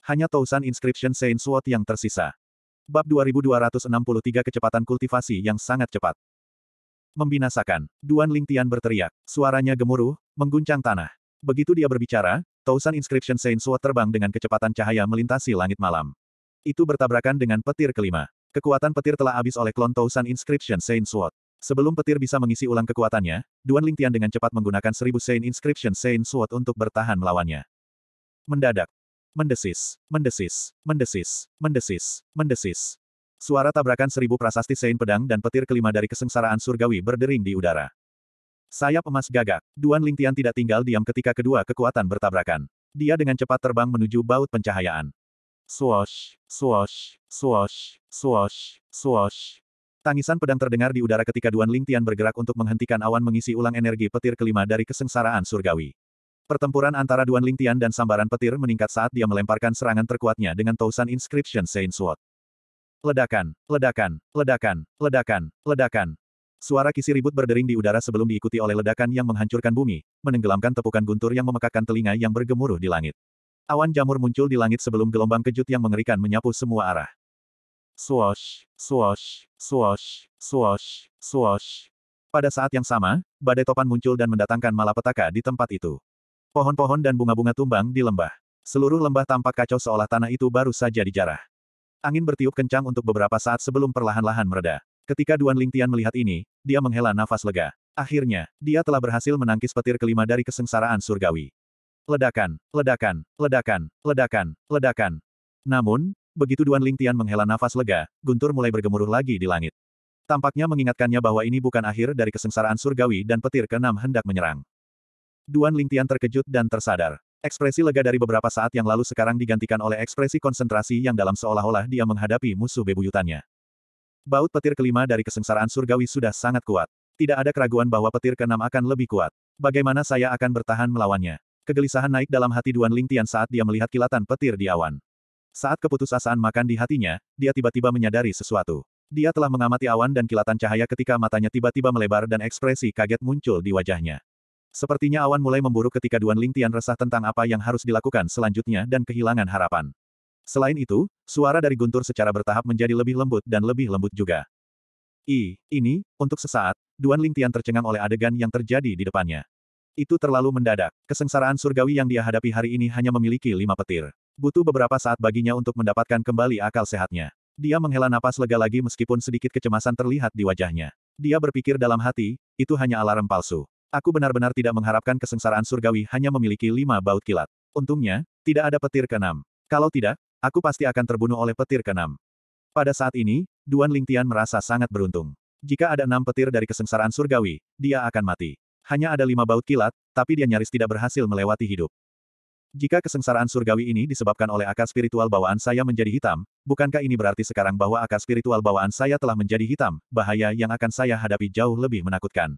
Hanya Tausan Inscription Saint Sword yang tersisa. Bab 2263 Kecepatan Kultivasi yang sangat cepat. Membinasakan, Duan Lingtian berteriak. Suaranya gemuruh, mengguncang tanah. Begitu dia berbicara, Tausan Inscription Saint Sword terbang dengan kecepatan cahaya melintasi langit malam. Itu bertabrakan dengan petir kelima. Kekuatan petir telah habis oleh klon Tousan Inscription Saint Sword. Sebelum petir bisa mengisi ulang kekuatannya, Duan Lingtian dengan cepat menggunakan seribu Saint Inscription Saint Sword untuk bertahan melawannya. Mendadak. Mendesis, mendesis, mendesis, mendesis, mendesis. Suara tabrakan seribu prasasti Saint pedang dan petir kelima dari kesengsaraan surgawi berdering di udara. Sayap emas gagak, Duan Lingtian tidak tinggal diam ketika kedua kekuatan bertabrakan. Dia dengan cepat terbang menuju baut pencahayaan. Swash, swash, swash, swash, swash. Tangisan pedang terdengar di udara ketika Duan Ling Tian bergerak untuk menghentikan awan mengisi ulang energi petir kelima dari kesengsaraan surgawi. Pertempuran antara Duan Ling Tian dan sambaran petir meningkat saat dia melemparkan serangan terkuatnya dengan tausan Inscription Saint Sword. Ledakan, ledakan, ledakan, ledakan, ledakan. Suara kisi ribut berdering di udara sebelum diikuti oleh ledakan yang menghancurkan bumi, menenggelamkan tepukan guntur yang memekakkan telinga yang bergemuruh di langit. Awan jamur muncul di langit sebelum gelombang kejut yang mengerikan menyapu semua arah. Swash, swash, swash, swash, swash. Pada saat yang sama, badai topan muncul dan mendatangkan malapetaka di tempat itu. Pohon-pohon dan bunga-bunga tumbang di lembah. Seluruh lembah tampak kacau seolah tanah itu baru saja dijarah. Angin bertiup kencang untuk beberapa saat sebelum perlahan-lahan mereda. Ketika Duan Lingtian melihat ini, dia menghela nafas lega. Akhirnya, dia telah berhasil menangkis petir kelima dari kesengsaraan surgawi. Ledakan, ledakan, ledakan, ledakan, ledakan. Namun, begitu Duan Ling Tian menghela nafas lega, guntur mulai bergemuruh lagi di langit. Tampaknya mengingatkannya bahwa ini bukan akhir dari kesengsaraan surgawi dan petir keenam hendak menyerang. Duan Ling Tian terkejut dan tersadar. Ekspresi lega dari beberapa saat yang lalu sekarang digantikan oleh ekspresi konsentrasi yang dalam seolah-olah dia menghadapi musuh bebuyutannya. Baut petir kelima dari kesengsaraan surgawi sudah sangat kuat. Tidak ada keraguan bahwa petir keenam akan lebih kuat. Bagaimana saya akan bertahan melawannya? Kegelisahan naik dalam hati Duan Ling Tian saat dia melihat kilatan petir di awan. Saat keputusasaan makan di hatinya, dia tiba-tiba menyadari sesuatu. Dia telah mengamati awan dan kilatan cahaya ketika matanya tiba-tiba melebar dan ekspresi kaget muncul di wajahnya. Sepertinya awan mulai memburuk ketika Duan Ling Tian resah tentang apa yang harus dilakukan selanjutnya dan kehilangan harapan. Selain itu, suara dari guntur secara bertahap menjadi lebih lembut dan lebih lembut juga. I, ini, untuk sesaat, Duan Ling Tian tercengang oleh adegan yang terjadi di depannya. Itu terlalu mendadak. Kesengsaraan surgawi yang dia hadapi hari ini hanya memiliki lima petir. Butuh beberapa saat baginya untuk mendapatkan kembali akal sehatnya. Dia menghela napas lega lagi meskipun sedikit kecemasan terlihat di wajahnya. Dia berpikir dalam hati, itu hanya alarm palsu. Aku benar-benar tidak mengharapkan kesengsaraan surgawi hanya memiliki lima baut kilat. Untungnya, tidak ada petir keenam. Kalau tidak, aku pasti akan terbunuh oleh petir keenam. Pada saat ini, Duan Lingtian merasa sangat beruntung. Jika ada enam petir dari kesengsaraan surgawi, dia akan mati. Hanya ada lima baut kilat, tapi dia nyaris tidak berhasil melewati hidup. Jika kesengsaraan surgawi ini disebabkan oleh akar spiritual bawaan saya menjadi hitam, bukankah ini berarti sekarang bahwa akar spiritual bawaan saya telah menjadi hitam, bahaya yang akan saya hadapi jauh lebih menakutkan.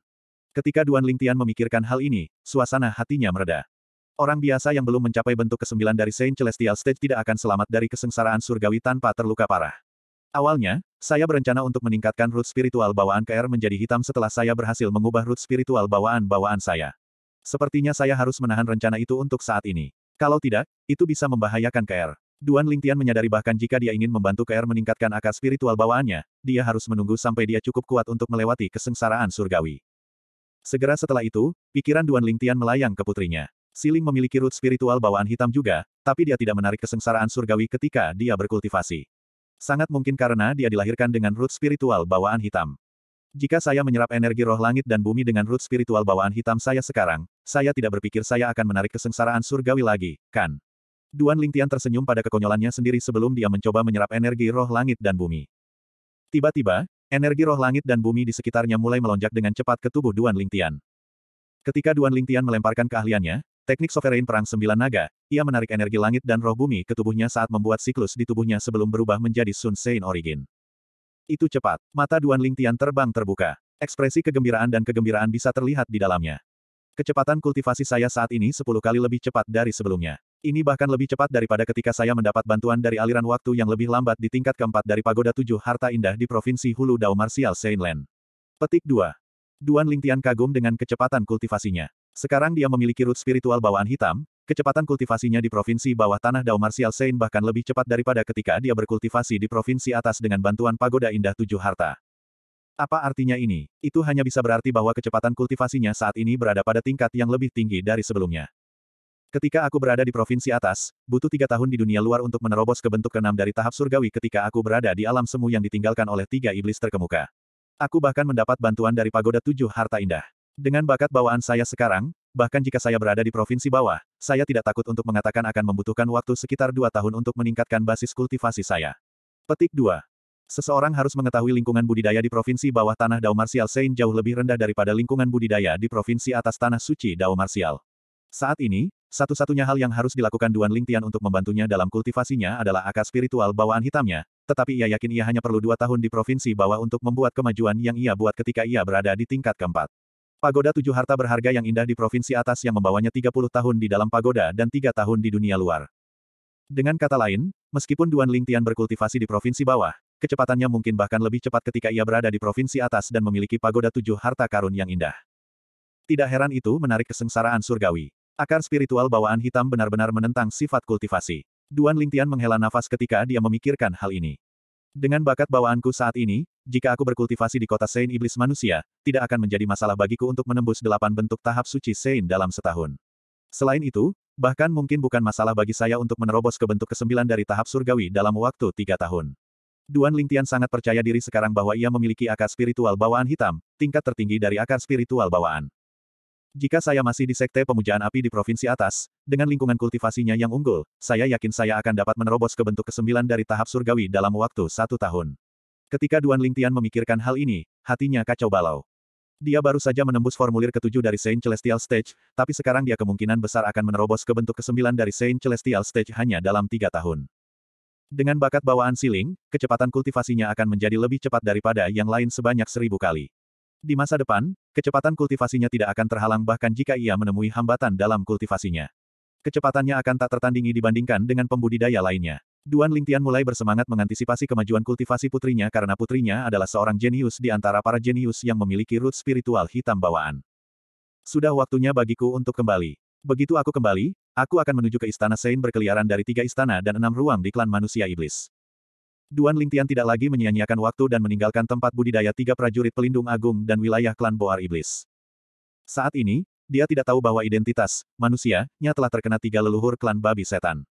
Ketika Duan Lingtian memikirkan hal ini, suasana hatinya mereda. Orang biasa yang belum mencapai bentuk kesembilan dari Saint Celestial Stage tidak akan selamat dari kesengsaraan surgawi tanpa terluka parah. Awalnya, saya berencana untuk meningkatkan root spiritual bawaan KR menjadi hitam setelah saya berhasil mengubah root spiritual bawaan-bawaan saya. Sepertinya saya harus menahan rencana itu untuk saat ini. Kalau tidak, itu bisa membahayakan KR. Duan Lingtian menyadari bahkan jika dia ingin membantu KR meningkatkan akar spiritual bawaannya, dia harus menunggu sampai dia cukup kuat untuk melewati kesengsaraan surgawi. Segera setelah itu, pikiran Duan Lingtian melayang ke putrinya. Siling memiliki root spiritual bawaan hitam juga, tapi dia tidak menarik kesengsaraan surgawi ketika dia berkultivasi. Sangat mungkin karena dia dilahirkan dengan root spiritual bawaan hitam. Jika saya menyerap energi roh langit dan bumi dengan root spiritual bawaan hitam saya sekarang, saya tidak berpikir saya akan menarik kesengsaraan surgawi lagi, kan? Duan Lingtian tersenyum pada kekonyolannya sendiri sebelum dia mencoba menyerap energi roh langit dan bumi. Tiba-tiba, energi roh langit dan bumi di sekitarnya mulai melonjak dengan cepat ke tubuh Duan Lingtian. Ketika Duan Lingtian melemparkan keahliannya, Teknik Sovereign Perang Sembilan Naga, ia menarik energi langit dan roh bumi ke tubuhnya saat membuat siklus di tubuhnya sebelum berubah menjadi Sun Sein Origin. Itu cepat, mata Duan Ling Tian terbang terbuka. Ekspresi kegembiraan dan kegembiraan bisa terlihat di dalamnya. Kecepatan kultivasi saya saat ini 10 kali lebih cepat dari sebelumnya. Ini bahkan lebih cepat daripada ketika saya mendapat bantuan dari aliran waktu yang lebih lambat di tingkat keempat dari Pagoda Tujuh Harta Indah di Provinsi Hulu Dao Martial Sainland. Petik 2. Duan Ling Tian kagum dengan kecepatan kultivasinya. Sekarang dia memiliki root spiritual bawaan hitam, kecepatan kultivasinya di provinsi bawah tanah Dao Martial Sein bahkan lebih cepat daripada ketika dia berkultivasi di provinsi atas dengan bantuan pagoda indah tujuh harta. Apa artinya ini? Itu hanya bisa berarti bahwa kecepatan kultivasinya saat ini berada pada tingkat yang lebih tinggi dari sebelumnya. Ketika aku berada di provinsi atas, butuh tiga tahun di dunia luar untuk menerobos ke bentuk keenam dari tahap surgawi ketika aku berada di alam semu yang ditinggalkan oleh tiga iblis terkemuka. Aku bahkan mendapat bantuan dari pagoda tujuh harta indah. Dengan bakat bawaan saya sekarang, bahkan jika saya berada di provinsi bawah, saya tidak takut untuk mengatakan akan membutuhkan waktu sekitar dua tahun untuk meningkatkan basis kultivasi saya. Petik 2. Seseorang harus mengetahui lingkungan budidaya di provinsi bawah tanah Dao Martial Sein jauh lebih rendah daripada lingkungan budidaya di provinsi atas tanah suci Dao Martial. Saat ini, satu-satunya hal yang harus dilakukan Duan Lingtian untuk membantunya dalam kultivasinya adalah akar spiritual bawaan hitamnya, tetapi ia yakin ia hanya perlu dua tahun di provinsi bawah untuk membuat kemajuan yang ia buat ketika ia berada di tingkat keempat. Pagoda tujuh harta berharga yang indah di provinsi atas yang membawanya 30 tahun di dalam pagoda dan tiga tahun di dunia luar. Dengan kata lain, meskipun Duan Ling Tian berkultivasi di provinsi bawah, kecepatannya mungkin bahkan lebih cepat ketika ia berada di provinsi atas dan memiliki pagoda tujuh harta karun yang indah. Tidak heran itu menarik kesengsaraan surgawi. Akar spiritual bawaan hitam benar-benar menentang sifat kultivasi. Duan Ling Tian menghela nafas ketika dia memikirkan hal ini. Dengan bakat bawaanku saat ini, jika aku berkultivasi di kota Sein Iblis Manusia, tidak akan menjadi masalah bagiku untuk menembus delapan bentuk tahap suci Sein dalam setahun. Selain itu, bahkan mungkin bukan masalah bagi saya untuk menerobos ke bentuk kesembilan dari tahap surgawi dalam waktu tiga tahun. Duan Lingtian sangat percaya diri sekarang bahwa ia memiliki akar spiritual bawaan hitam, tingkat tertinggi dari akar spiritual bawaan. Jika saya masih di Sekte Pemujaan Api di Provinsi Atas, dengan lingkungan kultivasinya yang unggul, saya yakin saya akan dapat menerobos ke bentuk kesembilan dari tahap surgawi dalam waktu satu tahun. Ketika Duan Lingtian memikirkan hal ini, hatinya kacau balau. Dia baru saja menembus formulir ketujuh dari Saint Celestial Stage, tapi sekarang dia kemungkinan besar akan menerobos ke bentuk kesembilan dari Saint Celestial Stage hanya dalam tiga tahun. Dengan bakat bawaan siling, kecepatan kultivasinya akan menjadi lebih cepat daripada yang lain sebanyak seribu kali. Di masa depan, kecepatan kultivasinya tidak akan terhalang bahkan jika ia menemui hambatan dalam kultivasinya. Kecepatannya akan tak tertandingi dibandingkan dengan pembudidaya lainnya. Duan Lingtian mulai bersemangat mengantisipasi kemajuan kultivasi putrinya karena putrinya adalah seorang jenius di antara para jenius yang memiliki root spiritual hitam bawaan. Sudah waktunya bagiku untuk kembali. Begitu aku kembali, aku akan menuju ke istana Sein berkeliaran dari tiga istana dan enam ruang di klan manusia iblis. Duan Lingtian tidak lagi menyia-nyiakan waktu dan meninggalkan tempat budidaya tiga prajurit pelindung agung dan wilayah klan Boar Iblis. Saat ini, dia tidak tahu bahwa identitas, manusia, nya telah terkena tiga leluhur klan babi setan.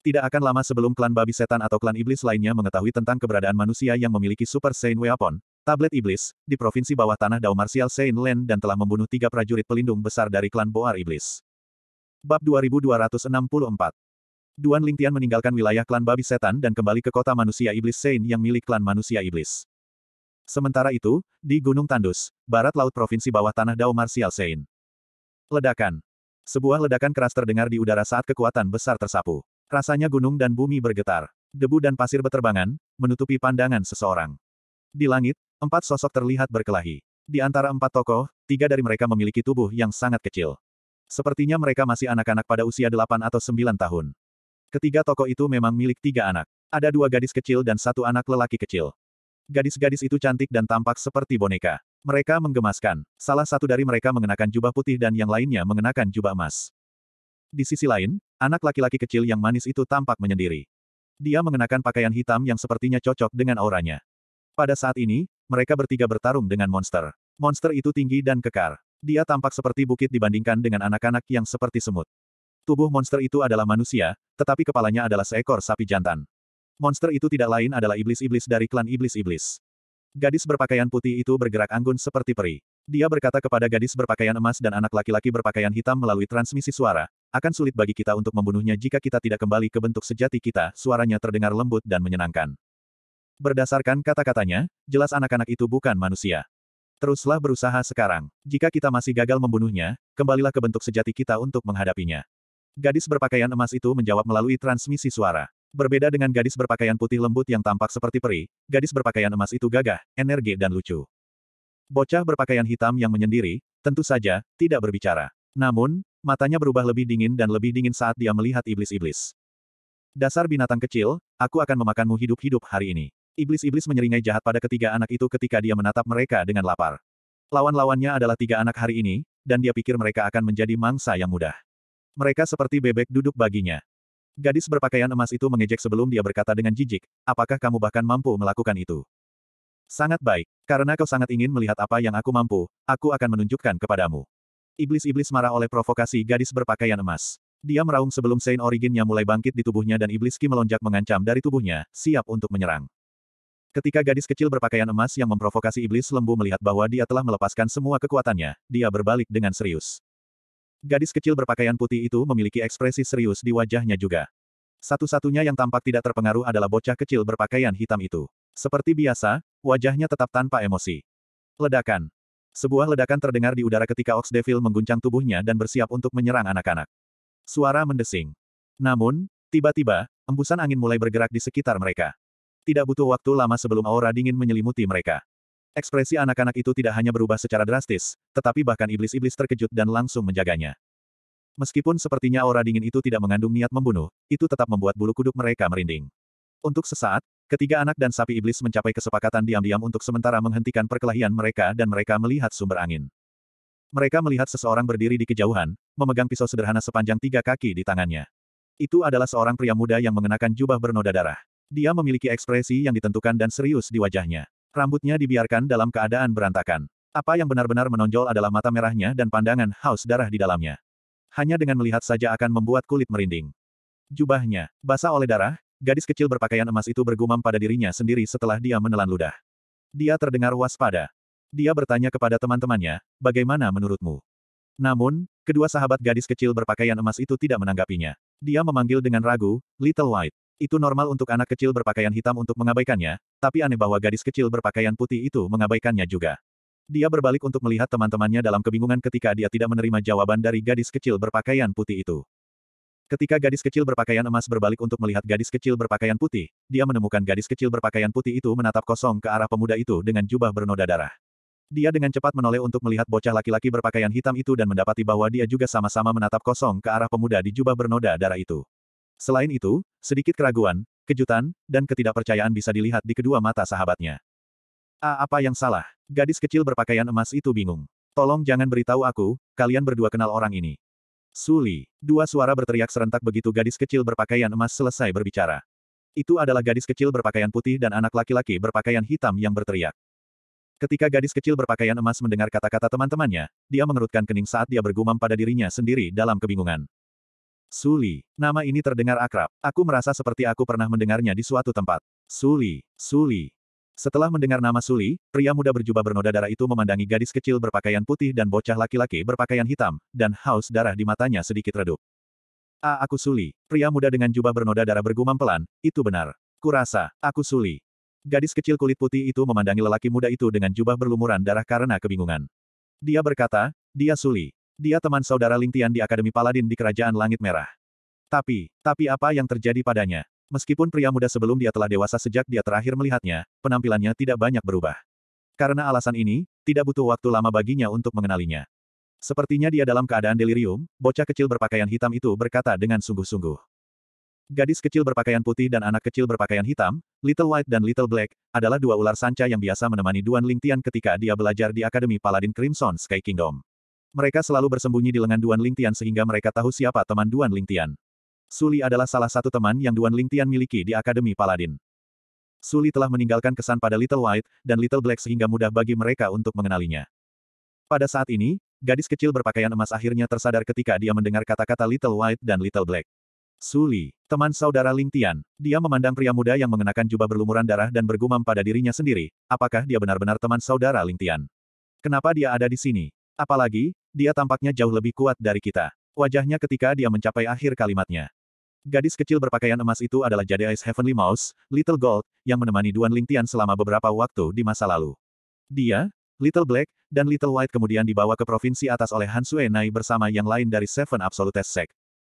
Tidak akan lama sebelum klan babi setan atau klan iblis lainnya mengetahui tentang keberadaan manusia yang memiliki Super Saiyan Weapon, tablet iblis, di provinsi bawah tanah Dao Martial Saint Land dan telah membunuh tiga prajurit pelindung besar dari klan Boar Iblis. Bab 2264 Duan Lingtian meninggalkan wilayah klan babi setan dan kembali ke kota manusia iblis Saint yang milik klan manusia iblis. Sementara itu, di Gunung Tandus, barat laut provinsi bawah tanah Dao Martial Saint. Ledakan. Sebuah ledakan keras terdengar di udara saat kekuatan besar tersapu. Rasanya gunung dan bumi bergetar. Debu dan pasir beterbangan, menutupi pandangan seseorang. Di langit, empat sosok terlihat berkelahi. Di antara empat tokoh, tiga dari mereka memiliki tubuh yang sangat kecil. Sepertinya mereka masih anak-anak pada usia delapan atau sembilan tahun. Ketiga tokoh itu memang milik tiga anak. Ada dua gadis kecil dan satu anak lelaki kecil. Gadis-gadis itu cantik dan tampak seperti boneka. Mereka menggemaskan. Salah satu dari mereka mengenakan jubah putih dan yang lainnya mengenakan jubah emas. Di sisi lain, Anak laki-laki kecil yang manis itu tampak menyendiri. Dia mengenakan pakaian hitam yang sepertinya cocok dengan auranya. Pada saat ini, mereka bertiga bertarung dengan monster. Monster itu tinggi dan kekar. Dia tampak seperti bukit dibandingkan dengan anak-anak yang seperti semut. Tubuh monster itu adalah manusia, tetapi kepalanya adalah seekor sapi jantan. Monster itu tidak lain adalah iblis-iblis dari klan iblis-iblis. Gadis berpakaian putih itu bergerak anggun seperti peri. Dia berkata kepada gadis berpakaian emas dan anak laki-laki berpakaian hitam melalui transmisi suara, akan sulit bagi kita untuk membunuhnya jika kita tidak kembali ke bentuk sejati kita, suaranya terdengar lembut dan menyenangkan. Berdasarkan kata-katanya, jelas anak-anak itu bukan manusia. Teruslah berusaha sekarang. Jika kita masih gagal membunuhnya, kembalilah ke bentuk sejati kita untuk menghadapinya. Gadis berpakaian emas itu menjawab melalui transmisi suara. Berbeda dengan gadis berpakaian putih lembut yang tampak seperti peri, gadis berpakaian emas itu gagah, energi dan lucu. Bocah berpakaian hitam yang menyendiri, tentu saja, tidak berbicara. Namun, matanya berubah lebih dingin dan lebih dingin saat dia melihat iblis-iblis. Dasar binatang kecil, aku akan memakanmu hidup-hidup hari ini. Iblis-iblis menyeringai jahat pada ketiga anak itu ketika dia menatap mereka dengan lapar. Lawan-lawannya adalah tiga anak hari ini, dan dia pikir mereka akan menjadi mangsa yang mudah. Mereka seperti bebek duduk baginya. Gadis berpakaian emas itu mengejek sebelum dia berkata dengan jijik, apakah kamu bahkan mampu melakukan itu? Sangat baik, karena kau sangat ingin melihat apa yang aku mampu, aku akan menunjukkan kepadamu. Iblis-iblis marah oleh provokasi gadis berpakaian emas. Dia meraung sebelum Saint Originnya mulai bangkit di tubuhnya dan iblis Ki melonjak mengancam dari tubuhnya, siap untuk menyerang. Ketika gadis kecil berpakaian emas yang memprovokasi iblis lembu melihat bahwa dia telah melepaskan semua kekuatannya, dia berbalik dengan serius. Gadis kecil berpakaian putih itu memiliki ekspresi serius di wajahnya juga. Satu-satunya yang tampak tidak terpengaruh adalah bocah kecil berpakaian hitam itu. Seperti biasa, wajahnya tetap tanpa emosi. Ledakan. Sebuah ledakan terdengar di udara ketika Ox Devil mengguncang tubuhnya dan bersiap untuk menyerang anak-anak. Suara mendesing. Namun, tiba-tiba, embusan angin mulai bergerak di sekitar mereka. Tidak butuh waktu lama sebelum aura dingin menyelimuti mereka. Ekspresi anak-anak itu tidak hanya berubah secara drastis, tetapi bahkan iblis-iblis terkejut dan langsung menjaganya. Meskipun sepertinya aura dingin itu tidak mengandung niat membunuh, itu tetap membuat bulu kuduk mereka merinding. Untuk sesaat, Ketiga anak dan sapi iblis mencapai kesepakatan diam-diam untuk sementara menghentikan perkelahian mereka dan mereka melihat sumber angin. Mereka melihat seseorang berdiri di kejauhan, memegang pisau sederhana sepanjang tiga kaki di tangannya. Itu adalah seorang pria muda yang mengenakan jubah bernoda darah. Dia memiliki ekspresi yang ditentukan dan serius di wajahnya. Rambutnya dibiarkan dalam keadaan berantakan. Apa yang benar-benar menonjol adalah mata merahnya dan pandangan haus darah di dalamnya. Hanya dengan melihat saja akan membuat kulit merinding. Jubahnya, basah oleh darah, Gadis kecil berpakaian emas itu bergumam pada dirinya sendiri setelah dia menelan ludah. Dia terdengar waspada. Dia bertanya kepada teman-temannya, bagaimana menurutmu? Namun, kedua sahabat gadis kecil berpakaian emas itu tidak menanggapinya. Dia memanggil dengan ragu, Little White. Itu normal untuk anak kecil berpakaian hitam untuk mengabaikannya, tapi aneh bahwa gadis kecil berpakaian putih itu mengabaikannya juga. Dia berbalik untuk melihat teman-temannya dalam kebingungan ketika dia tidak menerima jawaban dari gadis kecil berpakaian putih itu. Ketika gadis kecil berpakaian emas berbalik untuk melihat gadis kecil berpakaian putih, dia menemukan gadis kecil berpakaian putih itu menatap kosong ke arah pemuda itu dengan jubah bernoda darah. Dia dengan cepat menoleh untuk melihat bocah laki-laki berpakaian hitam itu dan mendapati bahwa dia juga sama-sama menatap kosong ke arah pemuda di jubah bernoda darah itu. Selain itu, sedikit keraguan, kejutan, dan ketidakpercayaan bisa dilihat di kedua mata sahabatnya. A, ah, apa yang salah? Gadis kecil berpakaian emas itu bingung. Tolong jangan beritahu aku, kalian berdua kenal orang ini. Suli. Dua suara berteriak serentak begitu gadis kecil berpakaian emas selesai berbicara. Itu adalah gadis kecil berpakaian putih dan anak laki-laki berpakaian hitam yang berteriak. Ketika gadis kecil berpakaian emas mendengar kata-kata teman-temannya, dia mengerutkan kening saat dia bergumam pada dirinya sendiri dalam kebingungan. Suli, nama ini terdengar akrab. Aku merasa seperti aku pernah mendengarnya di suatu tempat. Suli, Suli, setelah mendengar nama Suli, pria muda berjubah bernoda darah itu memandangi gadis kecil berpakaian putih dan bocah laki-laki berpakaian hitam, dan haus darah di matanya sedikit redup. A ah, aku Suli, pria muda dengan jubah bernoda darah bergumam pelan, itu benar. Kurasa, aku Suli. Gadis kecil kulit putih itu memandangi lelaki muda itu dengan jubah berlumuran darah karena kebingungan. Dia berkata, dia Suli. Dia teman saudara Lingtian di Akademi Paladin di Kerajaan Langit Merah. Tapi, tapi apa yang terjadi padanya? Meskipun pria muda sebelum dia telah dewasa sejak dia terakhir melihatnya, penampilannya tidak banyak berubah. Karena alasan ini, tidak butuh waktu lama baginya untuk mengenalinya. Sepertinya dia dalam keadaan delirium, bocah kecil berpakaian hitam itu berkata dengan sungguh-sungguh. Gadis kecil berpakaian putih dan anak kecil berpakaian hitam, Little White dan Little Black, adalah dua ular sanca yang biasa menemani Duan Lingtian ketika dia belajar di Akademi Paladin Crimson Sky Kingdom. Mereka selalu bersembunyi di lengan Duan Lingtian sehingga mereka tahu siapa teman Duan Lingtian. Suli adalah salah satu teman yang Duan Lingtian miliki di Akademi Paladin. Suli telah meninggalkan kesan pada Little White dan Little Black sehingga mudah bagi mereka untuk mengenalinya. Pada saat ini, gadis kecil berpakaian emas akhirnya tersadar ketika dia mendengar kata-kata Little White dan Little Black. Suli, teman saudara Lingtian, dia memandang pria muda yang mengenakan jubah berlumuran darah dan bergumam pada dirinya sendiri, apakah dia benar-benar teman saudara Lingtian? Kenapa dia ada di sini? Apalagi, dia tampaknya jauh lebih kuat dari kita. Wajahnya ketika dia mencapai akhir kalimatnya. Gadis kecil berpakaian emas itu adalah Jade Ice Heavenly Mouse, Little Gold, yang menemani Duan Lingtian selama beberapa waktu di masa lalu. Dia, Little Black, dan Little White kemudian dibawa ke provinsi atas oleh Han Suenai bersama yang lain dari Seven Absolute Sect.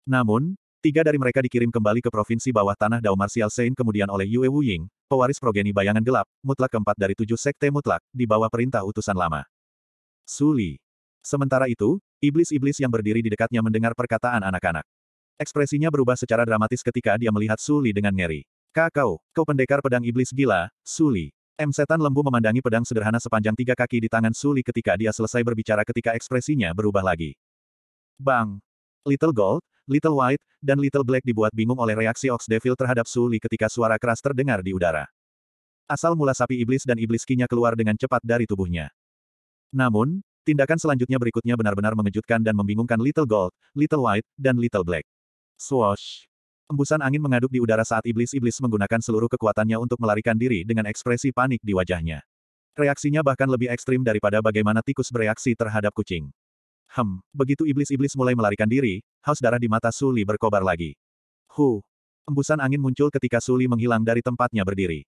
Namun, tiga dari mereka dikirim kembali ke provinsi bawah tanah Dao Martial Saint kemudian oleh Yue Wu Ying, pewaris progeni bayangan gelap, mutlak keempat dari tujuh sekte mutlak, di bawah perintah utusan lama. Suli. Sementara itu, iblis-iblis yang berdiri di dekatnya mendengar perkataan anak-anak. Ekspresinya berubah secara dramatis ketika dia melihat Suli dengan ngeri. Kakau, kau pendekar pedang iblis gila, Suli. M setan lembu memandangi pedang sederhana sepanjang tiga kaki di tangan Suli ketika dia selesai berbicara ketika ekspresinya berubah lagi. Bang! Little Gold, Little White, dan Little Black dibuat bingung oleh reaksi Ox Devil terhadap Suli ketika suara keras terdengar di udara. Asal mula sapi iblis dan iblis kinya keluar dengan cepat dari tubuhnya. Namun, tindakan selanjutnya berikutnya benar-benar mengejutkan dan membingungkan Little Gold, Little White, dan Little Black. Swoosh. Embusan angin mengaduk di udara saat iblis-iblis menggunakan seluruh kekuatannya untuk melarikan diri dengan ekspresi panik di wajahnya. Reaksinya bahkan lebih ekstrim daripada bagaimana tikus bereaksi terhadap kucing. Hem, begitu iblis-iblis mulai melarikan diri, haus darah di mata Suli berkobar lagi. Hu. Embusan angin muncul ketika Suli menghilang dari tempatnya berdiri.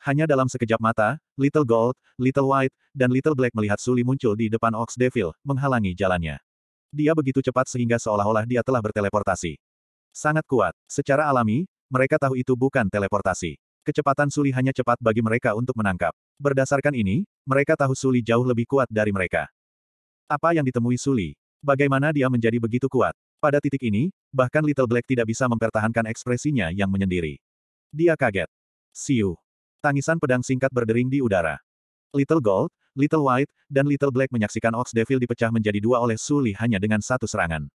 Hanya dalam sekejap mata, Little Gold, Little White, dan Little Black melihat Suli muncul di depan Ox Devil, menghalangi jalannya. Dia begitu cepat sehingga seolah-olah dia telah berteleportasi. Sangat kuat. Secara alami, mereka tahu itu bukan teleportasi. Kecepatan Suli hanya cepat bagi mereka untuk menangkap. Berdasarkan ini, mereka tahu Suli jauh lebih kuat dari mereka. Apa yang ditemui Suli? Bagaimana dia menjadi begitu kuat? Pada titik ini, bahkan Little Black tidak bisa mempertahankan ekspresinya yang menyendiri. Dia kaget. Siu. Tangisan pedang singkat berdering di udara. Little Gold, Little White, dan Little Black menyaksikan Ox Devil dipecah menjadi dua oleh Suli hanya dengan satu serangan.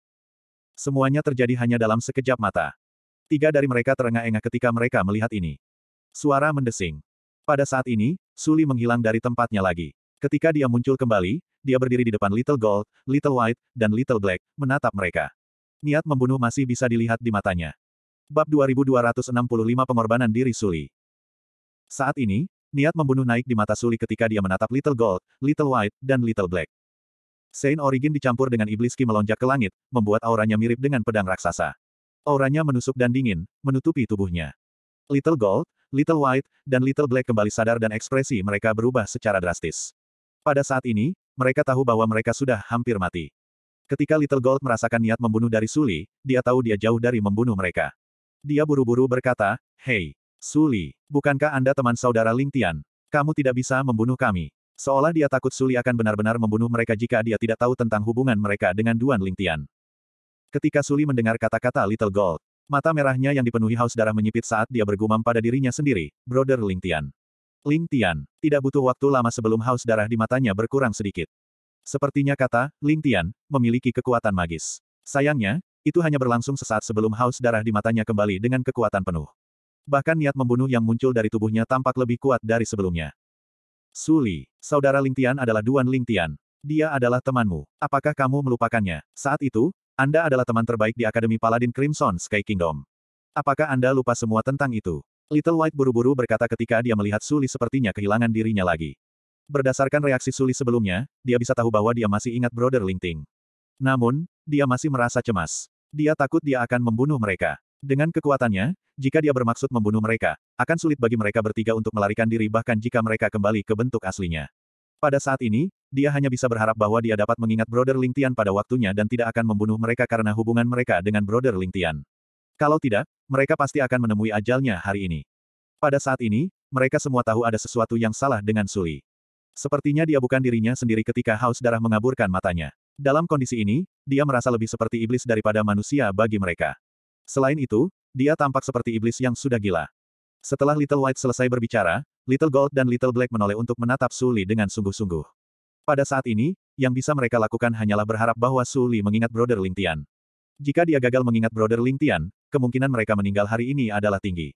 Semuanya terjadi hanya dalam sekejap mata. Tiga dari mereka terengah-engah ketika mereka melihat ini. Suara mendesing. Pada saat ini, Suli menghilang dari tempatnya lagi. Ketika dia muncul kembali, dia berdiri di depan Little Gold, Little White, dan Little Black, menatap mereka. Niat membunuh masih bisa dilihat di matanya. Bab 2265 Pengorbanan Diri Suli Saat ini, niat membunuh naik di mata Suli ketika dia menatap Little Gold, Little White, dan Little Black. Saint Origin dicampur dengan iblis ki melonjak ke langit, membuat auranya mirip dengan pedang raksasa. Auranya menusuk dan dingin, menutupi tubuhnya. Little Gold, Little White, dan Little Black kembali sadar dan ekspresi mereka berubah secara drastis. Pada saat ini, mereka tahu bahwa mereka sudah hampir mati. Ketika Little Gold merasakan niat membunuh dari Suli, dia tahu dia jauh dari membunuh mereka. Dia buru-buru berkata, Hei, Suli, bukankah Anda teman saudara Ling Tian? Kamu tidak bisa membunuh kami. Seolah dia takut Suli akan benar-benar membunuh mereka jika dia tidak tahu tentang hubungan mereka dengan Duan Lingtian. Ketika Suli mendengar kata-kata Little Gold, mata merahnya yang dipenuhi haus darah menyipit saat dia bergumam pada dirinya sendiri, Brother Lingtian. Lingtian, tidak butuh waktu lama sebelum haus darah di matanya berkurang sedikit. Sepertinya kata, Lingtian, memiliki kekuatan magis. Sayangnya, itu hanya berlangsung sesaat sebelum haus darah di matanya kembali dengan kekuatan penuh. Bahkan niat membunuh yang muncul dari tubuhnya tampak lebih kuat dari sebelumnya. Suli, saudara Lingtian adalah Duan Lingtian. Dia adalah temanmu. Apakah kamu melupakannya? Saat itu, Anda adalah teman terbaik di Akademi Paladin Crimson Sky Kingdom. Apakah Anda lupa semua tentang itu? Little White buru-buru berkata ketika dia melihat Suli sepertinya kehilangan dirinya lagi. Berdasarkan reaksi Suli sebelumnya, dia bisa tahu bahwa dia masih ingat Brother Lingting. Namun, dia masih merasa cemas. Dia takut dia akan membunuh mereka. Dengan kekuatannya, jika dia bermaksud membunuh mereka, akan sulit bagi mereka bertiga untuk melarikan diri bahkan jika mereka kembali ke bentuk aslinya. Pada saat ini, dia hanya bisa berharap bahwa dia dapat mengingat Brother Ling Tian pada waktunya dan tidak akan membunuh mereka karena hubungan mereka dengan Brother Ling Tian. Kalau tidak, mereka pasti akan menemui ajalnya hari ini. Pada saat ini, mereka semua tahu ada sesuatu yang salah dengan Sui. Sepertinya dia bukan dirinya sendiri ketika haus darah mengaburkan matanya. Dalam kondisi ini, dia merasa lebih seperti iblis daripada manusia bagi mereka. Selain itu, dia tampak seperti iblis yang sudah gila. Setelah Little White selesai berbicara, Little Gold dan Little Black menoleh untuk menatap Suli dengan sungguh-sungguh. Pada saat ini, yang bisa mereka lakukan hanyalah berharap bahwa Suli mengingat Brother Ling Tian. Jika dia gagal mengingat Brother Ling Tian, kemungkinan mereka meninggal hari ini adalah tinggi.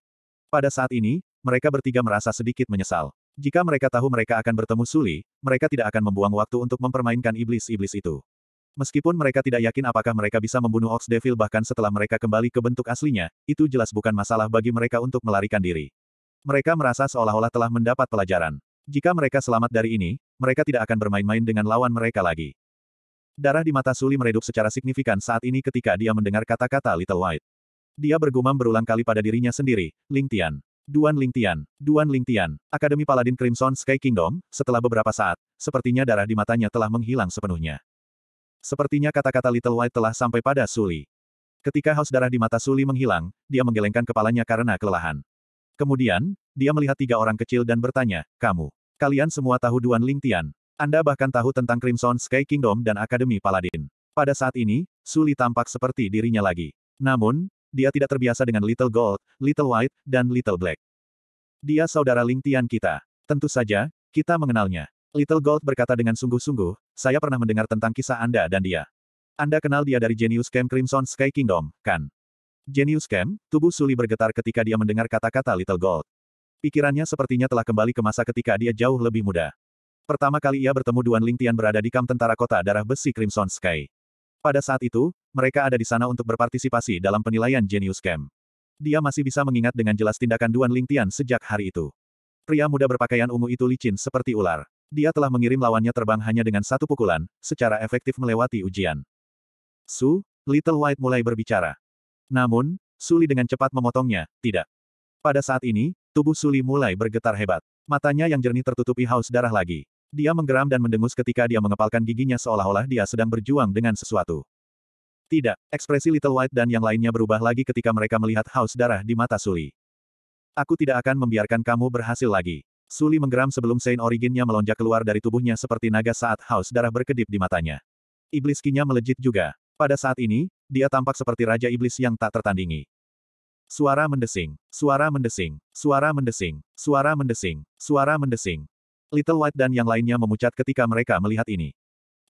Pada saat ini, mereka bertiga merasa sedikit menyesal. Jika mereka tahu mereka akan bertemu Suli, mereka tidak akan membuang waktu untuk mempermainkan iblis-iblis itu. Meskipun mereka tidak yakin apakah mereka bisa membunuh Ox Devil bahkan setelah mereka kembali ke bentuk aslinya, itu jelas bukan masalah bagi mereka untuk melarikan diri. Mereka merasa seolah-olah telah mendapat pelajaran. Jika mereka selamat dari ini, mereka tidak akan bermain-main dengan lawan mereka lagi. Darah di mata Suli meredup secara signifikan saat ini ketika dia mendengar kata-kata Little White. Dia bergumam berulang kali pada dirinya sendiri, Ling Tian. Duan Ling Tian, Duan Ling Tian, Akademi Paladin Crimson Sky Kingdom, setelah beberapa saat, sepertinya darah di matanya telah menghilang sepenuhnya. Sepertinya kata-kata Little White telah sampai pada Suli. Ketika haus darah di mata Suli menghilang, dia menggelengkan kepalanya karena kelelahan. Kemudian, dia melihat tiga orang kecil dan bertanya, kamu, kalian semua tahu Duan Ling Tian. Anda bahkan tahu tentang Crimson Sky Kingdom dan Akademi Paladin. Pada saat ini, Suli tampak seperti dirinya lagi. Namun, dia tidak terbiasa dengan Little Gold, Little White, dan Little Black. Dia saudara Ling Tian kita. Tentu saja, kita mengenalnya. Little Gold berkata dengan sungguh-sungguh, saya pernah mendengar tentang kisah Anda dan dia. Anda kenal dia dari Genius Camp Crimson Sky Kingdom, kan? Genius Camp, tubuh Suli bergetar ketika dia mendengar kata-kata Little Gold. Pikirannya sepertinya telah kembali ke masa ketika dia jauh lebih muda. Pertama kali ia bertemu Duan Lingtian berada di kamp tentara kota darah besi Crimson Sky. Pada saat itu, mereka ada di sana untuk berpartisipasi dalam penilaian Genius Camp. Dia masih bisa mengingat dengan jelas tindakan Duan Lingtian sejak hari itu. Pria muda berpakaian ungu itu licin seperti ular. Dia telah mengirim lawannya terbang hanya dengan satu pukulan, secara efektif melewati ujian. Su, Little White mulai berbicara. Namun, Suli dengan cepat memotongnya, tidak. Pada saat ini, tubuh Suli mulai bergetar hebat. Matanya yang jernih tertutupi haus darah lagi. Dia menggeram dan mendengus ketika dia mengepalkan giginya seolah-olah dia sedang berjuang dengan sesuatu. Tidak, ekspresi Little White dan yang lainnya berubah lagi ketika mereka melihat haus darah di mata Suli. Aku tidak akan membiarkan kamu berhasil lagi. Suli menggeram sebelum Sein Originnya melonjak keluar dari tubuhnya seperti naga saat haus darah berkedip di matanya. Iblis kinya melejit juga. Pada saat ini, dia tampak seperti Raja Iblis yang tak tertandingi. Suara mendesing, suara mendesing, suara mendesing, suara mendesing, suara mendesing. Little White dan yang lainnya memucat ketika mereka melihat ini.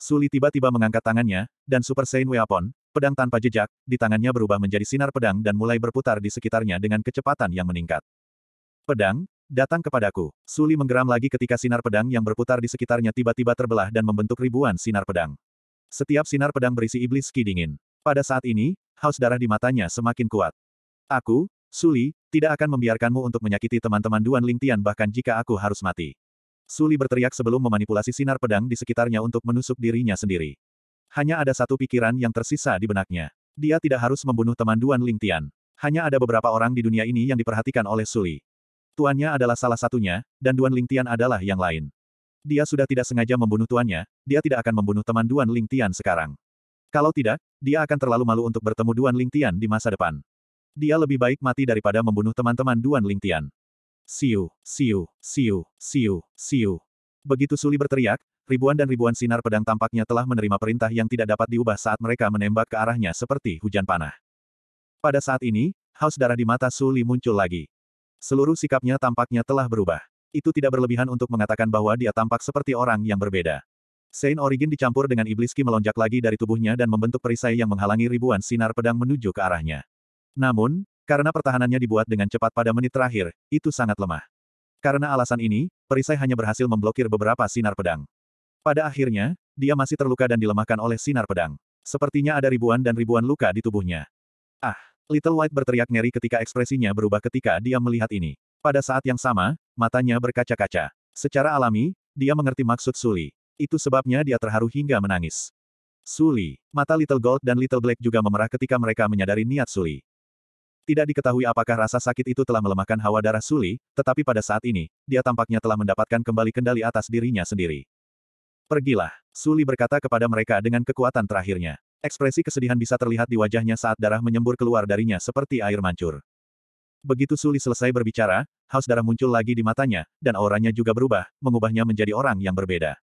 Suli tiba-tiba mengangkat tangannya, dan Super Saiyan Weapon, pedang tanpa jejak, di tangannya berubah menjadi sinar pedang dan mulai berputar di sekitarnya dengan kecepatan yang meningkat. Pedang, Datang kepadaku. Suli menggeram lagi ketika sinar pedang yang berputar di sekitarnya tiba-tiba terbelah dan membentuk ribuan sinar pedang. Setiap sinar pedang berisi iblis ki dingin. Pada saat ini, haus darah di matanya semakin kuat. Aku, Suli, tidak akan membiarkanmu untuk menyakiti teman-teman Duan Lingtian bahkan jika aku harus mati. Suli berteriak sebelum memanipulasi sinar pedang di sekitarnya untuk menusuk dirinya sendiri. Hanya ada satu pikiran yang tersisa di benaknya. Dia tidak harus membunuh teman Duan Lingtian. Hanya ada beberapa orang di dunia ini yang diperhatikan oleh Suli. Tuannya adalah salah satunya, dan Duan Lingtian adalah yang lain. Dia sudah tidak sengaja membunuh tuannya, dia tidak akan membunuh teman Duan Lingtian sekarang. Kalau tidak, dia akan terlalu malu untuk bertemu Duan Lingtian di masa depan. Dia lebih baik mati daripada membunuh teman-teman Duan Lingtian. Siu, siu, siu, siu, siu. Begitu Suli berteriak, ribuan dan ribuan sinar pedang tampaknya telah menerima perintah yang tidak dapat diubah saat mereka menembak ke arahnya seperti hujan panah. Pada saat ini, haus darah di mata Suli muncul lagi. Seluruh sikapnya tampaknya telah berubah. Itu tidak berlebihan untuk mengatakan bahwa dia tampak seperti orang yang berbeda. Saint Origin dicampur dengan iblis ki melonjak lagi dari tubuhnya dan membentuk perisai yang menghalangi ribuan sinar pedang menuju ke arahnya. Namun, karena pertahanannya dibuat dengan cepat pada menit terakhir, itu sangat lemah. Karena alasan ini, perisai hanya berhasil memblokir beberapa sinar pedang. Pada akhirnya, dia masih terluka dan dilemahkan oleh sinar pedang. Sepertinya ada ribuan dan ribuan luka di tubuhnya. Ah! Little White berteriak ngeri ketika ekspresinya berubah ketika dia melihat ini. Pada saat yang sama, matanya berkaca-kaca. Secara alami, dia mengerti maksud Suli. Itu sebabnya dia terharu hingga menangis. Suli, mata Little Gold dan Little Black juga memerah ketika mereka menyadari niat Suli. Tidak diketahui apakah rasa sakit itu telah melemahkan hawa darah Suli, tetapi pada saat ini, dia tampaknya telah mendapatkan kembali kendali atas dirinya sendiri. Pergilah, Suli berkata kepada mereka dengan kekuatan terakhirnya. Ekspresi kesedihan bisa terlihat di wajahnya saat darah menyembur keluar darinya seperti air mancur. Begitu Suli selesai berbicara, haus darah muncul lagi di matanya, dan auranya juga berubah, mengubahnya menjadi orang yang berbeda.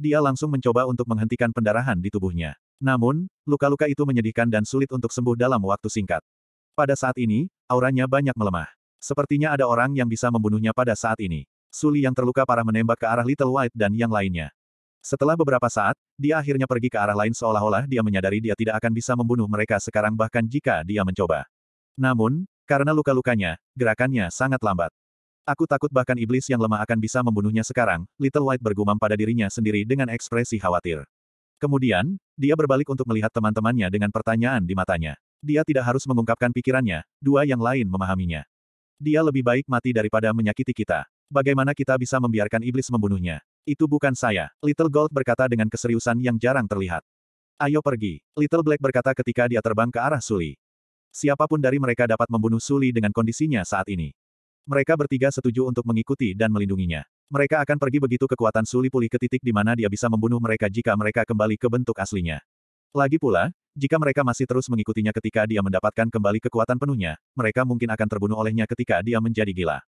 Dia langsung mencoba untuk menghentikan pendarahan di tubuhnya. Namun, luka-luka itu menyedihkan dan sulit untuk sembuh dalam waktu singkat. Pada saat ini, auranya banyak melemah. Sepertinya ada orang yang bisa membunuhnya pada saat ini. Suli yang terluka parah menembak ke arah Little White dan yang lainnya. Setelah beberapa saat, dia akhirnya pergi ke arah lain seolah-olah dia menyadari dia tidak akan bisa membunuh mereka sekarang bahkan jika dia mencoba. Namun, karena luka-lukanya, gerakannya sangat lambat. Aku takut bahkan iblis yang lemah akan bisa membunuhnya sekarang, Little White bergumam pada dirinya sendiri dengan ekspresi khawatir. Kemudian, dia berbalik untuk melihat teman-temannya dengan pertanyaan di matanya. Dia tidak harus mengungkapkan pikirannya, dua yang lain memahaminya. Dia lebih baik mati daripada menyakiti kita. Bagaimana kita bisa membiarkan iblis membunuhnya? Itu bukan saya, Little Gold berkata dengan keseriusan yang jarang terlihat. Ayo pergi, Little Black berkata ketika dia terbang ke arah Suli. Siapapun dari mereka dapat membunuh Suli dengan kondisinya saat ini. Mereka bertiga setuju untuk mengikuti dan melindunginya. Mereka akan pergi begitu kekuatan Suli pulih ke titik di mana dia bisa membunuh mereka jika mereka kembali ke bentuk aslinya. Lagi pula, jika mereka masih terus mengikutinya ketika dia mendapatkan kembali kekuatan penuhnya, mereka mungkin akan terbunuh olehnya ketika dia menjadi gila.